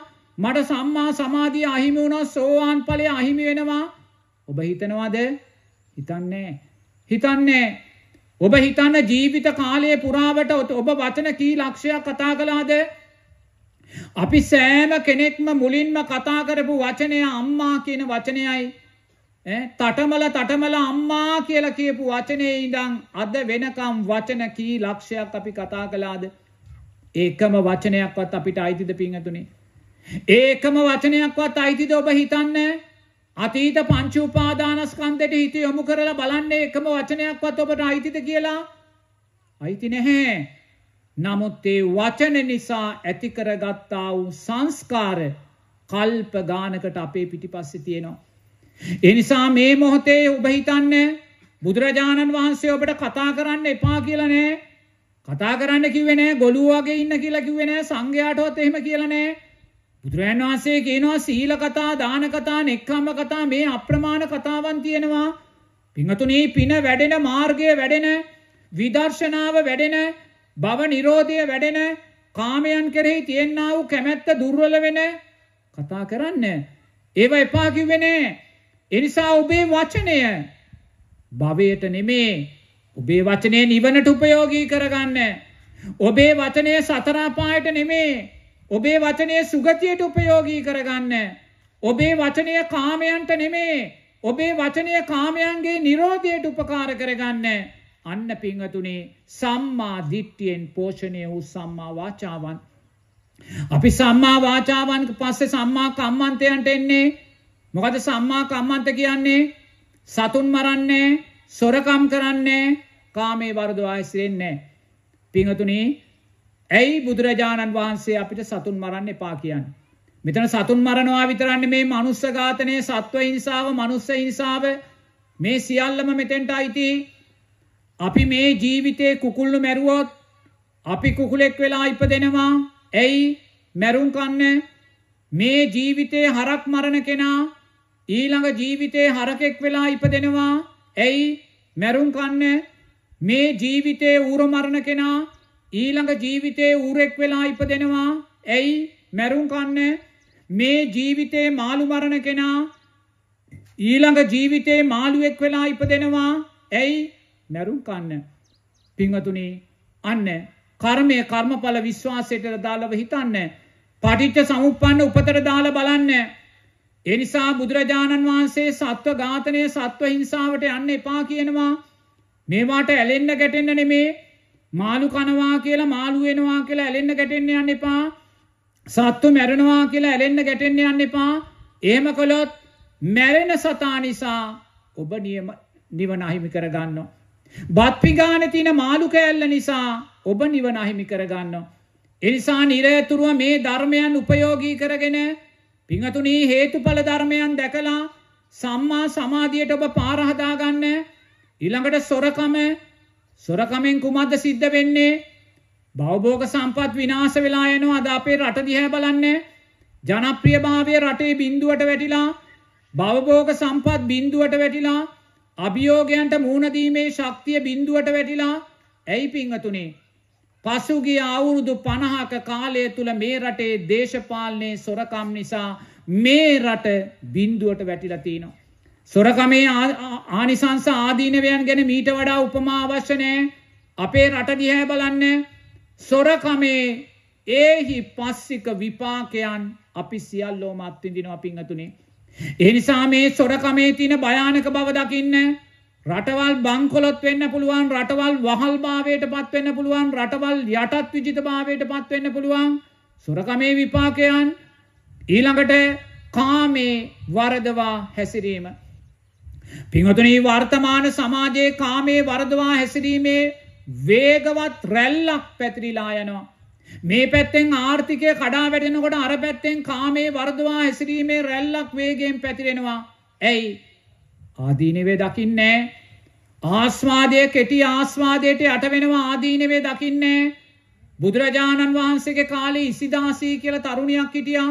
මට සම්මා සමාධිය අහිමි වුණොත් සෝවාන් ඵලය අහිමි වෙනවා ඔබ හිතනවාද හිතන්නේ හිතන්නේ ඔබ හිතන්න ජීවිත කාලය පුරාවට ඔබ වචන කී ලක්ෂයක් කතා කලාද අපි සෑම කෙනෙක්ම මුලින්ම කතා කරපු වචනය අම්මා කියන වචනයයි තටමල තටමල අම්මා කියලා කියපු වචනේ ඉඳන් අද වෙනකම් වචන කී ලක්ෂයක් අපි කතා කළාද ඒකම වචනයක්වත් අපිට අයිතිද පිංහතුනේ ඒකම වචනයක්වත් අයිතිද ඔබ හිතන්නේ අතීත පංච උපාදානස්කන්ධයට හිත යොමු කරලා බලන්නේ එකම වචනයක්වත් ඔබට අයිතිද කියලා? අයිති නැහැ. නමුත් ඒ වචන නිසා ඇති කරගත්තා වූ සංස්කාර කල්ප ගානකට අපේ පිටිපස්සේ තියෙනවා. ඒ නිසා මේ මොහොතේ ඔබ හිතන්නේ බුදුරජාණන් වහන්සේ ඔබට කතා කරන්න එපා කියලා නෑ. කතා කරන්න කිව්වේ නෑ ගොළුව වගේ ඉන්න කියලා කිව්වේ නෑ සංඝයාටවත් එහෙම කියලා නෑ. බුදුරජාණන් වහන්සේ කියනවා සීල කතා දාන කතා නෙක්ඛම්ම කතා මේ අප්‍රමාණ කතාවන් තියෙනවා පිංගතුණී පින වැඩෙන මාර්ගය වැඩෙන විදර්ශනාව වැඩෙන භව නිරෝධය වැඩෙන කාමයන් කෙරෙහි තියෙනා වූ කැමැත්ත දුර්වල වෙන කතා කරන්න ඒව එපා කිව්වේ නෑ ඒ නිසා ඔබේ වචනය භවයට නෙමේ ඔබේ වචනේ නිවනට උපයෝගී කරගන්න ඔබේ වචනය සතර අපායට නෙමේ ඔබේ වචනය සුගතියට උපයෝගී කරගන්න. ඔබේ වචනය කාමයන්ට නෙමේ. ඔබේ වචනය කාමයන්ගේ නිරෝධයට උපකාර කරගන්න. අන්න පිංහතුනේ සම්මා දිට්ටියෙන් පෝෂණය වූ සම්මා වාචාවන්. අපි සම්මා වාචාවන් පස්සේ සම්මා කම්මන්තයන්ට එන්නේ. මොකද සම්මා කම්මන්ත කියන්නේ සතුන් මරන්නේ සොරකම් කරන්නේ කාමේ වරදවා ඇසිරෙන්නේ. පිංහතුනේ ඇයි බුදුරජාණන් වහන්සේ අපිට සතුන් මරන්න එපා කියන්නේ. මෙතන සතුන් මරණවා විතරන්නේ මේ මනුස්ස ඝාතනය සත්ව හිංසාව මනුස්ස හිංසාව මේ සියල්ලම මෙතෙන්ට අයිති. අපි මේ ජීවිතේ කුකුල්ලු මැරුවොත් අපි කුකුලෙක් වෙලා ඉපදෙනවා. ඇයි මැරුම් කන්න මේ ජීවිතේ හරක් මරණ කෙනා ඊළඟ ජීවිතේ හරකෙක් වෙලා ඉපදෙනවා. ඇයි මැරුම් කන්න මේ ජීවිතේ ඌර මරණ කෙනා ඊළඟ ජීවිතේ ඌරෙක් වෙලා ඉපදෙනවා. ඇයි? මැරුම් කන්නේ මේ ජීවිතේ මාළු මරණ කෙනා ඊළඟ ජීවිතේ මාළුවෙක් වෙලා ඉපදෙනවා. ඇයි? මැරුම් කන්න. පින්වතුනි, අන්න කර්මය කර්මඵල විශ්වාසයට දාලව හිතන්න. පටිච්ච සමුප්පන්න උපතට දාලා බලන්න. ඒ නිසා බුදුරජාණන් වහන්සේ සත්ව ඝාතනය සත්ව හිංසාවට යන්න එපා කියනවා. මේවාට ඇලෙන්න ගැටෙන්න නෙමේ මාළු කනවා කියලා මාළු වෙනවා කියලා ඇලෙන්න ගැටෙන්න යන්න එපා. සත්තු මැරෙනවා කියලා ඇලෙන්න ගැටෙන්න යන්න එපා. එහෙම කළොත් මැරෙන සතා නිසා ඔබ නියම නිවන අහිමි කරගන්නවා. බත් පිඟානේ තියෙන මාළු කෑල්ල නිසා ඔබ නිවන අහිමි කරගන්නවා. ඒ නිසා නිරතුරුව මේ ධර්මයන් උපයෝගී කරගෙන පිංගතුණී හේතුඵල ධර්මයන් දැකලා සම්මා සමාධියට ඔබ පාර හදාගන්න ඊළඟට සොරකම සොරකමෙන් කුමක්ද සිද්ධ වෙන්නේ බෞබෝග සම්පත් විනාශ වෙලා යනවා අද අපේ රට දිහා බලන්න ජනප්‍රියභාවය රටේ බිඳුවට වැටිලා බවබෝග සම්පත් බිඳුවට වැටිලා අභියෝගයන්ට මුහුණ දීමේ ශක්තිය බිඳුවට වැටිලා ඇයි පිංගතුනේ පසුගිය අවුරුදු 50ක කාලය තුල මේ රටේ දේශපාලනයේ සොරකම් නිසා මේ රට බිඳුවට වැටිලා තිනවා සොරකමේ ආනිසංස ආදීනවයන් ගැන මීට වඩා උපමා අවශ්‍ය නෑ අපේ රට දිහා බලන්න සොරකමේ ඒහි පස්සික විපාකයන් අපි සියල්ලෝම අත්විඳිනවා පිංහතුනේ ඒ නිසා මේ සොරකමේ තියෙන භයානක බව දකින්න රටවල් බංකොලොත් වෙන්න පුළුවන් රටවල් වහල්භාවයට පත් වෙන්න පුළුවන් රටවල් යටත් විජිතභාවයට පත් වෙන්න පුළුවන් සොරකමේ විපාකයන් ඊළඟට කාමේ වරදවා හැසිරීම පින්වතුනී වර්තමාන සමාජයේ කාමයේ වරදවා හැසිරීමේ වේගවත් රැල්ලක් පැතිරිලා යනවා. මේ පැත්තෙන් ආර්ථිකය කඩා වැටෙනකොට අර පැත්තෙන් කාමයේ වර්ධවා හැසිරීමේ රැල්ලක් වේගයෙන් පැතිරෙනවා. ඇයි? ආදීනවේ දකින්නේ ආස්වාදයේ කෙටි ආස්වාදයට යට වෙනවා ආදීනවේ දකින්නේ බුදුරජාණන් වහන්සේගේ කාලේ ඉසිදාසී කියලා තරුණියක් හිටියා.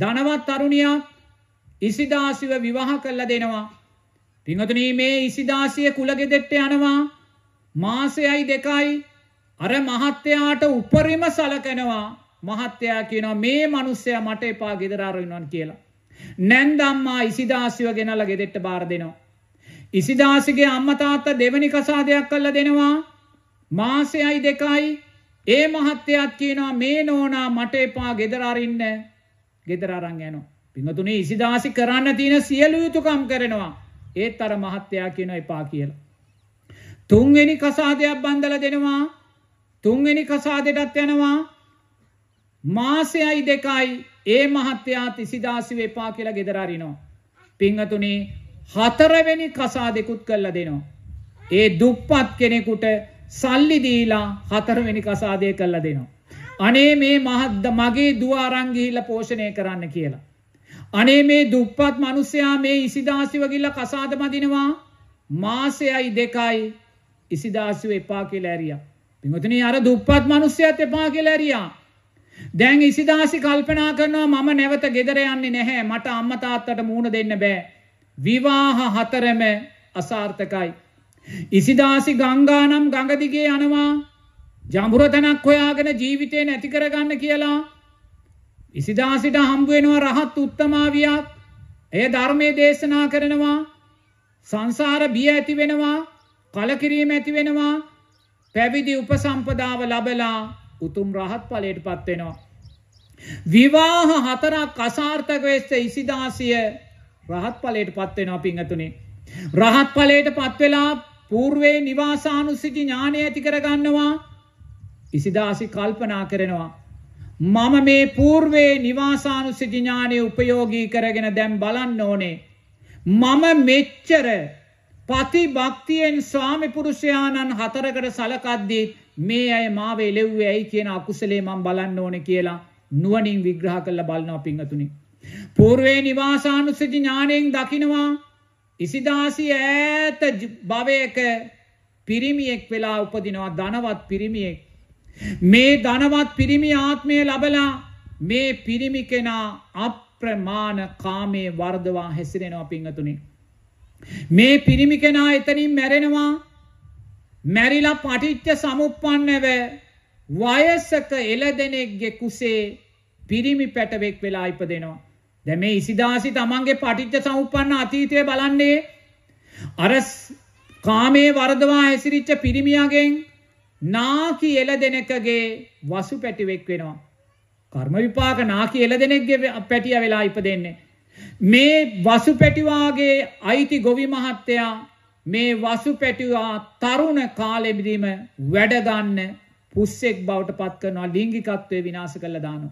ධනවත් තරුණියක් ඉසිදාසිව විවාහ කළා දෙනවා. පිංහතුනී මේ ඉසිදාසිය කුලගෙදෙට්ට යනවා මාසයයි දෙකයි අර මහත්තයාට උපරිම සලකනවා මහත්තයා කියනවා මේ මනුස්සය මට එපා ගෙදරාරවිනවන් කියලා. නැන්දම්මා ඉසිදාසිව ගෙනල ගෙදෙට්ට බාර දෙනවා. ඉසිදාසිගේ අම්මතාත්ත දෙවනි කසාදයක් කල්ල දෙනවා මාසයයි දෙකයි ඒ මහත්තයත් කියනවා මේ නෝනා මට එපා ගෙදරාරන්න ගෙදරාරං යනවා. පිංහතුනේ ඉසිදාසි කරන්න තියෙන සියලු යුතුකම් කරනවා. ඒත් අර මහත්තයා කියන එපා කියලා. තුන්වෙනි කසාදයක් බන්දල දෙනවා තුන්වෙනි කසාදටත් යනවා මාසයයි දෙකයි ඒ මහත්තයා තිසිදාසි වෙපා කියලා ගෙදරරිනවා. පිංහතුනේ හතරවෙනි කසාදෙකුත් කල්ල දෙනවා. ඒ දුප්පත් කෙනෙකුට සල්ලිදීලා හතරවෙනි කසාදය කල්ල දෙනවා. අනේ මේ මහද්ද මගේ දුවාරංගිහිල්ල පෝෂණය කරන්න කියලා. අනේ මේ දුප්පත් මනුස්සයා මේ ඉසිදාසිවගිල්ල කසාද මදිනවා මාසයයි දෙකයි ඉසිදාසිව එපා කෙලෑරිය. පිහතුනි අර දුප්පත් මනුස්සයත් එපා කෙලෑරියා. දැන් ඉසිදාසි කල්පනා කරනවා මම නැවත ගෙදර යන්නේ නැහැ මට අම්මතාත්තට මූුණ දෙන්න බෑ. විවාහ හතරම අසාර්ථකයි. ඉසිදාසි ගංගානම් ගඟදිගේ යනවා ජඹුරතනක් හොයාගෙන ජීවිතය නැතිකරගන්න කියලා ඉසිදාසිට හම්බුවෙනවා රහත් උත්තමාවියක් එය ධර්මය දේශනා කරනවා සංසාර බිය ඇති වෙනවා කලකිරීම ඇති වෙනවා පැවිදි උපසම්පදාව ලබලා උතුම් රහත් ඵලයට පත් වෙනවා. විවාහ හතරක් අසාර්ථක වෙච්ච ඉසිදාසිය රහත් ඵලයට පත් වෙනවා පිංගතුනේ. රහත් ඵලයට පත් වෙලා పూర్වේ නිවාසානුසිති ඥානය ඇති කරගන්නවා. ඉසිදාසි කල්පනා කරනවා මම මේ පූර්වේ නිවාසානුසිතිඥානය උපයෝගී කරගෙන දැම් බලන්න ඕනේ. මම මෙච්චර පතිභක්තියෙන් ස්වාමිපුරුෂයාණන් හතරකට සලකද්දී මේ අය මාව එලෙව්වේ ඇයි කියන අකුසලේ මං බලන්න ඕන කියලා නුවනින් විග්‍රහ කල්ල බලන්නව පිංහතුනි. පූර්වේ නිවාසානුසති ඥානයෙන් දකිනවා ඉසිදාසි ඈත භවයක පිරිමියෙක් වෙලා උපදිනවා ධනවත් පිරිමියෙක් මේ ධනවත් පිරිමි ආත්මය ලබලා මේ පිරිමි කෙනා අප්‍රමාණ කාමේ වර්ධවා හැසිරෙනවා පිංහතුනි. මේ පිරිමි කෙනා එතනින් මැරෙනවා මැරිලා පටිච්ච සමුපන්නව වයසක එලදෙනෙක්ගෙ කුසේ පිරිමි පැටවෙක් වෙලා ඉපදෙනවා. දැ මේ ඉසිදාසි තමන්ගේ පටිච්ච සමුපන්න අතීතය බලන්නේ අරස් කාමේ වරදවා හැසිරිච්ච පිරිමියගෙන් නාකි එල දෙනකගේ වසු පැටිවෙක් වෙනවා. කර්ම විපාක නාකි එල දෙනෙක්ගේ පැටිය වෙලා ඉප දෙන්නේ. මේ වසු පැටිවාගේ අයිති ගොවි මහත්තයා මේ වසු පැටිවා තරුණ කාලෙබිදීම වැඩගන්න පුස්සෙක් බවට පත් කරනවා ලිංගිකත්වය විනාස කළ දානු.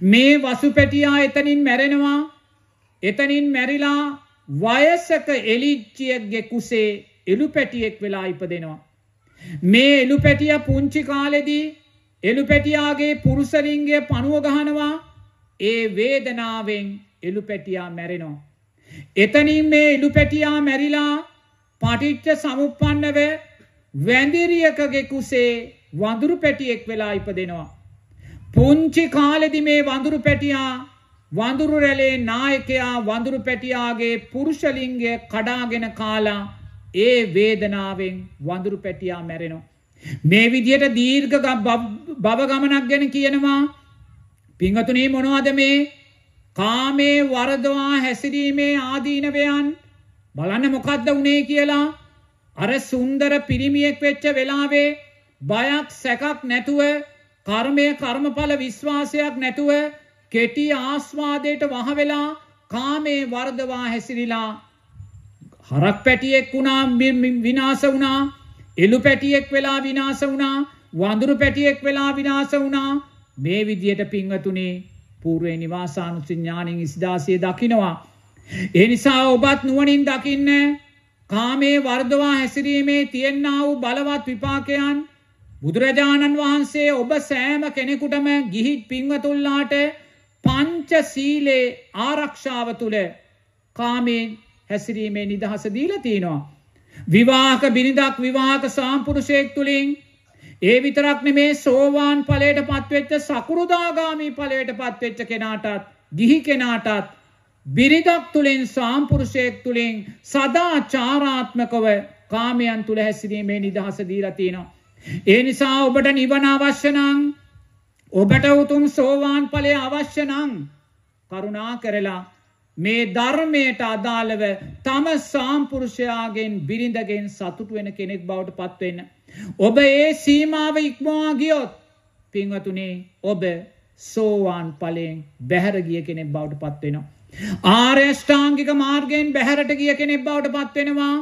මේ වසු පැටියා එතනින් මැරෙනවා එතනින් මැරිලා වයසක එලිච්චියක්ගේ කුසේ එළු පැටියෙක් වෙලා ඉපදෙනවා. මේ එළු පැටිය පුංචි කාලෙදී එළු පැටියාගේ පුරුසරිංගය පණුව ගහනවා ඒ වේදනාවෙන් එළු පැටියා මැරෙනෝ. එතනින් මේ එළු පැටියා මැරිලා පටිච්ච සමුපපන්නව වැඳිරියකගේ කුසේ වඳුරු පැටියෙක් වෙලා ඉපදෙනවා. පුංචි කාලෙදි මේ වඳුරු පැටියා වඳුරු රැලේ නායකයා වඳුරු පැටියාගේ පුරුෂලිංගය කඩාගෙන කාලා ඒ වේදනාවෙන් වඳුරු පැටියා මැරෙනවා. මේ විදියට දීර්ග බව ගමනක් ගැන කියනවා පිංහතුනේ මොනවද මේ කාමේ වරදවා හැසිරීමේ ආදීනවයන් බලන්න මොකක්ද වනේ කියලා අර සුන්දර පිරිමියෙක් වෙච්ච වෙලාවේ බයක් සැකක් නැතුව කර්මය කර්මඵල විශ්වාසයක් නැතුව කෙටි ආස්වාදයට වහවෙලා කාමේ වර්ධවා හැසිරිලා හරක් පැටියෙක් වුණා විනාස වුණා එළු පැටියෙක් වෙලා විනාස වුණා වඳුරු පැටියෙක් වෙලා විනාස වුණා මේ විදියට පිංවතුනේ පූර්වේ නිවාසානුසිඥානින් ඉස්දාසය දකිනවා. ඒ නිසා ඔබත් නුවනින් දකින්න කාමේ වර්ධවා හැසිරීමේ තියෙන්න්නා වූ බලවත් විපාකයන් බුදුරජාණන් වහන්සේ ඔබ සෑම කෙනෙකුටම ගිහිත් පිංවතුල්ලාට පංච සීලේ ආරක්ෂාව තුළ කාමේ හැසිරීමේ නිදහස දීල තියෙනවා. විවාහක බිනිදක් විවාහක සාම්පුරුෂයෙක් තුළින් ඒ විතරක්න මේ සෝවාන් පලයට පත්වෙච්ච සකුරුදාගාමී පලයට පත්වෙච්ච කෙනාටත් ගිහි කෙනාටත් බිරිදක් තුළින් සාම්පුරුෂයෙක් තුළින් සදා චාරාත්මකව කාමයන් තුළ හැසිරීමේ නිදහස දීලතිනවා. ඒ නිසා ඔබට නිවන අවශ්‍යනං ඔබට උතුම් සෝවාන් පලය අවශ්‍යනං කරුණා කරලා මේ ධර්මයට අදාළව තම සාම්පුරුෂයාගෙන් බිරිඳගෙන් සතුට වෙන කෙනෙක් බවට පත්වෙන්න. ඔබ ඒ සීමාව ඉක්මවා ගියොත් පින්වතුනේ ඔබ සෝවාන් පලයෙන් බැහැරගිය කෙනෙක් බවට පත්වෙනවා. ආර්යෂ්ඨාංගික මාර්ගයෙන් බැහැරට ගිය කෙනෙක් බවට පත්වෙනවා.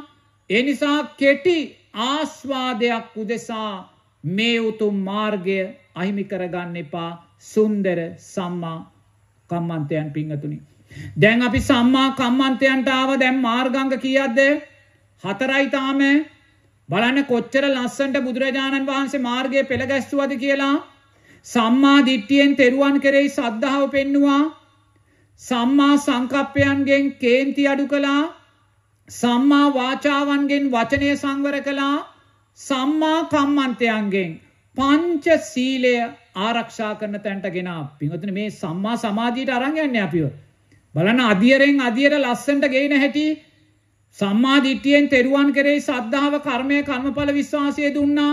එනිසා කෙටි ආස්වාදයක් උදෙසා මේ උතුම් මාර්ගය අහිමි කරගන්න එපා සුන්දර සම්මා කම්මන්තයන් පිංහතුනිි. දැන් අපි සම්මා කම්මන්තයන්ට ආව දැන් මාර්ගංග කීයක්ද? හතරයි තාම. බලන්න කොච්චර ලස්සනට බුදුරජාණන් වහන්සේ මාර්ගය පෙළ ගැස්සුවද කියලා. සම්මා දිට්ඨියෙන් තෙරුවන් කෙරෙහි සද්ධාව පෙන්නවා. සම්මා සංකප්පයන්ගෙන් කේන්ති අඩු කළා. සම්මා වාචාවන්ගෙන් වචනය සංවර කළා. සම්මා කම්මන්තයන්ගෙන් පංච සීලය ආරක්ෂා කරන තැනට ගෙනා. පින්වතුනි මේ සම්මා සමාධියට අරන් යන්නේ අපිව. බලන්න අධියරෙන් අධියර ලස්සන්ට ගේන හැටි සම්මා දිට්ඨියෙන් තෙරුවන් කෙරෙහි සද්ධාව කර්මය කර්මඵල විශ්වාසය දුන්නා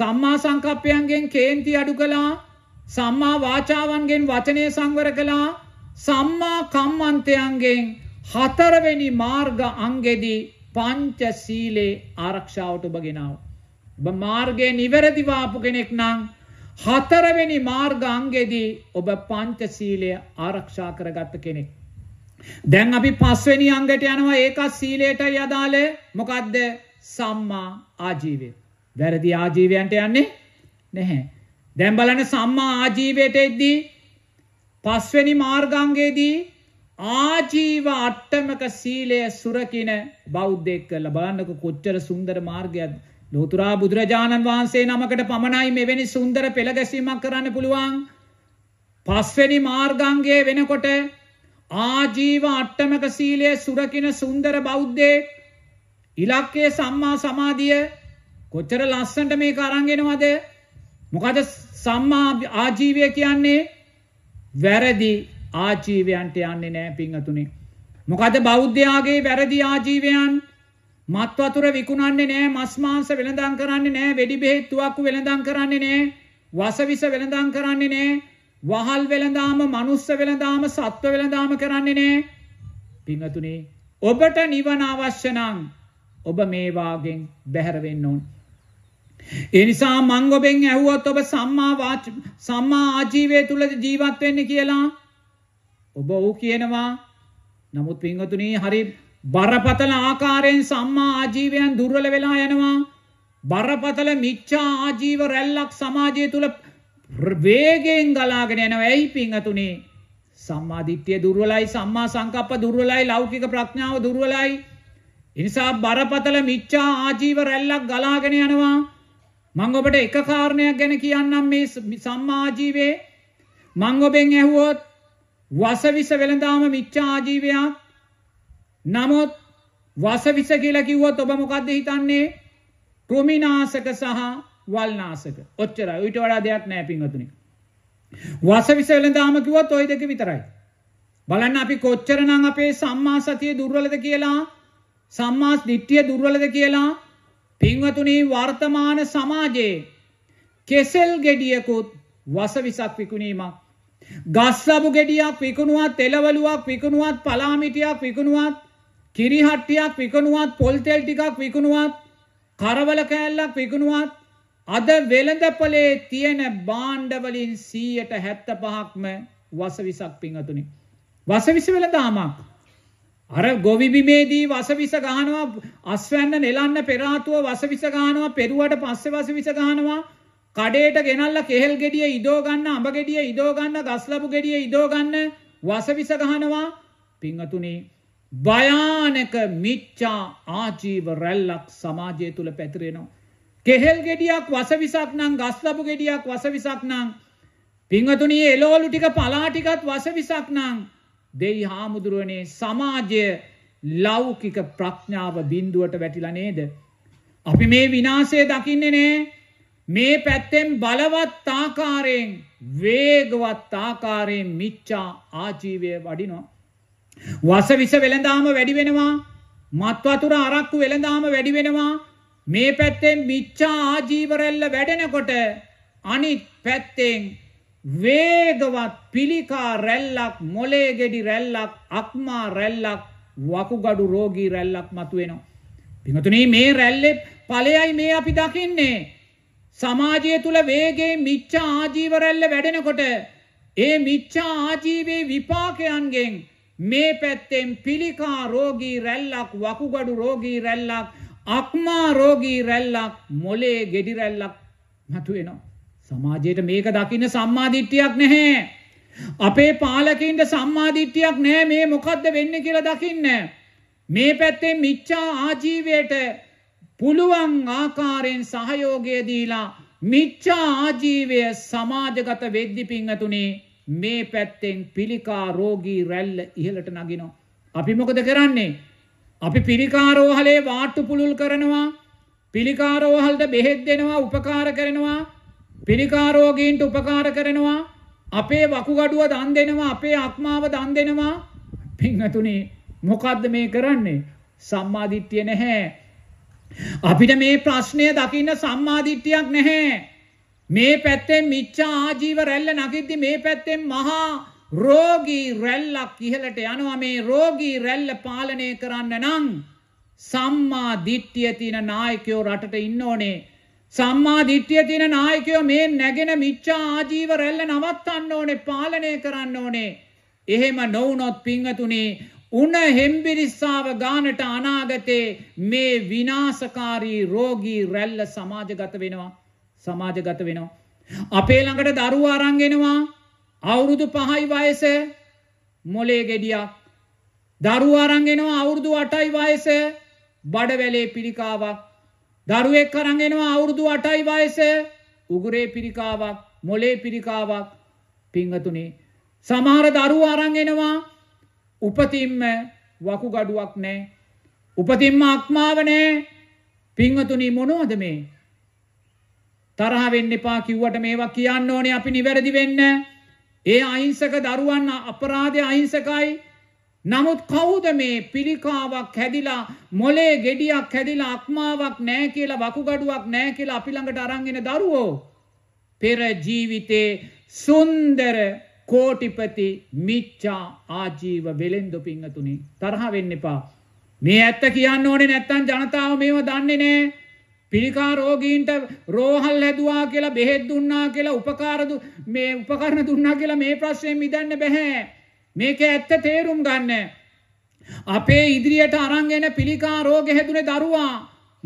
සම්මා සංකප්පයන්ගෙන් කේන්ති අඩු කළා සම්මා වාචාවන්ගෙන් වචනය සංවර කළා සම්මා කම්මන්තයන්ගෙන් හතරවෙනි මාර්ග අංගෙදී පංච සීලේ ආරක්ෂාවට ඔබ ගෙනාව. ඔබ මාර්ගයේ නිවැරදිව ආපු කෙනෙක් නම් හතරවෙනි මාර්ගාංගෙදී ඔබ පංචසීලය ආරක්ෂා කරගත්ත කෙනෙක්. දැන් අපි පස්වෙනි අංගට යනවා ඒකත් සීලයට යදාළ මොකක්ද සම්මා ආජීවය. වැරදි ආජීවයන්ට යන්නේ නැහැ. දැන් බලන සම්මා ආජීවයට එද්දී පස්වෙනි මාර්ගංගයේදී ආජීව අට්ටමක සීලය සුරකින බෞද්ධෙක් කරලා බලන්නක කොච්චර සුන්දර මාර්ගයක්ද ලෝතුරා බුදුරජාණන් වහන්සේ නමකට පමණයි මෙවැනි සුන්දර පෙළගැසීමක් කරන්න පුළුවන්. පස්වෙනි මාර්ගංගේ වෙනකොට ආජීව අට්ටමක සීලය සුරකින සුන්දර බෞද්ධයෙක් ඉලක්කේ සම්මා සමාධිය කොච්චර ලස්සන්ට මේ කරන්ගෙනවද මොකද සම්මා ආජීවය කියන්නේ වැරදි ආජීවයන්ට යන්නේ නෑ පිංහතුනේ. මොකද බෞද්ධයාගේ වැරදි ආජීවයන් මත් වතුර විකුණන්නේ නෑ මස් මාංශ වෙළඳම් කරන්නේ නෑ වෙඩි බෙහෙත් තුවක්කු වෙළඳම් කරන්නේ නෑ වසවිස වෙළඳම් කරන්නේ නෑ වහල් වෙළඳාම මනුස්ස වෙළඳාම සත්ව වෙළඳාම කරන්නේ නෑ පින්වතුනි ඔබට නිවන අවශ්‍ය නම් ඔබ මේ වාගෙන් බැහැර වෙන්න ඕන ඒ නිසා මං ඔබෙන් ඇහුවොත් ඔබ සම්මා වාච සම්මා ආජීවය තුල ජීවත් වෙන්න කියලා ඔබ ඌ කියනවා නමුත් පින්වතුනි හරි බරපතල ආකාරයෙන් සම්මා ආජීවයන් දුර්වල වෙලා යනවා. බරපතල මිච්ඡා ආජීව රැල්ලක් සමාජය තුළ වේගෙන් ගලාගෙන යනවා. එයි පිංගතුනේ සම්මා දිට්ඨිය දුර්වලයි, සම්මා සංකප්ප දුර්වලයි, ලෞකික ප්‍රඥාව දුර්වලයි. එනිසා බරපතල මිච්ඡා ආජීව රැල්ලක් ගලාගෙන යනවා. මං ඔබට එක කාරණයක් ගැන කියන්නම් මේ සම්මා ආජීවයේ මං ඔබෙන් ඇහුවොත් වසවිස වෙළඳාම මිච්ඡා ආජීවයක් නමුත් වසවිස කියලා කිව්වොත් ඔබ මොකද්ද හිතන්නේ? කෘමිනාශක සහ වල්නාශක. ඔච්චරයි. ඊට වඩා දෙයක් නැහැ පින්වතුනි. වසවිස වෙලඳාම කිව්වොත් ওই දෙක විතරයි. බලන්න අපි කොච්චරනම් අපේ සම්මා සතිය දුර්වලද කියලා සම්මා දිට්ඨිය දුර්වලද කියලා පින්වතුනි වර්තමාන සමාජයේ කෙසෙල් gediyaකුත් වසවිසක් විකුණීමක් ගස් ලැබු gediyak විකුණුවත් තෙලවලුවක් විකුණුවත් පලාමිටියක් විකුණුවත් කිරිහට්ටියක් විකුණුවත් පොල් තෙල් ටිකක් විකුණුවත් කරවල කෑල්ලක් විකුණුවත් අද වෙළඳපලේ තියෙන බාණ්ඩ වලින් 175ක්ම වසවිසක් පිංගතුනි. වසවිස වෙළඳාමක්. අර ගොවිබිමේදී වසවිස ගහනවා අස්වැන්න නෙලන්න පෙරාතුව වසවිස ගහනවා පෙරුවට පස්සේ වසවිස ගහනවා කඩේට ගෙනල්ල කෙහෙල් ගෙඩිය ඉදෝ ගන්න අඹ ගෙඩිය ඉදෝ ගන්න ගස්ලබු ගෙඩිය ඉදෝ ගන්න වසවිස ගහනවා පිංගතුනේ භයානක මිච්චා ආජීව රැල්ලක් සමාජය තුළ පැතිරෙනවා. කෙහෙල් ගෙඩියක් වසවිසක් නං ගස්ලපු ගෙඩියක් වසවිසක් නං පිංහතුනී එලෝලු ටික පලාටිකත් වසවිසක් නං දෙයි හාමුදුරුවනේ සමාජය ලෞකික ප්‍රඥාව බින්දුවට වැටිලා නේද. අපි මේ විනාසේ දකින්නේ නේ මේ පැත්තෙන් බලවත් ආකාරයෙන් වේගවත් ආකාරයෙන් මිච්චා ආජීවය වඩිනවා. වස විස වෙළඳාම වැඩි වෙනවා මත් වතුර අරක්කු වෙළඳාම වැඩි වෙනවා මේ පැත්තෙන් මිච්ඡා ආජීවරැල්ල වැඩෙනකොට අනිත් පැත්තෙන් වේගවත් පිළිකා රැල්ලක් මොලේ ගෙඩි රැල්ලක් අක්මා රැල්ලක් වකුගඩු රෝගී රැල්ලක් මතුවෙනවා පිඟතුනේ මේ රැල්ලේ ඵලයයි මේ අපි දකින්නේ සමාජය තුල වේගයෙන් මිච්ඡා ආජීව රැල්ල වැඩෙනකොට ඒ මිච්ඡා ආජීවයේ විපාකයන්ගෙන් මේ පැත්තෙන් පිළිකා රෝගී රැල්ලක් වකුගඩු රෝගී රැල්ලක් අක්මා රෝගී රැල්ලක් මොලේ ගෙඩි රැල්ලක් මතුවෙනවා. සමාජයට මේක දකින්න සම්මාධිට්ටියක් නැහැ. අපේ පාලකින්ට සම්මාධිට්ටියක් නෑ මේ මොකක්ද වෙන්න කියලා දකින්න. මේ පැත්තෙන් මිච්චා ආජීවයට පුළුවන් ආකාරයෙන් සහයෝගය දීලා මිච්චා ආජීවය සමාජගත වෙද්දි පිංහතුනේ මේ පැත්තෙන් පිළිකා රෝගී රැල්ල ඉහළට නගිනවා. අපි මොකද කරන්නේ. අපි පිළිකාරෝහලේ වාට්ටු පුළුල් කරනවා පිළිකාරෝහල්ට බෙහෙත් දෙෙනවා උපකාර කරනවා පිළිකාරෝගීන්ට උපකාර කරනවා අපේ වකුගඩුව දන් දෙෙනවා අපේ අක්මාව දන් දෙෙනවා පිංහතුනේ මොකක්ද මේ කරන්නේ සම්මාධිත්‍යය නැහැ. අපිට මේ ප්‍රශ්නය දකින්න සම්මාධිට්්‍යයක් නැහැ. මේ පැත්තෙන් මිච්ඡා ආජීව රැල්ල නගිද්දි මේ පැත්තෙන් මහා රෝගී රැල්ලක් ඉහළට යනවා මේ රෝගී රැල්ල පාලනය කරන්න නම් සම්මා දිට්ඨිය තියෙන නායකයෝ රටට ඉන්න ඕනේ සම්මා දිට්ඨිය තියෙන නායකයෝ මේ නැගෙන මිච්ඡා ආජීව රැල්ල නවත්තන්න ඕනේ පාලනය කරන්න ඕනේ එහෙම නොවුනොත් පිංගතුනේ උන හෙම්බිරිස්සාව ගානට අනාගතේ මේ විනාශකාරී රෝගී රැල්ල සමාජගත වෙනවා සමාජගත වෙනවා. අපේ ළඟට දරුව අරංගෙනවා අවුරුදු පහයි වයස මොලේ ගෙඩියක් දරුව අරංගෙනවා අවුරුදු අටයි වයස බඩවැලේ පිරිකාවක් දරුවෙක් කරගෙනවා අවුරුදු අටයි වයස උගුරේ පිරිකාවක් මොලේ පිරිකාවක් පිංහතුනේ සමහර දරුව අරංගෙනවා උපතින්ම වකුගඩුවක් නෑ උපතින්ම අක්මාවනෑ පිංහතුනි මොනවද මේ තරහ වෙන්න එපා කිව්වට මේවා කියන්න ඕනේ අපි නිවැරදි වෙන්න. ඒ අහිංසක දරුවන් අපරාධය අහිංසකයි. නමුත් කවුද මේ පිළිකාවක් හැදිලා මොලේ ගෙඩියක් හැදිලා අක්මාවක් නෑ කියලා වකුගඩුවක් නෑ කියලා අපි ළඟට අරන්ගෙන දරුවෝ. පෙර ජීවිතේ සුන්දර කෝටිපති මිච්චා ආජීව වෙලෙන්දු පිංහතුනි තරහ වෙන්න එපා. මේ ඇත්ත කියන්න ඕනේ නැත්තන් ජනතාව මේව දන්නේ නෑ. පිළිකා රෝගීන්ට රෝහල් හැදවා කියලා බෙහෙත් දුන්නා කියලා උපකාරදු මේ උපකරණ දුන්නා කියලා මේ ප්‍රශ්යෙන් මිදන්න බැහැ. මේක ඇත්ත තේරුම් ගන්න. අපේ ඉදිරියට අරංගෙන පිළිකා රෝග හැදුනේ දරුවා.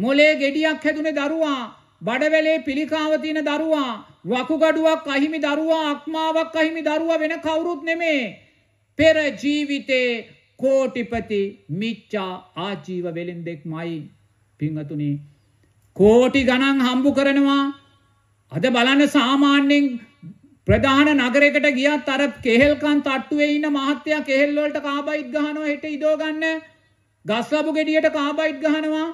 මොලේ ගෙඩියක් හැදුනේ දරුවා. බඩවැලේ පිළිකාව තියෙන දරුවා. වකුගඩුවක් අහිමි දරුවා අක්මාවක් අහිමි දරුවා වෙන කවුරුත් නෙමේ. පෙර ජීවිතේ කෝටිපති මිච්චා ආජීව වෙලෙන් දෙක්මයි පිංහතුනේ කෝටි ගණන් හම්බු කරනවා අද බලන්න සාමාන්‍යෙන් ප්‍රධාන නගරෙකට ගියත් අර කෙහෙල්කන් තට්ටුවේ ඉන්න මහත්තයා කෙහෙල්වලට කාබයිට් ගහනවා හෙට ඉදෝගන්න ගස්ලබු ගෙඩියට කාබයිට් ගහනවා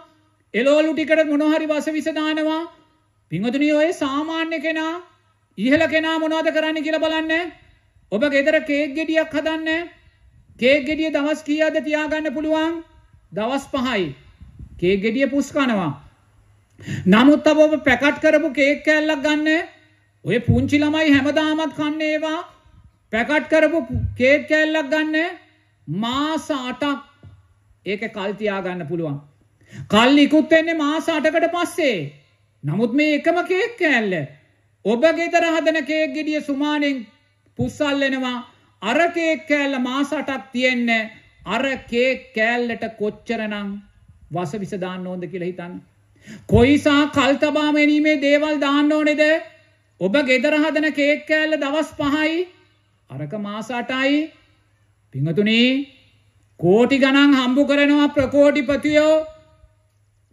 එලෝලු ටිකට මොනොහරි වස විසදානවා පිංහතුනි ඔය සාමාන්‍ය කෙනා ඉහල කෙනා මොනවද කරන්න කියලා බලන්න ඔබ ගෙදර කේක් ගෙඩියක් හදන්න කේක් ගෙඩිය දවස් කියාද තියාගන්න පුළුවන් දවස් පහයි කේක් ගෙඩිය පුස්කනවා නමුත් අප ඔබ පැකට් කරපු කේක් කෑල්ලක් ගන්න ඔය පුංචි ළමයි හැමදාමත් කන්නේ ඒවා පැකට් කරපු කේක් කෑල්ලක් ගන්න මාස 8ක් ඒක කල් තියා ගන්න පුළුවන්. කල් ඉක්ුත් වෙන්නේ මාස 8කට පස්සේ. නමුත් මේ එකම කේක් කෑල්ල ඔබ ගෙදර හදන කේක් ගෙඩිය සුමානෙන් පුස්සල් වෙනවා. අර කේක් කෑල්ල මාස 8ක් තියෙන්නේ අර කේක් කෑල්ලට කොච්චරනම් වස විස දාන්න ඕනද කියලා හිතන්නේ. කොයිසා කල්තබා මැනීමේ දේවල් දාන්න ඕනෙද ඔබ ගෙදර හදන කේක් කෑල්ල දවස් පහයි අරක මාස අටයි පිඟතුනේ කෝටි ගණන් හම්බු කරනවා ප්‍රකෝටිපතියෝ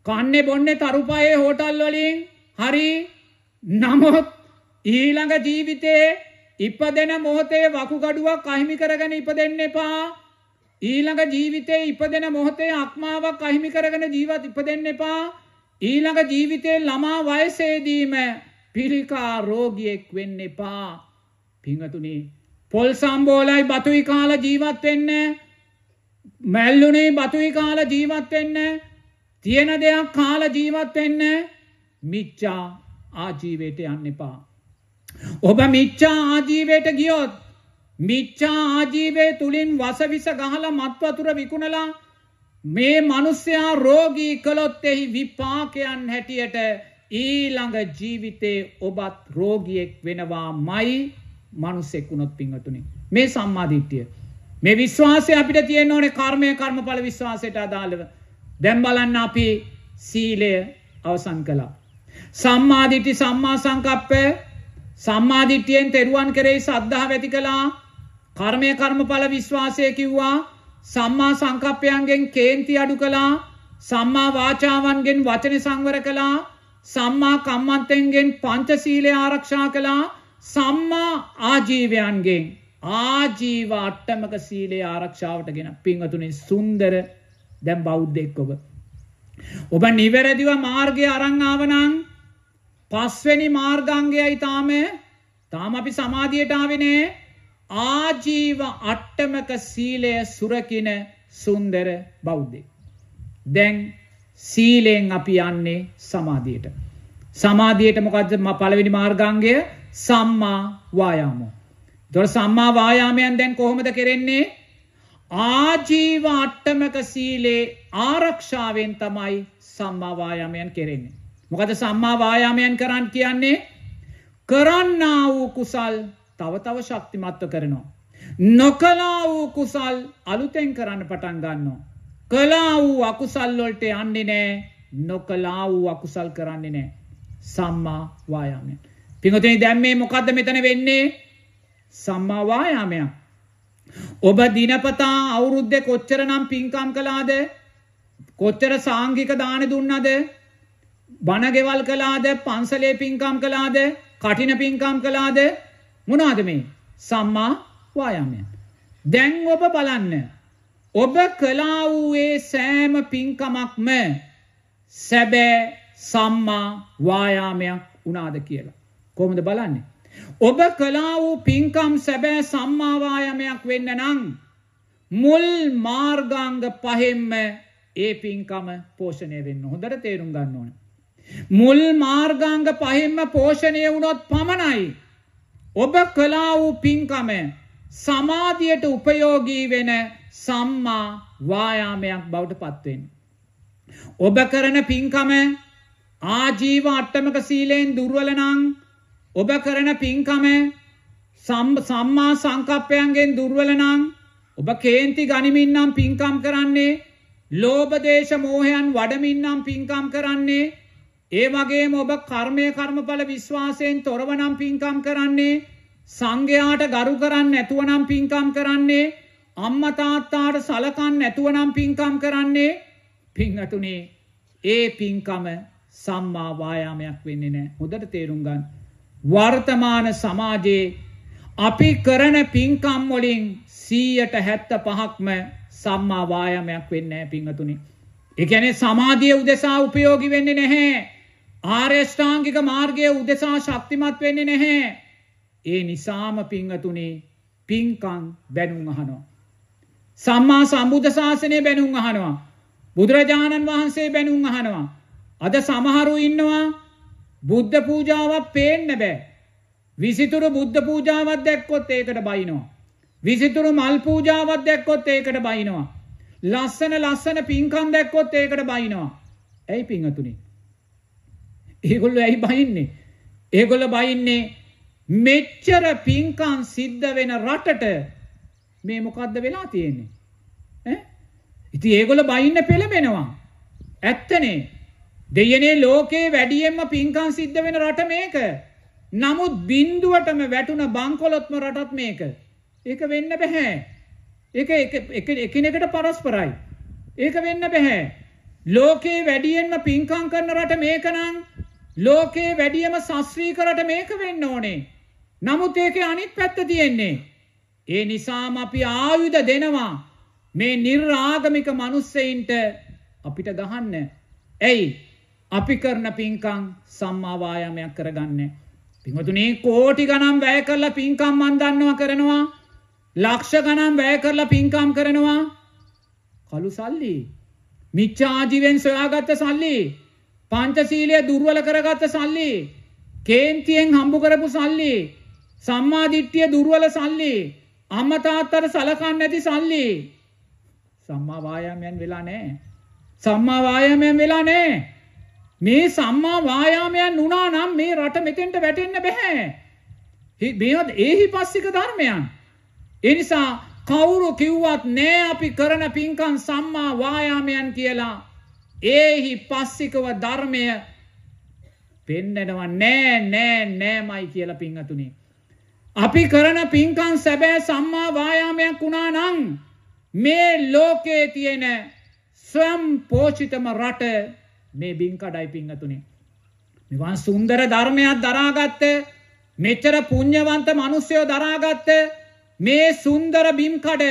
කන්නේ බොන්නේ තරුපයේ හෝටල් වලින් හරි නමුත් ඊළඟ ජීවිතේ ඉපදෙන මොහොතේ වකුගඩුවක් අහිමි කරගෙන ඉපදෙන්න එපා ඊළඟ ජීවිතේ ඉපදෙන මොහොතේ අක්මාවක් අහිමි කරගෙන ජීවත් ඉපදෙන්න එපා ඊළඟ ජීවිතේ ළමා වයසේදීම පිළිකා රෝගියෙක් වෙන්න එපා. පිංහතුනේ පොල් සම්බෝලයි බතුයි කාල ජීවත් වෙන්න මැල්ලුනේ බතුයි කාල ජීවත් වෙන්න තියෙන දෙයක් කාල ජීවත් වෙන්න මිච්චා ආජීවයට යන්න එපා. ඔබ මිච්චා ආජීවයට ගියොත් මිච්චා ආජීවය තුළින් වසවිස ගහලා මත්වතුර විකුණලා මේ මිනිසයා රෝගී කළොත් එහි විපාකයන් හැටියට ඊළඟ ජීවිතේ ඔබත් රෝගියෙක් වෙනවාමයි මිනිසෙක් වුණොත් පින්වතුනි. මේ සම්මා දිට්ඨිය. මේ විශ්වාසය අපිට තියෙන්න ඕනේ කර්මය කර්මඵල විශ්වාසයට අදාළව. දැන් බලන්න අපි සීලය අවසන් කළා. සම්මා දිට්ඨි සම්මා සංකප්පය සම්මා දිට්ඨියෙන් තෙරුවන් කෙරෙහි සද්ධාව ඇති කළා. කර්මය කර්මඵල විශ්වාසය කිව්වා. සම්මා සංකප්පයන්ගෙන් කේන්ති අඩු කළා සම්මා වාචාවන්ගෙන් වචන සංවර කළා සම්මා කම්මන්තෙන්ගෙන් පංචශීලය ආරක්ෂා කළා සම්මා ආජීවයන්ගෙන් ආජීව අට්ටමක සීලේ ආරක්ෂාවට ගෙන පින්වතුනි සුන්දර දැන් බෞද්ධෙක් ඔබ ඔබ නිවැරදිව මාර්ගය අරන් ආවනම් පස්වෙනි මාර්ගාංගයයි තාම තාම අපි සමාධියට ආවේ නෑ ආජීව අට්ටමක සීලය සුරකින සුන්දර බෞද්ධෙක්. දැන් සීලයෙන් අපි යන්නේ සමාධයට. සමාධයට මොකද පලවෙනි මාර්ගංගය සම්මා වායාමෝ. දොර සම්මා වායාමයන් දැන් කොහොමද කෙරෙන්නේ ආජීව අට්ටමක සීලේ ආරක්ෂාවෙන් තමයි සම්මාවායාමයන් කෙරෙන්නේ. මොකද සම්මාවායාමයන් කරන්න කියන්නේ කරන්නා වූ කුසල් තවතව ශක්තිමත්ව කරනවා. නොකලා වූ කුසල් අලුතෙන් කරන්න පටන්ගන්නවා. කලා වූ අකුසල්ලොල්ට යන්නේ නෑ නොකලා වූ අකුසල් කරන්නේ නෑ. සම්මා වායාමෙන්. පිඟතනි දැම්මේ මොකක්ද මෙතන වෙන්නේ සම්මාවායාමයක්. ඔබ දිනපතා අවුරුද්ධ කොච්චර නම් පින්කම් කලාද කොච්චර සාංගික දාන දුන්නද බණගෙවල් කලාද පන්සලේ පින්කම් කලාද කටින පින්කම් කලාද මොනාද මේ සම්මා වායාමයන්. දැන් ඔබ බලන්න ඔබ කලා වූයේ සෑම පින්කමක්ම සැබෑ සම්මා වායාමයක් වුණාද කියලා. කොහොමද බලන්නේ? ඔබ කලා වූ පින්කම් සැබෑ සම්මා වායාමයක් වෙන්න නම් මුල් මාර්ගාංග පහෙන්ම ඒ පින්කම පෝෂණය වෙන්න හොඳට තේරුම් ගන්න ඕන. මුල් මාර්ගාංග පහෙන්ම පෝෂණය වුණොත් පමණයි ඔබ කළා වූ පින්කම සමාධියට උපයෝගී වෙන සම්මා වායාමයක් බවට පත්වෙන්. ඔබ කරන පින්කම ආජීව අට්ටමක සීලයෙන් දුර්වලනං ඔබ කරන පින්කම සම්මා සංකප්පයන්ගෙන් දුර්වලනං ඔබ කේන්ති ගනිමින්නම් පින්කම් කරන්නේ ලෝබදේශ මෝහයන් වඩමින්නම් පින්කම් කරන්නේ ඒ වගේම ඔබ කර්මය කර්මඵල විශ්වාසයෙන් තොරව නම් පින්කම් කරන්නේ සංඝයාට ගරු කරන්න නැතුව නම් පින්කම් කරන්නේ අම්මා තාත්තාට සලකන්න නැතුව නම් පින්කම් කරන්නේ පින්වතුනේ ඒ පින්කම සම්මා වායාමයක් වෙන්නේ නැහැ. හොඳට තේරුම් ගන්න. වර්තමාන සමාජයේ අපි කරන පින්කම් වලින් 175ක්ම සම්මා වායාමයක් වෙන්නේ නැහැ පින්වතුනි. ඒ කියන්නේ සමාධිය උදෙසා උපයෝගී වෙන්නේ නැහැ. ආර්යෂ්ඨාංගික මාර්ගය උදෙසා ශක්තිමත් වෙන්නේ නැහැ. ඒ නිසාම පිංහතුනේ පින්කං බැනුම් අහනවා. සම්මා සම්බුද්ධ ශාසනය බැනුම් අහනවා. බුදුරජාණන් වහන්සේ බැනුම් අහනවා. අද සමහරු ඉන්නවා බුද්ධ පූජාවක් පේන්න බෑ. විසිතුරු බුද්ධ පූජාවක් දැක්කොත් ඒකට බයිනවා. විසිතුරු මල් පූජාවක් දැක්කොත් ඒකට බයිනවා. ලස්සන ලස්සන පින්කම් දැක්කොත් ඒකට බයිනවා. ඇයි පිංහතුනේ ඒගොල්ලෝ ඇයි බහින්නේ. ඒගොල බයින්නේ මෙච්චර පින්කන් සිද්ධ වෙන රටට මේ මොකක්ද වෙලා තියෙන්නේ. ඉති ඒගොල බයින්න පෙළබෙනවා. ඇත්තනේ දෙයනේ ලෝකේ වැඩියෙන්ම පින්කන් සිද්ධ වෙන රට මේක. නමුත් බින්දුවටම වැටුන බංකොලොත්ම රටත් මේක. ඒක වෙන්න බැහැ. ඒක එකනෙකට පරස්පරයි. ඒක වෙන්න බැහැ. ලෝකේ වැඩියෙන්ම පින්කං කරන රට මේකනං ලෝකේ වැඩියම සස්්‍රීකරට මේක වෙන්න ඕනේ. නමුත් ඒක අනිත් පැත්ත තියෙන්නේ. ඒ නිසාම අපි ආයුධ දෙනවා මේ නිර්ආගමික මනුස්සයින්ට අපිට ගහන්න. ඇයි අපි කරන පින්කං සම්මාවායාමයක් කරගන්න. පිහතුනේ කෝටි ගනම් වැය කරලා පින්කම් මන්දන්නවා කරනවා. ලක්ෂ ගනම් වැය කරලා පින්කම් කරනවා. කළු සල්ලි. මිච්චාජීවෙන් සොයාගත්ත සල්ලි පංචශීලය දුර්වල කරගත්ත සල්ලි කේන්තියෙන් හම්බු කරපු සල්ලි සම්මාධිට්්‍යිය දුර්වල සල්ලි අම්මතාත්තර සලකන්න ඇති සල්ලි සම්මාවායාමයන් වෙලා නෑ සම්මාවායාමයන් වෙලා නෑ මේ සම්මා වායාමයන් වුණා නම් මේ රට මෙතෙන්ට වැටෙන්න බැහැ මේත් ඒහි පස්සික ධර්මයන් එනිසා කවුරු කිව්වත් නෑ අපි කරන පින්කන් සම්මා වායාමයන් කියලා ඒහි පස්සිකව ධර්මය පෙන්ඩෙනව නෑ නෑ නෑමයි කියල පිංහතුනේ. අපි කරන පින්කං සැබෑ සම්මා වායාමයක් වුණා නං මේ ලෝකයේ තියෙන ස්වම් පෝචිතම රට මේ බිංකඩයි පිංහතුනේ. මෙවන් සුන්දර ධර්මයක් දරාගත්ත මෙච්චර පුං්ඥවන්ත මනුස්්‍යයෝ දරාගත්ත මේ සුන්දර බිම්කඩ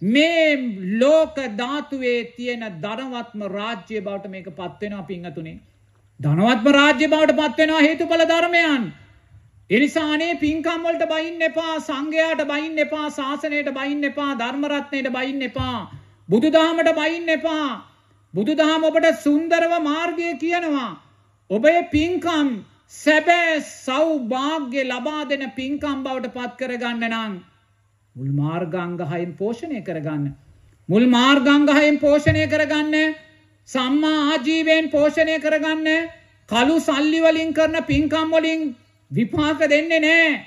මේ ලෝක ධාතුවේ තියෙන ධනවත්ම රාජ්‍ය බවට මේක පත්වෙනවා පිංහතුනේ. ධනවත්ම රාජ්‍ය බවට පත්වෙනවා හේතුඵල ධර්මයන්. එනිසානේ පින්කම් වලට බයින්න එපා, සංඝයාට බයින්න එපා, ශාසනයට බයින්න එපා, ධර්ම රත්නයට බයින්න එපා, බුදුදහමට බයින්න එපා. බුදුදහම ඔබට සුන්දරව මාර්ගය කියනවා. ඔබේ පින්කම් සැබෑ සෞභාග්‍ය ලබා දෙන පින්කම් බවට පත් කරගන්න නම් මුල් මාර්ගංගහයෙන් පෝෂණය කරගන්න. මුල් මාර්ගංගහයෙන් පෝෂණය කරගන්න සම්මා ආජීවයෙන් පෝෂණය කරගන්න කළු සල්ලිවලින් කරන පින්කම්වලින් විපාක දෙන්නේ නෑ.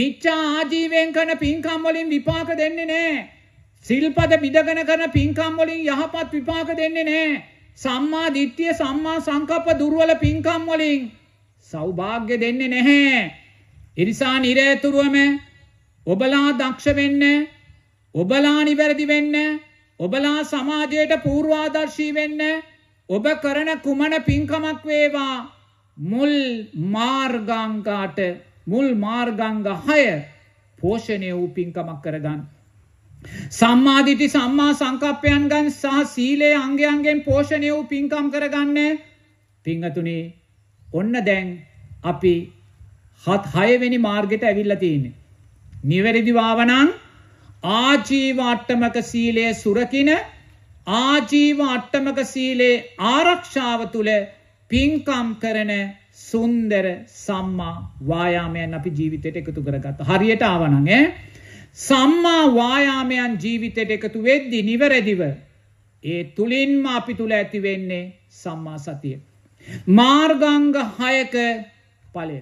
මිච්චා ආජීවයෙන් කරන පින්කම්වලින් විපාක දෙන්නේ නෑ. සිල්පද බිදගන කරන පින්කම්වලින් යහපත් විපාක දෙන්නේ නෑ. සම්මා දිට්්‍යිය සම්මා සංකප්ප දුර්ුවල පින්කම්වලින් සෞභාග්‍ය දෙන්නේ නැහැ. එනිසා නිරේතුරුවම ඔබලා දක්ෂ වෙන්න ඔබලා නිවැරදි වෙන්න ඔබලා සමාජයට පූර්වාදර්ශී වෙන්න ඔබ කරන කුමන පින්කමක් වේවා මුල් මාර්ගංගාට මුල් මාර්ගංග 6 පෝෂණය වූ පින්කමක් කරගන්න සම්මාදිටි සම්මා සංකප්පයන්ගන් සහ සීලේ අංගයන්ගෙන් පෝෂණය වූ පින්කම් කරගන්න පිංගතුනේ ඔන්න දැන් අපි හත් හයවෙනි මාර්ගයට ඇවිල්ලා තියෙන්නේ නිවැරදිවාවනං ආජීව අට්ටමක සීලය සුරකින ආජීව අට්ටමක සීලේ ආරක්ෂාව තුළ පින්කම් කරන සුන්දර සම්මා වායාමයන් අපි ජීවිතයට එකතු කරගත්ත. හරියට ආවනං සම්මා වායාමයන් ජීවිතයට එකතු වෙද්දි නිවැරදිව ඒ තුළින්ම අපි තුළ ඇතිවෙන්නේ සම්මා සතිය. මාර්ගංග හයක පලය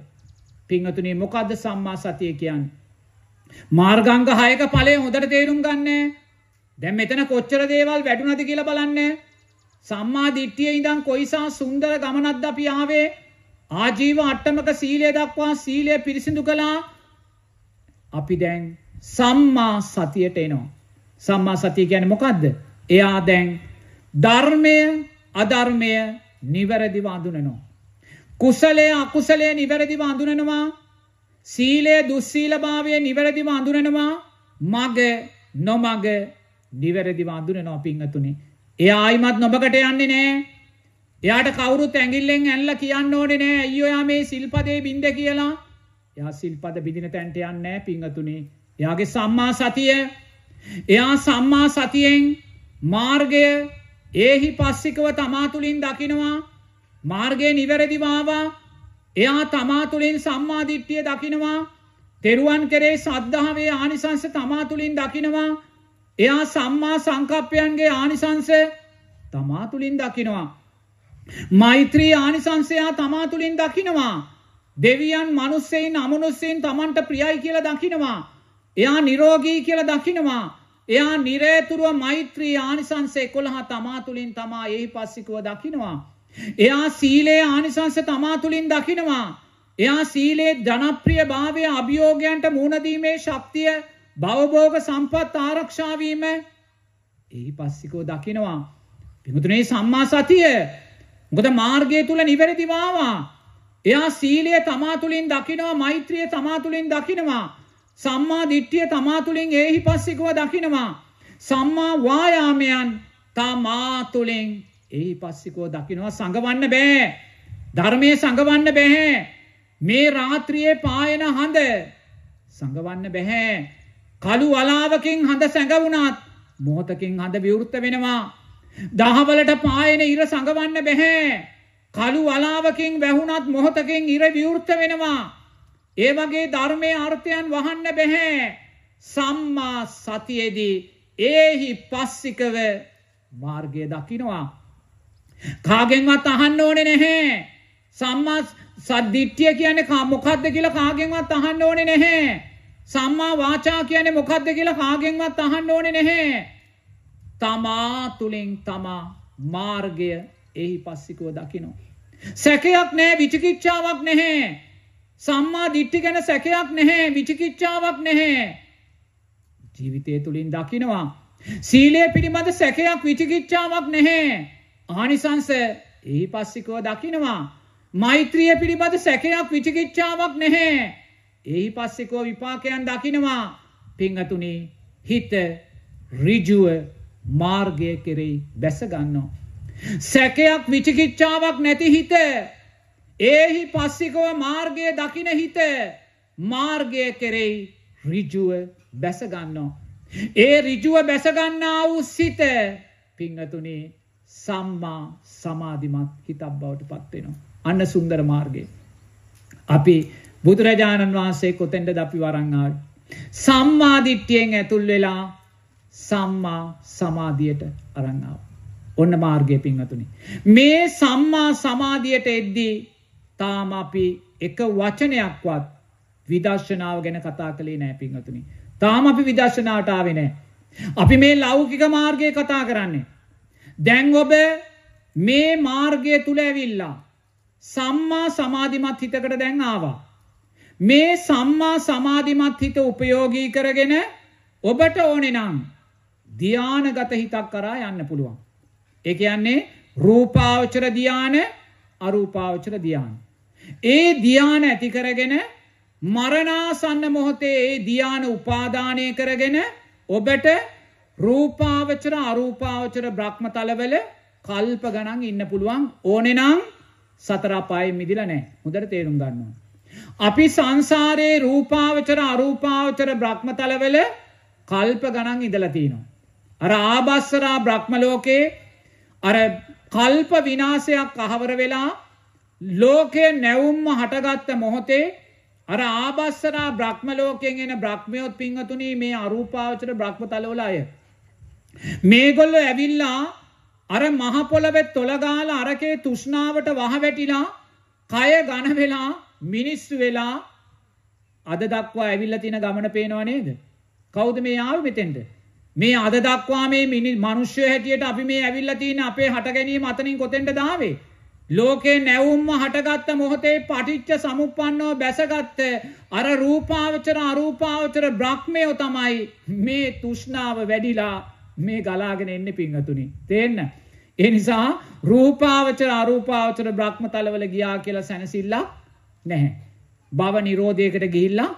පිංහතුනේ මොකක්ද සම්මා සතිය කියන්න. මාර්ගංග හයක පලේ හොඳට තේරුම් ගන්න දැම් මෙතන කොච්චර දේවල් වැඩුනද කියල බලන්න සම්මා දිට්ටිය ඉඳං කොයිසා සුන්දර ගමනද්ද පියාවේ ආජීව අට්ටමක සීලය දක්වා සීලය පිරිසිදු කළා අපි දැන් සම්මා සතියට එනවා සම්මා සතිය ගැන මොකක්ද එයා දැන් ධර්මය අධර්මය නිවැරදිවාඳුනනවා කුසලය අකුසලය නිවැරදිවාඳුනනවා සීලය දුස්සීලභාවය නිවැරදිව අඳුරනවා මග නොමග නිවැරදිව අඳුරනවා පිංහතුනේ. එයා ආයිමත් නොබකට යන්නේ නෑ. එයාට කවුරුත් ඇඟිල්ලෙන් ඇල්ල කියන්න ඕනේ නෑ අයියෝයා මේ සිල්පදේ බින්ද කියලා. එයා සිල්පද බිඳින තැන්ට යන්නේ පිංහතුනේ. එයාගේ සම්මා සතිය එයා සම්මා සතියෙන් මාර්ගය ඒහි පස්සිකව තමා තුළින් දකිනවා මාර්ගය නිවැරදිවාවා එයා තමා තුළින් සම්මාධිට්ඨිය දකිනවා තෙරුවන් කෙරේ සද්ධාවේ ආනිසංස තමා තුළින් දකිනවා එයා සම්මා සංකප්පයන්ගේ ආනිසංස තමා තුළින් දකිනවා මෛත්‍රී ආනිසංසයා තමා තුළින් දකිනවා දෙවියන් මනුස්සයෙන් අමනුස්සයෙන් තමන්ට ප්‍රියයි කියලා දකිනවා එයා නිරෝගී කියලා දකිනවා එයා නිරේතුරුව මෛත්‍රී ආනිසංස එකොළහ තමා තුළින් තමා එහි පස්සිකුව දකිනවා එයා සීලේ ආනිසංස තමා තුළින් දකිනවා. එයා සීලේ ජනප්‍රිය භාවය අභියෝගයන්ට මුණදීමේ ශක්තිය භවභෝග සම්පත් ආරක්ෂාවීම එහි පස්සිකෝ දකිනවා. පිමුතුනේ සම්මා සතිය ගොද මාර්ගය තුළ නිවැරදිවාවා. එයා සීලය තමා තුළින් දකිනවා මෛත්‍රිය තමා තුළින් දකිනවා. සම්මා දිට්ඨිය තමා තුළින් ඒහි පස්සිකව දකිනවා. සම්මා වායාමයන් තමා තුළින් ඒ පස්සිකෝ දකිනවා සඟවන්න බෑ. ධර්මය සඟවන්න බැහැ. මේ රාත්‍රියයේ පායන හඳ සඟවන්න බැහැ. කළු වලාවකින් හඳ සැඟවුණත් මොහොතකින් හඳ විවෘත්ත වෙනවා. දහවලට පායන ඉර සඟවන්න බැහැ. කළු වලාවකින් වැැහුණත් මොහොතකින් ඉර විවෘත්ත වෙනවා. ඒ වගේ ධර්මය අර්ථයන් වහන්න බැහැ. සම්මා සතියේදී ඒහි පස්සිකව මාර්ගය දකිනවා. කාගෙන්වත් අහන්න ඕනේ නැහැ. සම්මා සද්ධිට්ඨිය කියන්නේ මොකක්ද කියලා කාගෙන්වත් අහන්න ඕනේ නැහැ. සම්මා වාචා කියන්නේ මොකක්ද කියලා කාගෙන්වත් අහන්න ඕනේ නැහැ. තමා තුලින් තමා මාර්ගය එහි පස්සිකව දකිනවා. සැකයක් නැහැ විචිකිච්ඡාවක් නැහැ. සම්මා දිට්ඨි ගැන සැකයක් නැහැ විචිකිච්ඡාවක් නැහැ ජීවිතය තුලින් දකිනවා සීලය පිළිබඳ සැකයක් විචිකිච්ඡාවක් නැහැ ආනිසංස එහි පස්සිකව දකිනවා. මෛත්‍රිය පිළිබඳ සැකයක් විචිකිච්චාවක් නැහැ. එහි පස්සිකෝ විපාකයන් දකිනවා. පිංහතුනේ හිත රිජුව මාර්ගය කෙරෙයි බැසගන්නවා. සැකයක් විචිකිච්චාවක් නැති හිත ඒහි පස්සිකව මාර්ගය දකින හිත මාර්ගය කෙරෙයි රිජුව බැසගන්නවා. ඒ රිජුව බැසගන්නා වූ සිත පිංහතුනේ සම්මා සමාධිමත් හිතක් බවට පත්වෙනවා. අන්න සුන්දර මාර්ගය. අපි බුදුරජාණන් වහන්සේ කොතෙන්ට දපි වරංආල්. සම්මාධිට්ටියෙන් ඇතුල් වෙලා සම්මා සමාධියට අරංාව. ඔන්න මාර්ගය පින්වතුනි. මේ සම්මා සමාධියට එද්දී තාම අපි එක වචනයක්වත් විදර්ශනාව ගැන කතා කළේ නෑ පින්වතුනි. තාම අපි විදර්ශනාවට ආවේ නෑ. අපි මේ ලෞකික මාර්ගය කතා කරන්නේ. දැන් ඔබ මේ මාර්ගය තුළ ඇවිල්ලා සම්මා සමාධිමත් හිතකට දැන් ආවා. මේ සම්මා සමාධිමත් හිත උපයෝගී කරගෙන ඔබට ඕනෙනම් ධ්‍යානගත හිතක් කරා යන්න පුළුවන්. ඒ කියන්නේ රූපාවචර ධ්‍යාන අරූපාවචර ධ්‍යාන. ඒ ධ්‍යාන ඇති කරගෙන මරණාසන්න මොහොතේ ඒ ධ්‍යාන උපාදානය කරගෙන ඔබට රූපාවචර අරූපාවචර බ්‍රහ්මතලවල කල්ප ගණන් ඉන්න පුළුවන් ඕනෙනම් සතරාපාය මිදිල නෑ හොඳට තේරුම් ගන්නවා. අපි සංසාරයේ රූපාවචර අරූපාවචර බ්‍රහ්මතලවල කල්ප ගණන් ඉඳලතිනවා. අර ආබස්සරා බ්‍රහ්මලෝකයේ අර කල්ප විනාසයක් අහවර වෙලා ලෝකය නැවුම්ම හටගත්ත මොහොතේ අර ආබස්සරා බ්‍රහ්මලෝකයෙන් එන බ්‍රහ්මයොත් පිංහතුනී මේ අරූපාවචර බ්‍රහ්මතලවල අය. මේගොල්ල ඇවිල්ලා අර මහපොළවෙත් තොළගාල අරකේ තුෂ්ණාවට වහවැටිලා කය ගණ වෙලා මිනිස්සු වෙලා අද දක්වා ඇවිල්ලා තියෙන ගමන පේනවා නේද? කවුද මේ ආවේ මෙතෙන්ට? මේ අද දක්වා මේ මිනිස්සු හැටියට අපි මේ ඇවිල්ලා තියෙන අපේ හට ගැනීම අතනින් කොතෙන්ද දාවේ? ලෝකේ නැවුම්ම හටගත්ත මොහොතේ පටිච්ච සමුප්පන්නව බැසගත්ත අර රූපාවචර අරූපාවචර බ්‍රහ්මයෝ තමයි මේ තෘෂ්ණාව වැඩිලා මේ ගලාගෙන එන්න පිංහතුනි. තිෙන්න. එනිසා රූපාවචර අරූපාවචර බ්‍රහ්ම තලවල ගියා කියලා සැනසිල්ලා නැහැ. බව නිරෝධයකට ගිහිල්ලා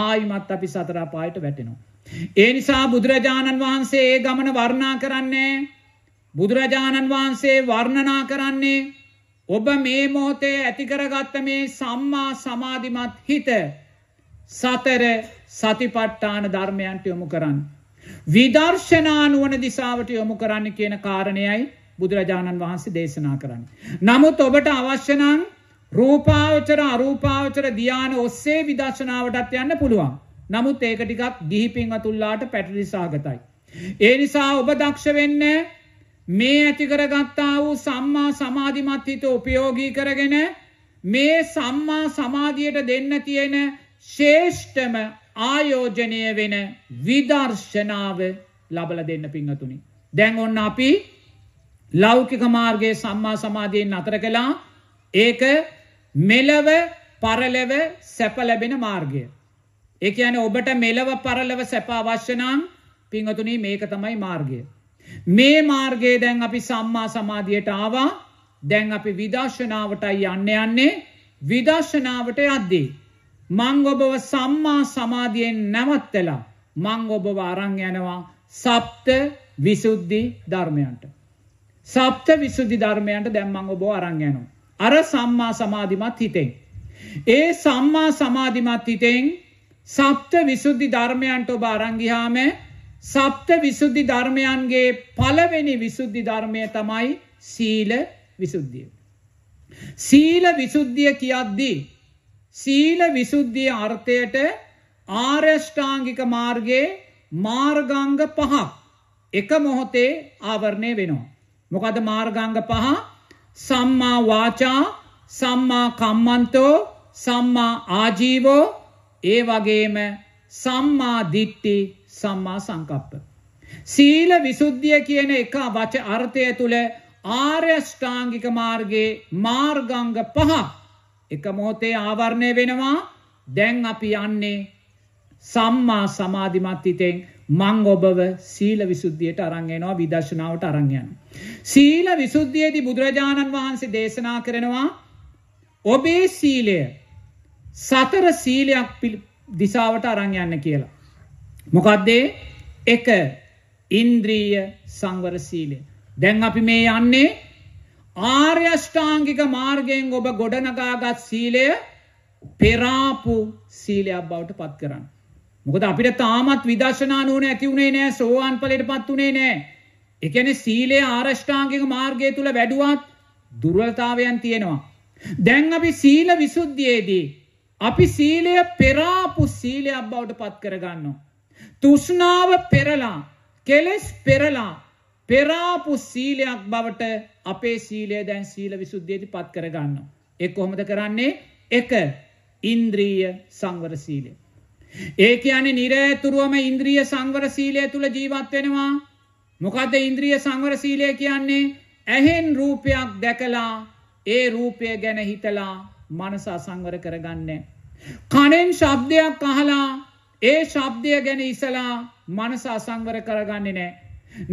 ආයිමත් අපි සතරා පායට වැටෙනවා. ඒ නිසා බුදුරජාණන් වහන්සේ ඒ ගමන වර්ණා කරන්නේ. බුදුරජාණන් වහන්සේ වර්ණනා කරන්නේ. ඔබ මේ මොහොතේ ඇතිකරගත්ත මේ සම්මා සමාධිමත් හිත සතර සතිපට්ඨාන ධර්මයන්ට යොමු කරන්න. විදර්ශනානුවන දිසාවට යොමු කරන්න කියන කාරණයයි බුදුරජාණන් වහන්සේ දේශනා කරන්න. නමුත් ඔබට අවශ්‍යනං රූපාවචර අරූපාවචර දියාන ඔස්සේ විදර්ශනාවටත් යන්න පුළුවන්. නමුත් ඒක ටිකක් ගිහිපින් අතුල්ලාට පැටලිසාගතයි. ඒ නිසා ඔබ දක්ෂ වෙන්න මේ ඇතිකරගත්තා වූ සම්මා සමාධිමත්හිත උපයෝගී කරගෙන මේ සම්මා සමාධියට දෙන්න තියෙන ශේෂ්ඨම ආයෝජනය වෙන විදර්ශනාව ලබල දෙන්න පිංහතුනි. දැන් ඔන්න අපි ලෞකික මාර්ගයේ සම්මා සමාධයෙන් අතර කළා ඒක මෙලව පරලව සැපලැබෙන මාර්ගය. එක යන ඔබට මෙලව පරලව සැප අවශ්‍යනං පිංහතුනි මේක තමයි මාර්ගය. මේ මාර්ගයේ දැන් අපි සම්මා සමාධියයට ආවා දැන් අපි විදර්ශනාවටයි යන්න යන්නේ විදර්ශනාවට අද්දී. මං ඔබව සම්මා සමාධියෙන් නැවත්තලා මං ඔබව අරන් යනවා සප්ත විසුද්ධි ධර්මයන්ට. සප්ත විසුද්ධි ධර්මයන්ට දැම්මං ඔබ අරන් යනවා. අර සම්මා සමාධිමත් හිතෙන්. ඒ සම්මා සමාධිමත් හිතෙන් සප්ත විසුද්ධි ධර්මයන්ට ඔබ අරංගිහාම සප්ත විසුද්ධි ධර්මයන්ගේ පළවෙනි විසුද්ධි ධර්මය තමයි සීල විසුද්ධිය. සීල විසුද්ධිය කියද්දී සීල විසුද්ධිය අර්ථයට ආර්යෂ්ඨාංගික මාර්ගයේ මාර්ගංග පහක් එක මොහොතේ ආවරණය වෙනවා. මොකද මාර්ගංග පහ සම්මා වාචා සම්මා කම්මන්තෝ සම්මා ආජීවෝ ඒ වගේම සම්මා දිට්ටි සම්මා සංකප්ප. සීල විසුද්ධිය කියන එක වච අර්ථය තුළ ආර්යෂ්ඨාංගික මාර්ගයේ මාර්ගංග පහක් එක මොහොතේ ආවරණය වෙනවා දැන් අපි යන්නේ සම්මා සමාධිමත්තිතෙන් මං ඔබව සීල විසුද්ධියට අරංගෙනවා විදශනාවට අරංයන්. සීල විසුද්ධියේති බුදුරජාණන් වහන්සේ දේශනා කරනවා ඔබේ සීලය සතර සීලයක් දිසාවට අරංයන්න කියලා. මොකක්දේ එක ඉන්ද්‍රීය සංවර සීලය. දැන් අපි මේ යන්නේ ආර්යෂ්ඨාංගික මාර්ගයෙන් ඔබ ගොඩනගාගත් සීලය පෙරාපු සීලයක් බවට පත් කරන්න. මොකද අපිට තාමත් විදශනා නූන ඇතිවුණේ නෑ සෝවාන් පලට පත් වුණේ නෑ. එකන සීලේ ආරෂ්ඨාංගික මාර්ගය තුළ වැඩුවත් දුර්වලතාවයන් තියෙනවා. දැන් අපි සීල විසුද්ධියේදී. අපි සීලය පෙරාපු සීලයක් බවට පත් කරගන්න. තුෂ්නාව පෙරලා කෙලෙස් පෙරලා පෙරාපු සීලයක් බවට අපේ සීලය දැන් සීල විසුද්ධියති පත් කරගන්න. එක් කොහොමද කරන්නේ එක ඉන්ද්‍රීය සංවර සීලය. ඒක අන නිරේතුරුවම ඉන්ද්‍රිය සංවර සීලය තුළ ජීවත්වෙනවා මොකද ඉන්ද්‍රිය සංවර සීලය කියන්නේ ඇහෙන් රූපයක් දැකලා ඒ රූපය ගැන හිතලා මනසා සංවර කරගන්න. කනෙන් ශබ්දයක් අහලා ඒ ශබ්දය ගැන ඉසලා මනසා සංවර කරගන්නේ නෑ.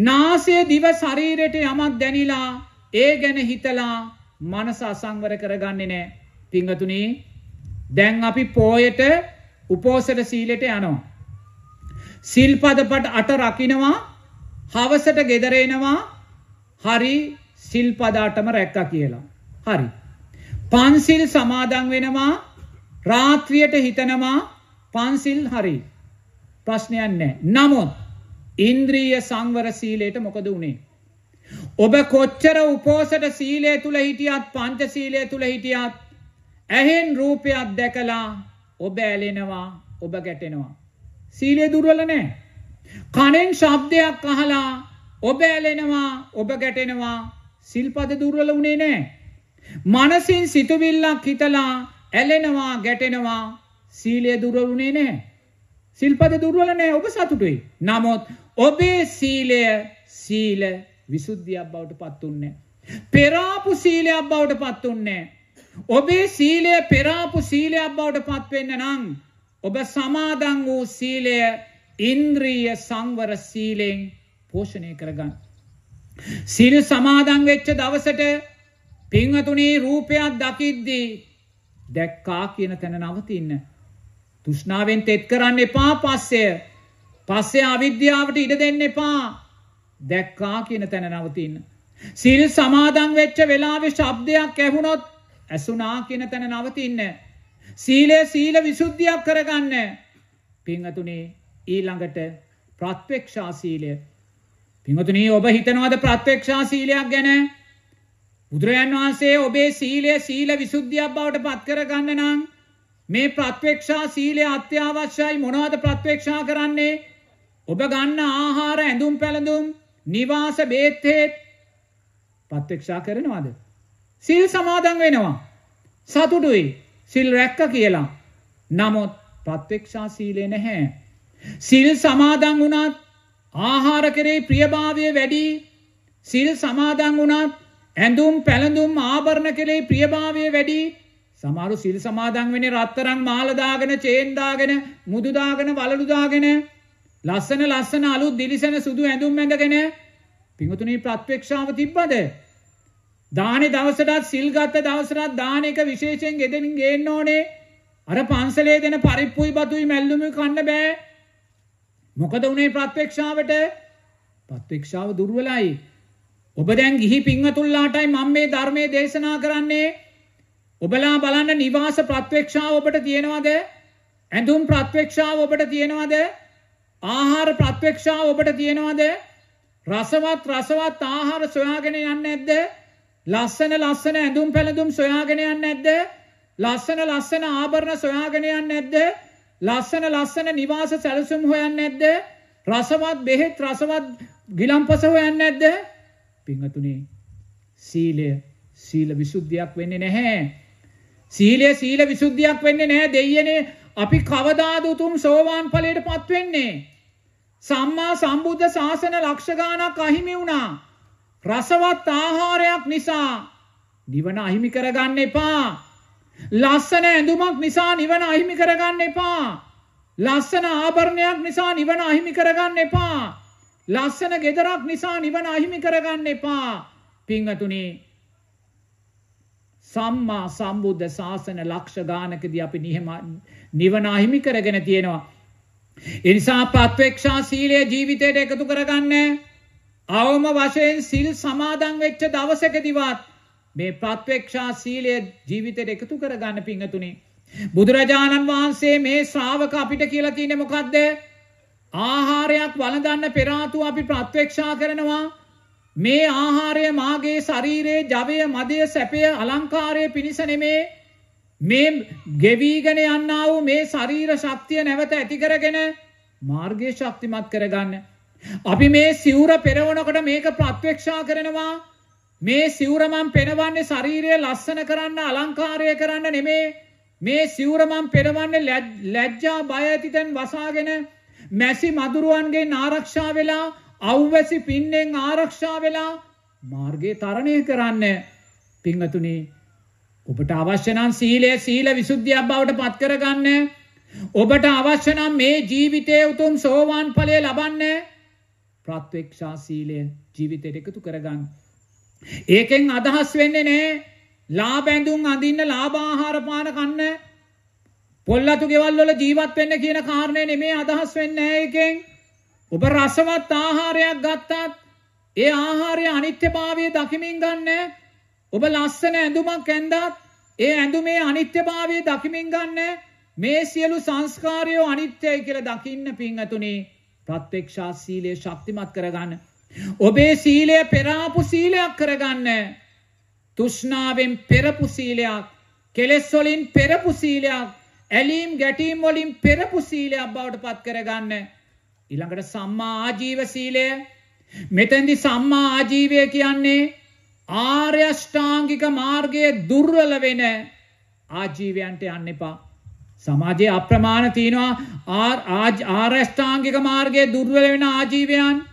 නාසය දිව ශරීරයට යමක් දැනිලා ඒ ගැන හිතලා මනස අසංවර කරගන්නේ නෑ පිංහතුනී දැන් අපි පෝයට උපෝසට සීලෙට යනවා. සිල්පදපට අට රකිනවා හවසට ගෙදරෙනවා හරි සිල්පදාටම රැක්ක කියලා. හරි. පන්සිල් සමාදන් වෙනවා රාත්‍රියට හිතනවා පන්සිල් හරි ප්‍රශ්නයන්නේ. නමුත් ඉන්ද්‍රීය සංවර සීලයට මොකද වනේ. ඔබ කොච්චර උපෝසට සීලය තුළ හිටියත් පංච සීලය තුළ හිටියත් ඇහෙන් රූපයක් දැකලා ඔබ ඇලෙනවා ඔබ ගැටෙනවා. සීලය දුර්වල නෑ. කණෙන් ශබ්දයක් අහලා ඔබ ඇලෙනවා ඔබ ගැටෙනවා සිල්පද දුර්වල වුණේ නෑ. මනසින් සිතුවිල්ලක් හිතලා ඇලෙනවා ගැටෙනවා සීලය දුරවුණේ නෑ. සිල්පද දුර්වල නෑ ඔබ සතුටුයි. නමුත් ඔබේ සීලය සීල විසුද්ධියක් බවට පත්තුන්නේ. පෙරාපු සීලයක් බවට පත්තුන්නේ. ඔබේ සීලය පෙරාපු සීලයක් බවට පත්වෙන්න නං. ඔබ සමාදං වූ සීලය ඉන්ද්‍රීය සංවර සීලයෙන් පෝෂණය කරගන්න. සිල් සමාදං වෙච්ච දවසට පිංහතුනේ රූපයක් දකිද්දී දැක්කා කියන තැන නවතින්න. තුෂ්නාවෙන් තෙත් කරන්න එපා පස්සය පස්සේ අවිද්‍යාවට ඉඩ දෙන්න එපා දැක්කා කියන තැන නවතින්න. සිල් සමාදන් වෙච්ච වෙලාවෙ ශබ්දයක් ඇහුනොත් ඇසුනා කියන තැන නවතින්න. සීලේ සීල විසුද්ධියක් කරගන්න. පිංහතුනේ ඊළඟට ප්‍රත්වේක්ෂා සීලය. පිංහතුනී ඔබ හිතනවාද ප්‍රත්වේක්ෂා සීලයක් ගැන බුදුරජන් වහන්සේ ඔබේ සීලය සීල විසුද්ධියක් බවට පත් කරගන්න නම් මේ ප්‍රත්වේක්ෂා සීලය අත්‍යවශ්‍යයි මොනවද ප්‍රත්වේක්ෂා කරන්නේ ඔබ ගන්න ආහාර ඇඳුම් පැළඳුම් නිවාස බේත්තේත් පත්්‍රක්ෂා කරනවාද. සිල් සමාදන් වෙනවා. සතුටුයි සිල් රැක්ක කියලා. නමුත් පත්්‍රක්ෂා සීලේ නැහැ. සිල් සමාදන් වුණත් ආහාර කරේ ප්‍රියභාවය වැඩි සිල් සමාදන් වුණත් ඇඳුම් පැළඳුම් ආභරණ කරේ ප්‍රියභාවය වැඩි සමහරු සිල් සමාදන් වෙන්නේ රත්තරන් මාල දාගෙන චේන් දාගෙන මුදු දාගෙන වලලු දාගෙන ලස්සන ලස්සන අලුත් දිලිසෙන සුදු ඇඳුම් ඇඳගෙන පිඟුතුනි ප්‍රත්‍යක්ෂාව තිබ්බද? දානේ දවසටත් සිල් ගත්ත දවසටත් දාන එක විශේෂයෙන් ගෙදෙමින් ගේන්න ඕනේ. අර පන්සලේ දෙන පරිප්පුයි බතුයි මැල්ලුමුයි කන්න බෑ. මොකද උනේ ප්‍රත්‍යක්ෂාවට? ප්‍රත්‍යක්ෂාව දුර්වලයි. ඔබ දැන් ගිහි පින්වතුන්ලාටයි මම මේ ධර්මයේ දේශනා කරන්නේ. ඔබලා බලන්න නිවාස ප්‍රත්‍යක්ෂාව ඔබට තියෙනවද? ඇඳුම් ප්‍රත්‍යක්ෂාව ඔබට තියෙනවද? ආහාර ප්‍රත්වේක්ෂාව ඔබට තියෙනවද? රසවත් රසවත් ආහාර සොයාගෙන යන්නේ නැද්ද? ලස්සන ලස්සන ඇඳුම් පැළඳුම් සොයාගෙන යන්නේ නැද්ද? ලස්සන ලස්සන ආභරණ සොයාගෙන යන්නේ නැද්ද? ලස්සන ලස්සන නිවාස සැලසුම් හොයන්නේ නැද්ද? රසවත් බෙහෙත් රසවත් ගිලම්පස හොයන්නේ නැද්ද? පින්වතුනි සීලය සීල විසුද්ධියක් වෙන්නේ නැහැ. සීලය සීල විසුද්ධියක් වෙන්නේ නැහැ. දෙයියනේ අපි කවදාද උතුම් සෝවාන් ඵලයට පත් වෙන්නේ? සම්මා සම්බුද්ධ ශාසන ලක්ෂ ගාණක් අහිමි වුණා. රසවත් ආහාරයක් නිසා නිවන අහිමි කරගන්න එපා. ලස්සන ඇඳුමක් නිසා නිවන අහිමි කරගන්න එපා. ලස්සන ආභරණයක් නිසා නිවන අහිමි කරගන්න එපා. ලස්සන ගෙදරක් නිසා නිවන අහිමි කරගන්න එපා. පිංගතුනේ සම්මා සම්බුද්ධ ශාසන ලක්ෂ ගානකදී අපි නිවන අහිමි කරගෙන තියෙනවා. එනිසා පත්වේක්ෂා සීලය ජීවිතයට එකතු කරගන්න අවම වශයෙන් සිල් සමාදං වෙච්ච දවසකදිවත් මේ පත්වේක්ෂා සීලය ජීවිතයට එකතු කරගන්න පිංහතුනේ. බුදුරජාණන් වහන්සේ මේ ශ්‍රාවක අපිට කියලා තියනෙ මොකක්ද ආහාරයක් වලදන්න පෙරාතු අපි ප්‍රත්වේක්ෂා කරනවා මේ ආහාරය මාගේ ශරීරයේ ජවය මදය සැපය අලංකාරය පිණිසනෙමේ මේ ගෙවීගෙන යන්නා වූ මේ ශරීර ශක්තිය නැවත ඇති කරගෙන මාර්ගයේ ශක්තිමත් කරගන්න. අපි මේ සිවුර පෙරවනකොට මේක ප්‍රත්‍යක්ෂා කරනවා. මේ සිවුර මම පෙරවන්නේ ශරීරය ලස්සන කරන්න අලංකාරය කරන්න නෙමේ. මේ සිවුර මම පෙරවන්නේ ලැජ්ජා බය ඇති තැන් වසාගෙන මැසි මදුරුවන්ගේ ආරක්ෂා වෙලා අව්වැසි පින්නෙන් ආරක්ෂා වෙලා මාර්ගයේ තරණය කරන්න පිංහතුනේ ඔබට අවශ්‍යනම් සීලය සීල විසුද්ධියක් බවට පත්කරගන්න. ඔබට අවශ්‍යනම් මේ ජීවිතය උතුම් සෝවාන් පලය ලබන්න ප්‍රත්වක්ෂා සීලය ජීවිතයට එකතු කරගන්න. ඒකෙන් අදහස් වෙන්න නේ ලාබැඳුම් අඳන්න ලාබාහාරපාන කන්න පොල්ලතු ගෙවල්ලොල ජීවත් වෙන්න කියන කාරණය නෙමේ අදහස් වෙන්න ඒකෙන් ඔබ රසවත් ආහාරයක් ගත්තත් ඒ ආහාරය අනිත්‍ය භාවය දකිමින් ගන්න ඔබ ලස්සන ඇඳුමක් ඇන්දත් ඒ ඇඳුමේ අනිත්‍යභාවය දකිමින් ගන්න මේ සියලු සංස්කාරයෝ අනිත්‍යයි කියලා දකින්න පිංහතුනේ ප්‍රත්්‍යක්ෂා සීලය ශක්තිමත් කරගන්න. ඔබේ සීලය පෙරාපු සීලයක් කරගන්න තුෂ්නාවෙන් පෙරපු සීලයක් කෙලෙස්වොලින් පෙරපු සීලයක් ඇලීම් ගැටීම් වොලින් පෙරපු සීලයක් බවට පත් කරගන්න. ඉළඟට සම්මා ආජීව සීලය මෙතැදි සම්මා ආජීවය කියන්නේ ආර්යෂ්ඨාංගික මාර්ගයේ දුර්වල වෙන ආජීවයන්ට යන්න එපා. සමාජයේ අප්‍රමාණ තියෙනවා ආර්යෂ්ඨාංගික මාර්ගයේ දුර්වල වෙන ආජීවයන්.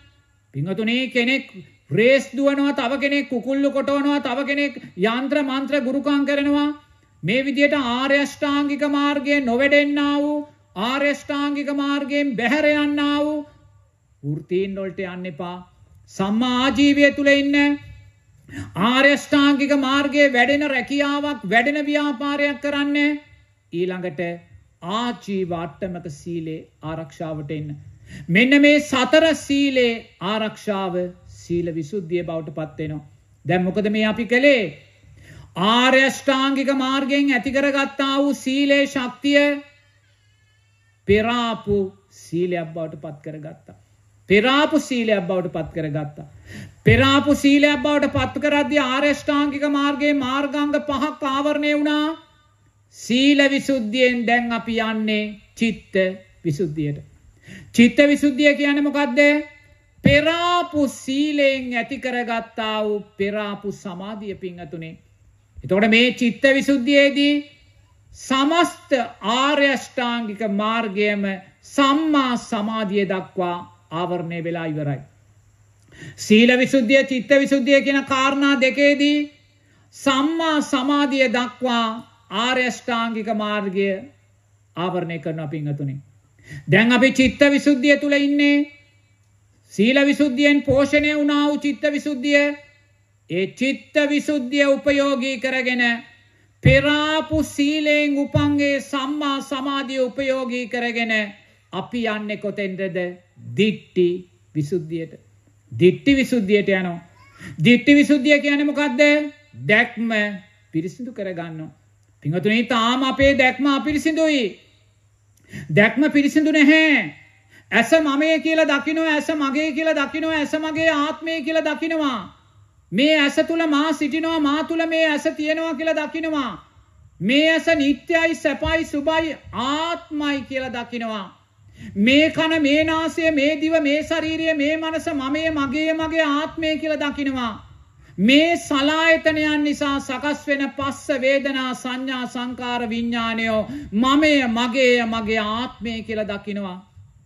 පින්වතුනේ කෙනෙක් රේස් දුවනවා, තව කෙනෙක් කුකුල්ලු කොටවනවා, තව කෙනෙක් යంత్ర මන්ත්‍ර ගුරුකම් කරනවා. මේ විදියට ආර්යෂ්ඨාංගික මාර්ගයේ නොවැඩෙන්නා වූ ආර්යෂ්ඨාංගික මාර්ගයෙන් බැහැර යන්නා වූ වෘතීන් වලට යන්න එපා. සම්මා ආජීවය තුල ඉන්න ආර්යෂ්ඨාංගික මාර්ගයේ වැඩෙන රැකියාවක් වැඩෙන ව්‍යාපාරයක් කරන්නේ ඊළඟට ආජීව අට්ටමක සීලේ ආරක්ෂාවට එන්න. මෙන්න මේ සතර සීලේ ආරක්ෂාව සීල විසුද්ධිය බවට පත් වෙනවා. දැන් මොකද මේ අපි කළේ? ආර්යෂ්ඨාංගික මාර්ගයෙන් ඇති කරගත්තා වූ සීලේ ශක්තිය පෙරාපු සීලයක් බවට පත් කරගත්තා. පෙරාපු සීලයක් බවට පත් කරගත්තා. පෙරාපු සීලයක් බවට පත්තු කරද්දී ආරෂ්ඨාංගික මාර්ගයේ මාර්ගාංග පහක් ආවරණය වුණා. සීල විසුද්ධියෙන් දැන් අපි යන්නේ චිත්ත විසුද්ධියට. චිත්ත විසුද්ධිය කියන්නේ මොකද්ද? පෙරාපු සීලයෙන් ඇති කරගත්තා වූ පෙරාපු සමාධිය පිංගතුනේ. එතකොට මේ චිත්ත විසුද්ධියේදී සමස්ත ආර්යෂ්ඨාංගික මාර්ගයම සම්මා සමාධිය දක්වා ආවරණය වෙලා ඉවරයි. සීල විසුද්ධිය චිත්ත විසුද්ධිය කියන කාරණා දෙකේදී සම්මා සමාධිය දක්වා ආර්යෂ්ඨාංගික මාර්ගය ආවරණය කරන පිංහතුනි. දැන් අපි චිත්ත විසුද්ධිය තුළ ඉන්නේ සීල විසුද්ධියෙන් පෝෂණය වුණා වූ චිත්ත විසුද්ධිය ඒ චිත්ත විසුද්ධිය උපයෝගී කරගෙන පෙරාපු සීලයෙන් උපන්ගේ සම්මා සමාධිය උපයෝගී කරගෙන අපි යන්නේ කොතෙන්ටද දිට්ටි විසුද්ධියට දිට්ටි විසුද්ධියට යනවා. දිට්ටි විසුද්ධිය කියන මොකක්ද දැක්ම පිරිසිදු කරගන්න. පිහතුනේ තාම අපේ දැක්ම අපිරිසිදුයි. දැක්ම පිරිසිදු නැහැ. ඇස මමේ කියලා දකිනවා ඇස මගේ කියලා දකිනවා ඇස මගේ ආත්මය කියලා දකිනවා. මේ ඇස තුළ මා සිටිනවා මා තුළ මේ ඇස තියෙනවා කියලා දකිනවා. මේ ඇස නිත්‍යයි සැපයි සුබයි ආත්මයි කියලා දකිනවා. මේ කන මේ නාසය මේ දිව මේ ශරීරය මේ මනස මමයේ මගේ මගේ ආත්මය කියලා දකිනවා මේ සලායතනයන් නිසා සකස් වෙන පස්ස වේදනා සංඥා සංකාර විඥානයෝ මමය මගේය මගේ ආත්මය කියලා දකිනවා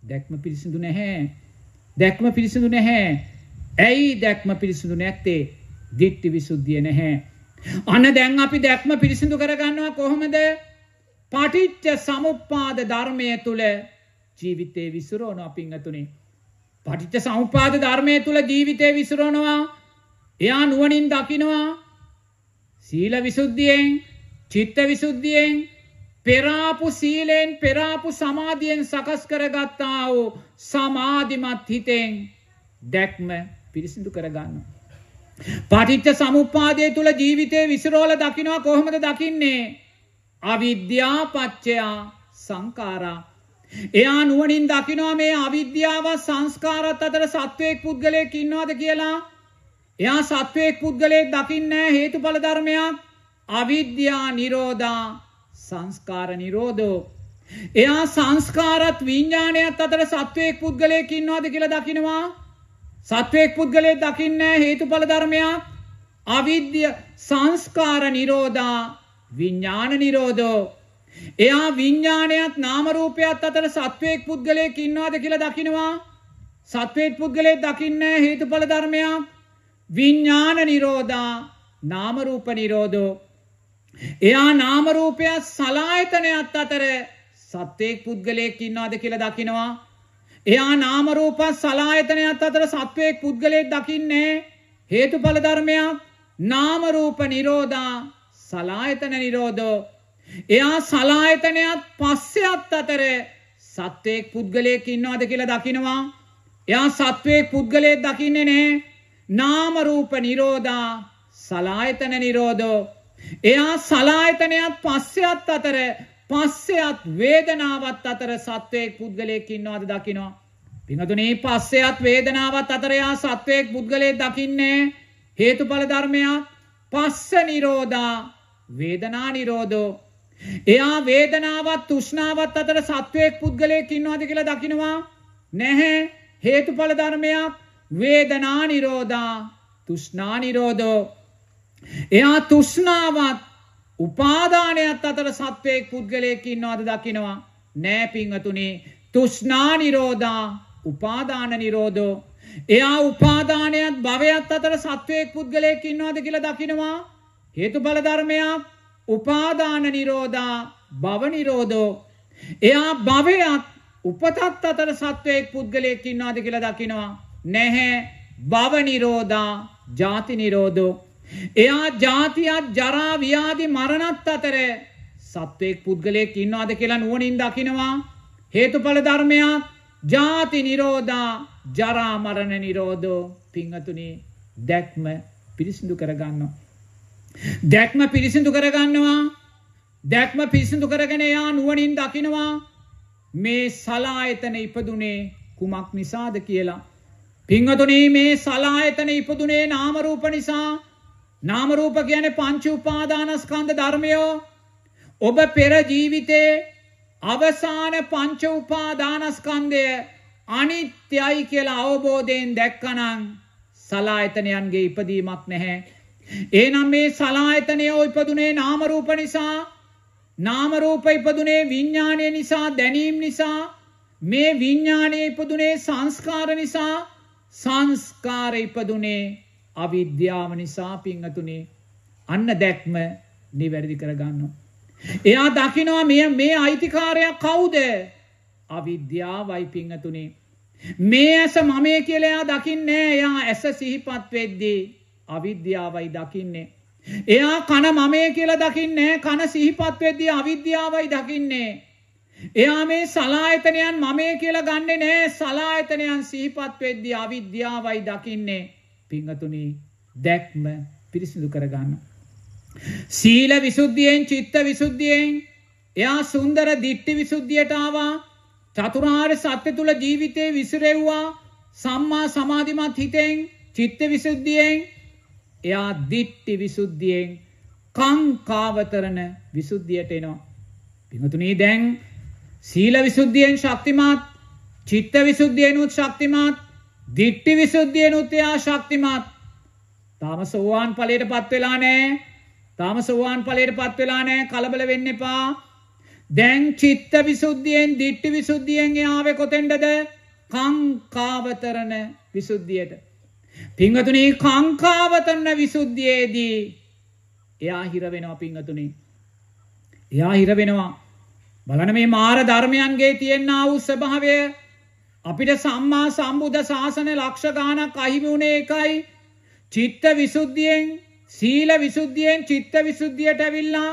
දැක්ම පිරිසිදු නැහැ දැක්ම පිරිසිදු නැහැ ඇයි දැක්ම පිරිසිදු නැත්තේ දිට්ටි විසුද්ධිය නැහැ අන දැන් අපි දැක්ම පිරිසිදු කරගන්නවා කොහොමද පටිච්ච සමුප්පාද ධර්මය තුළ ජීවිතය විසුරෝන අපිංහතුනේ. පටිච්ච සෞපාද ධර්මය තුළ ජීවිතය විසුරෝනවා එයා නුවනින් දකිනවා සීල විසුද්ධියෙන් චිත්ත විසුද්ධියෙන් පෙරාපු සීලයෙන් පෙරාපු සමාධියෙන් සකස් කරගත්තාවෝ සමාධිමත් හිතෙන් දැක්ම පිරිසිදු කරගන්න. පටිච්ච සමුපාදය තුළ ජීවිතය විසිරෝල දකිනවා කොහොමද දකින්නේ. අවිද්‍යාපච්චයා සංකාරා එයා නුවනින් දකිනවා මේ අවිද්‍යාව සංස්කාරත් අතර සත්වයෙක් පුද්ගලයෙක් ඉන්නවාද කියලා එයා සත්වයෙක් පුද්ගලයෙක් දකින්නෑ හේතු පලධර්මයක් අවිද්‍යා නිරෝධා සංස්කාර නිරෝධෝ. එයා සංස්කාරත් විඤ්ඥානයක් අතර සත්වයෙක් පුද්ගලයෙක් ඉන්නවාද කියලා දකිනවා සත්වයෙක් පුද්ගලයෙක් දකින්නෑ හේතු පලධර්මයක් අවිද්‍ය සංස්කාර නිරෝධා විඤ්ඥාන නිරෝධෝ එයා විඤ්ඥානයත් නාමරූපයත් අතර සත්වයෙක් පුද්ගලය කින්නවාද කියල දකිනවා සත්වේත් පුද්ගලය දකින්න හේතු පල ධර්මයක් විඤ්ඥාන නිරෝධා නාමරූප නිරෝධෝ. එයා නාමරූපය සලායතනයත් අතර සත්වයෙක් පුද්ගලයෙක් ඉන්නවාද කියල දකිනවා. එයා නාමරූප සලායතනයත් අතර සත්වයෙක් පුද්ගලයෙක් දකින්නේ හේතු පලධර්මයක් නාමරූප නිරෝධා සලායතන නිරෝධෝ එයා සලායතනයත් පස්සයත් අතර සත්වයෙක් පුද්ගලයෙක් ඉන්නවාද කියලා දකිනවා. එයා සත්වයෙක් පුද්ගලයෙක් දකින්නේ නැහැ. නාම රූප නිරෝධා සලායතන නිරෝධෝ එයා සලායතනයත් පස්සයත් අතර පස්සයත් වේදනාවත් අතර සත්වයෙක් පුද්ගලයෙක් ඉන්නවාද දකිනවා. පිඟතුනේ පස්සයත් වේදනාවත් අතර යා සත්වයෙක් පුද්ගලයෙක් දකින්නේ හේතුඵල ධර්මයක් පස්ස නිරෝධා වේදනා නිරෝධෝ එයා වේදනාවත් තුෂ්ණාවත් අතර සත්වයෙක් පුද්ගලයෙක් ඉන්නවාද කියලා දකිනවා නැහැ හේතුඵල ධර්මයක් වේදනා නිරෝධා තුෂ්ණා නිරෝධෝ එයා තුෂ්ණාවත් උපාදානයත් අතර සත්වයෙක් පුද්ගලයෙක් ඉන්නවාද දකිනවා නෑ පිංහතුනේ තුෂ්ණා නිරෝධා උපාදාන නිරෝධෝ එයා උපාදානයත් භවයත් අතර සත්වයෙක් පුද්ගලයෙක් ඉන්නවාද කියලා දකිනවා හේතුඵල ධර්මයක් උපාදාන නිරෝධා භව නිරෝධෝ එයා භවයත් උපතත් අතර සත්වයෙක් පුද්ගලයෙක් ඉන්නාද කියලා දකිනවා නැහැ භව නිරෝධා ජාති නිරෝධෝ එයා ජාතියත් ජරා ව්‍යාධි මරණත් අතර සත්වයෙක් පුද්ගලයෙක් ඉන්නවාද කියලා නුවණින් දකිනවා හේතුඵල ධර්මයක් ජාති නිරෝධා ජරා මරණ නිරෝධෝ පිංගතුනි දැක්ම පිරිසිදු කරගන්නවා දැක්ම පිරිසිදු කරගන්නවා දැක්ම පිරිසිදු කරගෙන යා නුවනින් දකිනවා මේ සලා එතන ඉපදුනේ කුමක් නිසාද කියලා. පිංහතුනේ මේ සලා එතන ඉපදුනේ නාමරූප නිසා නාමරූප කියන පංචි උපාදානස්කන්ධ ධර්මයෝ ඔබ පෙර ජීවිතේ අවසාන පංච උපාදානස්කන්ධය අනිත්‍යයි කියලා අවබෝධයෙන් දැක්කනං සලා එතනයන්ගේ ඉපදීමක් නැහැ එනම් මේ සලායතනය ඉපදුනේ නාමරූප නිසා නාමරූප ඉපදුනේ විඤ්ඥානය නිසා දැනීම් නිසා මේ විඤ්ඥානය ඉපදුනේ සංස්කාර නිසා සංස්කාර ඉපදුනේ අවිද්‍යාව නිසා පිංහතුනේ අන්න දැක්ම නිවැරදි කරගන්න. එයා දකිනවා මෙය මේ අයිතිකාරයක් කවුද අවිද්‍යාවයි පිංහතුනේ. මේ ඇස මමය කියලයා දකින්නේ එයා ඇස සිහිපත් වෙද්දී. අවිද්‍යාවයි දකින්නේ. එයා කන මමේ කියලා දකින්නේ කන සිහිපත් වෙද්දී අවිද්‍යාවයි දකින්නේ. එයා මේ සලායතනයන් මමේ කියලා ගන්නෙ නෑ සලායතනයන් සිහිපත් වෙද්දී අවිද්‍යාවයි දකින්නේ. පිංගතුනි දැක්ම පිරිසිදු කරගන්න. සීල විසුද්ධියෙන් චිත්ත විසුද්ධියෙන් එයා සුන්දර දිට්ටි විසුද්ධියට ආවා. චතුරාර්ය සත්‍ය තුල ජීවිතේ විසිරෙව්වා. සම්මා සමාධිමත් හිතෙන් චිත්ත විසුද්ධියෙන් එයා දිට්ටි විසුද්ධියෙන් කංකාවතරණ විසුද්ධියට එනවා. පිමතුනී දැන් සීල විසුද්ධියෙන් ශක්තිමත් චිත්ත විසුද්ධියනුත් ශක්තිමත් දිට්ටි විසුද්ධියනුත්යා ශක්තිමත් තාම සෝවාන් පලයට පත්වෙලා නෑ තාම සෝවාන් පලයට පත්වෙලා නෑ කලබල වෙන්න එපා දැන් චිත්ත විසුද්ධියෙන් දිට්ටි විසුද්ධියෙන් ආවෙ කොතෙන්ටද කංකාවතරණ විසුද්ධියට පිංහතුනී කංකාවතන්න විසුද්ධියේදී එයා හිර වෙනවා පිංහතුනි. එයා හිර වෙනවා. බලන මේ මාර ධර්මයන්ගේ තියෙන්න වූ ස්වභාවය අපිට සම්මා සම්බුද්ධ ශාසන ලක්ෂ ගානක් අහිමි වුණේ එකයි චිත්ත විසුද්ධියෙන් සීල විසුද්ධියෙන් චිත්ත විසුද්ධියට ඇවිල්ලා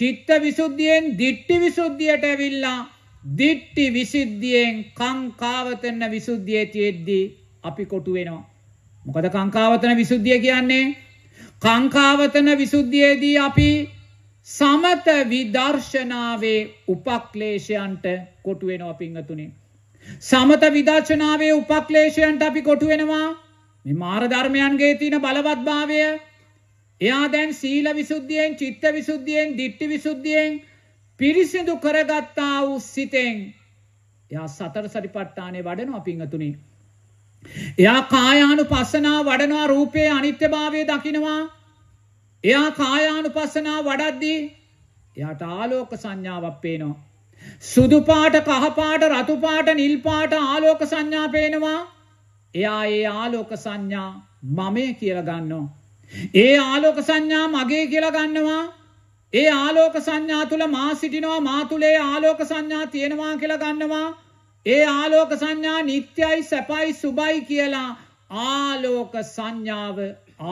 චිත්ත විසුද්ධියෙන් දිට්ටි විසුද්ධියට ඇවිල්ලා දිට්ටි විසිද්ධියෙන් කංකාවතන්න විසුද්ධියේ තියෙද්දී අපි කොටු වෙනවා මොකද කංකාවතන විසුද්ධිය කියන්නේ කංකාවතන විසුද්ධියේදී අපි සමත විදර්ශනාවේ උපක්ලේශයන්ට කොටුවෙනවා පිංහතුනේ. සමත විදර්ශනාවේ උපක්ලේශයන්ට අපි කොටුවෙනවා මේ මාරධර්මයන්ගේ තින බලවත්භාවය එයා දැන් සීල විසුද්ධියෙන් චිත්ත විසුද්ධියෙන් දිට්ටි විසුද්ධියෙන් පිරිසිදු කරගත්තා වූ සිතෙන් එයා සතර සරිපට්ටානේ වඩනවා පිංහතුනේ එයා කායානුපස්සනාව වඩනවා රූපයේ අනිත්‍යභාවය දකිනවා. එයා කායානුපස්සනාව වඩද්දී එයාට ආලෝක සංඥාවක් පේනවා. සුදු පාට, කහ පාට, රතු පාට, නිල් පාට ආලෝක සංඥා පේනවා. එයා ඒ ආලෝක සංඥා මමය කියලා ගන්නවා. ඒ ආලෝක සංඥා මගේ කියලා ගන්නවා. ඒ ආලෝක සංඥා තුල මා සිටිනවා මා තුලේ ආලෝක සංඥා තියෙනවා කියලා ගන්නවා ඒ ආලෝක සංඥා නිත්‍යයි සැපයි සුබයි කියලා ආලෝක සංඥාව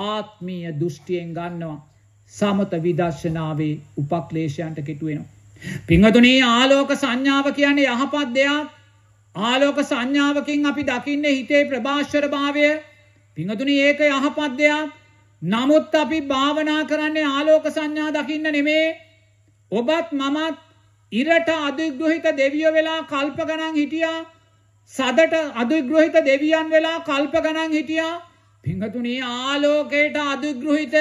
ආත්මීය දෘෂ්ටියෙන් ගන්නවා සමත විදර්ශනාවේ උපක්ලේශයන්ට කෙටුවෙනවා. පිංහතුනේ ආලෝක සංඥාව කියන්නේ යහපත් දෙයක් ආලෝක සංඥාවකින් අපි දකින්නේ හිතේ ප්‍රභාශ්වර භාවය පිංහතුනි ඒක යහපත් දෙයක් නමුත් අපි භාවනා කරන්නේ ආලෝක සංඥා දකින්න නෙමේ ඔබත් මමත් ඉරට අධිග්‍රහිත දෙවියෝ වෙලා කල්ප ගණන් හිටියා සදට අධිග්‍රහිත දෙවියන් වෙලා කල්ප ගණන් හිටියා පිංහතුනේ ආලෝකයට අධිග්‍රහිත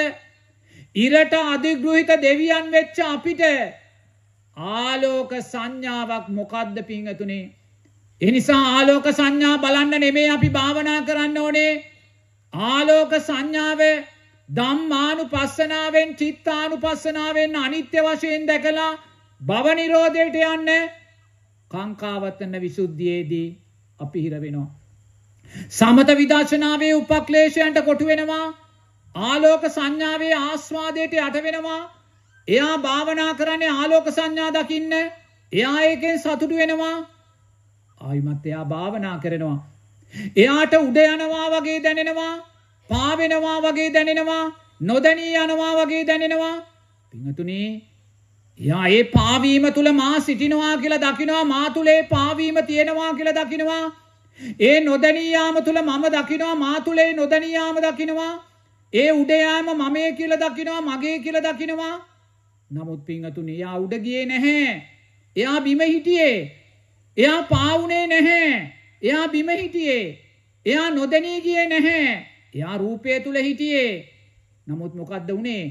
ඉරට අධිග්‍රහිත දෙවියන් වෙච්ච අපිට ආලෝක සංඥාවක් මොකද්ද පිංහතුනේ එනිසා ආලෝක සංඥා බලන්න නෙමේ අපි භාවනා කරන්න ඕනේ ආලෝක සංඥාව දම්මානු පස්සනාවෙන් චිත්තානු පස්සනාවෙන් අනිත්‍ය වශයෙන් දැකලා භව නිරෝධයට යන්න කාංකාවත්තන විසුද්ධියේදී අපි හිර වෙනවා. සමත විදර්ශනාවේ උපක්ලේශයන්ට කොටු වෙනවා. ආලෝක සංඥාවේ ආස්වාදයට යට වෙනවා. එයා භාවනා කරන්නේ ආලෝක සංඥා දකින්න. එයා ඒකෙන් සතුටු වෙනවා. ආයිමත් එයා භාවනා කරනවා. එයාට උඩ යනවා වගේ දැනෙනවා. පාවෙනවා වගේ දැනෙනවා. නොදැනී යනවා වගේ දැනෙනවා. පිංහතුනේ යා ඒ පාවීම තුල මා සිටිනවා කියලා දකිනවා මා තුලේ පාවීම තියෙනවා කියලා දකිනවා ඒ නොදැනියාම තුල මම දකිනවා මා තුලේ නොදැනියාම දකිනවා ඒ උඩ යාම මමේ කියලා දකිනවා මගේ කියලා දකිනවා නමුත් පින්වතුනි එයා උඩ ගියේ නැහැ එයා බිම හිටියේ එයා පාවුනේ නැහැ එයා බිම හිටියේ එයා නොදැනී ගියේ නැහැ එයා රූපය තුල හිටියේ නමුත් මොකද්ද උනේ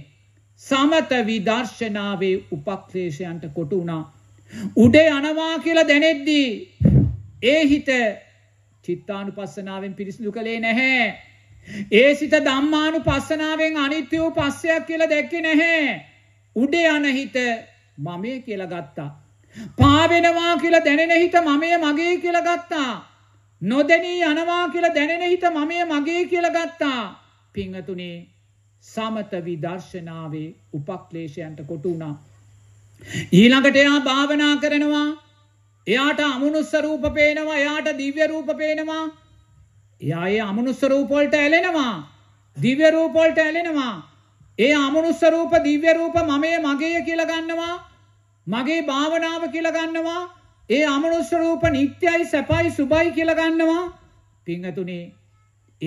සමත විදර්ශනාවේ උපක්ලේශයන්ට කොට වුණා. උඩේ අනවා කියලා දැනෙද්දී ඒ හිත චිත්තානු පස්සනාවෙන් පිරිසිදු කළේ නැහැ. ඒ සිත දම්මානු පස්සනාවෙන් අනිත්‍ය වූ පස්සයක් කියලා දැක්කෙ නැහැ. උඩේ අනහිත මමය කියලා ගත්තා. පාවෙනවා කියලා දැනෙන හිත මමය මගේ කියලා ගත්තා. නොදැනී යනවා කියලා දැනෙන හිත මමය මගේ කියලා ගත්තා. පිංහතුනේ සමත විදර්ශනාවේ උපක්ලේශයන්ට කොටු වුණා. ඊළඟට එයා භාවනා කරනවා එයාට අමනුස්ස රූප පේනවා එයාට දිව්‍ය රූප පේනවා එයා ඒ අමනුස්ස රූප වලට ඇලෙනවා දිව්‍ය රූප වලට ඇලෙනවා ඒ අමනුස්ස රූප දිව්‍ය රූප මමයේ මගේ කියලා ගන්නවා මගේ භාවනාව කියලා ගන්නවා ඒ අමනුස්ස රූප නිට්ටයයි සැපයි සුබයි කියලා ගන්නවා පින්වතුනි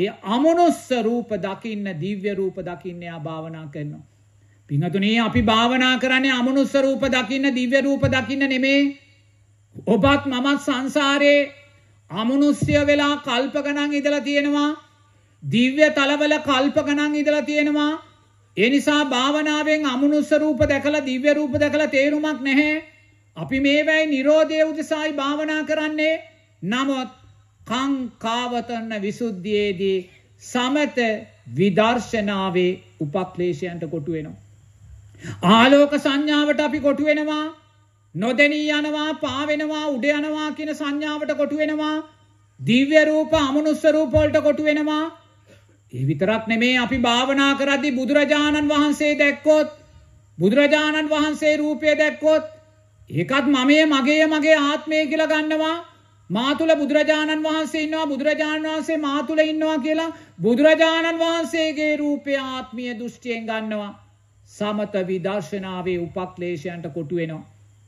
ඒ අමනුස්ස රූප දකින්න දිව්‍ය රූප දකින්න යා භාවනා කරනවා. පිංහතුනේ අපි භාවනා කරන්නේ අමනුස්ස රූප දකින්න දිව්‍ය රූප දකින්න නෙමේ. ඔබත් මමත් සංසාරේ අමනුස්්‍ය වෙලා කල්පගණන් ඉදලා තියෙනවා. දිව්‍ය තලවල කල්පගණන් ඉදලා තියෙනවා. ඒ නිසා භාවනාවෙන් අමනුස්ස රූප දැකලා දිව්‍ය රූප දැකලා තේරුමක් නැහැ. අපි මේවැයි Nirodhe උදෙසායි භාවනා කරන්නේ. නමුත් කංකාවතන්න විසුද්ධියේදී සමත විදර්ශනාවේ උපක්ලේශයන්ට කොටුවෙනවා. ආලෝක සංඥාවට අපි කොටුවෙනවා නොදැනී යනවා පාවෙනවා උඩ යනවා කියන සංඥාවට කොටුවෙනවා දිව්‍ය රූප අමනුස්ස රූප වලට කොටුවෙනවා ඒ විතරක් නෙමේ අපි භාවනා කරද්දී බුදුරජාණන් වහන්සේ දැක්කොත් බුදුරජාණන් වහන්සේ රූපය දැක්කොත් ඒකත් මමයේ මගේ මගේ ආත්මය කියලා ගන්නවා මා තුල බුදුරජාණන් වහන්සේ ඉන්නවා බුදුරජාණන් වහන්සේ මා තුල ඉන්නවා කියලා බුදුරජාණන් වහන්සේගේ රූපය ආත්මීය දෘෂ්ටියෙන් ගන්නවා සමත විදර්ශනාවේ උපක්ලේශයන්ට කොටු වෙනවා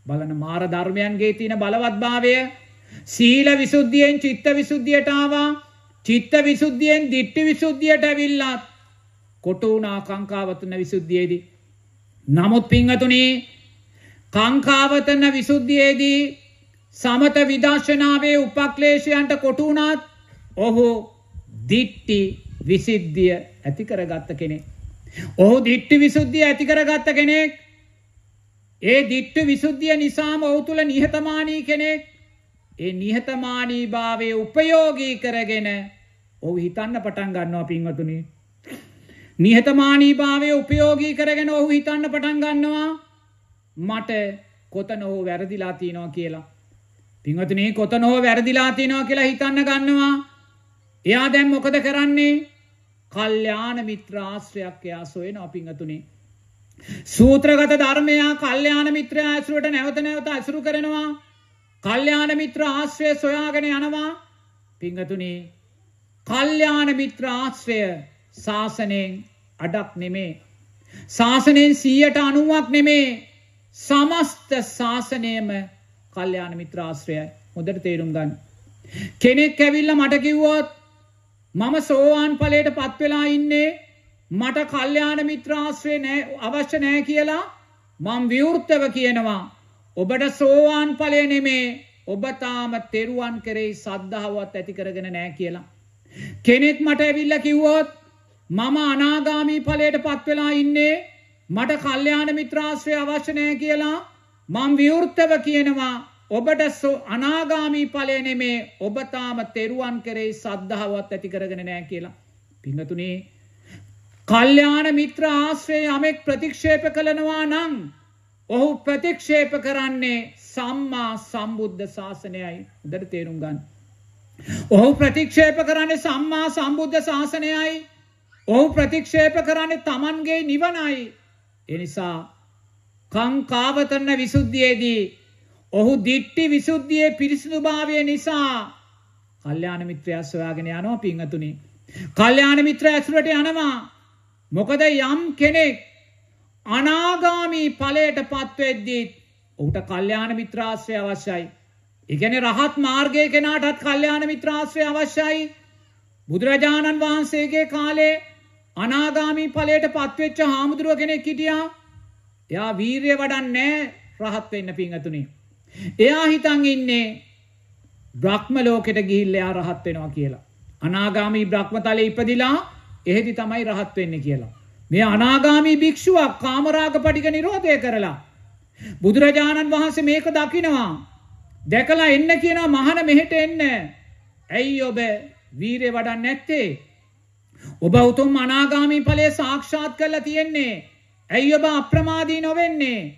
බලන මාර ධර්මයන්ගේ තියෙන බලවත්භාවය සීල විසුද්ධියෙන් චිත්ත විසුද්ධියට ආවා චිත්ත විසුද්ධියෙන් දිට්ඨි විසුද්ධියට ඇවිල්ලා කොටු වුණා කාංකාවතන විසුද්ධියේදී නමුත් පින්වතුනි කාංකාවතන විසුද්ධියේදී සමත විදර්ශනාවේ උපක්ලේශයන්ට කොටුණාත් ඔහු දිට්ටි විසිද්ධිය ඇති කරගත්ත කෙනෙක්. ඔහු දිට්ටි විසුද්ධිය ඇති කරගත්ත කෙනෙක්. ඒ දිට්ටි විසුද්ධිය නිසාම ඔහු තුල නිහතමානී කෙනෙක්. ඒ නිහතමානී භාවය උපයෝගී කරගෙන ඔහු හිතන්න පටන් ගන්නවා පින්වතුනි. නිහතමානී භාවය උපයෝගී කරගෙන ඔහු හිතන්න පටන් ගන්නවා මට කොතන ඔහු වැරදිලා තියෙනවා කියලා. පිංවතුනේ කොතනෝ වැරදිලා තිනවා කියලා හිතන්න ගන්නවා. එයා දැන් මොකද කරන්නේ? කල්යාණ මිත්‍ර ආශ්‍රයක් එයා සොයනවා පිංවතුනේ. සූත්‍රගත ධර්මයා කල්යාණ මිත්‍ර ආශ්‍රයට නැවත නැවත අසුරු කරනවා. කල්යාණ මිත්‍ර ආශ්‍රය සොයාගෙන යනවා. පිංගතුනේ කල්යාණ මිත්‍ර ආශ්‍රය ශාසනයෙන් අඩක් නෙමේ. ශාසනයෙන් 100ට 90ක් නෙමේ. සමස්ත ශාසනයම කල්්‍යයාන මිත්‍රාශ්‍රයයි හොදට තේරුම් ගන්න. කෙනෙක් ඇවිල්ල මට කිව්වොත් මම සෝවාන් පලට පත්වෙලා ඉන්නේ මට කල්්‍යයාන මිත්‍රාශ්‍රය නෑ අවශ්‍ය නෑ කියලා මං විවෘත්තව කියනවා. ඔබට සෝවාන් පලය නෙමේ ඔබතාම තෙරුවන් කරෙයි සද්ධාවත් ඇති කරගෙන නෑ කියලා. කෙනෙක් මට ඇවිල්ල කිව්වොත් මම අනාගාමී පලයට පත්වෙලා ඉන්නේ මට කල්්‍යයාන මිත්‍රාශ්‍රය අවශ්‍යනය කියලා මං විවෘත්තව කියනවා ඔබට අනාගාමී ඵලය නෙමේ ඔබ තාම තෙරුවන් කෙරෙහි සද්ධාවත් ඇති කරගෙන නැහැ කියලා. පිංගතුනේ කල්යාණ මිත්‍ර ආශ්‍රය යමෙක් ප්‍රතික්ෂේප කළනවා නම් ඔහු ප්‍රතික්ෂේප කරන්නේ සම්මා සම්බුද්ධ ශාසනයයි. හොඳට තේරුම් ගන්න. ඔහු ප්‍රතික්ෂේප කරන්නේ සම්මා සම්බුද්ධ ශාසනයයි. ඔහු ප්‍රතික්ෂේප කරන්නේ Tamanගේ නිවනයි. ඒ නිසා කංකාවතන්න විසුද්ධියේදී ඔහු දිට්ටි විසුද්ධියේ පිරිසිදු භාවය නිසා කල්්‍යාන මිත්‍රයා සොයාගෙන යනවා පිංහතුනි. කල්්‍යාන මිත්‍ර ඇසුරට යනවා මොකද යම් කෙනෙක් අනාගාමී ඵලයට පත්වෙද්දීත් ඔහුට කල්්‍යාන මිත්‍රාශ්‍රය අවශ්‍යයි. ඉගැන රහත් මාර්ගය කෙනාටත් කල්්‍යාන මිත්‍රාශ්‍රය අවශ්‍යයි. බුදුරජාණන් වහන්සේගේ කාලේ අනාගාමී ඵලයට පත්වෙච්ච හාමුදුරුව කෙනෙක් හිටියා එයා වීරය වඩන්නේ රහත් වෙන්න පිංහතුනේ. එයා හිතන් ඉන්නේ බ්‍රහ්ම ලෝකෙට ගිහිල්ල එයා රහත් වෙනවා කියලා. අනාගාමී බ්‍රහ්මතලයේ ඉපදිලා එහෙදි තමයි රහත් වෙන්නේ කියලා. මේ අනාගාමී භික්ෂුවක් කාමරාග පටික නිරෝධය කරලා බුදුරජාණන් වහන්සේ මේක දකිනවා. දැකලා එන්න කියනවා මහන මෙහෙට එන්න. ඇයි ඔබ වීරය වඩන්නේ නැත්තේ? ඔබ උතුම් අනාගාමී ඵලය සාක්ෂාත් කරලා තියෙන්නේ. ඇයි ඔබ අප්‍රමාදී නොවෙන්නේ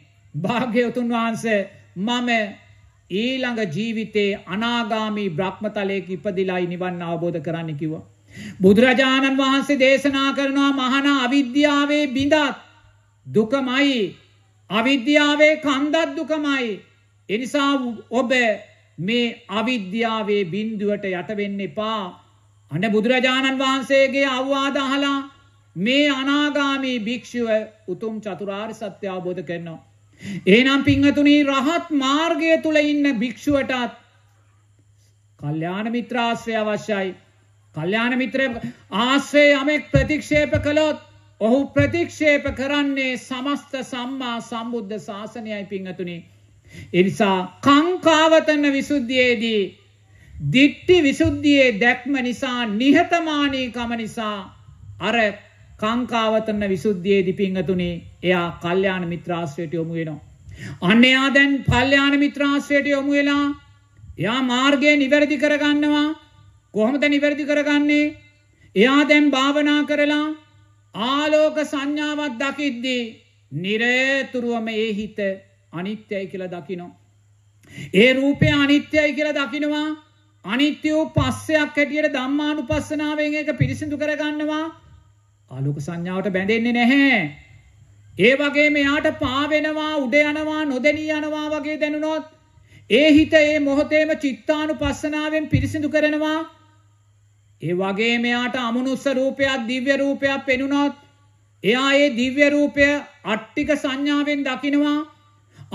භාග්‍යවතුන් වහන්සේ මම ඊළඟ ජීවිතේ අනාගාමී බ්‍රහ්මතලයක ඉපදිලායි නිවන් අවබෝධ කරන්න කිව්වා. බුදුරජාණන් වහන්සේ දේශනා කරනවා මහාන අවිද්‍යාවේ බිඳත් දුකමයි අවිද්‍යාවේ කන්දත් දුකමයි. එනිසා ඔබ මේ අවිද්‍යාවේ බින්දුවට යට වෙන්න එපා. අන්න බුදුරජාණන් වහන්සේගේ අවවාද අහලා මේ අනාගාමී භික්‍ෂුව උතුම් චතුරාර් සත්‍ය අවබෝධ කරනවා. ඒනම් පිංහතුනී රහත් මාර්ගය තුළ ඉන්න භික්‍ෂුවටත් කල්්‍යාන මිත්‍රාශ්‍රය අවශ්‍යයි. කල්්‍යාන මිත්‍ර ආශ්‍රය යමෙක් ප්‍රතික්ෂේප කළොත් ඔහු ප්‍රතික්ෂේප කරන්නේ සමස්ත සම්මා සම්බුද්ධ ශාසනයයි පිංහතුනි. එනිසා කංකාවතන්න විසුද්ධියයේදී. දිට්ටි විසුද්ධියයේ දැක්ම නිසා නිහතමානීකම නිසා අර කාංකාවතන්න විසුද්ධියේදී පිංගතුනේ එයා කල්යාණ මිත්‍රාශ්‍රයට යොමු වෙනවා. අන්න එයා දැන් කල්යාණ මිත්‍රාශ්‍රයට යොමු වෙලා එයා මාර්ගය නිවැරදි කරගන්නවා. කොහොමද නිවැරදි කරගන්නේ? එයා දැන් භාවනා කරලා ආලෝක සංඥාවක් දකිද්දී නිරේතුරුවම ඒ හිත අනිත්‍යයි කියලා දකිනවා. ඒ රූපය අනිත්‍යයි කියලා දකිනවා. අනිත්‍ය වූ පස්සයක් හැටියට ධම්මානුපස්සනාවෙන් ඒක පිරිසිදු කරගන්නවා. ආලෝක සංඥාවට බැඳෙන්නේ නැහැ. ඒ වගේ මෙයාට පාවෙනවා උඩ යනවා නොදෙනී යනවා වගේ දැනුනොත් ඒ හිත ඒ මොහොතේම චිත්තානුපස්සනාවෙන් පිරිසිදු කරනවා. ඒ වගේ මෙයාට අමනුස්ස රූපයක් දිව්‍ය රූපයක් පෙනුනොත් එයා ඒ දිව්‍ය රූපය අට්ටික සංඥාවෙන් දකිනවා.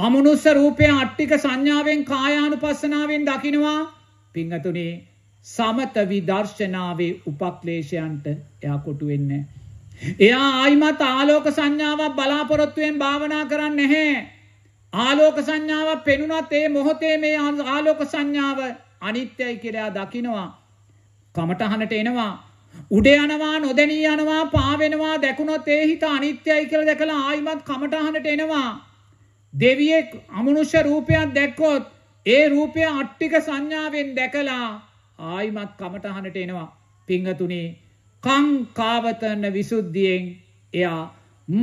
අමනුස්ස රූපය අට්ටික සංඥාවෙන් කායානුපස්සනාවෙන් දකිනවා. පිංගතුනේ සමත විදර්ශනාවේ උපක්ලේශයන්ට එයා කොටු වෙන්නේ නැහැ. එයා ආයිමත් ආලෝක සංඥාවක් බලාපොරොත්තුවෙන් භාවනා කරන්න නැහැ. ආලෝක සංඥාවක් පෙනුනත් ඒ මොහොතේ මේ ආලෝක සංඥාව අනිත්‍යයි කියලා දකිනවා. කමටහනට එනවා. උඩ යනවා නොදැනී යනවා පාවෙනවා දැකුණොත් ඒ හිත අනිත්‍යයි කියලා දැකලා ආයිමත් කමටහනට එනවා. දෙවියෙක් අමනුෂ්‍ය රූපයක් දැක්කොත් ඒ රූපය අට්ටික සංඥාවෙන් දැකලා ආයිමත් කමටහනට එනවා. පිංගතුනේ කංකාවතන විසුද්ධියෙන් එයා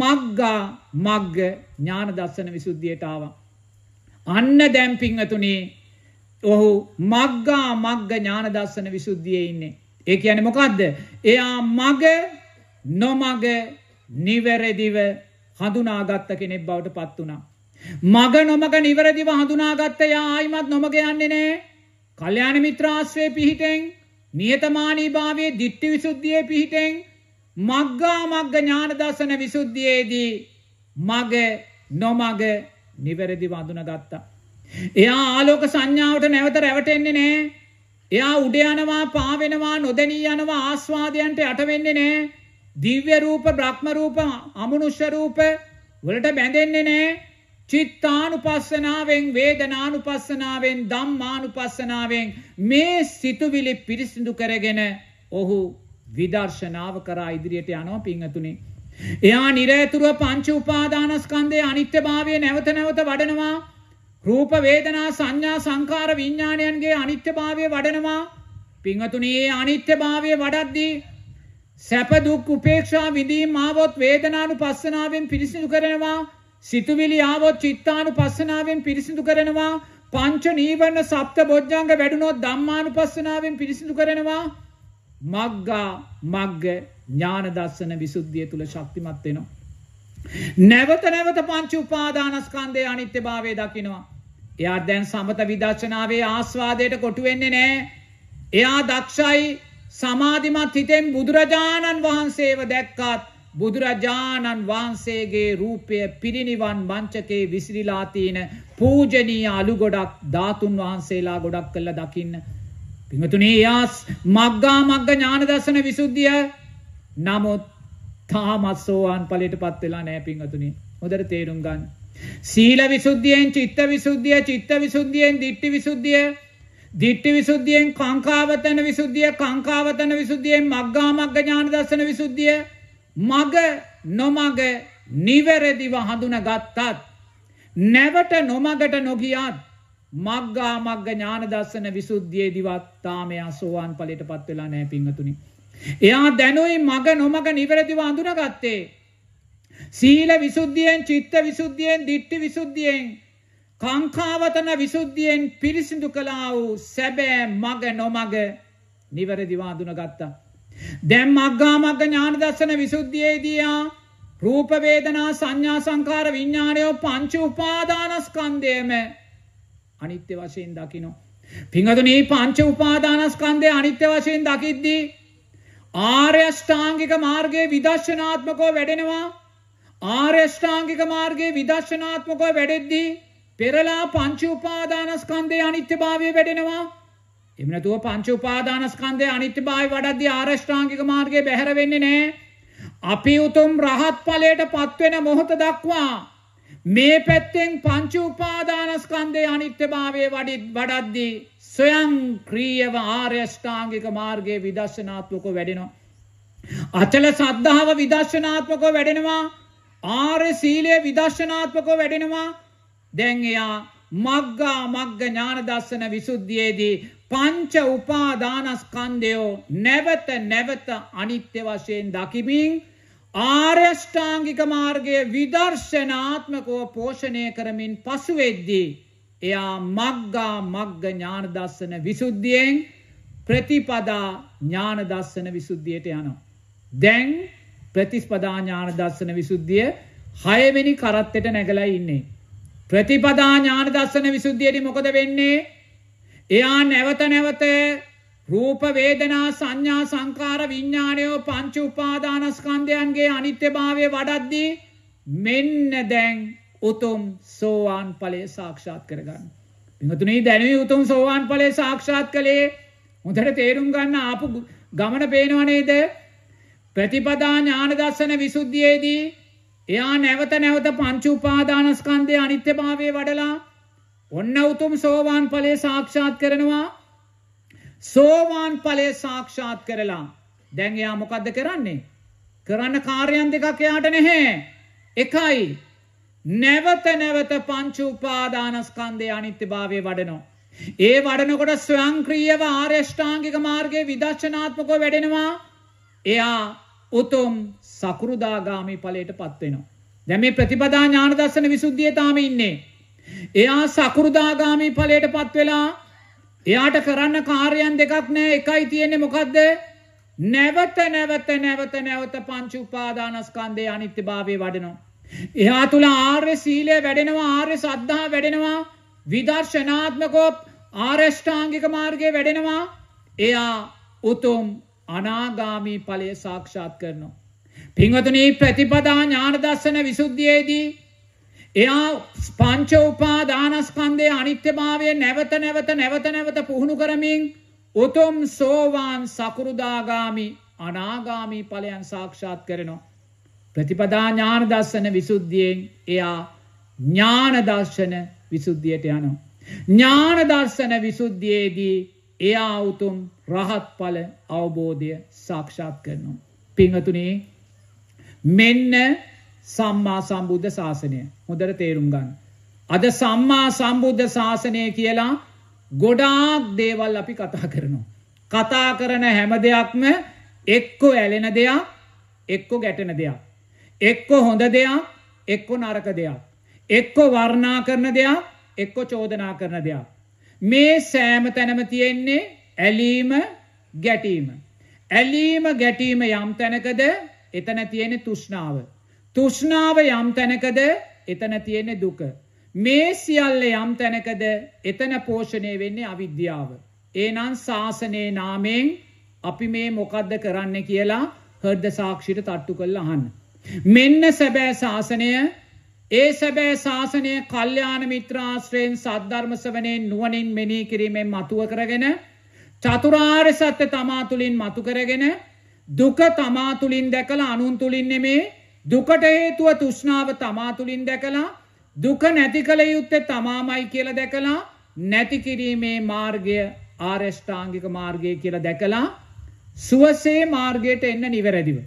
මග්ගා මග්ග ඥාන දස්සන විසුද්ධියට ආව. අන්න දැම්පිංහතුනේ ඔහු මග්ගා මග්ග ඥාන දස්සන විසුද්ධිය ඉන්නේ. ඒ කියන මොකක්ද. එයා මග නොමග නිවැරදිව හඳුනාගත්ත කෙනෙක් බවට පත් වුණා. මග නොමග නිවැරදිව හඳුනාගත්ත යා ආයිමත් නොමග යන්නේ නෑ. කල්්‍යයාන මිත්‍රාශ්‍රය පිහිටෙන් නියතමානී භාවයේ දිට්ඨි විසුද්ධියේ පිහිටෙන් මග්ගා මග්ග ඥාන දර්ශන විසුද්ධියේදී මග නොමග නිවැරදිව අඳුනගත්තා. එයා ආලෝක සංඥාවට නැවත රැවටෙන්නේ නෑ. එයා උඩ යනවා, පා වෙනවා, නොදැනී යනවා ආස්වාදයන්ට යට වෙන්නේ නෑ. දිව්‍ය රූප, බ්‍රහ්ම රූප, අමනුෂ්‍ය රූප වලට බැඳෙන්නේ නෑ. චිත්තානුපස්සනාවෙන් වේදනානුපස්සනාවෙන් ධම්මානුපස්සනාවෙන් මේ සිතුවිලි පිරිසිදු කරගෙන ඔහු විදර්ශනාව කරා ඉදිරියට යනවා පිංහතුනේ. එයා නිරේතුරුව පංච උපාදානස්කන්දය අනිත්‍යභාවය නැවත නැවත වඩනවා රූප වේදනා සංඥා සංකාර විඤ්ඥාණයන්ගේ අනිත්‍යභාවය වඩනවා පිංහතුනේ අනිත්‍යභාවය වඩද්දී සැපදුක් උපේක්ෂා විඳී මාවොත් වේදනානු පස්සනාවෙන් පිරිසිදු කරනවා සිතුවිලි ආවොත් චිත්තානුපස්සනාවෙන් පිරිසිදු කරනවා පංච නීවරණ සප්ත බොජ්ජංග වැඩුණොත් ධම්මානුපස්සනාවෙන් පිරිසිදු කරනවා මග්ගා මග්ග ඥාන දර්ශන විසුද්ධිය තුල ශක්තිමත් වෙනවා නැවත නැවත පංච උපාදානස්කන්ධයේ අනිත්‍යභාවය දකිනවා. එයා දැන් සමත විදර්ශනාවේ ආස්වාදයට කොටු වෙන්නේ නැහැ. එයා දක්ෂයි සමාධිමත් හිතෙන් බුදුරජාණන් වහන්සේව දැක්කත් බුදුරජාණන් වහන්සේගේ රූපය පිරිනිවන් මංචකේ විසිරිලා තියෙන පූජනීය අලු ගොඩක් ධාතුන් වහන්සේලා ගොඩක් කළ දකින්න. පිමතුනේ යාස් මග්ගා මග්ග ඥාන දර්ශන විසුද්ධිය නමුත් තාමත් සෝවාන් ඵලයට පත් වෙලා නැහැ පිංගතුනි. හොඳට තේරුම් ගන්න. සීල විසුද්ධියෙන් චිත්ත විසුද්ධිය, චිත්ත විසුද්ධියෙන් දිට්ඨි විසුද්ධිය, දිට්ඨි විසුද්ධියෙන් කාංකාවතන විසුද්ධිය, කාංකාවතන විසුද්ධියෙන් මග්ගා මග්ග ඥාන දර්ශන විසුද්ධිය මග නොමග නිවැරදිව හඳුනගත්තත් නැවට නොමගට නොගියත් මග්ගා මග්ග ඥානදස්සන විසුද්ධියේ දිවත්තාම අසෝවාන් පලට පත් වෙලා නෑ පිංහතුනි. එයා දැනුයි මග නොමග නිවැරදිව අඳුනගත්තේ. සීල විසුද්ධියෙන් චිත්ත විසුද්ධියෙන් දිට්ටි විසුද්ධියෙන් කංකාවතන විසුද්ධියෙන් පිරිසිදු කලා වූ සැබෑ මග නොමග නිවැරදිවාඳුන ගත්තා. දැන් මග්ගා මග්ග ඥාන දර්ශන විසුද්ධියේදී ආ රූප වේදනා සංඥා සංකාර විඥාණය පංච උපාදානස්කන්ධයම අනිත්‍ය වශයෙන් දකිනෝ. පිංගතුනි පංච උපාදානස්කන්ධය අනිත්‍ය වශයෙන් දකිද්දී ආර්ය ෂ්ටාංගික මාර්ගයේ විදර්ශනාත්මකව වැඩෙනවා. ආර්ය ෂ්ටාංගික මාර්ගයේ විදර්ශනාත්මකව වැඩෙද්දී පෙරලා පංච උපාදානස්කන්ධයේ අනිත්‍යභාවය වැඩෙනවා. එහෙම නැතුව පංච උපාදානස්කන්ධයේ අනිත්‍යභාවය වඩද්දී ආරෂ්ඨාංගික මාර්ගයේ බැහැර වෙන්නේ නැහැ. අපි උතුම් රහත් ඵලයට පත්වෙන මොහොත දක්වා මේ පැත්තෙන් පංච උපාදානස්කන්ධයේ අනිත්‍යභාවය වඩද්දී ස්වයං ක්‍රීයව ආර්යෂ්ඨාංගික මාර්ගයේ විදර්ශනාත්මකව වැඩෙනවා. අචල සද්ධාව විදර්ශනාත්මකව වැඩෙනවා. ආර්ය සීලය විදර්ශනාත්මකව වැඩෙනවා. දැන් එයා මග්ගා මග්ග ඥාන දර්ශන විසුද්ධියේදී පංච උපාදානස්කන්දයෝ නැවත නැවත අනිත්‍ය වශයෙන් දකිමින් ආර්යෂ්ඨාංගික මාර්ගය විදර්ශනාත්මකෝ පෝෂණය කරමින් පසුවෙද්දී. එයා මග්ගා මග්ග ඥානදස්සන විසුද්ධියෙන් ප්‍රතිපදා ඥානදස්සන විසුද්ධියට යනවා. දැන් ප්‍රතිස්පදා ඥානදස්සන විසුද්ධිය හයවෙනි කරත්තෙට නැගලා ඉන්නේ. ප්‍රතිපදා ඥානදස්සන විසුද්ධියට මොකද වෙන්නේ එයා නැවත නැවත රූප වේදනා සංඥා සංකාර විඥාණය පංච උපාදානස්කන්ධයන්ගේ අනිත්‍යභාවය වඩද්දී මෙන්න දැන් උතුම් සෝවාන් ඵලය සාක්ෂාත් කරගන්න. පින්වතුනි දැනුයි උතුම් සෝවාන් ඵලය සාක්ෂාත් කළේ හොඳට තේරුම් ගන්න ආපු ගමන පේනව නේද? ප්‍රතිපදා ඥාන දර්ශන විසුද්ධියේදී එයා නැවත නැවත පංච උපාදානස්කන්ධයේ අනිත්‍යභාවය වඩලා ඔන්න උතුම් සෝවාන් ඵලය සාක්ෂාත් කරනවා සෝවාන් ඵලය සාක්ෂාත් කරලා දැන් එයා මොකද්ද කරන්නේ කරන්න කාර්යයන් දෙකක් එයාට නැහැ එකයි නැවත නැවත පංච උපාදානස්කන්ධයේ අනිත්‍යභාවය වඩනවා ඒ වඩනකොට ස්වයංක්‍රීයව ආර්යෂ්ටාංගික මාර්ගයේ විදර්ශනාත්මකව වැඩෙනවා එයා උතුම් සකෘදාගාමි ඵලයටපත් වෙනවා දැන් මේ ප්‍රතිපදා ඥාන දර්ශන විසුද්ධිය තාම ඉන්නේ එයා සකෘදාගාමී ඵලයට පත් වෙලා එයාට කරන්න කාර්යයන් දෙකක් නෑ එකයි තියෙන්නේ මොකද්ද? නැවත නැවත නැවත නැවත පංච උපාදානස්කන්ධයේ අනිත්‍යභාවය වඩනවා. එයා තුල ආර්ය සීලය වැඩෙනවා ආර්ය සද්ධා වැඩෙනවා විදර්ශනාත්මකව ආරෂ්ඨාංගික මාර්ගයේ වැඩෙනවා. එයා උතුම් අනාගාමී ඵලය සාක්ෂාත් කරනවා. පින්වතුනි ප්‍රතිපදා ඥාන දර්ශන විසුද්ධියේදී එයා පංච උපාදානස්කන්ධය අනිත්‍යභාවය නැවත නැවත නැවත නැවත පුහුණු කරමින් උතුම් සෝවාන් සකුරුදාගාමි අනාගාමී ඵලයන් සාක්ෂාත් කරනවා. ප්‍රතිපදා ඥාන දර්ශන විසුද්ධියෙන් එයා ඥාන දර්ශන විසුද්ධියට යනවා. ඥාන දර්ශන විසුද්ධියේදී එයා උතුම් රහත් ඵල අවබෝධය සාක්ෂාත් කරනවා. පින්වතුනි මෙන්න සම්මා සම්බුද්ධ ශාසනය හොඳට තේරුම් ගන්න. අද සම්මා සම්බුද්ධ ශාසනය කියලා ගොඩාක් දේවල් අපි කතා කරනවා. කතා කරන හැම දෙයක්ම එක්කෝ ඇලෙන දෙයක් එක්කෝ ගැටෙන දෙයක්. එක්කෝ හොඳ දෙයක් එක්කෝ නරක දෙයක්. එක්කෝ වර්ණා කරන දෙයක් එක්කෝ චෝදනා කරන දෙයක්. මේ සෑම තැනම තියෙන්නේ ඇලීම ගැටීම. ඇලීම ගැටීම යම් තැනකද එතන තියෙන තුෂ්නාව. තුෂ්ණාව යම් තැනකද එතන තියෙන දුක. මේ සියල්ල යම් තැනකද එතන පෝෂණය වෙන්නේ අවිද්‍යාව. ඒනන් ශාසනයේ නාමයෙන් අපි මේ මොකද්ද කරන්න කියලා හර්ද සාක්ෂිට තට්ටු කළ අහන්න. මෙන්න සැබෑ ශාසනය ඒ සැබෑ ශාසනය කල්්‍යාන මිත්‍රාශ්‍රයෙන් සද්ධර්මසවනයෙන් නුවනින් මෙනී කිරීමෙන් මතුව කරගෙන චතුරාර් සත්‍ය තමාතුළින් මතු කරගෙන දුක තමාතුළින් දැකළ අනුන්තුළින් නෙමේ දුකට හේතුව තුෂ්ණාව තමා තුළින් දැකලා දුක නැති කළ යුත්තේ තමාමයි කියල දැකලා නැති කිරීමේ මාර්ගය ආර්ෂ්ඨාංගික මාර්ගය කියල දැකලා සුවසේ මාර්ගයට එන්න නිවැරදිව.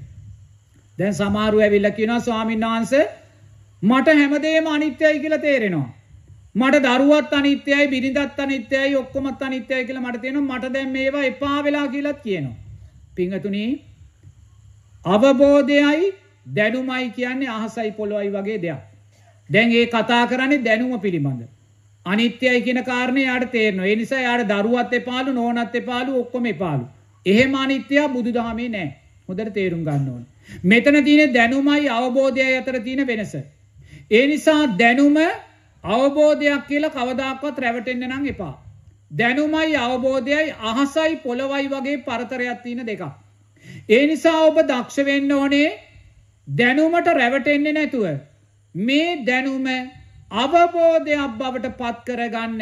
දැන් සමාරු ඇවිල්ලකින ස්වාමින් වහන්ස මට හැමදේම අනිත්‍යයි කියල තේරෙනවා. මට දරුවත් අනිත්‍යයි බිරිඳත් අනිත්‍යයි ඔක්කොමත් අනිත්‍යය කියල මට තියෙන මට දැම් මේවා එපා වෙලා කියලත් කියනවා. පිංහතුනී අවබෝධයයි දැනුමයි කියන්නේ අහසයි පොළොවයි වගේ දෙයක්. දැන් ඒ කතා කරන්නේ දැනුම පිළිබඳ. අනිත්‍යයි කියන කාරණේ යාට තේරෙනවා. ඒ නිසා යාට දරුවත් එපාලු, නෝනත් එපාලු, ඔක්කොම එපාලු. එහෙම අනිත්‍යය බුදුදහමේ නැහැ. හොඳට තේරුම් ගන්න ඕනේ. මෙතන තියෙන දැනුමයි අවබෝධයයි අතර තියෙන වෙනස. ඒ නිසා දැනුම අවබෝධයක් කියලා කවදාක්වත් රැවටෙන්න නම් එපා. දැනුමයි අවබෝධයයි අහසයි පොළොවයි වගේ පරතරයක් තියෙන දෙකක්. ඒ නිසා ඔබ දක්ෂ වෙන්න ඕනේ දැනුමට රැවටෙන්නේ නැතුව මේ දැනුම අවබෝධයක් බවට පත් කරගන්න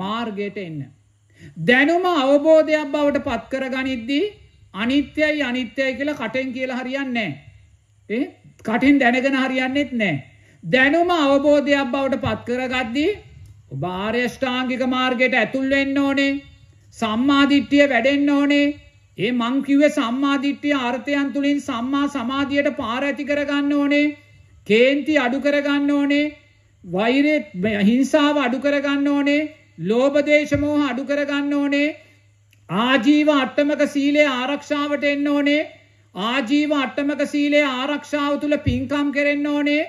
මාර්ගයට එන්න. දැනුම අවබෝධයක් බවට පත් කරගනිද්දී අනිත්‍යයි අනිත්‍යයි කියලා කටෙන් කියලා හරියන්නේ නැහැ. ඒ කටෙන් දැනගෙන හරියන්නේත් නැහැ. දැනුම අවබෝධයක් බවට පත් කරගද්දී ඔබ ආර්ය ෂ්ටාංගික මාර්ගයට ඇතුල් වෙන්න ඕනේ. සම්මාදිට්ඨිය වැඩෙන්න ඕනේ. ඒ මං කිව්වේ සම්මා දිට්ඨිය අර්ථයන් තුලින් සම්මා සමාධියට පාර ඇති කරගන්න ඕනේ. කේන්ති අඩු කරගන්න ඕනේ. වෛරය හිංසාව අඩු කරගන්න ඕනේ. ලෝභ දේශ මොහ අඩු කරගන්න ඕනේ. ආජීව අට්ටමක සීලය ආරක්ෂාවට එන්න ඕනේ. ආජීව අට්ටමක සීලය ආරක්ෂාව තුළ පින්කම් කරෙන්න ඕනේ.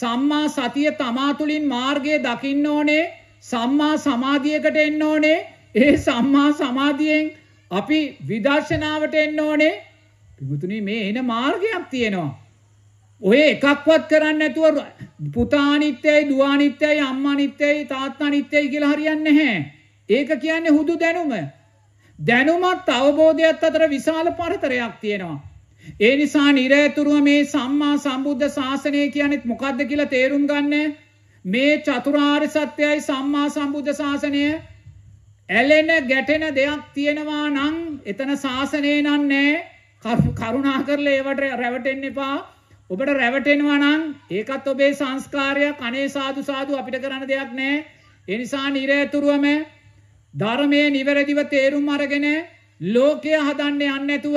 සම්මා සතිය තමා තුළින් මාර්ගය දකින්න ඕනේ. සම්මා සමාධියකට එන්න ඕනේ. ඒ සම්මා සමාධියෙන් අපි විදර්ශනාවට එන්න ඕනේ පිමුතුනි මේ එන මාර්ගයක් තියෙනවා. ඔය එකක්වත් කරන්න නැතුව පුතානිත්‍යයි දුවානිත්‍යයි අම්මානිත්‍යයි තාත්තානිත්‍යයි කියලා හරියන්නේ නැහැ. ඒක කියන්නේ හුදු දැනුම. දැනුමත් අවබෝධයත් අතර විශාල පරතරයක් තියෙනවා. ඒ නිසා නිරේතුරුව මේ සම්මා සම්බුද්ධ ශාසනය කියනෙත් මොකක්ද කියලා තේරුම් ගන්න මේ චතුරාර් සත්‍යයයි සම්මා සම්බුද්ධ ශාසනය ඇලෙන ගැටෙන දෙයක් තියෙනවා නම් එතන ශාසනය නන්නේ කරුණා කරලා ඒවට රැවටෙන්න එපා. ඔබට රැවටෙනවා නම් ඒකත් ඔබේ සංස්කාරයක් අනේ සාදු සාදු අපිට කරන්න දෙයක් නැහැ. ඒ නිසා නිරේතුරුවම ධර්මයේ නිවැරදිව තේරුම් අරගෙන ලෝකය හදන්න යන්නේ නැතුව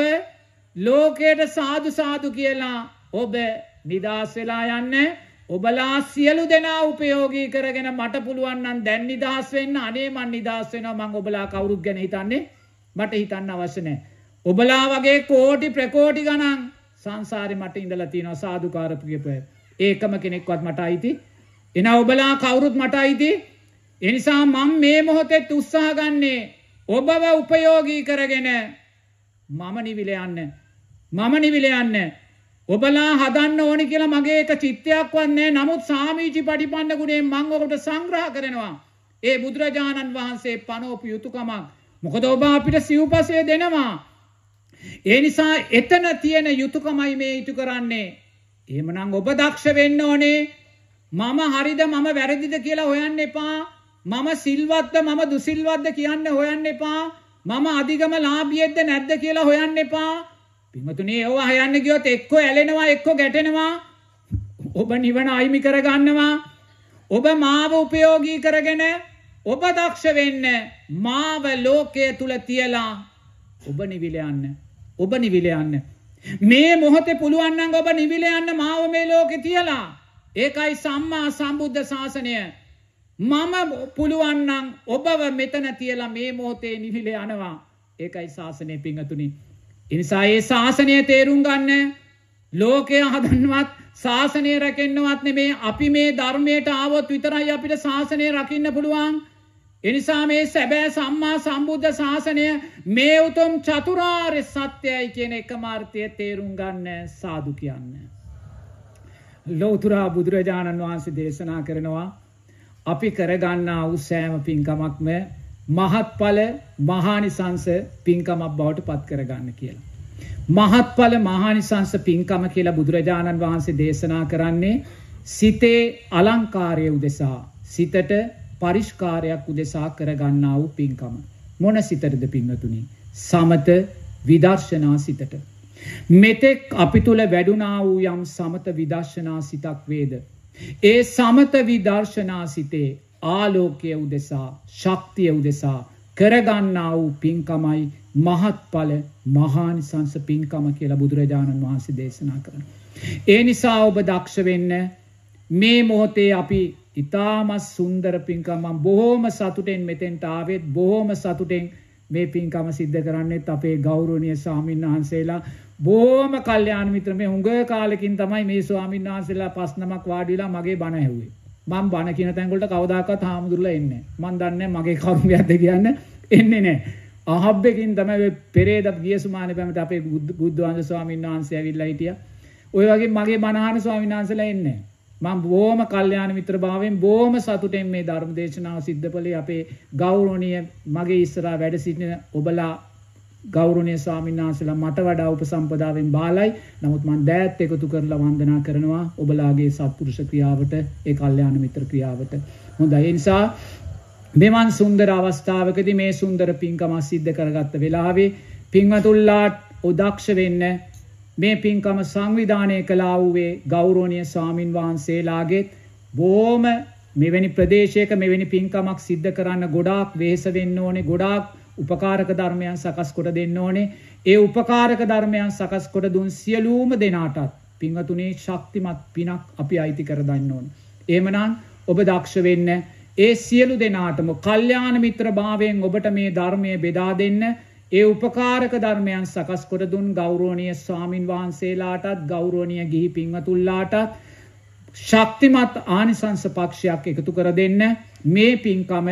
ලෝකයට සාදු සාදු කියලා ඔබ නිදාස් වෙලා යන්නේ ඔබලා සියලු දෙනා උපයෝගී කරගෙන මට පුළුවන් නම් දැන් නිදහස් වෙන්න අනේ මං නිදහස් වෙනවා මං ඔබලා කවුරුත් ගැන හිතන්නේ මට හිතන්න අවශ්‍ය නැහැ. ඔබලා වගේ කෝටි ප්‍රකෝටි ගණන් සංසාරේ මට ඉඳලා තියෙනවා සාදුකාරපු කියපේ. ඒකම කෙනෙක්වත් මට අයිති. එන ඔබලා කවුරුත් මට අයිති. ඒ නිසා මම මේ මොහොතේ උත්සාහ ගන්නේ ඔබව උපයෝගී කරගෙන මම නිවිල යන්න. මම නිවිල යන්න. ඔබලා හදන්න ඕනි කියලා මගේ එක චිත්තයක්වත් නැහැ. නමුත් සාමීචි පටිපන්න ගුණේ මම ඔබට සංග්‍රහ කරනවා. ඒ බුදුරජාණන් වහන්සේ පනෝපු යුතුයකමක්. මොකද ඔබ අපිට සිව්පසය දෙනවා. ඒ නිසා එතන තියෙන යුතුයකමයි මේ ඉටු කරන්නේ. එහෙමනම් ඔබ දක්ෂ වෙන්න ඕනේ. මම හරිද මම වැරදිද කියලා හොයන්න එපා. මම සිල්වත්ද මම දුසිල්වත්ද කියන්න හොයන්න එපා. මම අධිගම ලාභියෙක්ද නැද්ද කියලා හොයන්න එපා. පිමතුනේ ඒවා හයන්න ගියොත් එක්කෝ ඇලෙනවා එක්කෝ ගැටෙනවා ඔබ නිවන අයිමි කරගන්නවා ඔබ මාව උපයෝගී කරගෙන ඔබ දක්ෂ වෙන්න මාව ලෝකය තුල තියලා ඔබ නිවිල යන්න ඔබ නිවිල යන්න මේ මොහොතේ පුළුවන් නම් ඔබ නිවිල යන්න මාව මේ ලෝකේ තියලා ඒකයි සම්මා සම්බුද්ධ ශාසනය මම පුළුවන් නම් ඔබව මෙතන තියලා මේ මොහොතේ නිවිල යනවා ඒකයි ශාසනය පිංගතුනි එනිසා ඒ ශාසනය තේරුම් ගන්න ලෝකය හදන්වත් ශාසනය රැකෙන්න්නවත් නෙමේ අපි මේ ධර්මයට ආවොත් විතරයි අපිට ශාසනය රකින්න පුළුවන්. එනිසා මේ සැබෑ සම්මා සම්බුද්ධ ශාසනය මේ උතුම් චතුරාර් සත්‍යයයි කියන එක මාර්ථය තේරුම් ගන්න සාදු කියන්න. ලෝතුරා බුදුරජාණන් වහන්සේ දේශනා කරනවා අපි කරගන්නා උසෑම පින්කමක්ම මහත්ඵල මහානිසංස පින්කමක් බවට පත් කරගන්න කියලා. මහත්ඵල මහානිසංස පින්කම කියලා බුදුරජාණන් වහන්සේ දේශනා කරන්නේ සිතේ අලංකාරය උදෙසා සිතට පරිෂ්කාරයක් උදෙසා කරගන්නා වූ පින්කම. මොන සිතටද පින්නතුනි. සමත විදර්ශනා සිතට. මෙතෙක් අපි තුළ වැඩුණා වූ යම් සමත විදර්ශනා සිතක් වේද. ඒ සමත විදර්ශනා සිතේ ආලෝකය උදෙසා ශක්තිය උදෙසා කරගන්නා වූ පින්කමයි මහත්ඵල මහානිසංස පින්කම කියලා බුදුරජාණන් වහන්සේ දේශනා කරන. ඒ නිසා ඔබ දක්ෂ වෙන්න මේ මොහොතේ අපි ඉතාමත් සුන්දර පින්කමම් බොහෝම සතුටෙන් මෙතෙන්ට ආවෙත් බොහෝම සතුටෙන් මේ පින්කම සිද්ධ කරන්නෙත් අපේ ගෞරෝණය ස්වාමීන් වහන්සේලා බෝම කල්්‍යයාන මිත්‍ර මේ හුඟ කාලකින් තමයි මේ ස්වාමීන් වහන්සේලා පස්නමක් වාඩිලා මගේ බණහැවේ. මම බණ කියන තැන් වලට කවදාකවත් හාමුදුරුවෝ එන්නේ නැහැ. මම දන්නේ මගේ කර්මයක්ද කියන්න එන්නේ නැහැ. අහබ්බකින් තමයි පෙරේද ගිය සුමානේ පැමට අපේ බුද්ධ වංශ ස්වාමීන් වහන්සේ ඇවිල්ලා හිටියා. ওই වගේ මගේ බණහන ස්වාමීන් වහන්සේලා එන්නේ නැහැ. මම බොහොම කල්යාණ මිත්‍ර භාවයෙන් බොහොම සතුටෙන් මේ ධර්ම දේශනාව සිද්ධපලේ අපේ ගෞරවනීය මගේ ඉස්සරහා වැඩ සිටින ඔබලා ගෞරණය ස්වාමින්නාන්සලා මට වඩා උපසම්පදාවෙන් බාලයි නමුත් මන් දෑත් එකතු කරලා වන්දනා කරනවා ඔබලාගේ සත්පුරුෂ ක්‍රියාවට ඒ කල්්‍යයාන මිත්‍ර ක්‍රියාවට. හොඳ එනිසා මෙමන් සුන්දර අවස්ථාවකද මේ සුන්දර පින්කම සිද්ධ කරගත්ත වෙලාවේ පින්වතුල්ලාට උදක්ෂ වෙන්න මේ පින්කම සංවිධානය කලා වූවේ ගෞරෝණය ස්වාමීන් වහන්සේලාගේත් බෝම මෙවැනි ප්‍රදේශයක මෙවැනි පින්කමක් සිද්ධ කරන්න ගොඩාක් වේස වෙන්න ඕනේ ගොඩාක් උපකාරක ධර්මයන් සකස් කොට දෙන්න ඕනේ ඒ උපකාරක ධර්මයන් සකස් කොට දුන් සියලූම දෙනාටත් පිංහතුනේ ශක්තිමත් පිනක් අපි අයිති කරදන්න ඕන. ඒමනං ඔබ දක්ෂ වෙන්න ඒ සියලු දෙනාටම කල්්‍යාන මිත්‍ර භාවයෙන් ඔබට මේ ධර්මය බෙදා දෙන්න ඒ උපකාරක ධර්මයන් සකස් කොට දුන් ගෞරෝණය ස්වාමින් වහන්සේලාටත් ගෞරෝණය ගිහි පිංහතුල්ලාටත් ශක්තිමත් ආනිසංස පක්ෂයක් එකතු කර දෙන්න මේ පින්කම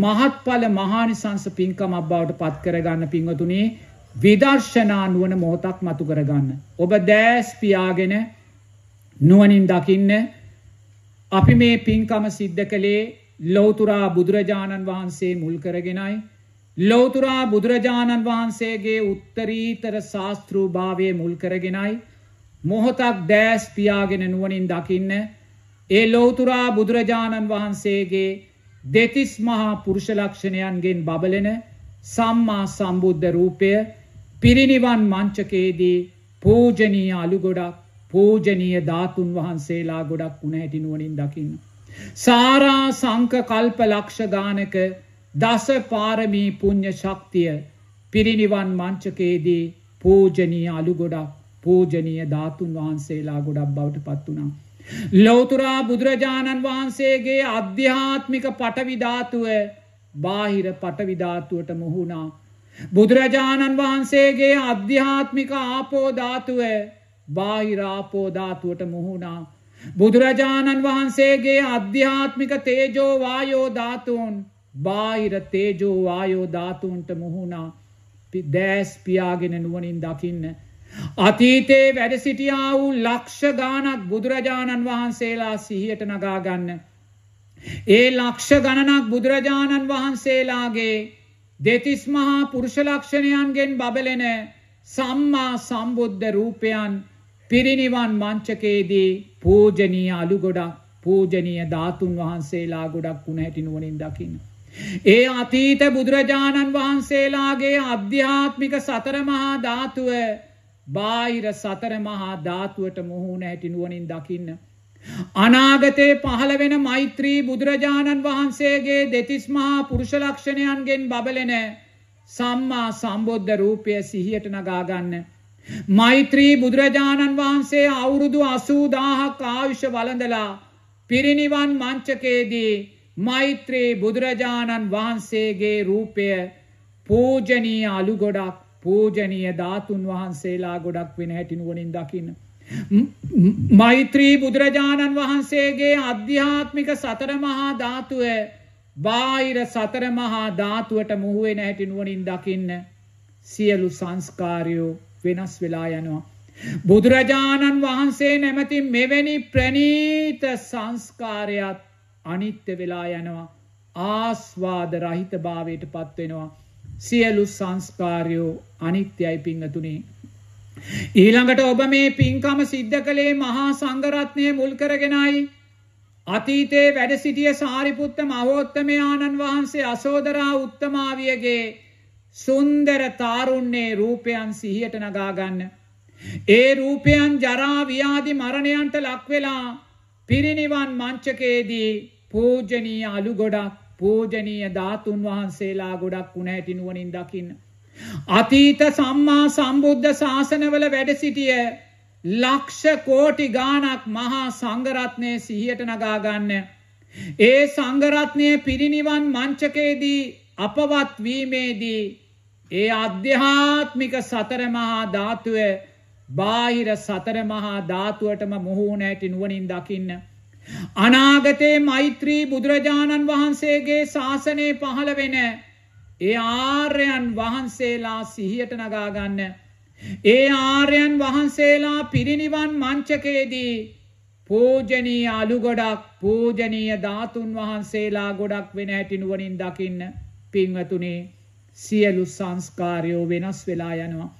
මහත්ඵල මහානිසංස පින්කම අබ්බාවට පත් කරගන්න පින්වතුනේ විදර්ශනානුවන මොහොතක් මතු කරගන්න. ඔබ දෑස්පියාගෙන නුවනින් දකින්න අපි මේ පින්කම සිද්ධ කළේ ලෝතුරා බුදුරජාණන් වහන්සේ මුල් කරගෙනයි. ලෝතුරා බුදුරජාණන් වහන්සේගේ උත්තරීතර ශාස්තෘූ භාවය මුල් කරගෙනයි. මොහොතක් දෑස්පියාගෙන නුවනින් දකින්න. ඒ ලෝතුරා බුදුරජාණන් වහන්සේගේ දෙතිස් මහා පුරුෂලක්ෂණයන්ගෙන් බබලෙන සම්මා සම්බුද්ධ රූපය පිරිනිවන් මංචකයේදී පූජනීය අලුගොඩක් පූජනීය ධාතුන් වහන්සේලා ගොඩක් වුණ හැටිනුවනින් දකින්න. සාරා සංක කල්ප ලක්ෂගානක දස පාරමී පුං්ඥ ශක්තිය පිරිනිවන් මංචකයේදී පූජනීය අලුගොඩක් පූජනීය ධාතුන් වහන්සේලා ගොඩක් බවට පත් වනා. ලෝතුරා බුදුරජාණන් වහන්සේගේ අධ්‍යාත්මික පටවිධාතුව බාහිර පටවිධාතුවට මුහුණා. බුදුරජාණන් වහන්සේගේ අධ්‍යාත්මික ආපෝධාතුව බාහිරාපෝධාතුවට මුහුණා. බුදුරජාණන් වහන්සේගේ අධ්‍යාත්මික තේජෝවායෝධාතුවන් බාහිර තේජෝවායෝධාතුන්ට මුහුණා දෑස් පියාගෙන නුවනින් දකින්න. අතීතයේ වැඩ සිටියා වූ ලක්ෂ ගානක් බුදුරජාණන් වහන්සේලා සිහියට නගාගන්න. ඒ ලක්ෂ ගණනක් බුදුරජාණන් වහන්සේලාගේ දෙතිස් මහා පුරුෂලක්ෂණයන්ගෙන් බබලෙන සම්මා සම්බුද්ධ රූපයන් පිරිනිවන් මංචකයේදී පූජනී අලු ගොඩක් පූජනීය ධාතුන් වහන්සේලා ගොඩක් වුණ හැටි නුවණින් දකින්න. ඒ අතීත බුදුරජාණන් වහන්සේලාගේ අධ්‍යාත්මික සතර මහා ධාතුව බාහිර සතර මහා ධාතුවට මුහුණ හැටි නුවණින් දකින්න. අනාගතේ පහළ වෙන මෛත්‍රී බුදුරජාණන් වහන්සේගේ දෙතිස් මහා පුරුෂ ලක්ෂණයන්ගෙන් බබලෙන සම්මා සම්බුද්ධ රූපය සිහියට නගා ගන්න. මෛත්‍රී බුදුරජාණන් වහන්සේ අවුරුදු 80000ක් ආයුෂ වළඳලා පිරිනිවන් මංචකයේදී මෛත්‍රී බුදුරජාණන් වහන්සේගේ රූපය පූජනීය අලුගොඩක් පූජනීය ධාතුන් වහන්සේලා ගොඩක් වෙන හැටි නුවණින් දකින්න. මෛත්‍රී බුදුරජාණන් වහන්සේගේ අධ්‍යාත්මික සතර මහා ධාතුව බාහිර සතර මහා ධාතුවට මුහු වෙන හැටි නුවණින් දකින්න. සියලු සංස්කාරයෝ වෙනස් වෙලා යනවා. බුදුරජාණන් වහන්සේ නැමැති මෙවැනි ප්‍රනීත සංස්කාරයත් අනිත්‍ය වෙලා යනවා. ආස්වාද රහිත භාවයට පත්වෙනවා. සියලු සංස්කාරයෝ අනිත්‍යයි පිංහතුනේ. ඊළඟට ඔබ මේ පින්කම සිද්ධ කළේ මහා සංගරත්නය මුල් කරගෙනයි. අතීතේ වැඩ සිටිය සාරිපුත්ත මහෝත්තම ආණන් වහන්සේ අසෝදරා උත්තමාවියගේ සුන්දර තාරුන්නේ රූපයන් සිහියට නගාගන්න. ඒ රූපයන් ජරාවියාදි මරණයන්ට ලක්වෙලා පිරිනිවන් මංචකේදී පූජනී අලු ගොඩක් පූජනීය ධාතුන් වහන්සේලා ගොඩක් වුණ හැටි නුවණින් දකින්න. අතීත සම්මා සම්බුද්ධ ශාසනවල වැඩ සිටිය ලක්ෂ කෝටි ගාණක් මහා සංඝරත්නය සිහියට නගා ගන්න. ඒ සංඝරත්නය පිරිනිවන් මංචකයේදී අපවත් වීමේදී ඒ අධ්‍යාත්මික සතර මහා ධාතුවේ බාහිර සතර මහා ධාතුවටම මුහුණ ඇති නුවණින් දකින්න. අනාගතේ මෛත්‍රී බුදුරජාණන් වහන්සේගේ ශාසනය පහළ වෙන ඒ ආර්යයන් වහන්සේලා සිහියට නගා ගන්න. ඒ ආර්යයන් වහන්සේලා පිරිනිවන් මංචකයේදී පූජනීය අලු ගොඩක් පූජනීය ධාතුන් වහන්සේලා ගොඩක් වෙන හැටි නුවණින් දකින්න පින්වතුනේ සියලු සංස්කාරයෝ වෙනස් වෙලා යනවා.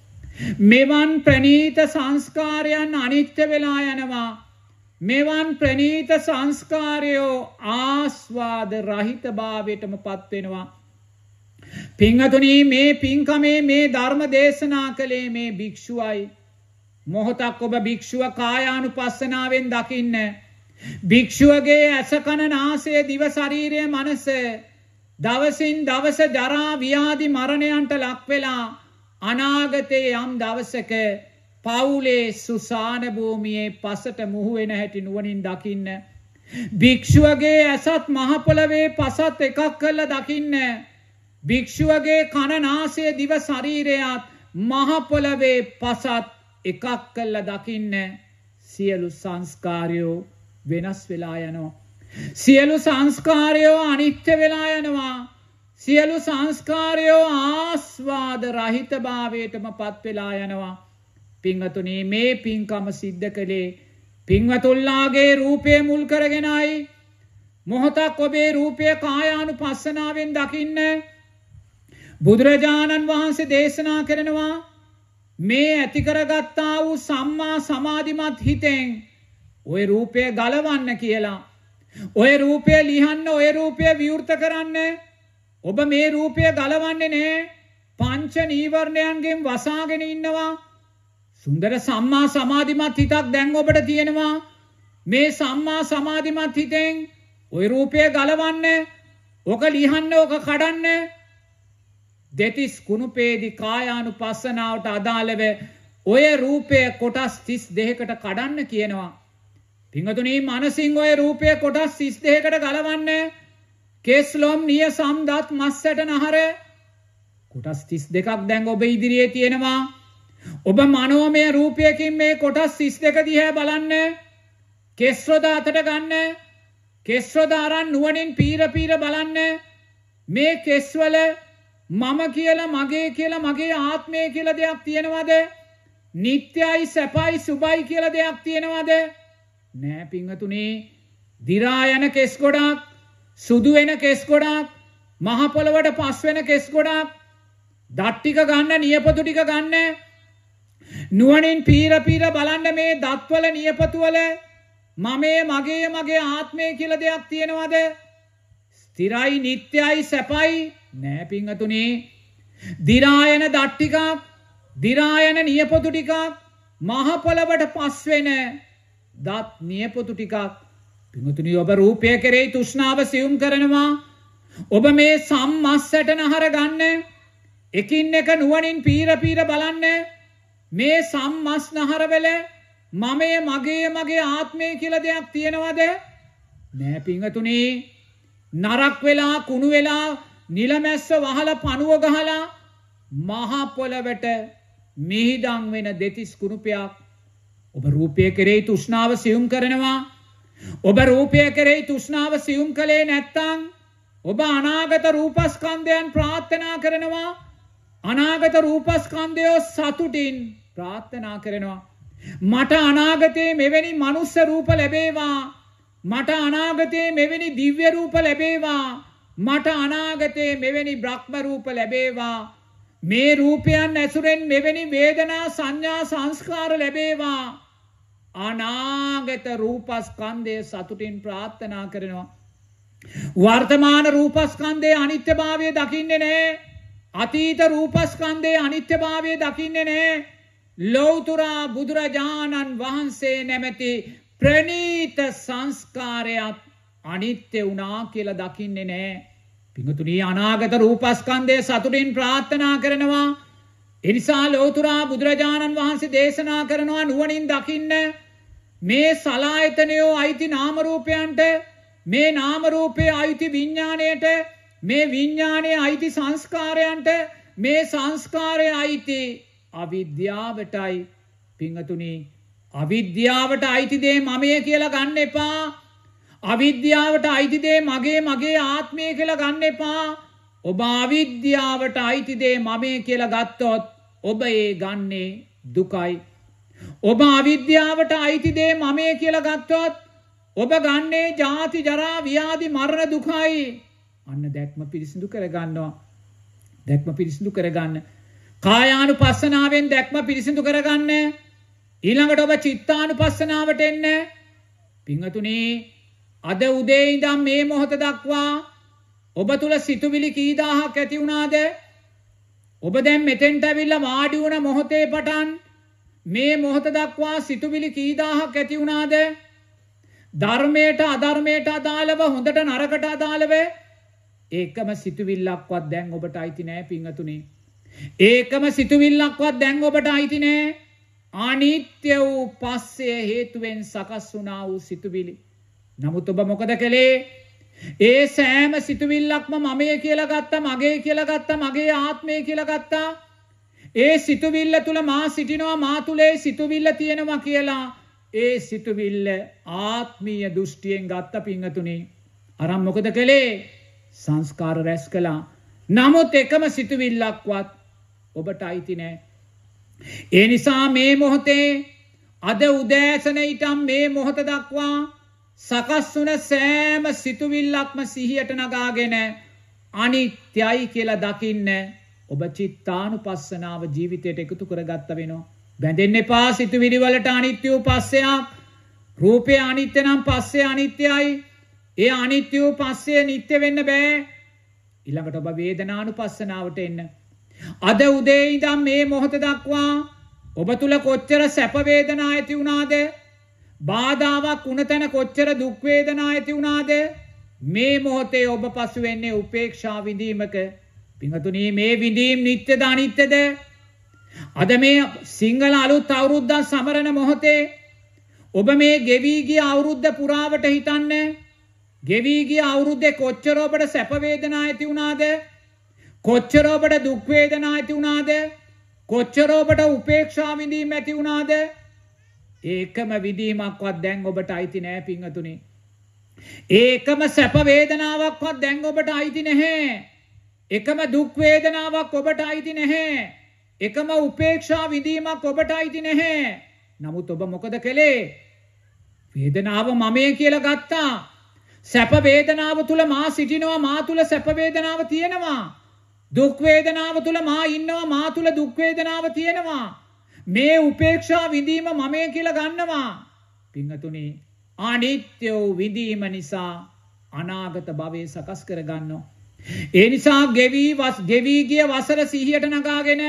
මෙවන් ප්‍රනීත සංස්කාරයන් අනිත්‍ය වෙලා යනවා. මෙවන් ප්‍රනීත සංස්කාරයෝ ආස්වාද රහිතභාවයටම පත්වෙනවා. පිංහතුනී මේ පින්කමේ මේ ධර්ම දේශනා කළේ මේ භික්‍ෂුවයි. මොහොතක් ඔබ භික්‍ෂුව කායානු පස්සනාවෙන් දකින්න. භික්‍ෂුවගේ ඇසකණනාසේ දිවශරීරය මනස දවසින් දවස ජරා ව්‍යාදි මරණයන්ට ලක්වෙලා අනාගතයේ යම් දවසක පවුලේ සුසාන භූමියේ පසට මුහු වෙන හැටි නුවණින් දකින්න. භික්ෂුවගේ ඇසත් මහපොළවේ පසත් එකක් කරලා දකින්න. භික්ෂුවගේ කන නාසය දිව ශරීරයත් මහපොළවේ පසත් එකක් කරලා දකින්න. සියලු සංස්කාරයෝ වෙනස් වෙලා යනවා. සියලු සංස්කාරයෝ අනිත්‍ය වෙලා යනවා. සියලු සංස්කාරයෝ ආස්වාද රහිතභාවයටම පත් වෙලා යනවා. පිංහතුනේ මේ පින්කම සිද්ධ කළේ පිංවතුල්ලාගේ රූපය මුල් කරගෙනයි මොහොතක් ඔබේ රූපය කායානු පස්සනාවෙන් දකින්න බුදුරජාණන් වහන්සේ දේශනා කරනවා මේ ඇතිකරගත්තා වූ සම්මා සමාධිමත් හිතෙන් ඔය රූපය ගලවන්න කියලා. ඔය රූපය ලිහන්න ඔය රූපය විවෘත කරන්න ඔබ මේ රූපය ගලවන්නේ නෑ පංච නීවරණයන්ගෙන් වසාගෙන ඉන්නවා සුන්දර සම්මා සමාධිමත් හිතක් දැන් ඔබට තියෙනවා මේ සම්මා සමාධිමත් හිතෙන් ওই රූපය ගලවන්න ඔක ලිහන්න ඔක කඩන්න දෙතිස් කුණුපේදි කායානුපස්සනාවට අදාළව ඔය රූපය කොටස් 32කට කඩන්න කියනවා පිංගතුණී මනසින් ඔය රූපය කොටස් 32කට ගලවන්න කේස්ලොම් නිය සම්දත් මස්සට නහර කොටස් 32ක් දැන් ඔබ ඉදිරියේ තියෙනවා ඔබ මනෝමය රූපයකින් මේ කොටස් සිස් දෙක දිහැ බලන්න කෙස්රොද අතට ගන්න කෙස්රොධාරන් නුවනින් පීරපීර බලන්න මේ කෙස්වල මම කියල මගේ කියල මගේ ආත්මය කියල දෙයක් තියෙනවද නිත්‍යයි සැපයි සුබයි කියල දෙයක් තියෙනවද නෑ පිංහතුනේ දිරායන කෙස්කොඩක් සුදු වෙන කෙස්කොඩක් මහපොළවට පස්වෙන කෙස්කොඩක් දට්ටික ගන්න නියපොතු ටික ගන්න නුවණින් පීර පීර බලන්න මේ දත්වල නියපතුවල මමේ මගේ මගේ ආත්මය කියලා දෙයක් තියෙනවද? ස්ථිරයි නිට්ටයයි සැපයි නෑ පිංගතුනේ. දිරායන දත් ටිකක්, දිරායන නියපොතු ටිකක්, මහ පොළවට පස් වෙන දත් නියපොතු ටිකක් පිංගතුනේ ඔබ රූපය කෙරෙහි තෘෂ්ණාව සියුම් කරනවා. ඔබ මේ සම්මස්සට නහර ගන්න. එකින් එක නුවණින් පීර පීර බලන්නේ මේ සම්මස් නහරවල මමය මගේ මගේ ආත්මය කියල දෙයක් තියෙනවද නෑ පිංහතුනේ නරක් වෙලා කුණු වෙලා නිලමැස්ස වහල පණුව ගහලා මහපොලවට මිහිදං වෙන දෙතිස් කුණුපයක් ඔබ රූපය කරෙයි තුෂ්ණාව සියුම් කරනවා ඔබ රූපය කරෙයි තුෂ්ණාව සියුම් කළේ නැත්තං ඔබ අනාගත රූපස්කන්ධයන් ප්‍රාර්ථනා කරනවා අනාගත රූපස්කන්ධයෝ සතුටින් ප්‍රාර්ථනා කරනවා. මට අනාගතයේ මෙවැනි මනුස්ස රූප ලැබේවා. මට අනාගතයේ මෙවැනි දිව්‍ය රූප ලැබේවා. මට අනාගතයේ මෙවැනි බ්‍රහ්ම රූප ලැබේවා. මේ රූපයන් ඇසුරෙන් මෙවැනි වේදනා සංඥා සංස්කාර ලැබේවා. අනාගත රූපස්කන්ධය සතුටින් ප්‍රාර්ථනා කරනවා. වර්තමාන රූපස්කන්ධයේ අනිත්‍යභාවය දකින්නේ නැහැ. අතීත රූපස්කන්ධයේ අනිත්‍යභාවය දකින්නේ නැහැ. ලෞතුරා බුදුරජාණන් වහන්සේ නැමැති ප්‍රනීත සංස්කාරයක් අනිත්‍ය වුණා කියලා දකින්නේ නෑ. පිඟතුනී අනාගත රූපස්කන්ධය සතුටින් ප්‍රාර්ථනා කරනවා. එනිසා ලෞතුරා බුදුරජාණන් වහන්සේ දේශනා කරනවා නුවණින් දකින්න මේ සලායතනයෝ අයිති නාම රූපයන්ට මේ නාම රූපයේ අයිති විඥාණයට මේ විඤ්ඥානය අයිති සංස්කාරයන්ට මේ සංස්කාරය අයිති අවිද්‍යාවටයි පිංහතුනි අවිද්‍යාවට අයිතිදේ මමය කියල ගන්න එපා අවිද්‍යාවට අයිතිදේ මගේ මගේ ආත්මය කියල ගන්න එපා ඔබ අවිද්‍යාවට අයිතිදේ මමේ කියල ගත්තොත් ඔබ ඒ ගන්නේ දුකයි. ඔබ අවිද්‍යාවට අයිතිදේ මමේ කියල ගත්තොත් ඔබ ගන්නේ ජාති ජරා ව්‍යාධි මරණ දුකයි අන්න දැක්ම පිරිසිදු කරගන්නවා දැක්ම පිරිසිදු කරගන්න කායානුපස්සනාවෙන් දැක්ම පිරිසිදු කරගන්න. ඊළඟට ඔබ චිත්තානුපස්සනාවට එන්න. පිංගතුනේ අද උදේ ඉඳන් මේ මොහොත දක්වා ඔබ තුල සිතුවිලි කී දහහක් ඇති වුණාද? ඔබ දැන් මෙතෙන්ට ඇවිල්ලා වාඩි වුණ මොහොතේ පටන් මේ මොහොත දක්වා සිතුවිලි කී දහහක් ඇති වුණාද? ධර්මයට අධර්මයට අදාළව හොඳට නරකට අදාළව ඒකම සිතුවිල්ලක්වත් දැන් ඔබට අයිති නෑ පිංගතුනේ. ඒකම සිතුවිල්ලක්වත් දැන් ඔබට අයිති නෑ. අනිත්‍ය වූ පස්සය හේතුවෙන් සකස් වුණා වූ සිතුවිලි. නමුත් ඔබ මොකද කළේ? ඒ සෑම සිතුවිල්ලක්ම මමය කියලා ගත්තා, මගේ කියලා ගත්තා, මගේ ආත්මය කියලා ගත්තා. ඒ සිතුවිල්ල තුල මා සිටිනවා, මා තුලේ සිතුවිල්ල තියෙනවා කියලා ඒ සිතුවිල්ල ආත්මීය දෘෂ්ටියෙන් ගත්ත පිංගතුනේ අරන් මොකද කළේ? සංස්කාර රැස් කළා. නමුත් එකම සිතුවිල්ලක්වත් ඔබට අයිති නෑ. ඒ නිසා මේ මොහොතේ අද උදෑසන ඉටම් මේ මොහොත දක්වා සකස් වන සෑම සිතුවිල්ලක්ම සිහියට නගාගෙන අනිත්‍යයි කියලා දකින්න ඔබ චිත්තානු පස්සනාව ජීවිතයට එකතු කරගත්ත වෙනවා. බැඳෙන්න එපා සිතුවිලිවලට අනිත්‍ය වූ පස්සයක් රූපය අනිත්‍ය නම් පස්සේ අනිත්‍යයි ඒ අනිත්‍ය වූ පස්සේ නිත්‍ය වෙන්න බෑ ඊළඟට ඔබ වේදනානුපස්සනාවට එන්න අද උදේ ඉඳන් මේ මොහොත දක්වා ඔබ තුල කොච්චර සැප වේදනා ඇති වුණාද? බාධාවක් උනතන කොච්චර දුක් වේදනා ඇති වුණාද? මේ මොහොතේ ඔබ පසු වෙන්නේ උපේක්ෂා විඳීමක. පින්තුණී මේ විඳීම් නිත්‍යද අනිත්‍යද? අද මේ සිංහල අලුත් අවුරුද්දක් සමරන මොහොතේ ඔබ මේ ගෙවී ගිය අවුරුද්ද පුරාවට හිතන්නේ ගෙවී ගිය අවුරුද්දේ කොච්චර ඔබට සැප වේදනා ඇති වුණාද? කොච්චර ඔබට දුක් වේදනා ඇති වුණාද? කොච්චර ඔබට උපේක්ෂා විඳීම් ඇති වුණාද? ඒකම විඳීමක්වත් දැන් ඔබට අයිති නෑ පිංගතුනේ. ඒකම සැප වේදනාවක්වත් දැන් ඔබට අයිති නැහැ. එකම දුක් වේදනාවක් ඔබට අයිති නැහැ. එකම උපේක්ෂා විඳීමක් ඔබට අයිති නැහැ. නමුත් ඔබ මොකද කළේ? වේදනාව මමයේ කියලා ගත්තා. සැප වේදනාව තුල මා සිටිනවා මා තුල සැප වේදනාව තියෙනවා. දුක් වේදනාව තුල මා ඉන්නවා මා තුල දුක් වේදනාව තියෙනවා මේ උපේක්ෂා විඳීම මමයේ කියලා ගන්නවා පිංගතුනි අනිත්‍ය වූ විඳීම නිසා අනාගත භවයේ සකස් කර ගන්නවා ඒ නිසා ගෙවි වස් ගෙවි ගිය වසර සිහියට නගාගෙන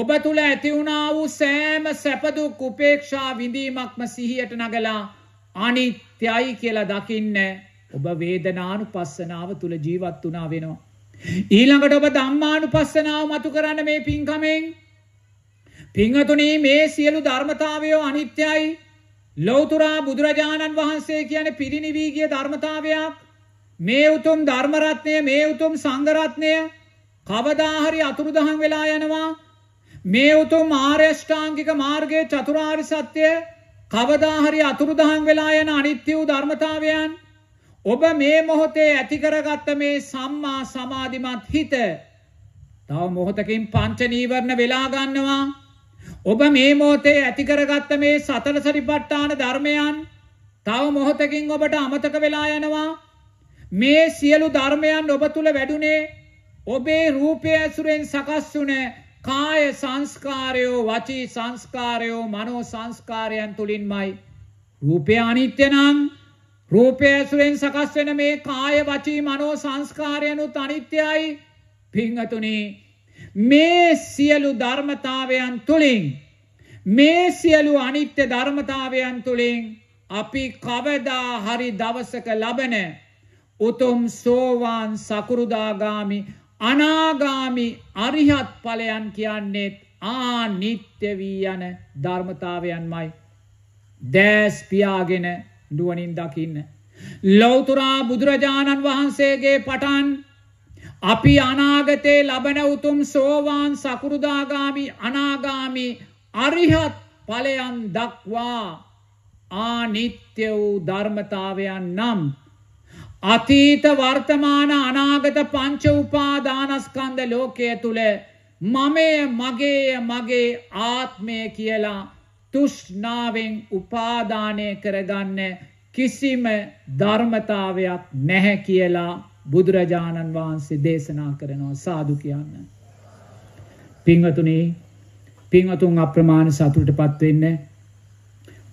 ඔබ තුල ඇති වුණා වූ සෑම සැප දුක් උපේක්ෂා විඳීමක්ම සිහියට නගලා අනිත්‍යයි කියලා දකින්න ඔබ වේදනානුපස්සනාව තුල ජීවත් වුණා වෙනවා ඊළඟට ඔබ ධම්මානුපස්සනාව මතු කරන්න මේ පින්කමෙන් පිංහතුනී මේ සියලු ධර්මතාවයෝ අනිත්‍යයි ලෞතුරා බුදුරජාණන් වහන්සේ කියන පිරිණිවී ගිය ධර්මතාවයක් මේ උතුම් ධර්ම රත්නය මේ උතුම් සංඝ රත්නය කවදා හරි අතුරුදහන් වෙලා යනවා මේ උතුම් ආර්ය ශ්‍රාංගික මාර්ගයේ චතුරාර්ය සත්‍ය කවදා හරි අතුරුදහන් වෙලා යන අනිත්‍ය වූ ධර්මතාවයන් ඔබ මේ මොහොතේ ඇති කරගත්ත මේ සම්මා සමාධිමත් හිත තව මොහොතකින් පංච නීවරණ වෙලා ගන්නවා ඔබ මේ මොහොතේ ඇති කරගත්ත මේ සතර සරිපට්ඨාන ධර්මයන් තව මොහොතකින් ඔබට අමතක වෙලා යනවා මේ සියලු ධර්මයන් ඔබ තුල වැඩුණේ ඔබේ රූපය ඇසුරෙන් සකස් වුණ කාය සංස්කාරයෝ වචී සංස්කාරයෝ මනෝ සංස්කාරයන් තුලින්මයි රූපය අනිත්‍ය නම් රූපය ඇසුරෙන් සකස් වෙන මේ කාය වචී මනෝ සංස්කාරයනුත් අනිත්‍යයි පිංහතුනි මේ සියලු ධර්මතාවයන් තුළින් මේ සියලු අනිත්‍ය ධර්මතාවයන් තුළින් අපි කවදා හරි දවසක ලබන උතුම් සෝවාන් සකුරුදාගාමි අනාගාමි අරිහත් ඵලයන් කියන්නේත් ආනිත්‍ය වී යන ධර්මතාවයන්මයි දැස් පියාගෙන නුවනින් දකින්න. ලෞතුරා බුදුරජාණන් වහන්සේගේ පටන් අපි අනාගතේ ලබන උතුම් සෝවාන් සකුරුදාගාමි අනාගාමි අරිහත් ඵලයන් දක්වා ආනිත්‍ය වූ ධර්මතාවයන් නම් අතීත වර්තමාන අනාගත පංච උපාදානස්කන්ධ ලෝකයේ තුල මමය මගේය මගේ ආත්මය කියලා තුෂ්ණාවෙන් උපාදානය කරගන්න කිසිම ධර්මතාවයක් නැහැ කියලා බුදුරජාණන් වහන්සේ දේශනා කරනවා සාදු කියන්න. පිංවතුනේ පිංවතුන් අප්‍රමාණ සතුට පත්වෙන්න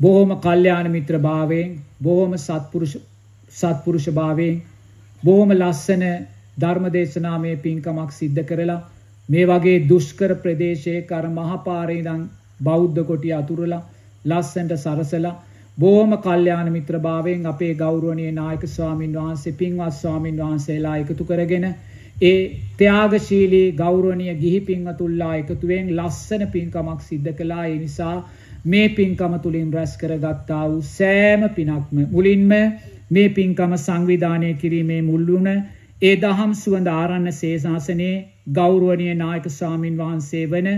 බොහොම කල්්‍යයාන මිත්‍ර භාවයෙන් බොහොම සත්පුරුෂ භාවයෙන් බොහොම ලස්සන ධර්මදේශනාමය පින්කමක් සිද්ධ කරලා මේ වගේ දුෂ්කර ප්‍රදේශයේ කර මහපාරේදං බෞද්ධ කොටිය අතුරලා ලස්සන්ට සරසලා බොහොම කල්යාණ මිත්‍රභාවයෙන් අපේ ගෞරවනීය නායක ස්වාමින් වහන්සේ පින්වත් ස්වාමින් වහන්සේලා එකතු කරගෙන ඒ ත්‍යාගශීලී ගෞරවනීය ගිහි පින්වතුන්ලා එකතුවෙන් ලස්සන පින්කමක් සිද්ධ කළා ඒ නිසා මේ පින්කම තුලින් රැස් කරගත්තා වූ සෑම පිනක්ම මුලින්ම මේ පින්කම සංවිධානය කිරීමේ මුල් වුණ ඒ දහම් සුවඳ ආරණ්‍ය සේසාසනයේ ගෞරවනීය නායක ස්වාමින් වහන්සේ වන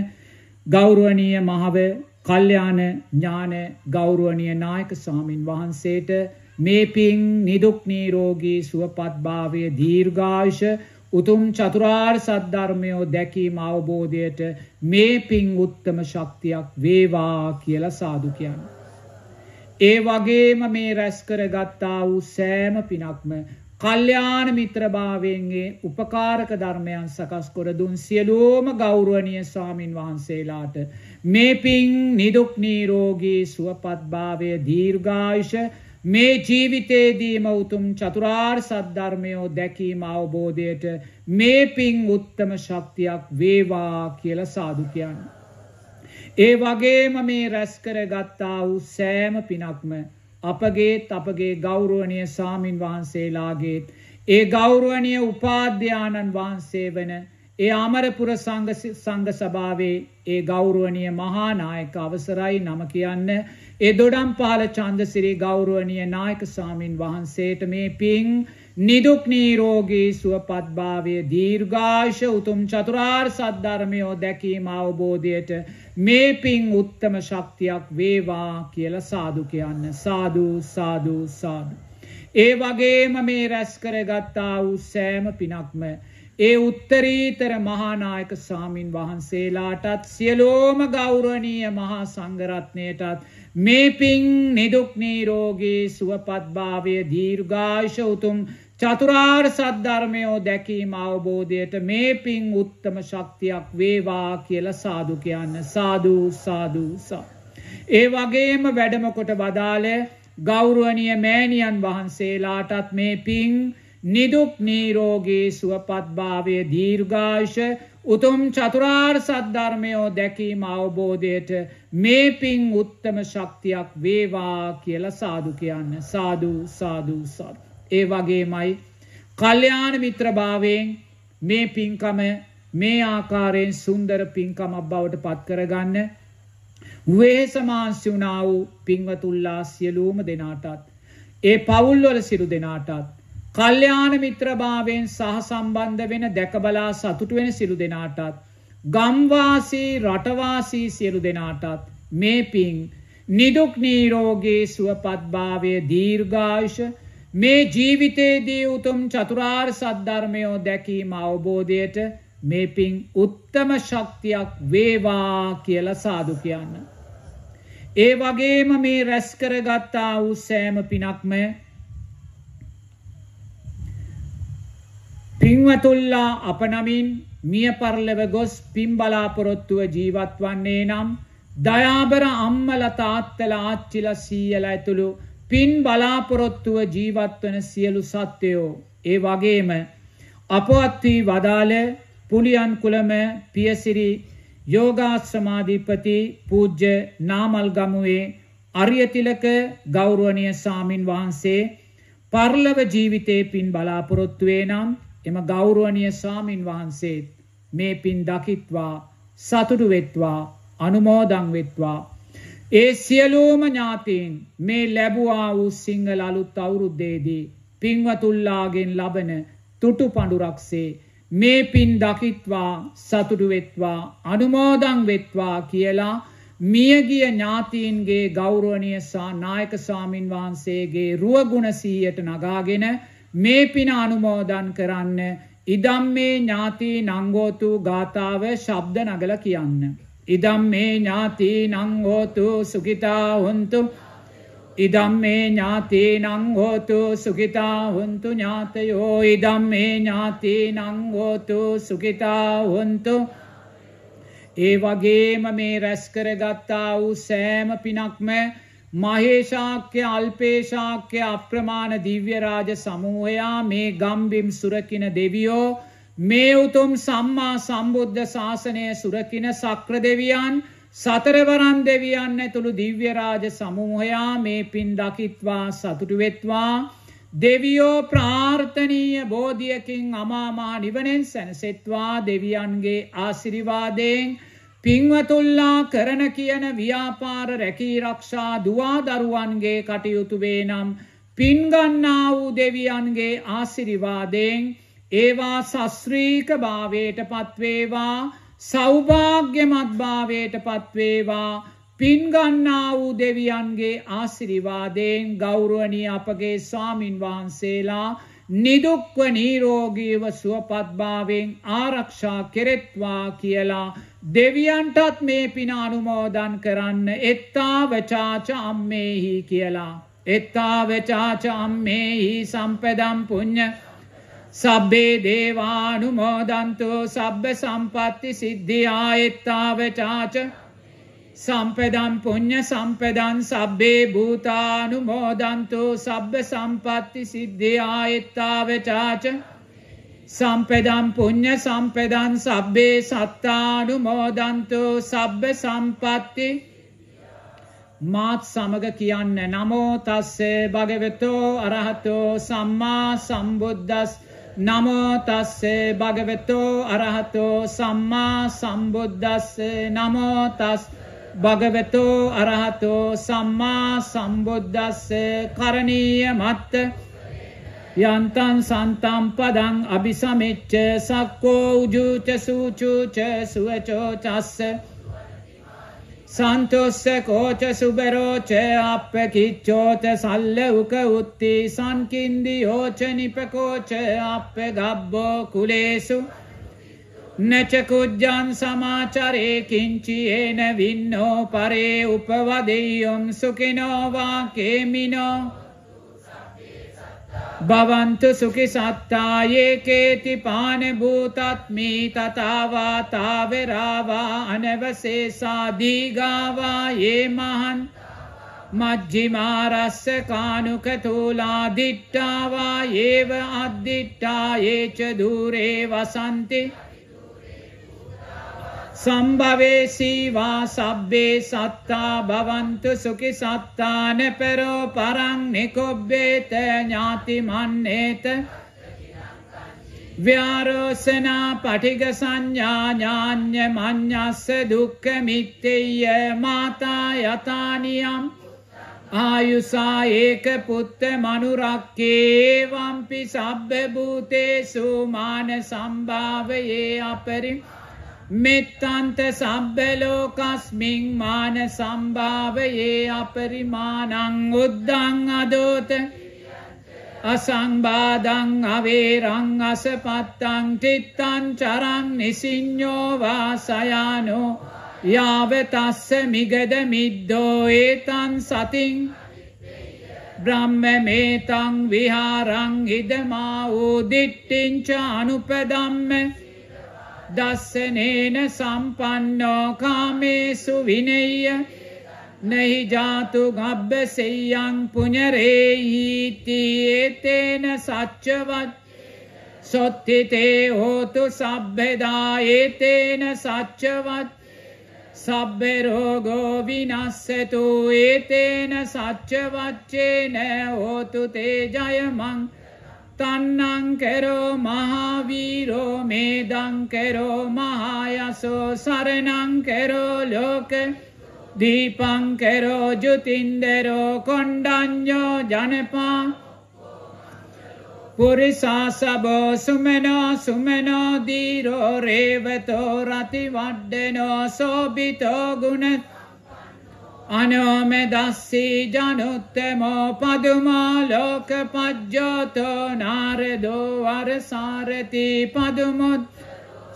ගෞරවනීය මහව කල්යාණ ඥාන ගෞරවනීය නායක ස්වාමින් වහන්සේට මේ පිං නිදුක් නිරෝගී සුවපත් භාවය දීර්ඝායුෂ උතුම් චතුරාර්ය සත්‍යධර්මය දැකීම අවබෝධයට මේ පිං උත්තම ශක්තියක් වේවා කියලා සාදු කියන්නේ. ඒ වගේම මේ රැස් කරගත්තා වූ සෑම පිනක්ම කල්්‍යාන මිත්‍රභාවයන්ගේ උපකාරක ධර්මයන් සකස්කොර දුන් සියලෝම ගෞරුවනිය ස්වාමින් වහන්සේලාට මේ පින් නිදුක් නීරෝගී සුවපත්භාවය දීර්ඝායුෂ මේ ජීවිතේදීම උතුම් චතුරාර් සද්ධර්මයෝ දැකීම අවබෝධයට මේ පින් උත්තම ශක්තියක් වේවා කියල සාධකයන්. ඒ වගේම මේ රැස්කර ගත්තා වූ සෑම පිනක්ම අපගේත් අපගේ ගෞරුවනය සාමීන් වහන්සේලාගේත් ඒ ගෞරුවනය උපාධ්‍යාණන් වහන්සේ වන ඒ අමරපුර සංග සභාවේ ඒ ගෞරුවනය මහානායක අවසරයි නම කියන්න ඒ දොඩම් පහල චන්දසිරි ගෞරුවනය නායක සාමීන් වහන්සේට මේ පිං නිදුක් නීරෝගී සුවපත්භාවය දීර්ඝාශ උතුම් චතුරාර් සද්ධර්මයෝ දැකීම අවබෝධයට මේ පින් උත්තම ශක්තියක් වේවා කියල සාදු කියන්න සාධූ සාධූ සාධ. ඒ වගේම මේ රැස් කරගත්තා වූ සෑම පිනක්ම ඒ උත්තරීතර මහානායක සාමීන් වහන්සේලාටත් සියලෝම ගෞරණීය මහා සංගරත්නයටත් මේ පින් නිදුක් නීරෝගී සුවපත්භාවය දීර්ඝාශ උතුම් චතුරාර් සද්ධර්මයෝ දැකීම අවබෝධයට මේ පින් උත්තම ශක්තියක් වේවා කියල සාදු කියන්න සාධූ සාධූසා. ඒ වගේම වැඩමකොට වදාළ ගෞරුවනිය මෑණියන් වහන්සේලාටත් මේ පින් නිදුක් නීරෝගේ සුවපත්භාවය දීර්ඝාශ උතුම් චතුරාර් සද්ධර්මයෝ දැකීම අවබෝධයට මේ පින් උත්තම ශක්තියක් වේවා කියල සාදු කියන්න සාධූ සාධූ සත්. ඒ වගේමයි කල්්‍යයාන මිත්‍රභාවයෙන් මේ පින්කම මේ ආකාරයෙන් සුන්දර පින්කමක් බවට පත්කරගන්න වේසමාංසි වුණා වූ පින්වතුල්ලා සියලූම දෙනාටත්. ඒ පවුල්වල සිරු දෙනාටත්. කල්්‍යයාන මිත්‍රභාවයෙන් සහ සම්බන්ධ වෙන දැකබලා සතුට වෙන සිරු දෙනාටත්. ගම්වාසී රටවාසී සියලු දෙනාටත් මේ පින් නිදුක් නීරෝගේ සුවපත්භාවය දීර්ඝායුෂ මේ ජීවිතයේදී උතුම් චතුරාර් සද්ධර්මයෝ දැකීම අවබෝධයට මේ පින් උත්තම ශක්තියක් වේවා කියල සාදු කියන්න. ඒ වගේම මේ රැස්කරගත්තා වූ සෑම පිනක්මය පින්වතුල්ලා අපනමින් මිය පරලව ගොස් පින් බලාපොරොත්තුව ජීවත් වන්නේ නම් දයාබර අම්මල තාත්තල ආච්චිල සීයල ඇතුළු පින් බලාපොරොත්තුව ජීවත් වන සියලු සත්වයෝ ඒ වගේම අපවත් වී වදාළ පුලියන් කුලම පියසිරි යෝගාශ්‍රමාධිපති පූජ්‍ය නාමල්ගමුවේ අරියතිලක ගෞරවනීය සාමින් වහන්සේ පරලව ජීවිතේ පින් බලාපොරොත්තු වේ නම් එම ගෞරවනීය සාමින් වහන්සේත් මේ පින් දකිත්වා සතුටු වෙත්වා අනුමෝදන් වෙත්වා ඒ සියලූම ඥාතීන් මේ ලැබුවා වූ සිංහල අලුත් අවුරුද්දේදී පින්වතුල්ලාගෙන් ලබන තුටු පඩුරක්සේ මේ පින් දකිත්වා සතුටු වෙත්වා අනුමෝදං වෙත්වා කියලා මියගිය ඥාතීන්ගේ ගෞරුවනය සා නායක සාමීන් වහන්සේගේ රුවගුණසීයට නගාගෙන මේ පින අනුමෝදන් කරන්න ඉදම් මේ ඥාති නංගෝතු ගාථාව ශබ්ද නගල කියන්න. ඉදම් මේ ඥාති නංහෝතු සුගිතා හොන්තු ඉදම් මේ ඥාති නංහෝතු සුගිතා හොන්තු ඥාතයෝ ඉදම් මේ ඥාති නංහෝතු සුගිතා හොන්තු ඒ වගේම මේ රැස්කරගත්තා වූ සෑම පිනක්ම මහේෂාක්‍ය අල්පේශාක්‍ය අප්‍රමාණ දිව්‍යරාජ සමූහයා මේ ගම්බිම් සුරකින දෙවියෝ මේ උතුම් සම්මා සම්බුද්ධ ශාසනය සුරකින සක්‍ර දෙවියන් සතරවරන් දෙවියන්න තුළු දිව්‍යරාජ සමූහයා මේ පින් දකිත්වා සතුටුවෙත්වා දෙවියෝ ප්‍රාර්ථනීය බෝධියකින් අමාමා නිවනෙන් සැනසෙත්වා දෙවියන්ගේ ආසිරිවාදයෙන් පින්වතුල්ලා කරන කියන ව්‍යාපාර රැකී රක්ෂා දවා දරුවන්ගේ කටයුතුවේ නම් පින්ගන්නා වූ දෙවියන්ගේ ආසිරිවාදයෙන් ඒවා සස්්‍රීක භාවයට පත්වේවා සෞභාග්‍යමත් භාවයට පත්වේවා පින්ගන්නා වූ දෙවියන්ගේ ආසිරිවාදයෙන් ගෞරුවනී අපගේ ස්වාමින් වහන්සේලා නිදුක්ව නීරෝගීව සුවපත්භාවෙන් ආරක්ෂා කෙරෙත්වා කියලා දෙවියන්ටත් මේ පින අනුමෝදන් කරන්න එත්තා වචාච අම්මේහි කියලා. එත්තා වචාච අම්මේහි සම්පදම් පුං්ඥ සබ්බේ දේවානුමෝදන්තු සබ්බ සම්පatti සිද්ධියායත්තාවචාච සම්පදම් පුඤ්ඤ සම්පදම් සබ්බේ භූතානුමෝදන්තු සබ්බ සම්පatti සිද්ධියායත්තාවචාච සම්පදම් පුඤ්ඤ සම්පදම් සබ්බේ සත්තානුමෝදන්තු සබ්බ සම්පatti මාත් සමග කියන්න නමෝ තස්සේ භගවතෝ අරහතෝ සම්මා සම්බුද්දස්ස නමෝතස්සේ භගවෙතෝ අරහතෝ සම්මා සම්බුද්ධස්සේ නමෝතස් භගවෙතෝ අරහතෝ සම්මා සම්බුද්ධස්සේ කරණීය මත්ත යන්තන් සන්තම් පදං අභිසමිච්ච සක්කෝ උජූච සූචූච සුවචෝ චස්ස සන්තොස්ස කෝච සුබරෝච අප කිච්චෝච සල්ලවුක උත්ති සංකින්දි යෝච නිපකෝච අප ගබ්බෝ කුලේසු නචකුජ්ජන් සමාචරේ කිංචියේන වින්නෝ පරේ උපවදෙයොම් සුකිනෝවා කේමිනෝ भवन्तु सुखि सत्ता ये केति पानभूतात्मी तथा वा वा अनवशेषा दीगा वा ये महान् मज्झिमारस्य कानुकतूलादिट्टा वा एव ये च दूरे वसन्ति සම්භවේසී වා සබ්බේ සත්තා භවන්තු සුඛි සත්තාන පෙරෝ පරං නිකොබ්බේත ඥාති මන්නේත ව්‍යාරෝසනා පටිග සංඥා ඥාඤ්ඤ මඤ්ඤස්ස දුක්ඛ මිත්තේය මාතා යතානියම් ආයුසා ඒක පුත්ත මනුරක්කේ වම්පි සබ්බ භූතේසු මාන සම්භාවයේ අපරිම මෙත්තන්ත සබ්බලෝකස්මින් මාන සම්භාවයේ අපරිමානං උද්දං අදෝත අසංබාධං අවේරං අසපත්තං තිත්තං චරං නිසිඤ්ඤෝවා සයානෝ යාවතස්ස මිගද මිද්දෝ ඒතන් සතින් බ්‍රහ්ම මේතං විහාරං ඉදමා වූ දිට්ඨිංච අනුපදම්ම දස්සනේන සම්පන්නෝ කාමේසු විනෙය්‍ය නහි ජාතු ගබ්බ සෙය්‍යං පුඤ්ඤරේහීති ඒතේන සච්චවත් සොත්තිතේ හෝතු සබ්බෙදා ඒතේන සච්චවත් සබ්බ රෝගෝ විනස්සතු ඒතේන සච්චවච්චේන හෝතු තේ ජයමං තන්නං කරෝ මහාවීරෝ මේදං කරෝ මහායසෝ සරණං කරෝ ලෝක දීපං කරෝ ජුතින්දරෝ කොණ්ඩඤ්ඤෝ ජනපා පුරිසා සබෝ සුමනෝ සුමනෝ දීරෝ රේවතෝ රතිවඩ්ඩනෝ සෝබිතෝ ගුණත් අනෝමෙදස්සී ජනුත්තමෝ පදුමෝ ලෝක පජ්ජෝතෝ නාරදෝ වරසාරති පදුමුත්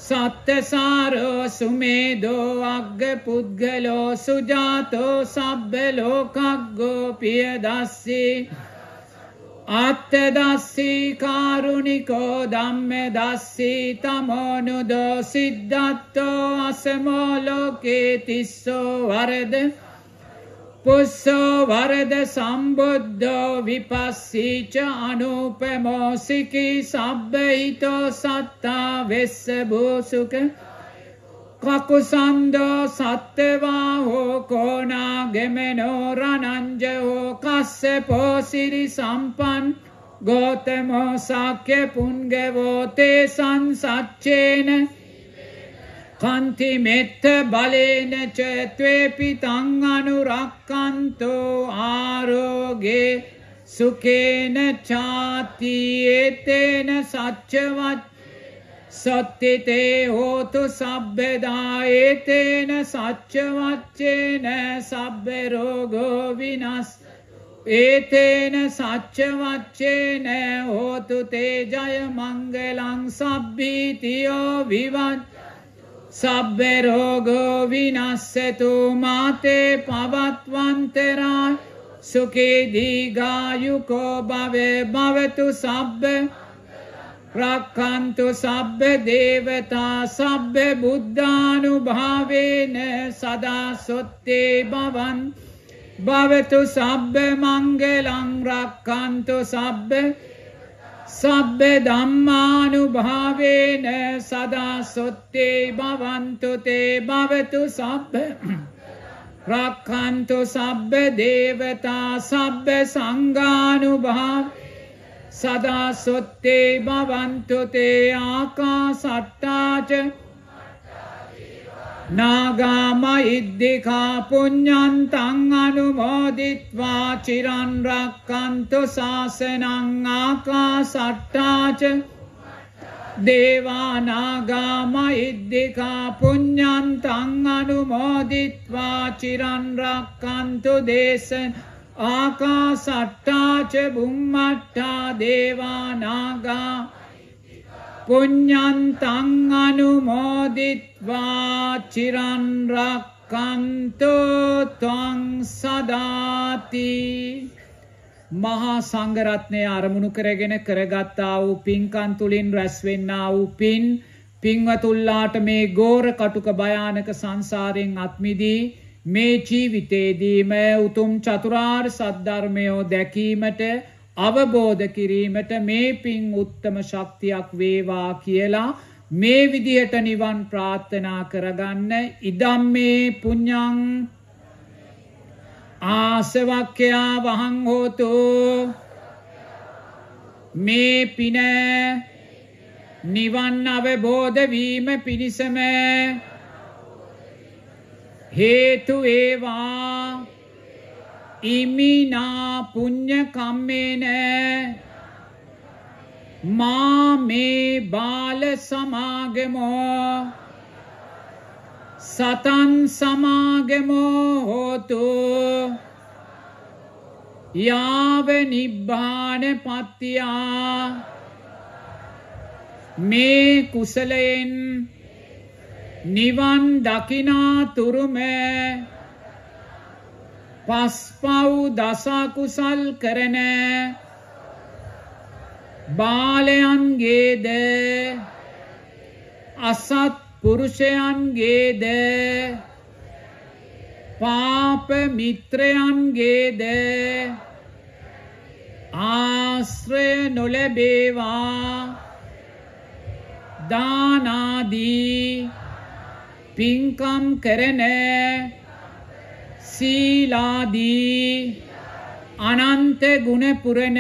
සත්තසාරෝ සුමේදෝ අග්ග පුද්ගලෝ සුජාතෝ සබ්බ ලෝකග්ගෝ පියදස්සී අත්තදස්සී කාරුණිකෝ ධම්ම දස්සී තමෝනුදෝ සිද්ධත්තෝ අසමෝලෝකේ තිස්සෝ වරද පුස්සෝ වරද සම්බුද්ධෝ විපස්සීච අනුපමෝසිකි සබ්බහිතෝ සත්තා වෙස්ස භූසුක කකුසන්දෝ සත්්‍යවා හෝ කෝනා ගෙමනෝ රනංජ හෝ කස්ස පෝසිරි සම්පන් ගෝතමෝ සාක්‍ය පුන්ගවෝතේ සංසච්චේන පන්ති මෙත්ත බලේනච ත්වේපි තං අනුරක්කන්තෝ ආරෝගේ සුකේන ඡාති ඒතේන සච්චවත් සත්තිතේ හෝතු සබ්බදා ඒතේන සච්චවච්චේන සබ්බ රෝගෝ විනස් ඒතේන සච්චවච්චේන හෝතු තේජය මංගලං සබ්බීතියෝ විවත් සබ්බෙරෝගෝ විනස්සතු මාතේ පවත්වන්තරා සුකේදීගායුකෝ භවේ භවතු සබ්බ රක්කන්තු සබ්බ දේවතා සබ්බ බුද්ධානුභාවේන සදා සොත්තේ බවන් භවතු සබ්බ මංගලං රක්කන්තු සබ්බ සබ්බ ධම්මානුභාවේන සදා සොත්තේ භවන්තු තේ භවතු සබ්බ රක්ඛන්තු සබ්බ දේවතා සබ්බ සංඝානුභාව සදා සොත්තේ භවන්තු තේ ආකාසට්ටාච නාගාමයිද්දිකා පුඤ්ඤන්තං අනුමෝදිත්වා චිරන් රක්칸තු සාසනං ආකාසට්ටාච දේවානාගාමයිද්දිකා පුඤ්ඤන්තං අනුමෝදිත්වා චිරන් රක්칸තු දේශන ආකාසට්ටාච බුම්මට්ටා දේවානාගා පුඤ්ඤන්තං අනුමෝදිත්වා චිරන් රක්කන්තෝ ත්වං සදාති මහා සංඝරත්නය අරමුණු කරගෙන කරගත්තා වූ පින්කම් තුලින් රැස්වෙන්නා වූ පින් පින්වතුල්ලාට මේ ගෝර කටුක භයානක සංසාරයෙන් අත්මිදී මේ ජීවිතේදීම උතුම් චතුරාර්ය සත්‍ය ධර්මය දැකීමට අවබෝධ කිරීමට මේ පින් උත්තම ශක්තියක් වේවා කියලා මේ විදිහට නිවන් ප්‍රාර්ථනා කරගන්න ඉදම් මේ පුඤ්ඤං ආසවක්ඛයා වහං හෝතු මේ පින නිවන් අවබෝධ වීම පිණිසම හේතු වේවා ඉමිනා පුඤ්ඤ කම්මේන මා මේ බාල සමාගමෝ සතන් සමාගමෝ හෝතු යාව නිබ්බාන පත්තියා මේ කුසලයෙන් නිවන් දකිනා තුරුමේ පස්පව් දසකුසල් කරන බාලයන්ගේද අසත් පුරුෂයන්ගේද පාප මිත්‍රයන්ගේද ආශ්‍රය නොලැබේවා දානාදී පින්කම් කරන සීලාදී අනන්ත ගුණ පුරණ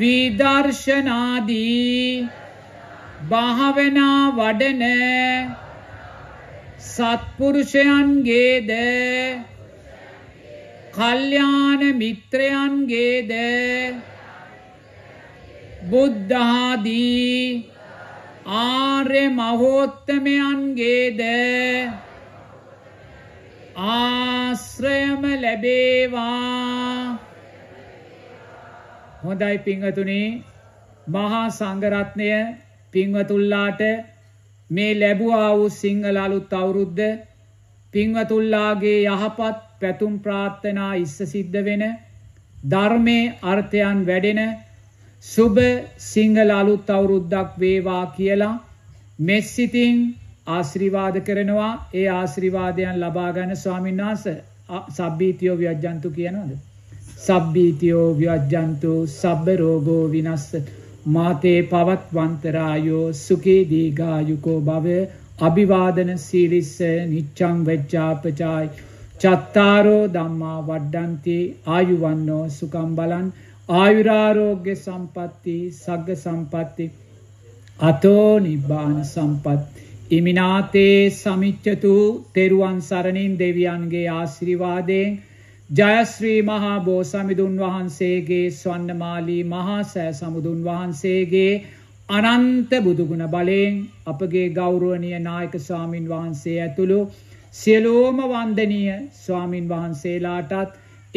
විදර්ශනාදී භාවනා වඩන සත්පුරුෂයන්ගේද කල්යාණ මිත්‍රයන්ගේද බුද්ධාදී ආර්ය මහෝත්තමයන්ගේද ආශ්‍රයම ලැබේවා හොඳයි පිංහතුනේ මහා සංගරත්නය පිංවතුල්ලාට මේ ලැබුවා වූ සිංහල අලුත් අවුරුද්ධ පිංවතුල්ලාගේ යහපත් පැතුම් ප්‍රාර්ථනා ඉස්ස සිද්ධ වෙන ධර්මය අර්ථයන් වැඩෙන සුභ සිංහල අලුත් අවුරුද්දක් වේවා කියලා මෙස්සිතින් ආශ්‍රීවාද කරනවා ඒ ආශ්‍රීවාදයන් ලබාගන්න ස්වාමීන් වහන්ස සබ්බීතියෝ ව්‍යජ්ජන්තු කියනවද. සබ්බීතියෝ ව්‍යජ්ජන්තු සබ්බ රෝගෝ විනස්ස මාතේ පවත්වන්තරායෝ සුකේදීගායුකෝ බව අභිවාදන සීලිස්ස නිච්චං වෙච්ජාපචායි. චත්තාරෝ දම්මා වඩ්ඩන්ති ආයුවන්නෝ සුකම්බලන් ආයුරාරෝග්‍ය සම්පත්ති සග්ග සම්පත්ති අතෝ නිබ්බාන සම්පත්ති ඉමිනාතේ සමිච්චතු තෙරුවන් සරණින් දෙවියන්ගේ ආශිරිවාදයෙන් ජයශ්‍රී මහා බෝසමිදුන් වහන්සේගේ ස්වන්නමාලී මහාසෑ සමුදුන් වහන්සේගේ අනන්ත බුදුගුණ බලයෙන් අපගේ ගෞරුවනිය නායක ස්වාමින් වහන්සේ ඇතුළු සියලෝම වන්දනීය ස්වාමින් වහන්සේලාටත්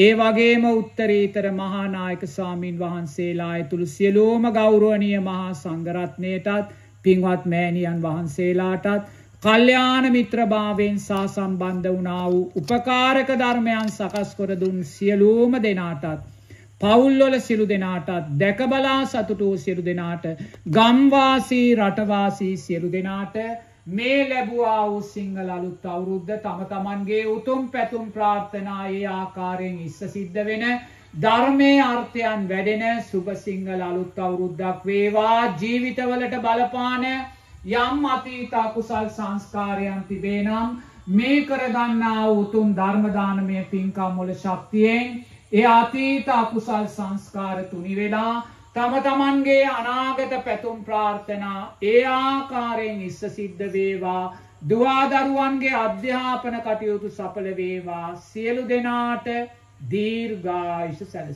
ඒ වගේම උත්තරීතර මහානායක ස්වාමීන් වහන්සේලා ඇතුළු සියලෝම ගෞරුවනිය මහා සංගරත්නයටත් පින්වත් මෑණියන් වහන්සේලාටත් කල්්‍යාන මිත්‍රභාවෙන් සා සම්බන්ධ වනා වූ උපකාරක ධර්මයන් සකස්කොර දුන් සියලූම දෙනාටත්. පවුල්ලොල සිරු දෙනාටත් දැකබලා සතුටූ සිරු දෙනාට ගම්වාසී රටවාසී සිරු දෙනාට මේ ලැබුවා වූ සිංහල අලුත් අවුරුද්ධ තම තමන්ගේ උතුම් පැතුම් ප්‍රාර්ථනායේ ආකාරයෙන් ඉස්ස සිද්ධ වෙන ධර්මයේ අර්ථයන් වැඩෙන සුබ සිංහල අලුත් අවුරුද්දක් වේවා ජීවිතවලට බලපාන යම් අතීත අකුසල් සංස්කාරයන් තිබේ නම් මේ කරගන්නා උතුම් ධර්ම දානමය පින්කම් වල ශක්තියෙන් ඒ අතීත අකුසල් සංස්කාර තුනි වෙලා තම තමන්ගේ අනාගත පැතුම් ප්‍රාර්ථනා ඒ ආකාරයෙන් ඉස්ස සිද්ධ වේවා දුවා දරුවන්ගේ අධ්‍යාපන කටයුතු සඵල වේවා සියලු දෙනාට दीर्घायुष सन